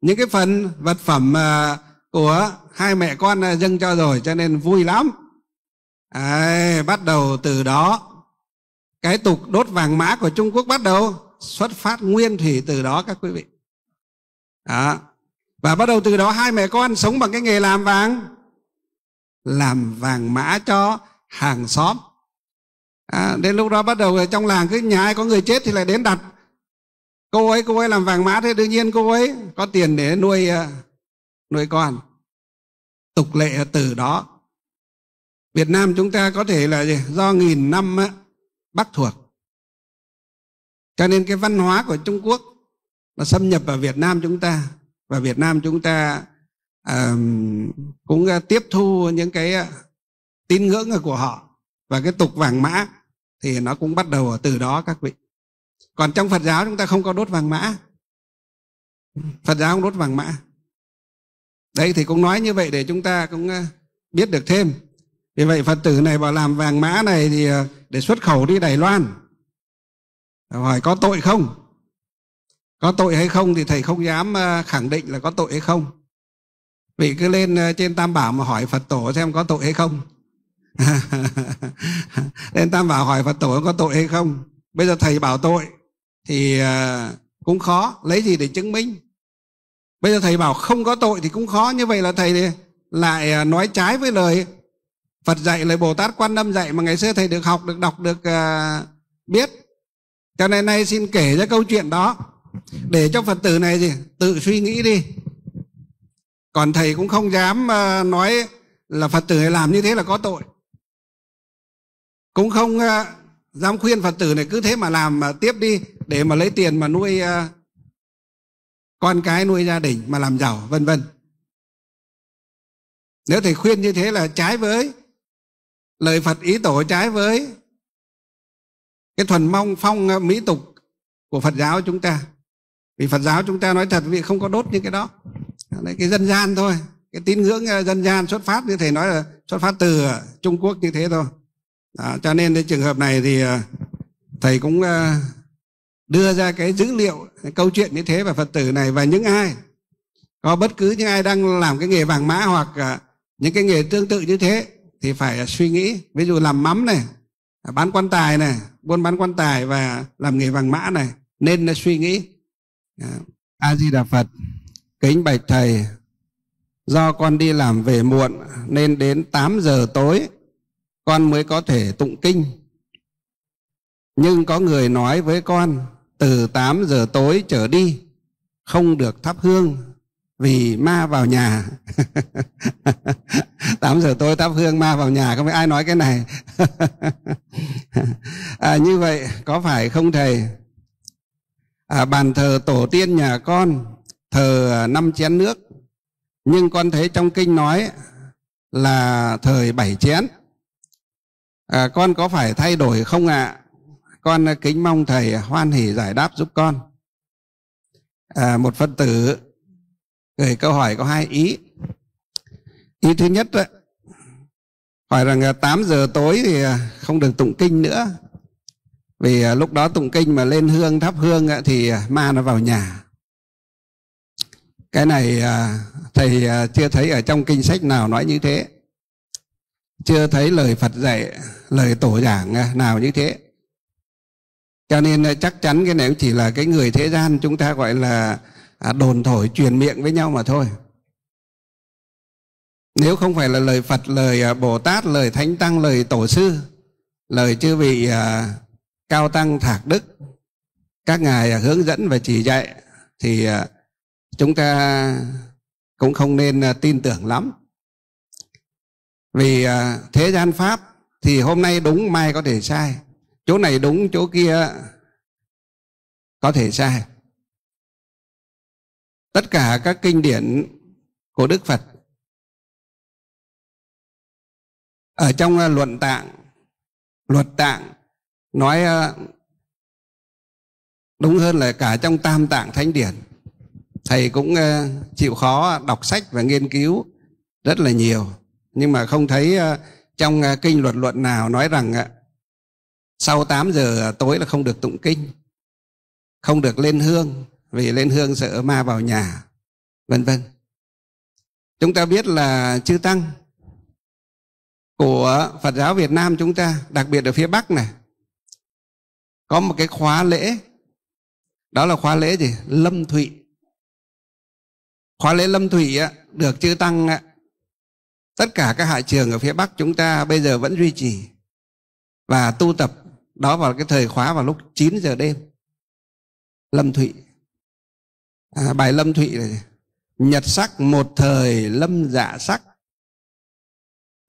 những cái phần vật phẩm à, của hai mẹ con à, dâng cho rồi cho nên vui lắm à, bắt đầu từ đó cái tục đốt vàng mã của Trung Quốc bắt đầu xuất phát nguyên thủy từ đó các quý vị đó. và bắt đầu từ đó hai mẹ con sống bằng cái nghề làm vàng làm vàng mã cho hàng xóm à, đến lúc đó bắt đầu trong làng cứ nhà ai có người chết thì lại đến đặt cô ấy cô ấy làm vàng mã thế đương nhiên cô ấy có tiền để nuôi ờ, nuôi con tục lệ từ đó Việt Nam chúng ta có thể là gì? do nghìn năm á bắc thuộc cho nên cái văn hóa của trung quốc nó xâm nhập vào việt nam chúng ta và việt nam chúng ta à, cũng ờ, tiếp thu những cái ờ, tín ngưỡng của họ và cái tục vàng mã thì nó cũng bắt đầu ở từ đó các vị còn trong phật giáo chúng ta không có đốt vàng mã phật giáo không đốt vàng mã đấy thì cũng nói như vậy để chúng ta cũng ờ, biết được thêm vì vậy phật tử này bảo làm vàng mã này thì ờ, để xuất khẩu đi đài loan hỏi có tội không có tội hay không thì thầy không dám ờ, khẳng định là có tội hay không vì cứ lên ờ, trên tam bảo mà hỏi phật tổ xem có tội hay không lên tam bảo hỏi phật tổ có tội hay không bây giờ thầy bảo tội thì cũng khó lấy gì để chứng minh bây giờ thầy bảo không có tội thì cũng khó như vậy là thầy lại nói trái với lời Phật dạy lời Bồ Tát quan âm dạy mà ngày xưa thầy được học, được đọc, được uh, biết. Cho nên nay xin kể ra câu chuyện đó để cho Phật tử này gì tự suy nghĩ đi. Còn thầy cũng không dám uh, nói là Phật tử này làm như thế là có tội. Cũng không uh, dám khuyên Phật tử này cứ thế mà làm mà tiếp đi để mà lấy tiền mà nuôi uh, con cái nuôi gia đình mà làm giàu vân vân. Nếu thầy khuyên như thế là trái với lời Phật ý tổ trái với cái thuần mong phong ờ, mỹ tục của Phật giáo chúng ta vì Phật giáo chúng ta nói thật vì không có đốt những cái đó Đấy, cái dân gian thôi cái tín ngưỡng ờ, dân gian xuất phát như thầy nói là xuất phát từ ờ, Trung Quốc như thế thôi đó, cho nên cái trường hợp này thì thầy cũng đưa ra cái dữ liệu cái câu chuyện như thế và Phật tử này và những ai có bất cứ những ai đang làm cái nghề vàng mã hoặc những cái nghề tương tự như thế thì phải suy nghĩ ví dụ làm mắm này bán quan tài này buôn bán quan tài và làm nghề vàng mã này nên là suy nghĩ à, a di đà phật kính bạch thầy do con đi làm về muộn nên đến 8 giờ tối con mới có thể tụng kinh nhưng có người nói với con từ 8 giờ tối trở đi không được thắp hương vì ma vào nhà 8 giờ tôi thắp hương ma vào nhà không phải ai nói cái này à, như vậy có phải không thầy à, bàn thờ tổ tiên nhà con thờ năm chén nước nhưng con thấy trong kinh nói là thời bảy chén à, con có phải thay đổi không ạ à? con kính mong thầy hoan hỉ giải đáp giúp con à, một phật tử gửi câu hỏi có hai ý ý thứ nhất đó, hỏi rằng 8 à, giờ tối thì à, không được tụng kinh nữa vì à, lúc đó tụng kinh mà lên hương thắp hương thì ma nó vào nhà cái này thầy chưa thấy ở trong kinh sách nào nói như thế chưa thấy lời phật dạy lời tổ giảng nào như thế cho nên chắc chắn cái này cũng chỉ là cái người thế gian chúng ta gọi là à, đồn thổi truyền miệng với nhau mà thôi nếu không phải là lời phật lời à, bồ tát lời thánh tăng lời tổ sư lời chư vị à, cao tăng thạc đức các ngài à, hướng dẫn và chỉ dạy thì à, chúng ta cũng không nên à, tin tưởng lắm vì à, thế gian pháp thì hôm nay đúng mai có thể sai chỗ này đúng chỗ kia có thể sai tất cả các kinh điển của Đức Phật. Ở trong à, luận tạng, luật tạng nói à, đúng hơn là cả trong tam tạng thánh điển. Thầy cũng à, chịu khó đọc sách và nghiên cứu rất là nhiều. Nhưng mà không thấy trong kinh luật luận nào nói rằng sau 8 giờ tối là không được tụng kinh, không được lên hương, vì lên hương sợ ma vào nhà vân vân chúng ta biết là chư tăng của Phật giáo Việt Nam chúng ta đặc biệt ở phía Bắc này có một cái khóa lễ đó là khóa lễ gì lâm thụy khóa lễ lâm Thụy á, được chư tăng á, tất cả các hạ trường ở phía bắc chúng ta bây giờ vẫn duy trì và tu tập đó vào cái thời khóa vào lúc 9 giờ đêm lâm thụy à, bài lâm thụy này nhật sắc một thời lâm dạ sắc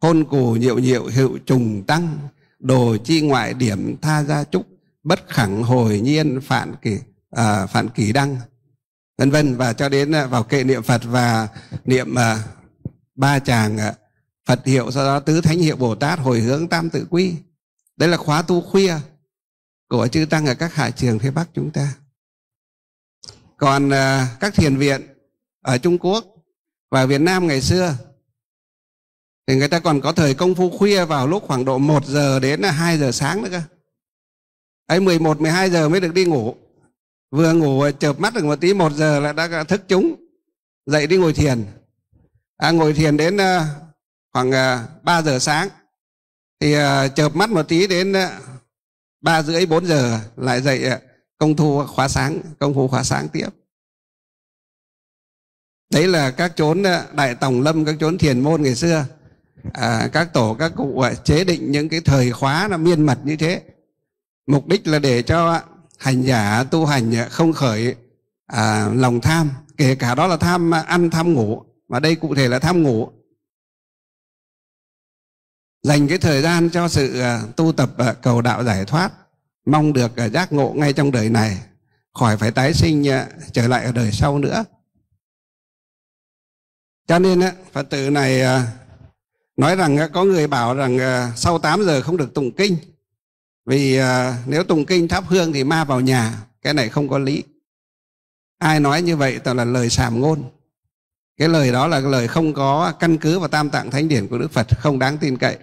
hôn cù nhiệu nhiệu hiệu trùng tăng đồ chi ngoại điểm tha gia trúc bất khẳng hồi nhiên phản kỳ à, phản kỳ đăng vân vân và cho đến à, vào kệ niệm phật và niệm à, ba chàng à, phật hiệu sau đó tứ thánh hiệu bồ tát hồi hướng tam tự quy đây là khóa tu khuya của chư tăng ở các hạ trường phía bắc chúng ta còn uh, các thiền viện ở Trung Quốc và Việt Nam ngày xưa thì người ta còn có thời công phu khuya vào lúc khoảng độ 1 giờ đến 2 giờ sáng nữa cơ. Ấy 11 12 giờ mới được đi ngủ. Vừa ngủ à, chợp mắt được một tí 1 giờ là đã thức chúng dậy đi ngồi thiền. À, ngồi thiền đến à, khoảng uh, 3 giờ sáng thì chợp mắt một tí đến ba rưỡi bốn giờ lại dậy công thu khóa sáng công phu khóa sáng tiếp đấy là các chốn ờ, đại tổng lâm các chốn thiền môn ngày xưa à, các tổ các cụ ờ, chế định những cái thời khóa là miên mật như thế mục đích là để cho hành giả tu hành ờ, không khởi à, lòng tham kể cả đó là tham ăn tham ngủ mà đây cụ thể là tham ngủ dành cái thời gian cho sự tu tập cầu đạo giải thoát mong được à, giác ngộ ngay trong đời này khỏi phải tái sinh à, trở lại ở đời sau nữa cho nên phật tử này à, nói rằng có người bảo rằng sau 8 giờ không được tụng kinh vì nếu tụng kinh thắp hương thì ma vào nhà cái này không có lý ai nói như vậy toàn là lời sàm ngôn cái lời đó là lời không có căn cứ vào tam tạng thánh điển của đức phật không đáng tin cậy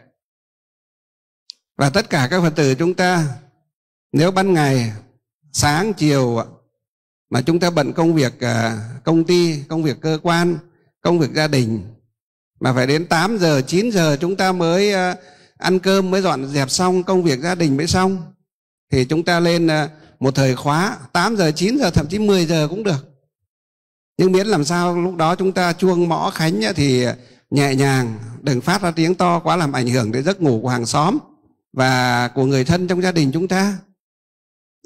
và tất cả các phật tử chúng ta nếu ban ngày sáng chiều mà chúng ta bận công việc à, công ty công việc cơ quan công việc gia đình mà phải đến 8 giờ 9 giờ chúng ta mới à, ăn cơm mới dọn dẹp xong công việc gia đình mới xong thì chúng ta lên à, một thời khóa 8 giờ 9 giờ thậm chí 10 giờ cũng được nhưng miễn làm sao lúc đó chúng ta chuông mõ khánh thì nhẹ nhàng đừng phát ra tiếng to quá làm ảnh hưởng đến giấc ngủ của hàng xóm và của người thân trong gia đình chúng ta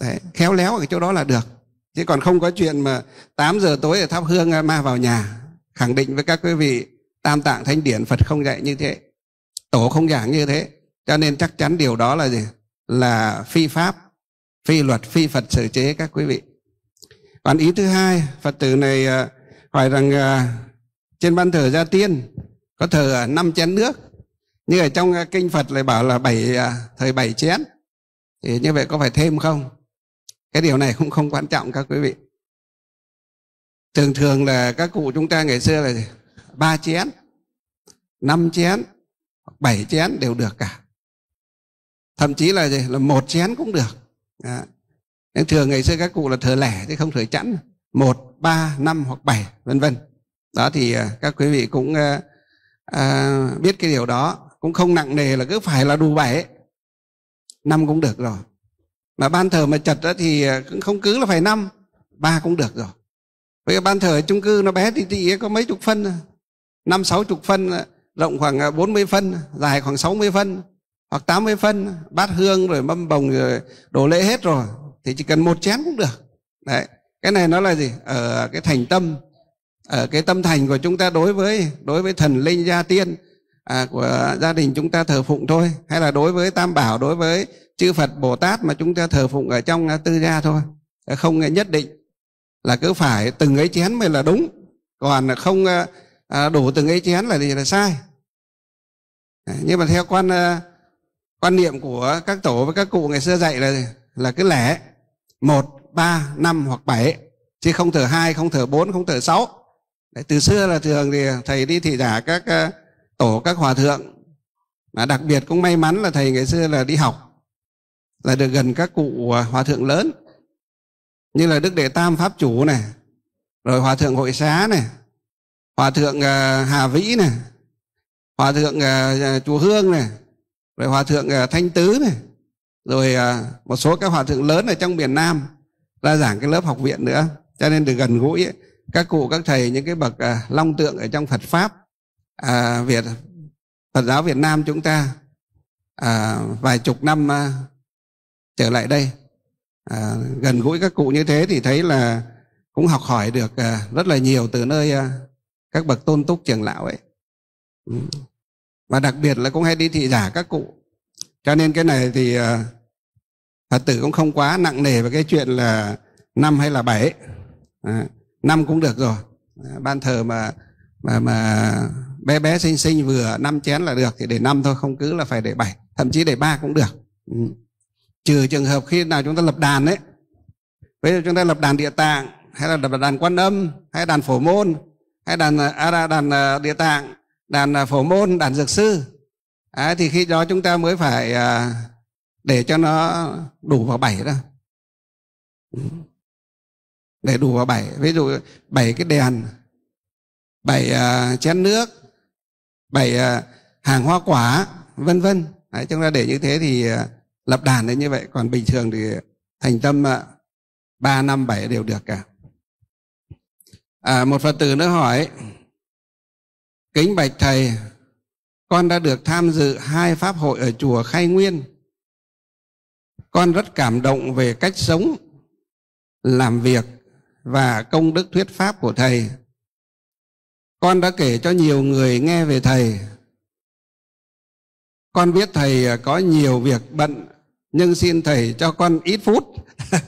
Đấy, khéo léo ở chỗ đó là được chứ còn không có chuyện mà 8 giờ tối ở thắp hương à, ma vào nhà khẳng định với các quý vị tam tạng thánh điển phật không dạy như thế tổ không giảng như thế cho nên chắc chắn điều đó là gì là phi pháp phi luật phi phật sở chế các quý vị còn ý thứ hai phật tử này à, hỏi rằng à, trên ban thờ gia tiên có thờ năm chén nước như ở trong kinh phật lại bảo là bảy thời bảy chén thì như vậy có phải thêm không cái điều này cũng không quan trọng các quý vị thường thường là các cụ chúng ta ngày xưa là ba chén năm chén bảy chén đều được cả thậm chí là gì là một chén cũng được à. thường ngày xưa các cụ là thờ lẻ chứ không thờ chẵn một ba năm hoặc bảy vân vân đó thì à, các quý vị cũng à, à, biết cái điều đó cũng không nặng nề là cứ phải là đủ bảy năm cũng được rồi mà ban thờ mà chật đó thì à, cũng không cứ là phải năm ba cũng được rồi với ban thờ chung cư nó bé thì tị có mấy chục phân à. năm sáu chục phân rộng khoảng 40 à, phân dài khoảng 60 phân hoặc 80 phân bát hương rồi mâm bồng rồi đồ lễ hết rồi thì chỉ cần một chén cũng được đấy cái này nó là gì ở cái thành tâm ở cái tâm thành của chúng ta đối với đối với thần linh gia tiên à, của gia đình chúng ta thờ phụng thôi hay là đối với tam bảo đối với chư Phật Bồ Tát mà chúng ta thờ phụng ở trong tư gia thôi không nhất định là cứ phải từng ấy chén mới là đúng còn không à, à, đủ từng ấy chén là gì là sai nhưng mà theo quan à, quan niệm của các tổ và các cụ ngày xưa dạy là là cứ lẻ một ba năm hoặc bảy chứ không thở hai không thở bốn không thở sáu từ xưa là thường thì thầy đi thị giả các tổ các hòa thượng mà đặc biệt cũng may mắn là thầy ngày xưa là đi học là được gần các cụ à, hòa thượng lớn như là đức đệ tam pháp chủ này rồi hòa thượng hội xá này hòa thượng à, hà vĩ này hòa thượng à, chùa hương này rồi hòa thượng thanh tứ này rồi một số các hòa thượng lớn ở trong miền nam ra giảng cái lớp học viện nữa cho nên được gần gũi các cụ các thầy những cái bậc long tượng ở trong phật pháp việt phật giáo việt nam chúng ta vài chục năm trở lại đây à, gần gũi các cụ như thế thì thấy là cũng học hỏi được à, rất là nhiều từ nơi à, các bậc tôn túc trưởng lão ấy ừ. và đặc biệt là cũng hay đi thị giả các cụ cho nên cái này thì à, phật tử cũng không quá nặng nề về cái chuyện là năm hay là bảy à, năm cũng được rồi à, ban thờ mà mà mà bé bé sinh sinh vừa năm chén là được thì để năm thôi không cứ là phải để bảy thậm chí để ba cũng được ừ trừ trường hợp khi nào chúng ta lập đàn đấy bây giờ chúng ta lập đàn địa tạng hay là lập đàn quan âm hay đàn phổ môn hay đàn à, đàn à, địa tạng đàn à, phổ môn đàn dược sư à, thì khi đó chúng ta mới phải à, để cho nó đủ vào bảy đó để đủ vào bảy ví dụ bảy cái đèn bảy à, chén nước bảy à, hàng hoa quả vân vân chúng ta để như thế thì à, lập đàn đấy như vậy còn bình thường thì thành tâm à, ba năm bảy đều được cả à, một phật tử nữa hỏi kính bạch thầy con đã được tham dự hai pháp hội ở chùa khai nguyên con rất cảm động về cách sống làm việc và công đức thuyết pháp của thầy con đã kể cho nhiều người nghe về thầy con biết thầy à, có nhiều việc bận nhưng xin thầy cho con ít phút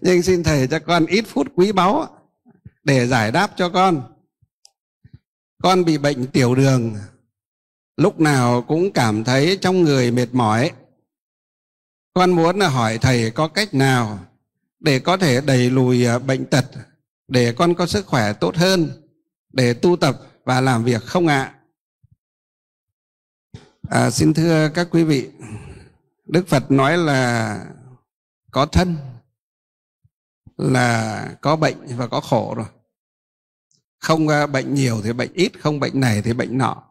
nhưng xin thầy cho con ít phút quý báu để giải đáp cho con con bị bệnh tiểu đường lúc nào cũng cảm thấy trong người mệt mỏi con muốn là hỏi thầy có cách nào để có thể đẩy lùi à, bệnh tật để con có sức khỏe tốt hơn để tu tập và làm việc không ạ à? À, xin thưa các quý vị, Đức Phật nói là có thân là có bệnh và có khổ rồi. Không à, bệnh nhiều thì bệnh ít, không bệnh này thì bệnh nọ.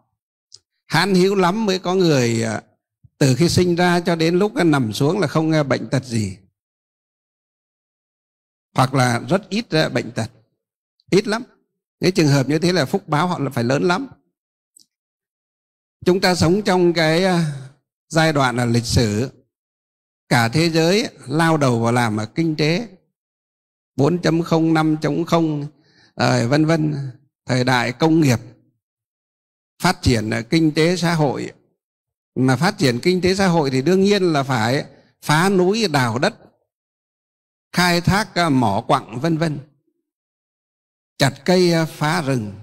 Hán hữu lắm mới có người à, từ khi sinh ra cho đến lúc nằm xuống là không bệnh tật gì. Hoặc là rất ít bệnh tật, ít lắm. Những trường hợp như thế là phúc báo họ là phải lớn lắm chúng ta sống trong cái à, giai đoạn là lịch sử cả thế giới lao đầu vào làm ở kinh tế 4.0 5.0 ờ, vân vân thời đại công nghiệp phát triển kinh tế xã hội mà phát triển kinh tế xã hội thì đương nhiên là phải phá núi đào đất khai thác à, mỏ quặng vân vân chặt cây à, phá rừng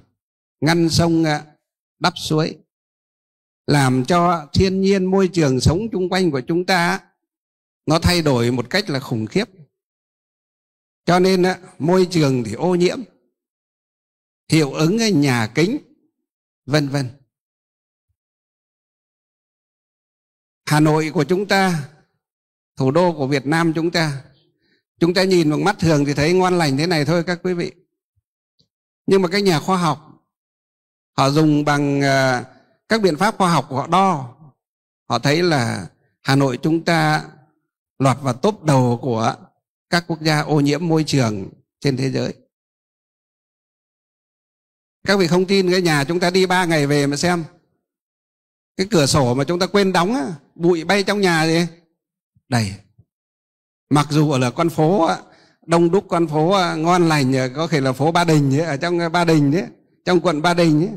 ngăn sông đắp suối làm cho thiên nhiên môi trường sống chung quanh của chúng ta nó thay đổi một cách là khủng khiếp cho nên môi trường thì ô nhiễm hiệu ứng nhà kính vân vân hà nội của chúng ta thủ đô của việt nam chúng ta chúng ta nhìn bằng mắt thường thì thấy ngoan lành thế này thôi các quý vị nhưng mà các nhà khoa học họ dùng bằng uh, các biện pháp khoa học của họ đo họ thấy là hà nội chúng ta lọt vào top đầu của các quốc gia ô nhiễm môi trường trên thế giới các vị không tin cái nhà chúng ta đi ba ngày về mà xem cái cửa sổ mà chúng ta quên đóng á, bụi bay trong nhà gì đầy mặc dù ở là con phố đông đúc con phố à, ngon lành à, có thể là phố ba đình ở trong à, ba đình ấy, trong quận ba đình ấy,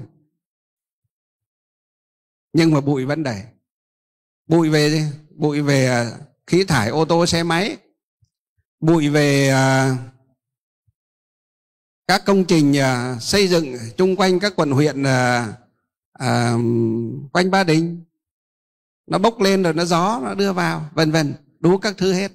nhưng mà bụi vẫn đầy bụi về bụi về à, khí thải ô tô xe máy bụi về à, các công trình à, xây dựng chung quanh các quận huyện quanh Ba Đình nó bốc lên rồi nó gió nó đưa vào vân vân đủ các thứ hết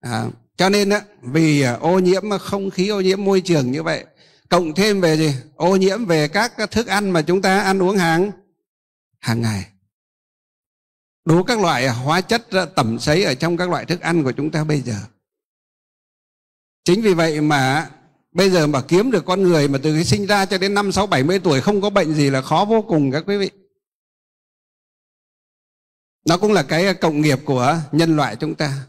à, cho nên á, vì ô nhiễm không khí ô nhiễm môi trường như vậy cộng thêm về gì ô nhiễm về các thức ăn mà chúng ta ăn uống hàng hàng ngày đủ các loại hóa chất tẩm sấy ở trong các loại thức ăn của chúng ta bây giờ chính vì vậy mà bây giờ mà kiếm được con người mà từ khi sinh ra cho đến năm sáu bảy mươi tuổi không có bệnh gì là khó vô cùng các quý vị nó cũng là cái cộng nghiệp của nhân loại chúng ta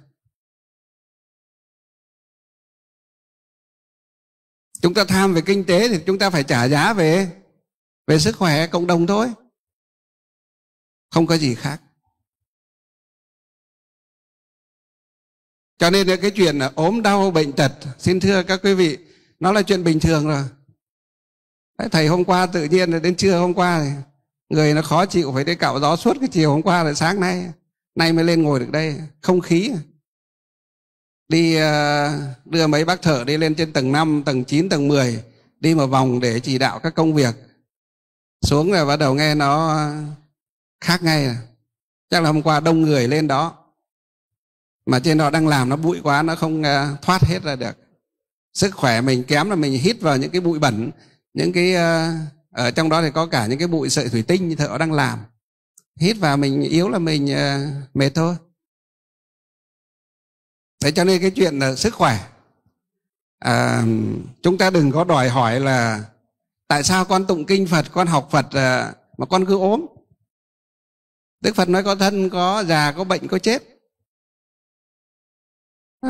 chúng ta tham về kinh tế thì chúng ta phải trả giá về về sức khỏe cộng đồng thôi không có gì khác cho nên cái chuyện ốm đau bệnh tật xin thưa các quý vị nó là chuyện bình thường rồi thầy hôm qua tự nhiên đến trưa hôm qua thì người nó khó chịu phải đi cạo gió suốt cái chiều hôm qua rồi sáng nay nay mới lên ngồi được đây không khí đi ờ, đưa mấy bác thở đi lên trên tầng 5, tầng 9, tầng 10 đi một vòng để chỉ đạo các công việc xuống rồi bắt đầu nghe nó khác ngay à chắc là hôm qua đông người lên đó mà trên đó đang làm nó bụi quá nó không à, thoát hết ra được sức khỏe mình kém là mình hít vào những cái bụi bẩn những cái à, ở trong đó thì có cả những cái bụi sợi thủy tinh như thợ đang làm hít vào mình yếu là mình à, mệt thôi thế cho nên cái chuyện là sức khỏe à, chúng ta đừng có đòi hỏi là tại sao con tụng kinh phật con học phật à, mà con cứ ốm đức phật nói có thân có già có bệnh có chết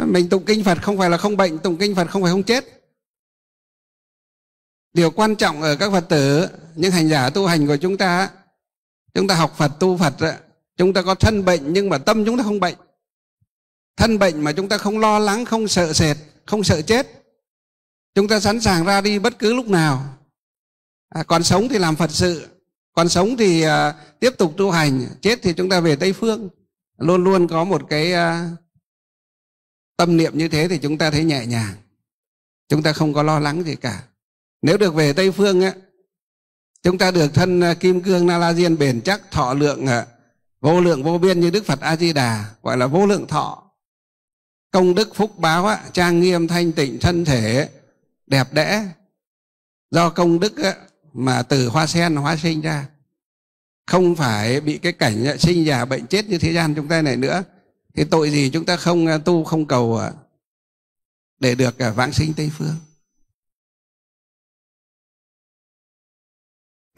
mình tụng kinh phật không phải là không bệnh tụng kinh phật không phải không chết điều quan trọng ở các phật tử những hành giả tu hành của chúng ta chúng ta học phật tu phật chúng ta có thân bệnh nhưng mà tâm chúng ta không bệnh thân bệnh mà chúng ta không lo lắng không sợ sệt không sợ chết chúng ta sẵn sàng ra đi bất cứ lúc nào à, còn sống thì làm phật sự còn sống thì uh, tiếp tục tu hành chết thì chúng ta về tây phương luôn luôn có một cái uh, tâm niệm như thế thì chúng ta thấy nhẹ nhàng chúng ta không có lo lắng gì cả nếu được về tây phương á chúng ta được thân à, kim cương na la diên bền chắc thọ lượng vô lượng vô biên như đức phật a di đà gọi là vô lượng thọ công đức phúc báo á, trang nghiêm thanh tịnh thân thể đẹp đẽ do công đức á, mà từ hoa sen hóa sinh ra không phải bị cái cảnh sinh già bệnh chết như thế gian chúng ta này nữa thì tội gì chúng ta không à, tu không cầu à, để được à, vãng sinh tây phương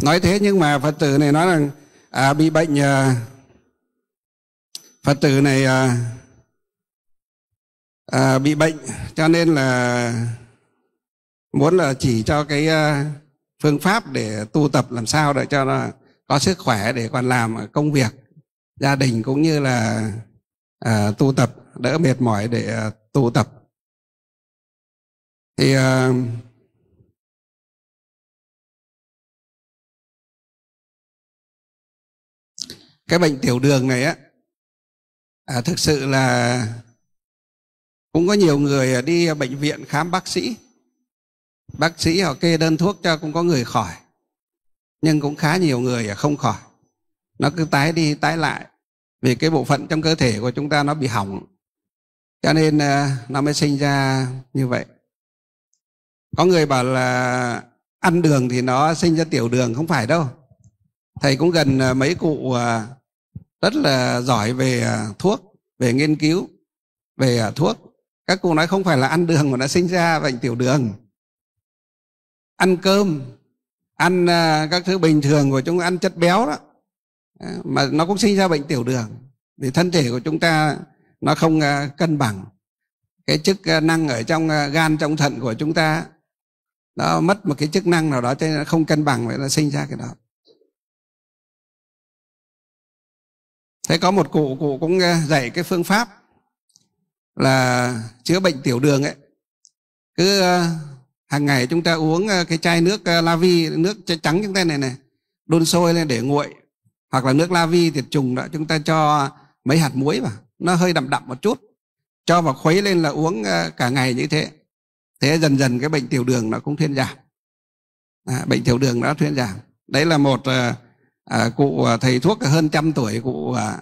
nói thế nhưng mà phật tử này nói rằng à, bị bệnh à, phật tử này à, à, bị bệnh cho nên là muốn là chỉ cho cái à, phương pháp để tu tập làm sao để cho nó có sức khỏe để còn làm công việc gia đình cũng như là à, tu tập đỡ mệt mỏi để à, tu tập thì à, cái bệnh tiểu đường này á à, thực sự là cũng có nhiều người đi bệnh viện khám bác sĩ bác sĩ họ kê đơn thuốc cho cũng có người khỏi nhưng cũng khá nhiều người không khỏi nó cứ tái đi tái lại vì cái bộ phận trong cơ thể của chúng ta nó bị hỏng cho nên ờ, nó mới sinh ra như vậy có người bảo là ăn đường thì nó sinh ra tiểu đường không phải đâu thầy cũng gần ờ, mấy cụ ờ, rất là giỏi về thuốc về nghiên cứu về thuốc các cụ nói không phải là ăn đường mà nó sinh ra bệnh tiểu đường ăn cơm ăn à, các thứ bình thường của chúng ăn chất béo đó à, mà nó cũng sinh ra bệnh tiểu đường vì thân thể của chúng ta nó không à, cân bằng cái chức năng ở trong gan trong thận của chúng ta nó mất một cái chức năng nào đó cho nên nó không cân bằng vậy nó sinh ra cái đó thế có một cụ cụ cũng dạy cái phương pháp là chữa bệnh tiểu đường ấy cứ hàng ngày chúng ta uống ờ, cái chai nước ờ, la vi nước trắng chúng ta này này đun sôi lên để nguội hoặc là nước la vi tiệt trùng đó chúng ta cho mấy hạt muối vào nó hơi đậm đậm một chút cho vào khuấy lên là uống ờ, cả ngày như thế thế dần dần cái bệnh tiểu đường nó cũng thuyên giảm à, bệnh tiểu đường nó thuyên giảm đấy là một à, cụ thầy thuốc hơn trăm tuổi cụ à,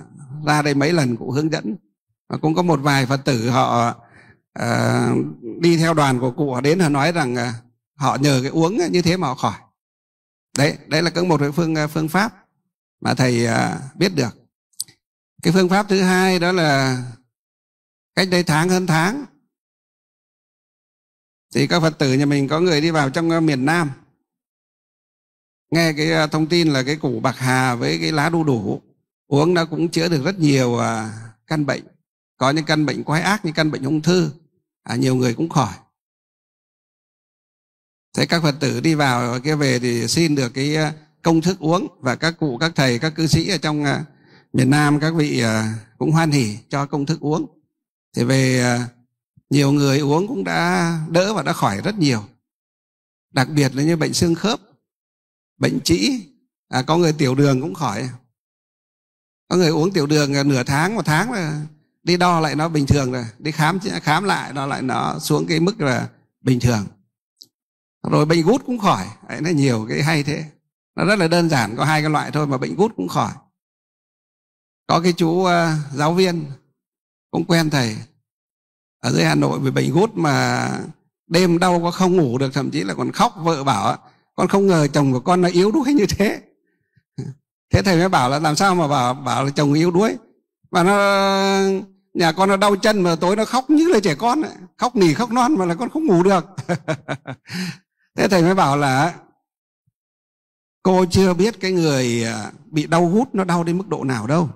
ra đây mấy lần cụ hướng dẫn cũng có một vài phật tử họ Ờ, đi theo đoàn của cụ họ đến họ nói rằng ờ, họ nhờ cái uống như thế mà họ khỏi đấy đấy là cũng một cái phương ờ, phương pháp mà thầy biết được cái phương pháp thứ hai đó là cách đây tháng hơn tháng thì các phật tử nhà mình có người đi vào trong miền nam nghe cái thông tin là cái củ bạc hà với cái lá đu đủ uống nó cũng chữa được rất nhiều căn bệnh có những căn bệnh quái ác như căn bệnh ung thư à, nhiều người cũng khỏi thế các phật tử đi vào kia về thì xin được cái à, công thức uống và các cụ các thầy các cư sĩ ở trong à, miền nam các vị à, cũng hoan hỉ cho công thức uống thì về nhiều người uống cũng đã đỡ và đã khỏi rất nhiều đặc biệt là như bệnh xương khớp bệnh trĩ à, có người tiểu đường cũng khỏi có người uống tiểu đường nửa tháng một tháng là đi đo lại nó bình thường rồi đi khám khám lại đo lại nó xuống cái mức là bình thường rồi bệnh gút cũng khỏi đấy nó nhiều cái hay thế nó rất là đơn giản có hai cái loại thôi mà bệnh gút cũng khỏi có cái chú uh, giáo viên cũng quen thầy ở dưới hà nội bị bệnh gút mà đêm đau có không ngủ được thậm chí là còn khóc vợ bảo con không ngờ chồng của con nó yếu đuối như thế thế thầy mới bảo là làm sao mà bảo bảo là chồng yếu đuối mà nó nhà con nó đau chân mà tối nó khóc như là trẻ con ấy. khóc nỉ khóc non mà là con không ngủ được thế thầy mới bảo là cô chưa biết cái người à, bị đau hút nó đau đến mức độ nào đâu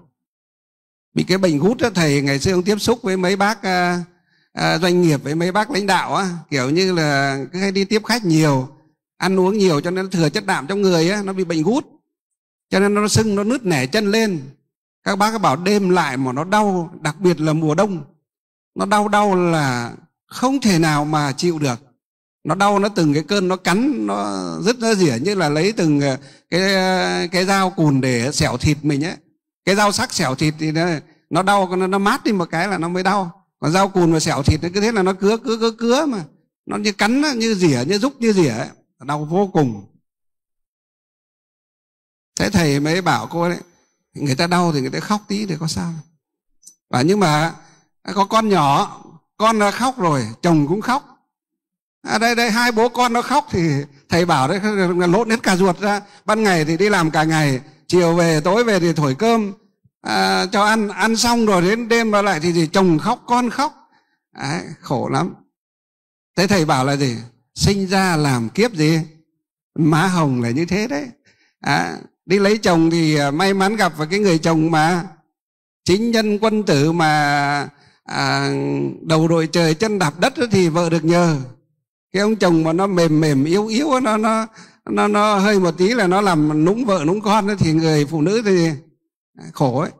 bị cái bệnh hút đó thầy ngày xưa ông tiếp xúc với mấy bác à, à, doanh nghiệp với mấy bác lãnh đạo á kiểu như là cứ hay đi tiếp khách nhiều ăn uống nhiều cho nên nó thừa chất đạm trong người á nó bị bệnh hút, cho nên nó sưng nó nứt nẻ chân lên các bác bảo đêm lại mà nó đau đặc biệt là mùa đông nó đau đau là không thể nào mà chịu được nó đau nó từng cái cơn nó cắn nó rất nó rỉa như là lấy từng ờ, cái cái dao cùn để xẻo thịt mình ấy cái dao sắc xẻo thịt thì nó, nó đau nó, nó mát đi một cái là nó mới đau còn dao cùn mà xẻo thịt nó cứ thế là nó cứa cứa cứa cứa mà nó như cắn như rỉa như rúc như rỉa ấy. đau vô cùng thế thầy mới bảo cô đấy người ta đau thì người ta khóc tí thì có sao và nhưng mà có con nhỏ con nó khóc rồi chồng cũng khóc à đây đây hai bố con nó khóc thì thầy bảo đấy lộn hết cả ruột ra ban ngày thì đi làm cả ngày chiều về tối về thì thổi cơm à, cho ăn ăn xong rồi đến đêm mà lại thì, thì chồng khóc con khóc đấy, khổ lắm thế thầy bảo là gì sinh ra làm kiếp gì má hồng là như thế đấy à, đi lấy chồng thì à, may mắn gặp phải cái người chồng mà chính nhân quân tử mà à, đầu đội trời chân đạp đất thì vợ được nhờ cái ông chồng mà nó mềm mềm yếu yếu nó nó nó nó hơi một tí là nó làm núng vợ núng con thì người phụ nữ thì à, khổ ấy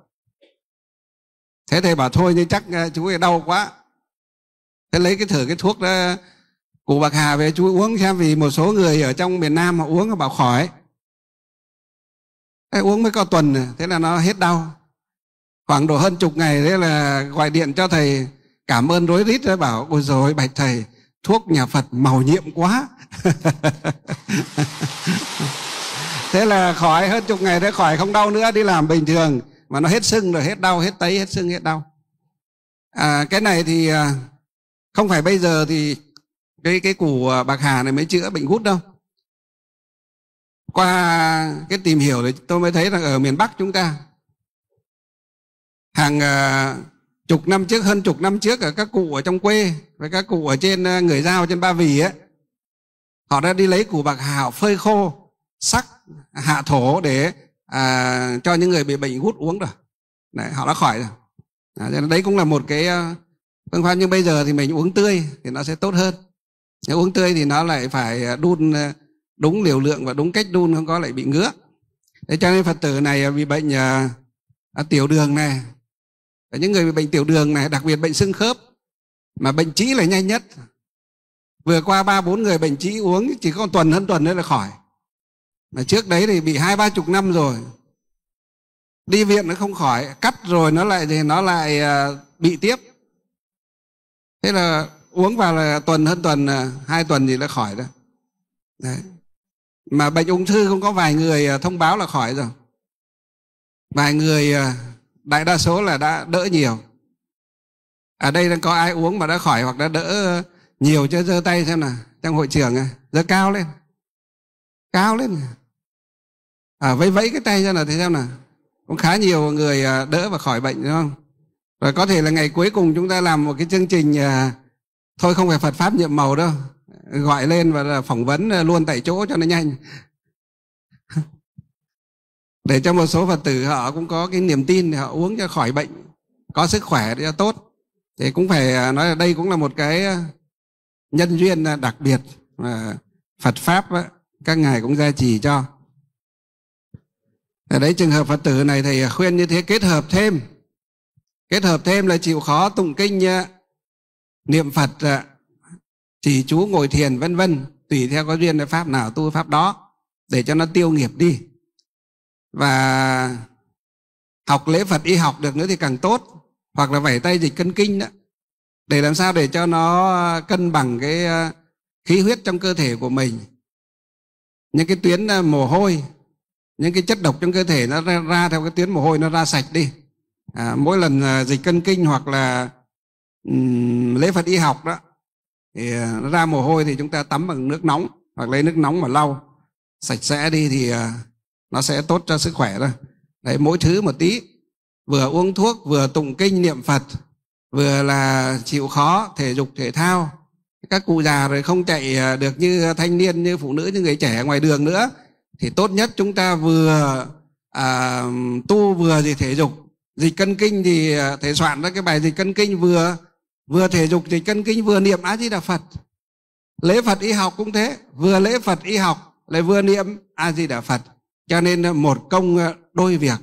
thế thầy bảo thôi nhưng chắc à, chú ấy đau quá thế lấy cái thử cái thuốc đó của bạc hà về chú uống xem vì một số người ở trong miền nam họ uống họ bảo khỏi Thế uống mới có tuần thế là nó hết đau khoảng độ hơn chục ngày thế là gọi điện cho thầy cảm ơn rối rít rồi bảo ôi rồi bạch thầy thuốc nhà phật màu nhiệm quá thế là khỏi hơn chục ngày thế khỏi không đau nữa đi làm bình thường mà nó hết sưng rồi hết đau hết tấy hết sưng hết đau à, cái này thì à, không phải bây giờ thì cái cái củ à, bạc hà này mới chữa bệnh gút đâu qua cái tìm hiểu thì tôi mới thấy là ở miền Bắc chúng ta hàng uh, chục năm trước hơn chục năm trước ở các cụ ở trong quê với các cụ ở trên uh, người giao trên Ba Vì ấy họ đã đi lấy củ bạc hà phơi khô sắc hạ thổ để à, cho những người bị bệnh hút uống rồi đấy, họ đã khỏi rồi à, đấy cũng là một cái phương pháp nhưng bây giờ thì mình uống tươi thì nó sẽ tốt hơn nếu uống tươi thì nó lại phải đun đúng liều lượng và đúng cách đun không có lại bị ngứa thế cho nên phật tử này bị bệnh à, à, tiểu đường này những người bị bệnh tiểu đường này đặc biệt bệnh xương khớp mà bệnh trĩ là nhanh nhất vừa qua ba bốn người bệnh trĩ uống chỉ có tuần hơn tuần nữa là khỏi mà trước đấy thì bị hai ba chục năm rồi đi viện nó không khỏi cắt rồi nó lại thì nó lại à, bị tiếp thế là uống vào là tuần hơn tuần à, hai tuần thì nó khỏi đó đấy mà bệnh ung thư cũng có vài người à, thông báo là khỏi rồi vài người à, đại đa số là đã đỡ nhiều ở đây đang có ai uống mà đã khỏi hoặc đã đỡ nhiều chưa giơ tay xem nào trong hội trường giơ cao lên cao lên à, vẫy vẫy cái tay ra nào thấy xem nào cũng khá nhiều người à, đỡ và khỏi bệnh đúng không rồi có thể là ngày cuối cùng chúng ta làm một cái chương trình thôi không phải phật pháp nhiệm màu đâu gọi lên và phỏng vấn à, luôn tại chỗ cho nó nhanh để cho một số phật tử họ cũng có cái niềm tin để họ uống cho khỏi bệnh có sức khỏe để cho tốt thì cũng phải à, nói là đây cũng là một cái à, nhân duyên đặc biệt mà phật pháp các ngài cũng gia trì cho ở đấy trường hợp phật tử này thì khuyên như thế kết hợp thêm kết hợp thêm là chịu khó tụng kinh niệm phật trì chú ngồi thiền vân vân tùy theo có duyên cái pháp nào tu pháp đó để cho nó tiêu nghiệp đi và học lễ phật y học được nữa thì càng tốt hoặc là vẩy tay dịch cân kinh đó để làm sao để cho nó cân bằng cái ờ, khí huyết trong cơ thể của mình những cái tuyến ờ, mồ hôi những cái chất độc trong cơ thể nó ra, ra theo cái tuyến mồ hôi nó ra sạch đi à, mỗi lần ờ, dịch cân kinh hoặc là um, lễ phật y học đó thì à, nó ra mồ hôi thì chúng ta tắm bằng nước nóng hoặc lấy nước nóng mà lau sạch sẽ đi thì à, nó sẽ tốt cho sức khỏe thôi đấy mỗi thứ một tí vừa uống thuốc vừa tụng kinh niệm phật vừa là chịu khó thể dục thể thao các cụ già rồi không chạy à, được như thanh niên như phụ nữ như người trẻ ngoài đường nữa thì tốt nhất chúng ta vừa à, tu vừa gì thể dục dịch cân kinh thì thể soạn ra cái bài dịch cân kinh vừa vừa thể dục thì cân kinh vừa niệm a di đà phật lễ phật y học cũng thế vừa lễ phật y học lại vừa niệm a di đà phật cho nên một công ờ, đôi việc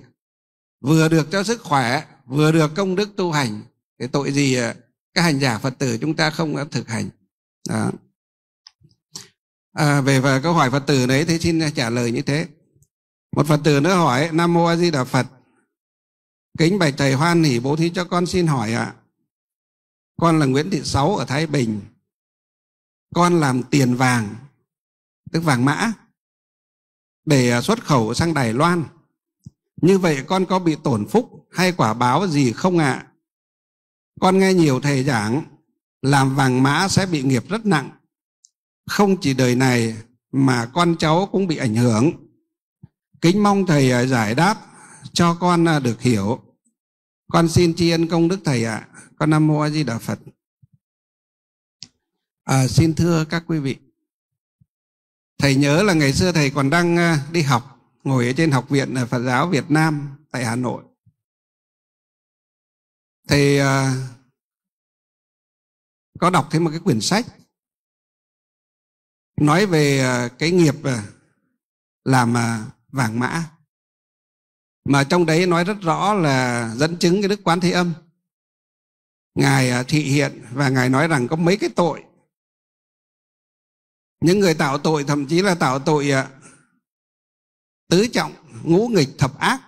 vừa được cho sức khỏe vừa được công đức tu hành cái tội gì ờ, các hành giả phật tử chúng ta không thực hành đó. À, về và câu hỏi phật tử đấy thì xin trả lời như thế một phật tử nữa hỏi nam mô a di đà phật kính bạch thầy hoan hỷ bố thí cho con xin hỏi ạ à, con là Nguyễn Thị Sáu ở Thái Bình con làm tiền vàng tức vàng mã để à, xuất khẩu sang Đài Loan như vậy con có bị tổn phúc hay quả báo gì không ạ? À? Con nghe nhiều thầy giảng làm vàng mã sẽ bị nghiệp rất nặng. Không chỉ đời này mà con cháu cũng bị ảnh hưởng. Kính mong thầy à, giải đáp cho con à, được hiểu. Con xin tri ân công đức thầy ạ. À. Con Nam Mô A Di Đà Phật. À, xin thưa các quý vị. Thầy nhớ là ngày xưa thầy còn đang à, đi học, ngồi ở trên học viện Phật giáo Việt Nam tại Hà Nội. Thầy à, có đọc thêm một cái quyển sách nói về à, cái nghiệp à, làm vàng mã mà trong đấy nói rất rõ là dẫn chứng cái đức quán thế âm ngài à, thị hiện và ngài nói rằng có mấy cái tội những người tạo tội thậm chí là tạo tội à, tứ trọng ngũ nghịch thập ác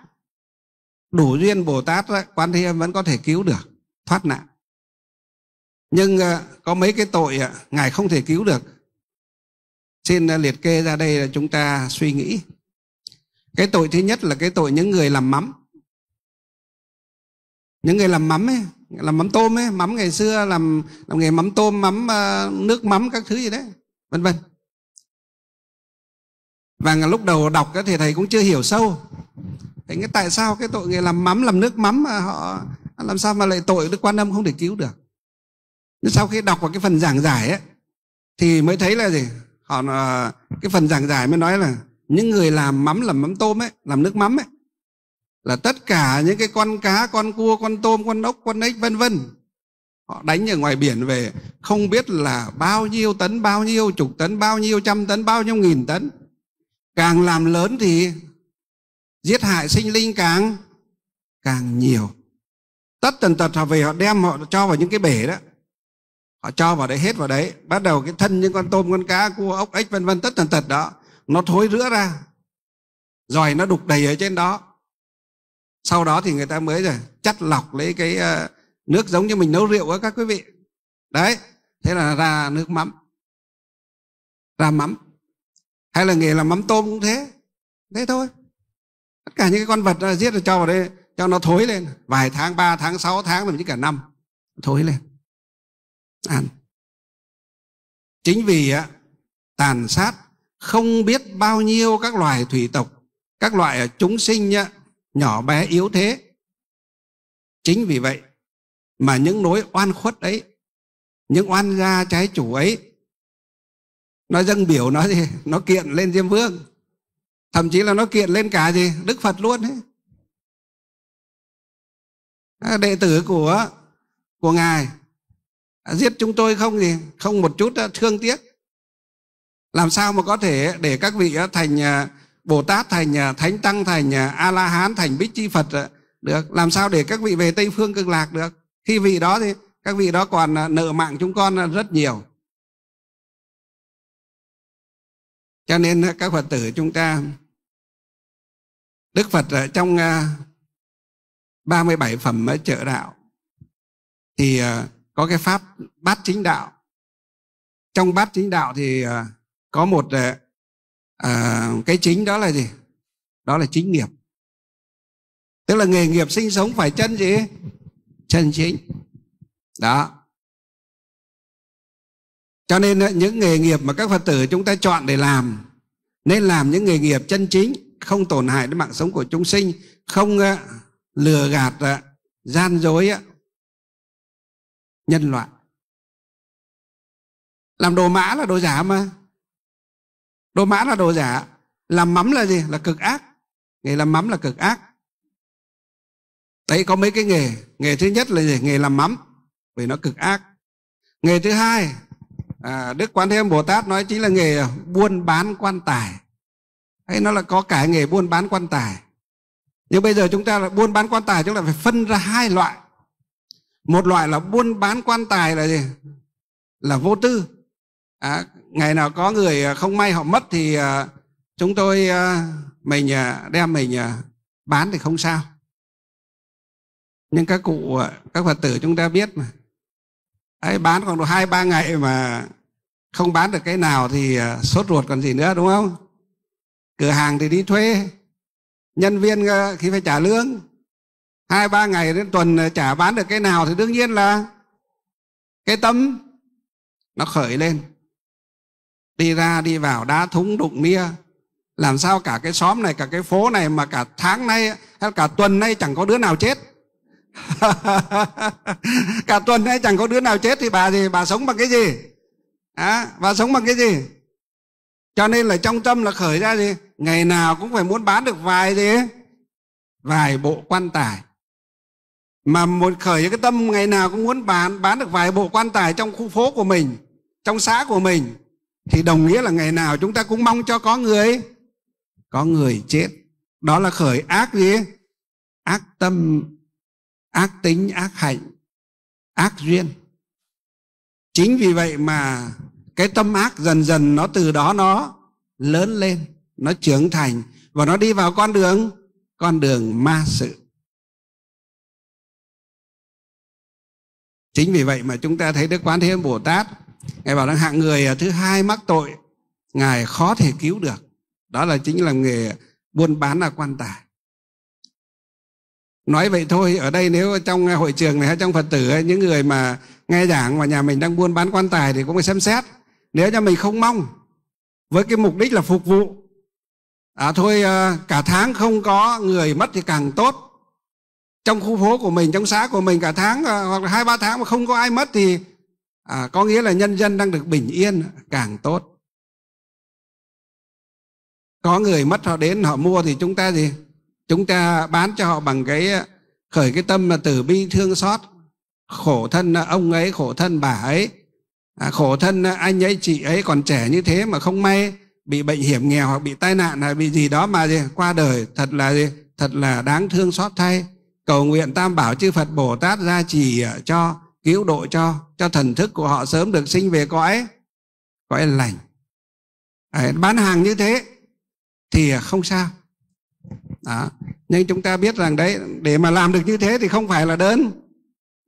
đủ duyên bồ tát quan thế âm vẫn có thể cứu được thoát nạn nhưng à, có mấy cái tội ngài không thể cứu được xin liệt kê ra đây là chúng ta suy nghĩ cái tội thứ nhất là cái tội những người làm mắm những người làm mắm ấy làm mắm tôm ấy mắm ngày xưa làm làm nghề mắm tôm mắm ờ, nước mắm các thứ gì đấy vân vân và lúc đầu đọc thì thầy cũng chưa hiểu sâu thế cái tại sao cái tội người làm mắm làm nước mắm mà họ làm sao mà lại tội đức quan âm không thể cứu được sau khi đọc vào cái phần giảng giải ấy thì mới thấy là gì họ ờ, cái phần giảng giải mới nói là những người làm mắm làm mắm tôm ấy làm nước mắm ấy là tất cả những cái con cá con cua con tôm con ốc con ếch vân vân họ đánh ở ngoài biển về không biết là bao nhiêu tấn bao nhiêu chục tấn bao nhiêu trăm tấn bao nhiêu nghìn tấn càng làm lớn thì giết hại sinh linh càng càng nhiều tất tần tật họ về họ đem họ cho vào những cái bể đó họ cho vào đấy hết vào đấy bắt đầu cái thân những con tôm con cá cua ốc ếch vân vân tất tần tật đó nó thối rữa ra rồi nó đục đầy ở trên đó sau đó thì người ta mới rồi chắt lọc lấy cái ờ, nước giống như mình nấu rượu á các quý vị đấy thế là ra nước mắm ra mắm hay là nghề làm mắm tôm cũng thế thế thôi tất cả những cái con vật ờ, giết rồi cho vào đây cho nó thối lên vài tháng ba tháng sáu tháng thậm chí cả năm thối lên ăn chính vì á, tàn sát không biết bao nhiêu các loài thủy tộc các loài chúng sinh nhỏ bé yếu thế chính vì vậy mà những nỗi oan khuất ấy những oan gia trái chủ ấy nó dâng biểu nó gì nó kiện lên diêm vương thậm chí là nó kiện lên cả gì đức phật luôn ấy đệ tử của của ngài giết chúng tôi không gì không một chút thương tiếc làm sao mà có thể để các vị ờ, thành ờ, bồ tát thành ờ, thánh tăng thành a la hán thành bích chi phật được làm sao để các vị về tây phương cực lạc được khi vị đó thì các vị đó còn nợ mạng chúng con rất nhiều cho nên các phật tử chúng ta đức phật trong 37 phẩm trợ đạo thì có cái pháp bát chính đạo trong bát chính đạo thì có một ờ, à, cái chính đó là gì đó là chính nghiệp tức là nghề nghiệp sinh sống phải chân gì chân chính đó cho nên ờ, những nghề nghiệp mà các phật tử chúng ta chọn để làm nên làm những nghề nghiệp chân chính không tổn hại đến mạng sống của chúng sinh không ờ, lừa gạt gian dối nhân loại làm đồ mã là đồ giả mà đồ mã là đồ giả làm mắm là gì là cực ác nghề làm mắm là cực ác đấy có mấy cái nghề nghề thứ nhất là gì nghề làm mắm vì nó cực ác nghề thứ hai à, đức quan thế âm bồ tát nói chính là nghề buôn bán quan tài hay nó là có cả nghề buôn bán quan tài nhưng bây giờ chúng ta là buôn bán quan tài chúng ta phải phân ra hai loại một loại là buôn bán quan tài là gì là vô tư à, ngày nào có người à, không may họ mất thì à, chúng tôi à, mình à, đem mình à, bán thì không sao nhưng các cụ à, các phật tử chúng ta biết mà Đấy, bán khoảng độ hai ba ngày mà không bán được cái nào thì à, sốt ruột còn gì nữa đúng không cửa hàng thì đi thuê nhân viên khi phải trả lương hai ba ngày đến tuần chả bán được cái nào thì đương nhiên là cái tâm nó khởi lên đi ra đi vào đá thúng đụng mía làm sao cả cái xóm này cả cái phố này mà cả tháng nay hay cả tuần nay chẳng có đứa nào chết cả tuần nay chẳng có đứa nào chết thì bà gì bà sống bằng cái gì à, bà sống bằng cái gì cho nên là trong tâm là khởi ra gì ngày nào cũng phải muốn bán được vài gì vài bộ quan tài mà một khởi cái tâm ngày nào cũng muốn bán bán được vài bộ quan tài trong khu phố của mình trong xã của mình thì đồng nghĩa là ngày nào chúng ta cũng mong cho có người có người chết đó là khởi ác gì ác tâm ác tính ác hạnh ác duyên chính vì vậy mà cái tâm ác dần dần nó từ đó nó lớn lên nó trưởng thành và nó đi vào con đường con đường ma sự chính vì vậy mà chúng ta thấy đức quán thế âm bồ tát ngài bảo rằng hạng người à, thứ hai mắc tội ngài khó thể cứu được đó là chính là nghề buôn bán là quan tài nói vậy thôi ở đây nếu trong hội trường này hay trong phật tử ấy, những người mà nghe giảng mà nhà mình đang buôn bán quan tài thì cũng phải xem xét nếu nhà mình không mong với cái mục đích là phục vụ à thôi à, cả tháng không có người mất thì càng tốt trong khu phố của mình trong xã của mình cả tháng à, hoặc là hai ba tháng mà không có ai mất thì à, có nghĩa là nhân dân đang được bình yên càng tốt có người mất họ đến họ mua thì chúng ta gì chúng ta bán cho họ bằng cái khởi cái tâm là từ bi thương xót khổ thân ông ấy khổ thân bà ấy à, khổ thân anh ấy chị ấy còn trẻ như thế mà không may bị bệnh hiểm nghèo hoặc bị tai nạn hay bị gì đó mà gì qua đời thật là gì thật là đáng thương xót thay cầu nguyện tam bảo chư phật bồ tát gia trì à, cho cứu độ cho cho thần thức của họ sớm được sinh về cõi cõi lành Đấy, bán hàng như thế thì không sao đó. nhưng chúng ta biết rằng đấy để mà làm được như thế thì không phải là đơn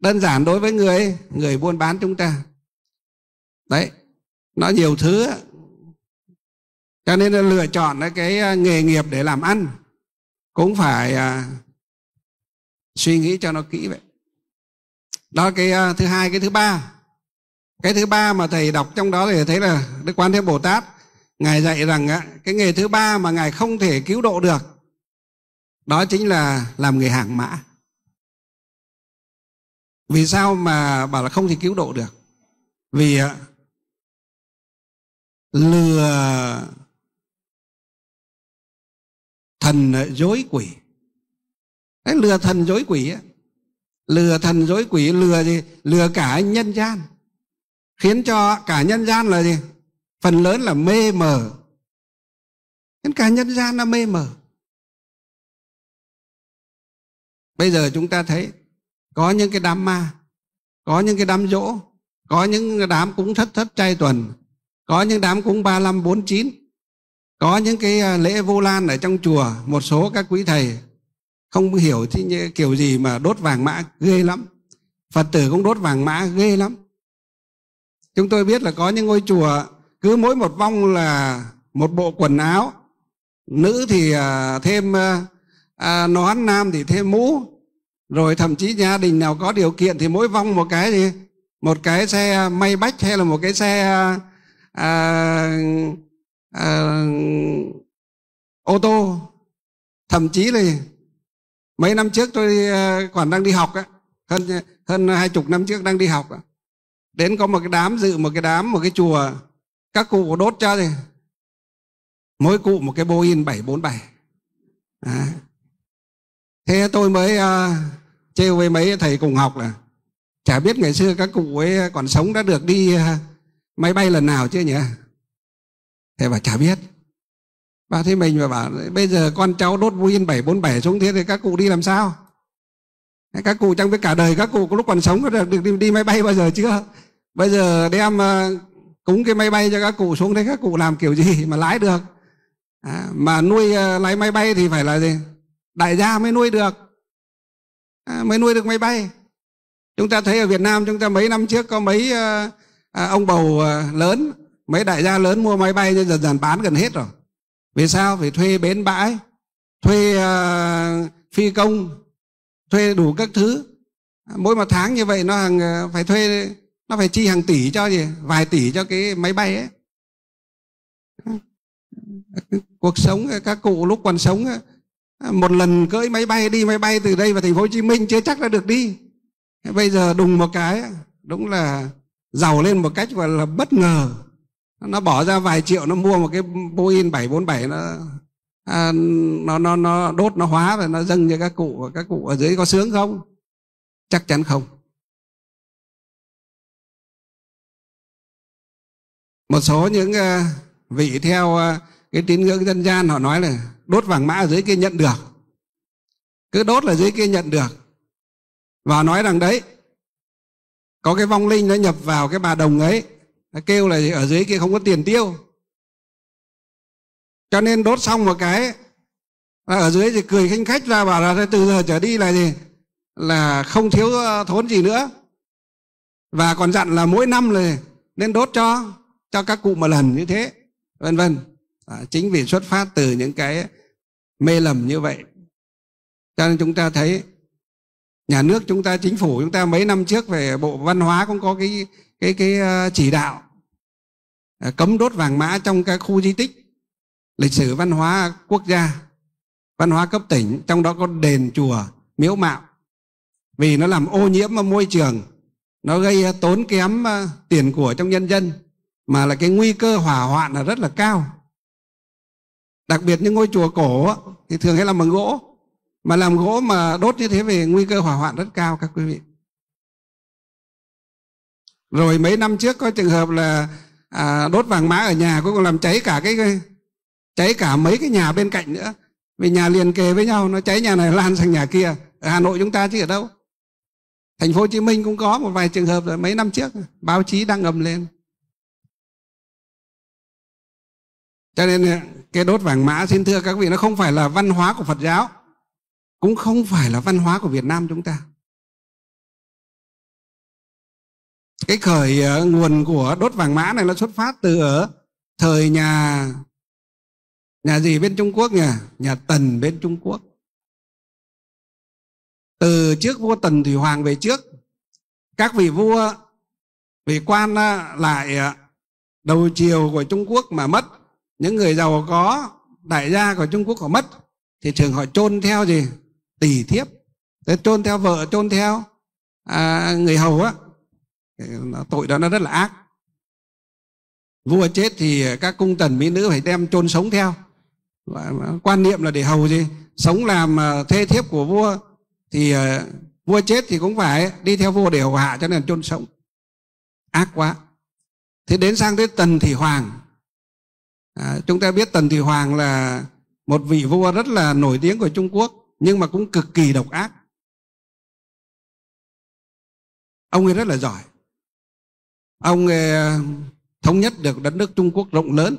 đơn giản đối với người người buôn bán chúng ta đấy nó nhiều thứ cho nên là lựa chọn cái à, nghề nghiệp để làm ăn cũng phải à, suy nghĩ cho nó kỹ vậy đó cái à, thứ hai cái thứ ba cái thứ ba mà thầy đọc trong đó thì thấy là đức quan thế bồ tát ngài dạy rằng cái nghề thứ ba mà ngài không thể cứu độ được đó chính là làm nghề hàng mã vì sao mà bảo là không thể cứu độ được vì à, à, lừa thần dối quỷ cái lừa thần dối quỷ ấy, lừa thần dối quỷ lừa gì lừa cả nhân gian khiến cho cả nhân gian là gì phần lớn là mê mờ khiến cả nhân gian nó mê mờ bây giờ chúng ta thấy có những cái đám ma có những cái đám dỗ có những đám cúng thất thất trai tuần có những đám cúng ba năm bốn chín có những cái à, lễ vô lan ở trong chùa một số các quý thầy không hiểu thì kiểu gì mà đốt vàng mã ghê lắm phật tử cũng đốt vàng mã ghê lắm chúng tôi biết là có những ngôi chùa cứ mỗi một vong là một bộ quần áo nữ thì à, thêm à, à, nón nam thì thêm mũ rồi thậm chí gia đình nào có điều kiện thì mỗi vong một cái gì một cái xe may bách hay là một cái xe à, à, ô tô thậm chí là mấy năm trước tôi ờ, còn đang đi học á hơn hơn hai chục năm trước đang đi học á đến có một cái đám dự một cái đám một cái chùa các cụ đốt cho thì mỗi cụ một cái Boeing bốn bảy thế tôi mới uh, trêu với mấy thầy cùng học là chả biết ngày xưa các cụ ấy còn sống đã được đi uh, máy bay lần nào chưa nhỉ thế bảo chả biết vào thế mình và bảo bây giờ con cháu đốt Boeing 747 xuống thế thì các cụ đi làm sao các cụ trong biết cả đời các cụ có lúc còn sống có được đi, đi máy bay bao giờ chưa bây giờ đem ờ, cúng cái máy bay cho các cụ xuống đấy các cụ làm kiểu gì mà lái được à, mà nuôi uh, lái máy bay thì phải là gì đại gia mới nuôi được à, mới nuôi được máy bay chúng ta thấy ở việt nam chúng ta mấy năm trước có mấy uh, ông bầu lớn mấy đại gia lớn mua máy bay nhưng dần dần bán gần hết rồi vì sao phải thuê bến bãi thuê uh, phi công thuê đủ các thứ mỗi một tháng như vậy nó hàng ờ, phải thuê nó phải chi hàng tỷ cho gì vài tỷ cho cái máy bay ấy cuộc sống các cụ lúc còn sống một lần cưỡi máy bay đi máy bay từ đây vào thành phố hồ chí minh chưa chắc đã được đi bây giờ đùng một cái đúng là giàu lên một cách gọi là bất ngờ nó bỏ ra vài triệu nó mua một cái Boeing 747 nó à, nó nó nó đốt nó hóa rồi nó dâng cho các cụ các cụ ở dưới có sướng không chắc chắn không một số những à, vị theo à, cái tín ngưỡng dân gian họ nói là đốt vàng mã ở dưới kia nhận được cứ đốt là dưới kia nhận được và nói rằng đấy có cái vong linh nó nhập vào cái bà đồng ấy nó kêu là ở dưới kia không có tiền tiêu cho nên đốt xong một cái và ở dưới thì cười khinh khách ra bảo là từ giờ trở đi là gì là không thiếu ờ, thốn gì nữa và còn dặn là mỗi năm là nên đốt cho cho các cụ một lần như thế vân vân à, chính vì xuất phát từ những cái mê lầm như vậy cho nên chúng ta thấy nhà nước chúng ta chính phủ chúng ta mấy năm trước về bộ văn hóa cũng có cái cái cái ờ, chỉ đạo ờ, cấm đốt vàng mã trong các khu di tích lịch sử văn hóa quốc gia văn hóa cấp tỉnh trong đó có đền chùa miếu mạo vì nó làm ô nhiễm môi trường nó gây ờ, tốn kém tiền của trong nhân dân mà là cái nguy cơ hỏa hoạn là rất là cao đặc biệt những ngôi chùa cổ thì thường hay làm bằng gỗ mà làm gỗ mà đốt như thế về nguy cơ hỏa hoạn rất cao các quý vị rồi mấy năm trước có trường hợp là à, đốt vàng mã ở nhà cũng làm cháy cả cái cháy cả mấy cái nhà bên cạnh nữa vì nhà liền kề với nhau nó cháy nhà này lan sang nhà kia ở hà nội chúng ta chứ ở đâu thành phố hồ chí minh cũng có một vài trường hợp rồi mấy năm trước báo chí đang ngầm lên cho nên à, cái đốt vàng mã xin thưa các vị nó không phải là văn hóa của phật giáo cũng không phải là văn hóa của việt nam chúng ta cái khởi ờ, nguồn của đốt vàng mã này nó xuất phát từ ở thời nhà nhà gì bên Trung Quốc nhỉ nhà Tần bên Trung Quốc từ trước vua Tần Thủy Hoàng về trước các vị vua vị quan ờ, lại ờ, đầu chiều của Trung Quốc mà mất những người giàu có đại gia của Trung Quốc họ mất thì thường họ chôn theo gì tỷ thiếp thế chôn theo vợ chôn theo à, người hầu á nó, tội đó nó rất là ác vua chết thì các cung tần mỹ nữ phải đem chôn sống theo quan niệm là để hầu gì sống làm à, thê thiếp của vua thì à, vua chết thì cũng phải đi theo vua để hầu hạ cho nên chôn sống ác quá thế đến sang tới tần thị hoàng à, chúng ta biết tần thị hoàng là một vị vua rất là nổi tiếng của trung quốc nhưng mà cũng cực kỳ độc ác ông ấy rất là giỏi ông ờ, thống nhất được đất nước Trung Quốc rộng lớn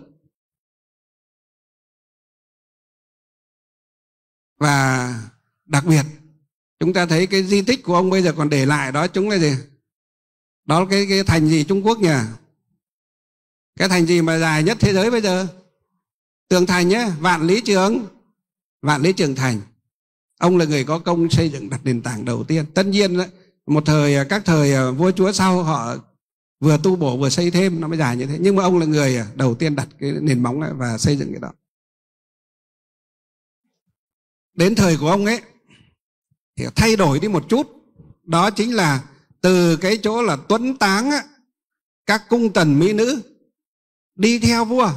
và đặc biệt chúng ta thấy cái di tích của ông bây giờ còn để lại đó chúng là gì đó là cái, cái thành gì Trung Quốc nhỉ cái thành gì mà dài nhất thế giới bây giờ tường thành nhé vạn lý trường vạn lý trường thành ông là người có công xây dựng đặt nền tảng đầu tiên tất nhiên một thời các thời ờ, vua chúa sau họ vừa tu bổ vừa xây thêm nó mới dài như thế nhưng mà ông là người à, đầu tiên đặt cái nền móng ấy và xây dựng cái đó đến thời của ông ấy thì thay đổi đi một chút đó chính là từ cái chỗ là tuấn táng á, các cung tần mỹ nữ đi theo vua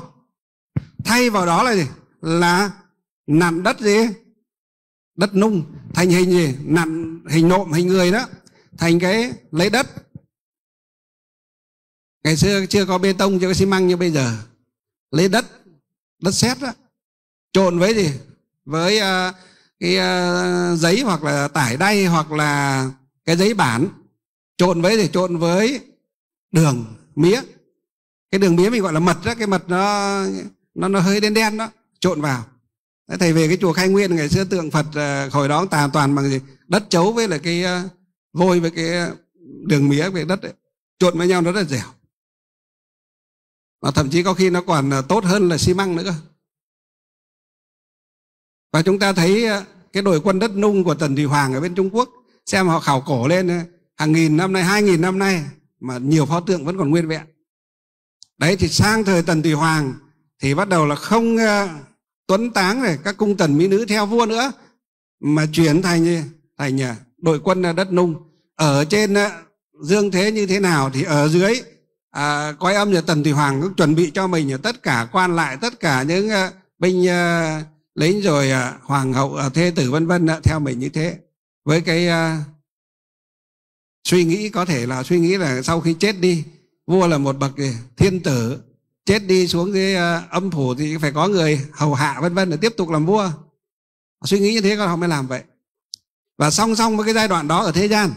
thay vào đó là gì là nặn đất gì đất nung thành hình gì nặn hình nộm hình người đó thành cái lấy đất ngày xưa chưa có bê tông chưa có xi măng như bây giờ lấy đất đất sét đó trộn với gì với uh, cái uh, giấy hoặc là tải đay hoặc là cái giấy bản trộn với gì trộn với đường mía cái đường mía mình gọi là mật đó cái mật nó nó nó hơi đen đen đó trộn vào thầy về cái chùa khai nguyên ngày xưa tượng phật uh, hồi đó tàn toàn bằng gì đất chấu với là cái uh, vôi với cái đường mía với đất ấy. trộn với nhau nó rất là dẻo và thậm chí có khi nó còn ờ, tốt hơn là xi măng nữa cơ và chúng ta thấy ờ, cái đội quân đất nung của Tần Thủy Hoàng ở bên Trung Quốc xem họ khảo cổ lên ờ, hàng nghìn năm nay hai nghìn năm nay mà nhiều pho tượng vẫn còn nguyên vẹn đấy thì sang thời Tần Thủy Hoàng thì bắt đầu là không tuấn táng này các cung tần mỹ nữ theo vua nữa mà chuyển thành thành đội quân đất nung ở trên dương thế như thế nào thì ở dưới à, coi âm nhà Tần Thủy Hoàng cũng chuẩn bị cho mình tất cả quan lại tất cả những uh, binh uh, lính rồi uh, hoàng hậu uh, thê tử vân vân uh, theo mình như thế với cái uh, suy nghĩ có thể là suy nghĩ là sau khi chết đi vua là một bậc thiên tử chết đi xuống cái uh, âm phủ thì phải có người hầu hạ vân vân để tiếp tục làm vua suy nghĩ như thế con không mới làm vậy và song song với cái giai đoạn đó ở thế gian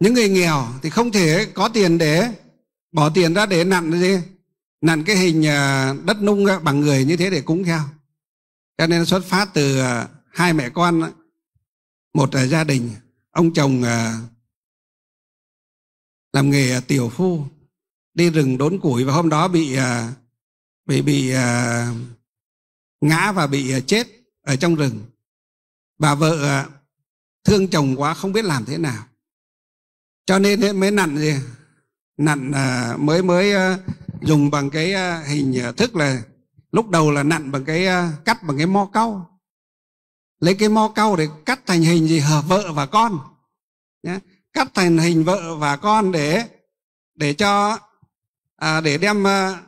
những người nghèo thì không thể có tiền để bỏ tiền ra để nặn gì nặn cái hình à, đất nung bằng người như thế để cúng theo cho nên xuất phát từ à, hai mẹ con một là gia đình ông chồng à, làm nghề tiểu phu đi rừng đốn củi và hôm đó bị bị bị ngã và bị chết ở trong rừng bà vợ thương chồng quá không biết làm thế nào cho nên mới nặn gì nặn à, mới mới à, dùng bằng cái à, hình thức là lúc đầu là nặn bằng cái cắt bằng cái mo cau lấy cái mo cau để cắt thành hình gì hợp vợ và con cắt thành hình vợ và con để để cho à, để đem à,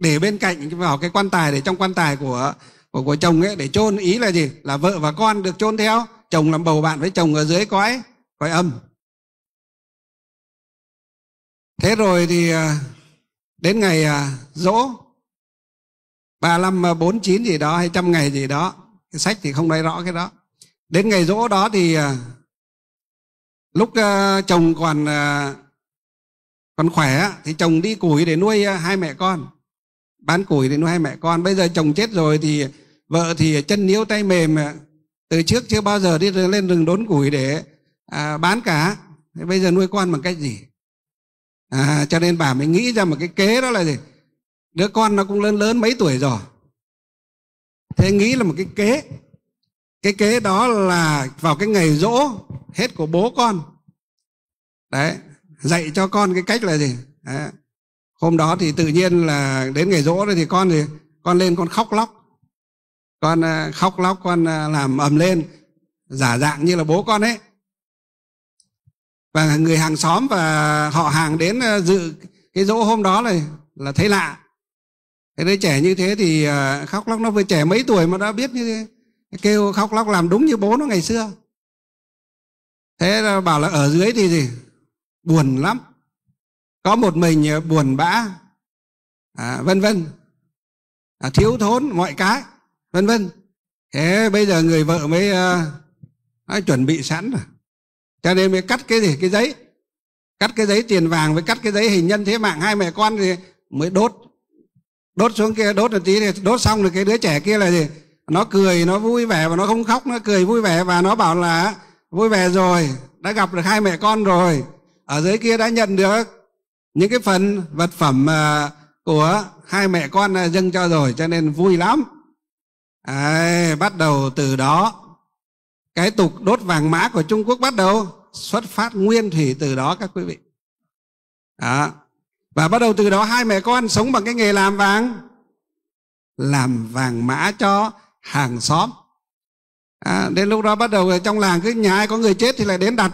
để bên cạnh vào cái quan tài để trong quan tài của của của chồng ấy để chôn ý là gì là vợ và con được chôn theo chồng làm bầu bạn với chồng ở dưới cõi cõi âm thế rồi thì à, đến ngày dỗ 35 49 gì đó hay trăm ngày gì đó cái sách thì không nói rõ cái đó đến ngày dỗ đó thì à, lúc à, chồng còn còn khỏe thì chồng đi củi để nuôi hai mẹ con bán củi để nuôi hai mẹ con bây giờ chồng chết rồi thì vợ thì chân yếu tay mềm từ trước chưa bao giờ đi lên rừng đốn củi để bán cả bây giờ nuôi con bằng cách gì à, cho nên bà mới nghĩ ra một cái kế đó là gì đứa con nó cũng lớn lớn mấy tuổi rồi thế nghĩ là một cái kế cái kế đó là vào cái ngày rỗ hết của bố con đấy dạy cho con cái cách là gì đấy. hôm đó thì tự nhiên là đến ngày rỗ thì con thì con lên con khóc lóc con à, khóc lóc con à, làm ầm lên giả dạng như là bố con ấy và người hàng xóm và họ hàng đến ờ, dự cái dỗ hôm đó này là thấy lạ thế đứa trẻ như thế thì ờ, khóc lóc nó vừa trẻ mấy tuổi mà đã biết như thế kêu khóc lóc làm đúng như bố nó ngày xưa thế là bảo là ở dưới thì gì buồn lắm có một mình ờ, buồn bã à, vân vân à, thiếu thốn mọi cái vân vân thế bây giờ người vợ mới à, nói chuẩn bị sẵn rồi cho nên mới cắt cái gì cái giấy cắt cái giấy tiền vàng với cắt cái giấy hình nhân thế mạng hai mẹ con thì mới đốt đốt xuống kia đốt một tí thì đốt xong rồi cái đứa trẻ kia là gì nó cười nó vui vẻ và nó không khóc nó cười vui vẻ và nó bảo là vui vẻ rồi đã gặp được hai mẹ con rồi ở dưới kia đã nhận được những cái phần vật phẩm à, của hai mẹ con à, dâng cho rồi cho nên vui lắm à, bắt đầu từ đó cái tục đốt vàng mã của Trung Quốc bắt đầu xuất phát nguyên thủy từ đó các quý vị đó. và bắt đầu từ đó hai mẹ con sống bằng cái nghề làm vàng làm vàng mã cho hàng xóm à, đến lúc đó bắt đầu ở trong làng cứ nhà ai có người chết thì lại đến đặt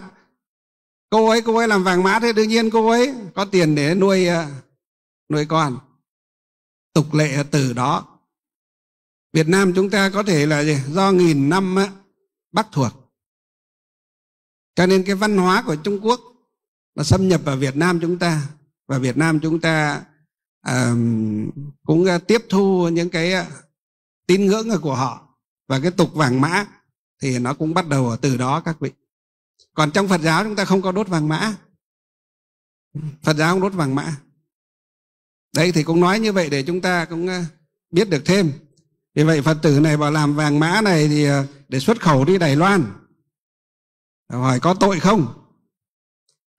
cô ấy cô ấy làm vàng mã thế đương nhiên cô ấy có tiền để nuôi ờ, nuôi con tục lệ từ đó Việt Nam chúng ta có thể là gì? do nghìn năm á, bắc thuộc cho nên cái văn hóa của trung quốc nó xâm nhập vào việt nam chúng ta và việt nam chúng ta à, cũng ờ, tiếp thu những cái ờ, tín ngưỡng của họ và cái tục vàng mã thì nó cũng bắt đầu ở từ đó các vị còn trong phật giáo chúng ta không có đốt vàng mã phật giáo không đốt vàng mã đấy thì cũng nói như vậy để chúng ta cũng ờ, biết được thêm vì vậy phật tử này bảo làm vàng mã này thì ờ, để xuất khẩu đi đài loan hỏi có tội không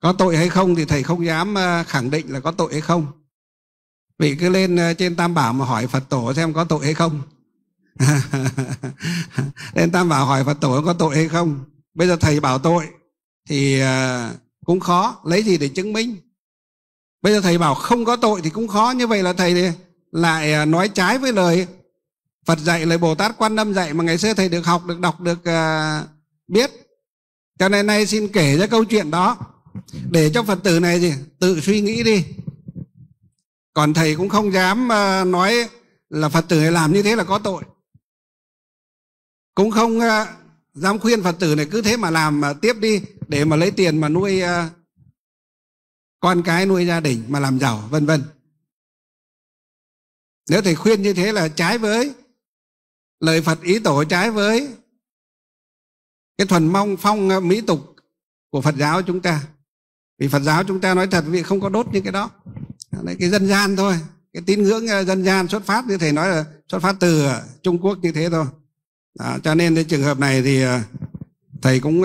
có tội hay không thì thầy không dám ờ, khẳng định là có tội hay không vì cứ lên ờ, trên tam bảo mà hỏi phật tổ xem có tội hay không lên tam bảo hỏi phật tổ có tội hay không bây giờ thầy bảo tội thì cũng khó lấy gì để chứng minh bây giờ thầy bảo không có tội thì cũng khó như vậy là thầy lại nói trái với lời Phật dạy lời Bồ Tát quan tâm dạy mà ngày xưa thầy được học, được đọc, được à, biết. Cho nên nay xin kể ra câu chuyện đó để cho Phật tử này gì tự suy nghĩ đi. Còn thầy cũng không dám uh, nói là Phật tử này làm như thế là có tội. Cũng không à, dám khuyên Phật tử này cứ thế mà làm mà tiếp đi để mà lấy tiền mà nuôi con cái nuôi gia đình mà làm giàu vân vân. Nếu thầy khuyên như thế là trái với lời Phật ý tổ trái với cái thuần mong phong ờ, mỹ tục của Phật giáo chúng ta vì Phật giáo chúng ta nói thật vì không có đốt những cái đó Đấy, cái dân gian thôi cái tín ngưỡng ờ, dân gian xuất phát như thầy nói là xuất phát từ ờ, Trung Quốc như thế thôi à, cho nên cái trường hợp này thì thầy cũng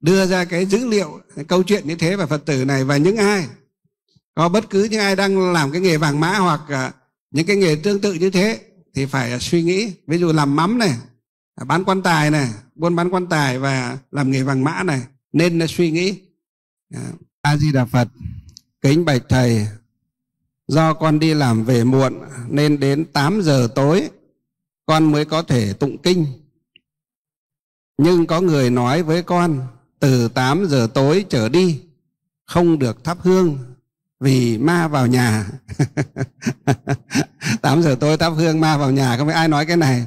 đưa ra cái dữ liệu cái câu chuyện như thế và Phật tử này và những ai có bất cứ những ai đang làm cái nghề vàng mã hoặc những cái nghề tương tự như thế thì phải suy nghĩ ví dụ làm mắm này bán quan tài này buôn bán quan tài và làm nghề vàng mã này nên là suy nghĩ dạ. a di đà phật kính bạch thầy do con đi làm về muộn nên đến 8 giờ tối con mới có thể tụng kinh nhưng có người nói với con từ 8 giờ tối trở đi không được thắp hương vì ma vào nhà 8 giờ tối thắp hương ma vào nhà không biết ai nói cái này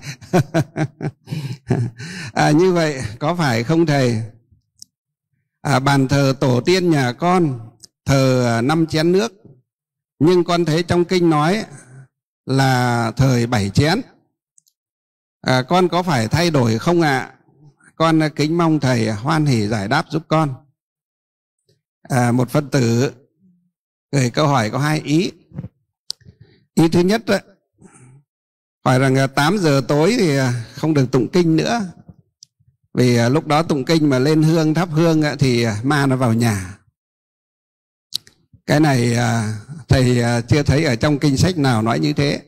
à, như vậy có phải không thầy à, bàn thờ tổ tiên nhà con thờ à, năm chén nước nhưng con thấy trong kinh nói là thời bảy chén à, con có phải thay đổi không ạ à? con kính mong thầy hoan hỉ giải đáp giúp con à, một phật tử gửi câu hỏi có hai ý ý thứ nhất đó, hỏi rằng 8 à, giờ tối thì à, không được tụng kinh nữa vì à, lúc đó tụng kinh mà lên hương thắp hương thì ma nó vào nhà cái này thầy chưa thấy ở trong kinh sách nào nói như thế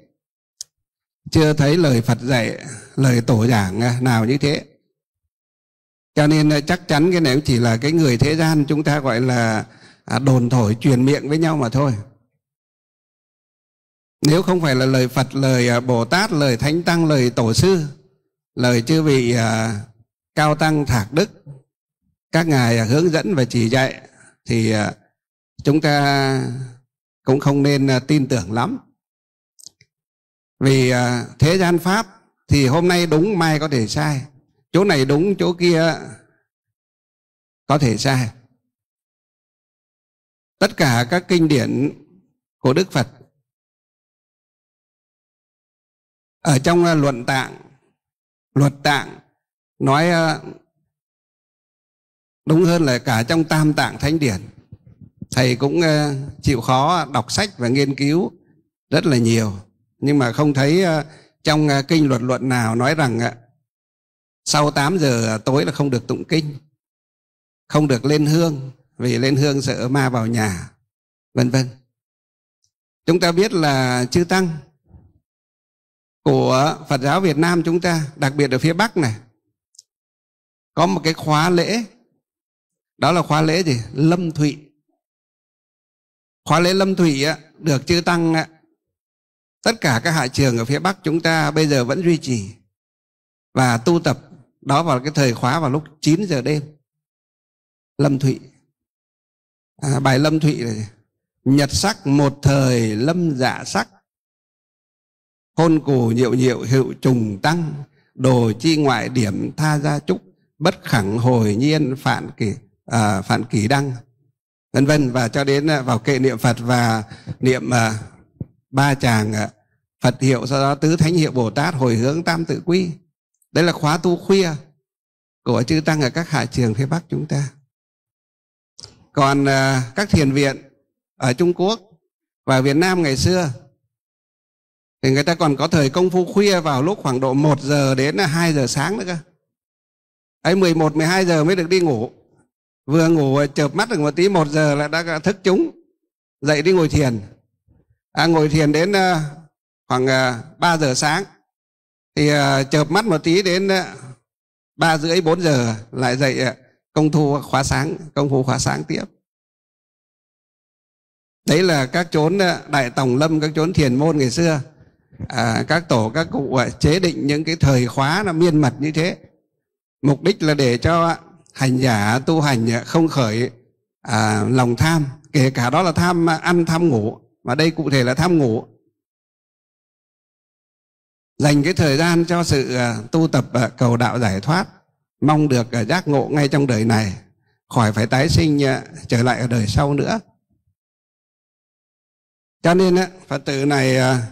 chưa thấy lời phật dạy lời tổ giảng nào như thế cho nên chắc chắn cái này cũng chỉ là cái người thế gian chúng ta gọi là à, đồn thổi truyền miệng với nhau mà thôi nếu không phải là lời phật lời à, bồ tát lời thánh tăng lời tổ sư lời chư vị à, cao tăng thạc đức các ngài à, hướng dẫn và chỉ dạy thì à, chúng ta cũng không nên à, tin tưởng lắm vì à, thế gian pháp thì hôm nay đúng mai có thể sai chỗ này đúng chỗ kia có thể sai tất cả các kinh điển của Đức Phật ở trong à, luận tạng luật tạng nói à, đúng hơn là cả trong tam tạng thánh điển thầy cũng à, chịu khó đọc sách và nghiên cứu rất là nhiều nhưng mà không thấy trong kinh luật luận nào nói rằng sau 8 giờ tối là không được tụng kinh không được lên hương vì lên hương sợ ma vào nhà vân vân chúng ta biết là chư tăng của phật giáo việt nam chúng ta đặc biệt ở phía bắc này có một cái khóa lễ đó là khóa lễ gì lâm thụy khóa lễ lâm thụy á, được chư tăng á, tất cả các hạ trường ở phía bắc chúng ta bây giờ vẫn duy trì và tu tập đó vào cái thời khóa vào lúc 9 giờ đêm lâm thụy à, bài lâm thụy này nhật sắc một thời lâm dạ sắc hôn cù nhiệu nhiệu hữu trùng tăng đồ chi ngoại điểm tha gia trúc bất khẳng hồi nhiên phản kỳ à, phản kỳ đăng vân vân và cho đến à, vào kệ niệm phật và niệm à, ba chàng à, phật hiệu sau đó tứ thánh hiệu bồ tát hồi hướng tam tự quy đây là khóa tu khuya của chư tăng ở các hạ trường phía bắc chúng ta còn à, các thiền viện ở Trung Quốc và Việt Nam ngày xưa thì người ta còn có thời công phu khuya vào lúc khoảng độ 1 giờ đến 2 à, giờ sáng nữa cơ. Ấy 11 12 giờ mới được đi ngủ. Vừa ngủ à, chợp mắt được một tí 1 giờ là đã thức chúng dậy đi ngồi thiền. À, ngồi thiền đến khoảng 3 giờ sáng thì chợp mắt một tí đến 3 rưỡi 4 giờ lại dậy công thu khóa sáng công phu khóa sáng tiếp đấy là các chốn ờ, đại tổng lâm các chốn thiền môn ngày xưa à, các tổ các cụ ờ, chế định những cái thời khóa là miên mật như thế mục đích là để cho hành giả tu hành ờ, không khởi à, lòng tham kể cả đó là tham ăn tham ngủ mà đây cụ thể là tham ngủ dành cái thời gian cho sự tu tập cầu đạo giải thoát mong được à, giác ngộ ngay trong đời này khỏi phải tái sinh à, trở lại ở đời sau nữa cho nên phật tử này à,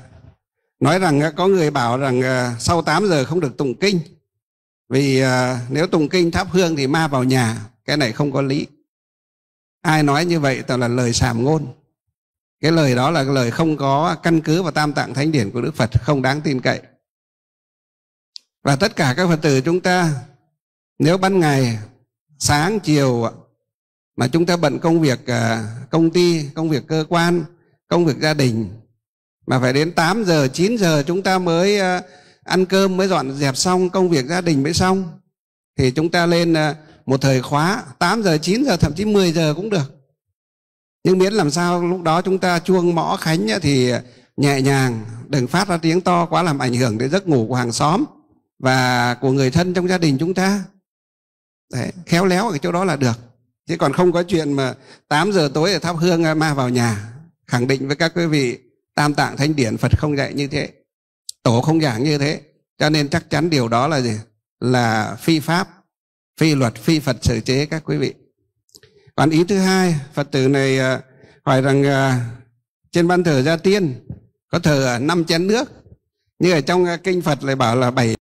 nói rằng có người bảo rằng sau 8 giờ không được tụng kinh vì nếu tụng kinh thắp hương thì ma vào nhà cái này không có lý ai nói như vậy toàn là lời sàm ngôn cái lời đó là lời không có căn cứ vào tam tạng thánh điển của đức phật không đáng tin cậy và tất cả các phật tử chúng ta nếu ban ngày sáng chiều mà chúng ta bận công việc à, công ty công việc cơ quan công việc gia đình mà phải đến 8 giờ 9 giờ chúng ta mới à, ăn cơm mới dọn dẹp xong công việc gia đình mới xong thì chúng ta lên à, một thời khóa 8 giờ 9 giờ thậm chí 10 giờ cũng được nhưng miễn làm sao lúc đó chúng ta chuông mõ khánh thì nhẹ nhàng đừng phát ra tiếng to quá làm ảnh hưởng đến giấc ngủ của hàng xóm và của người thân trong gia đình chúng ta Đấy, khéo léo ở chỗ đó là được chứ còn không có chuyện mà 8 giờ tối ở thắp hương ma vào nhà khẳng định với các quý vị tam tạng thánh điển phật không dạy như thế tổ không giảng như thế cho nên chắc chắn điều đó là gì là phi pháp phi luật phi phật xử chế các quý vị còn ý thứ hai phật tử này à, hỏi rằng à, trên ban thờ gia tiên có thờ năm chén nước như ở trong kinh phật lại bảo là bảy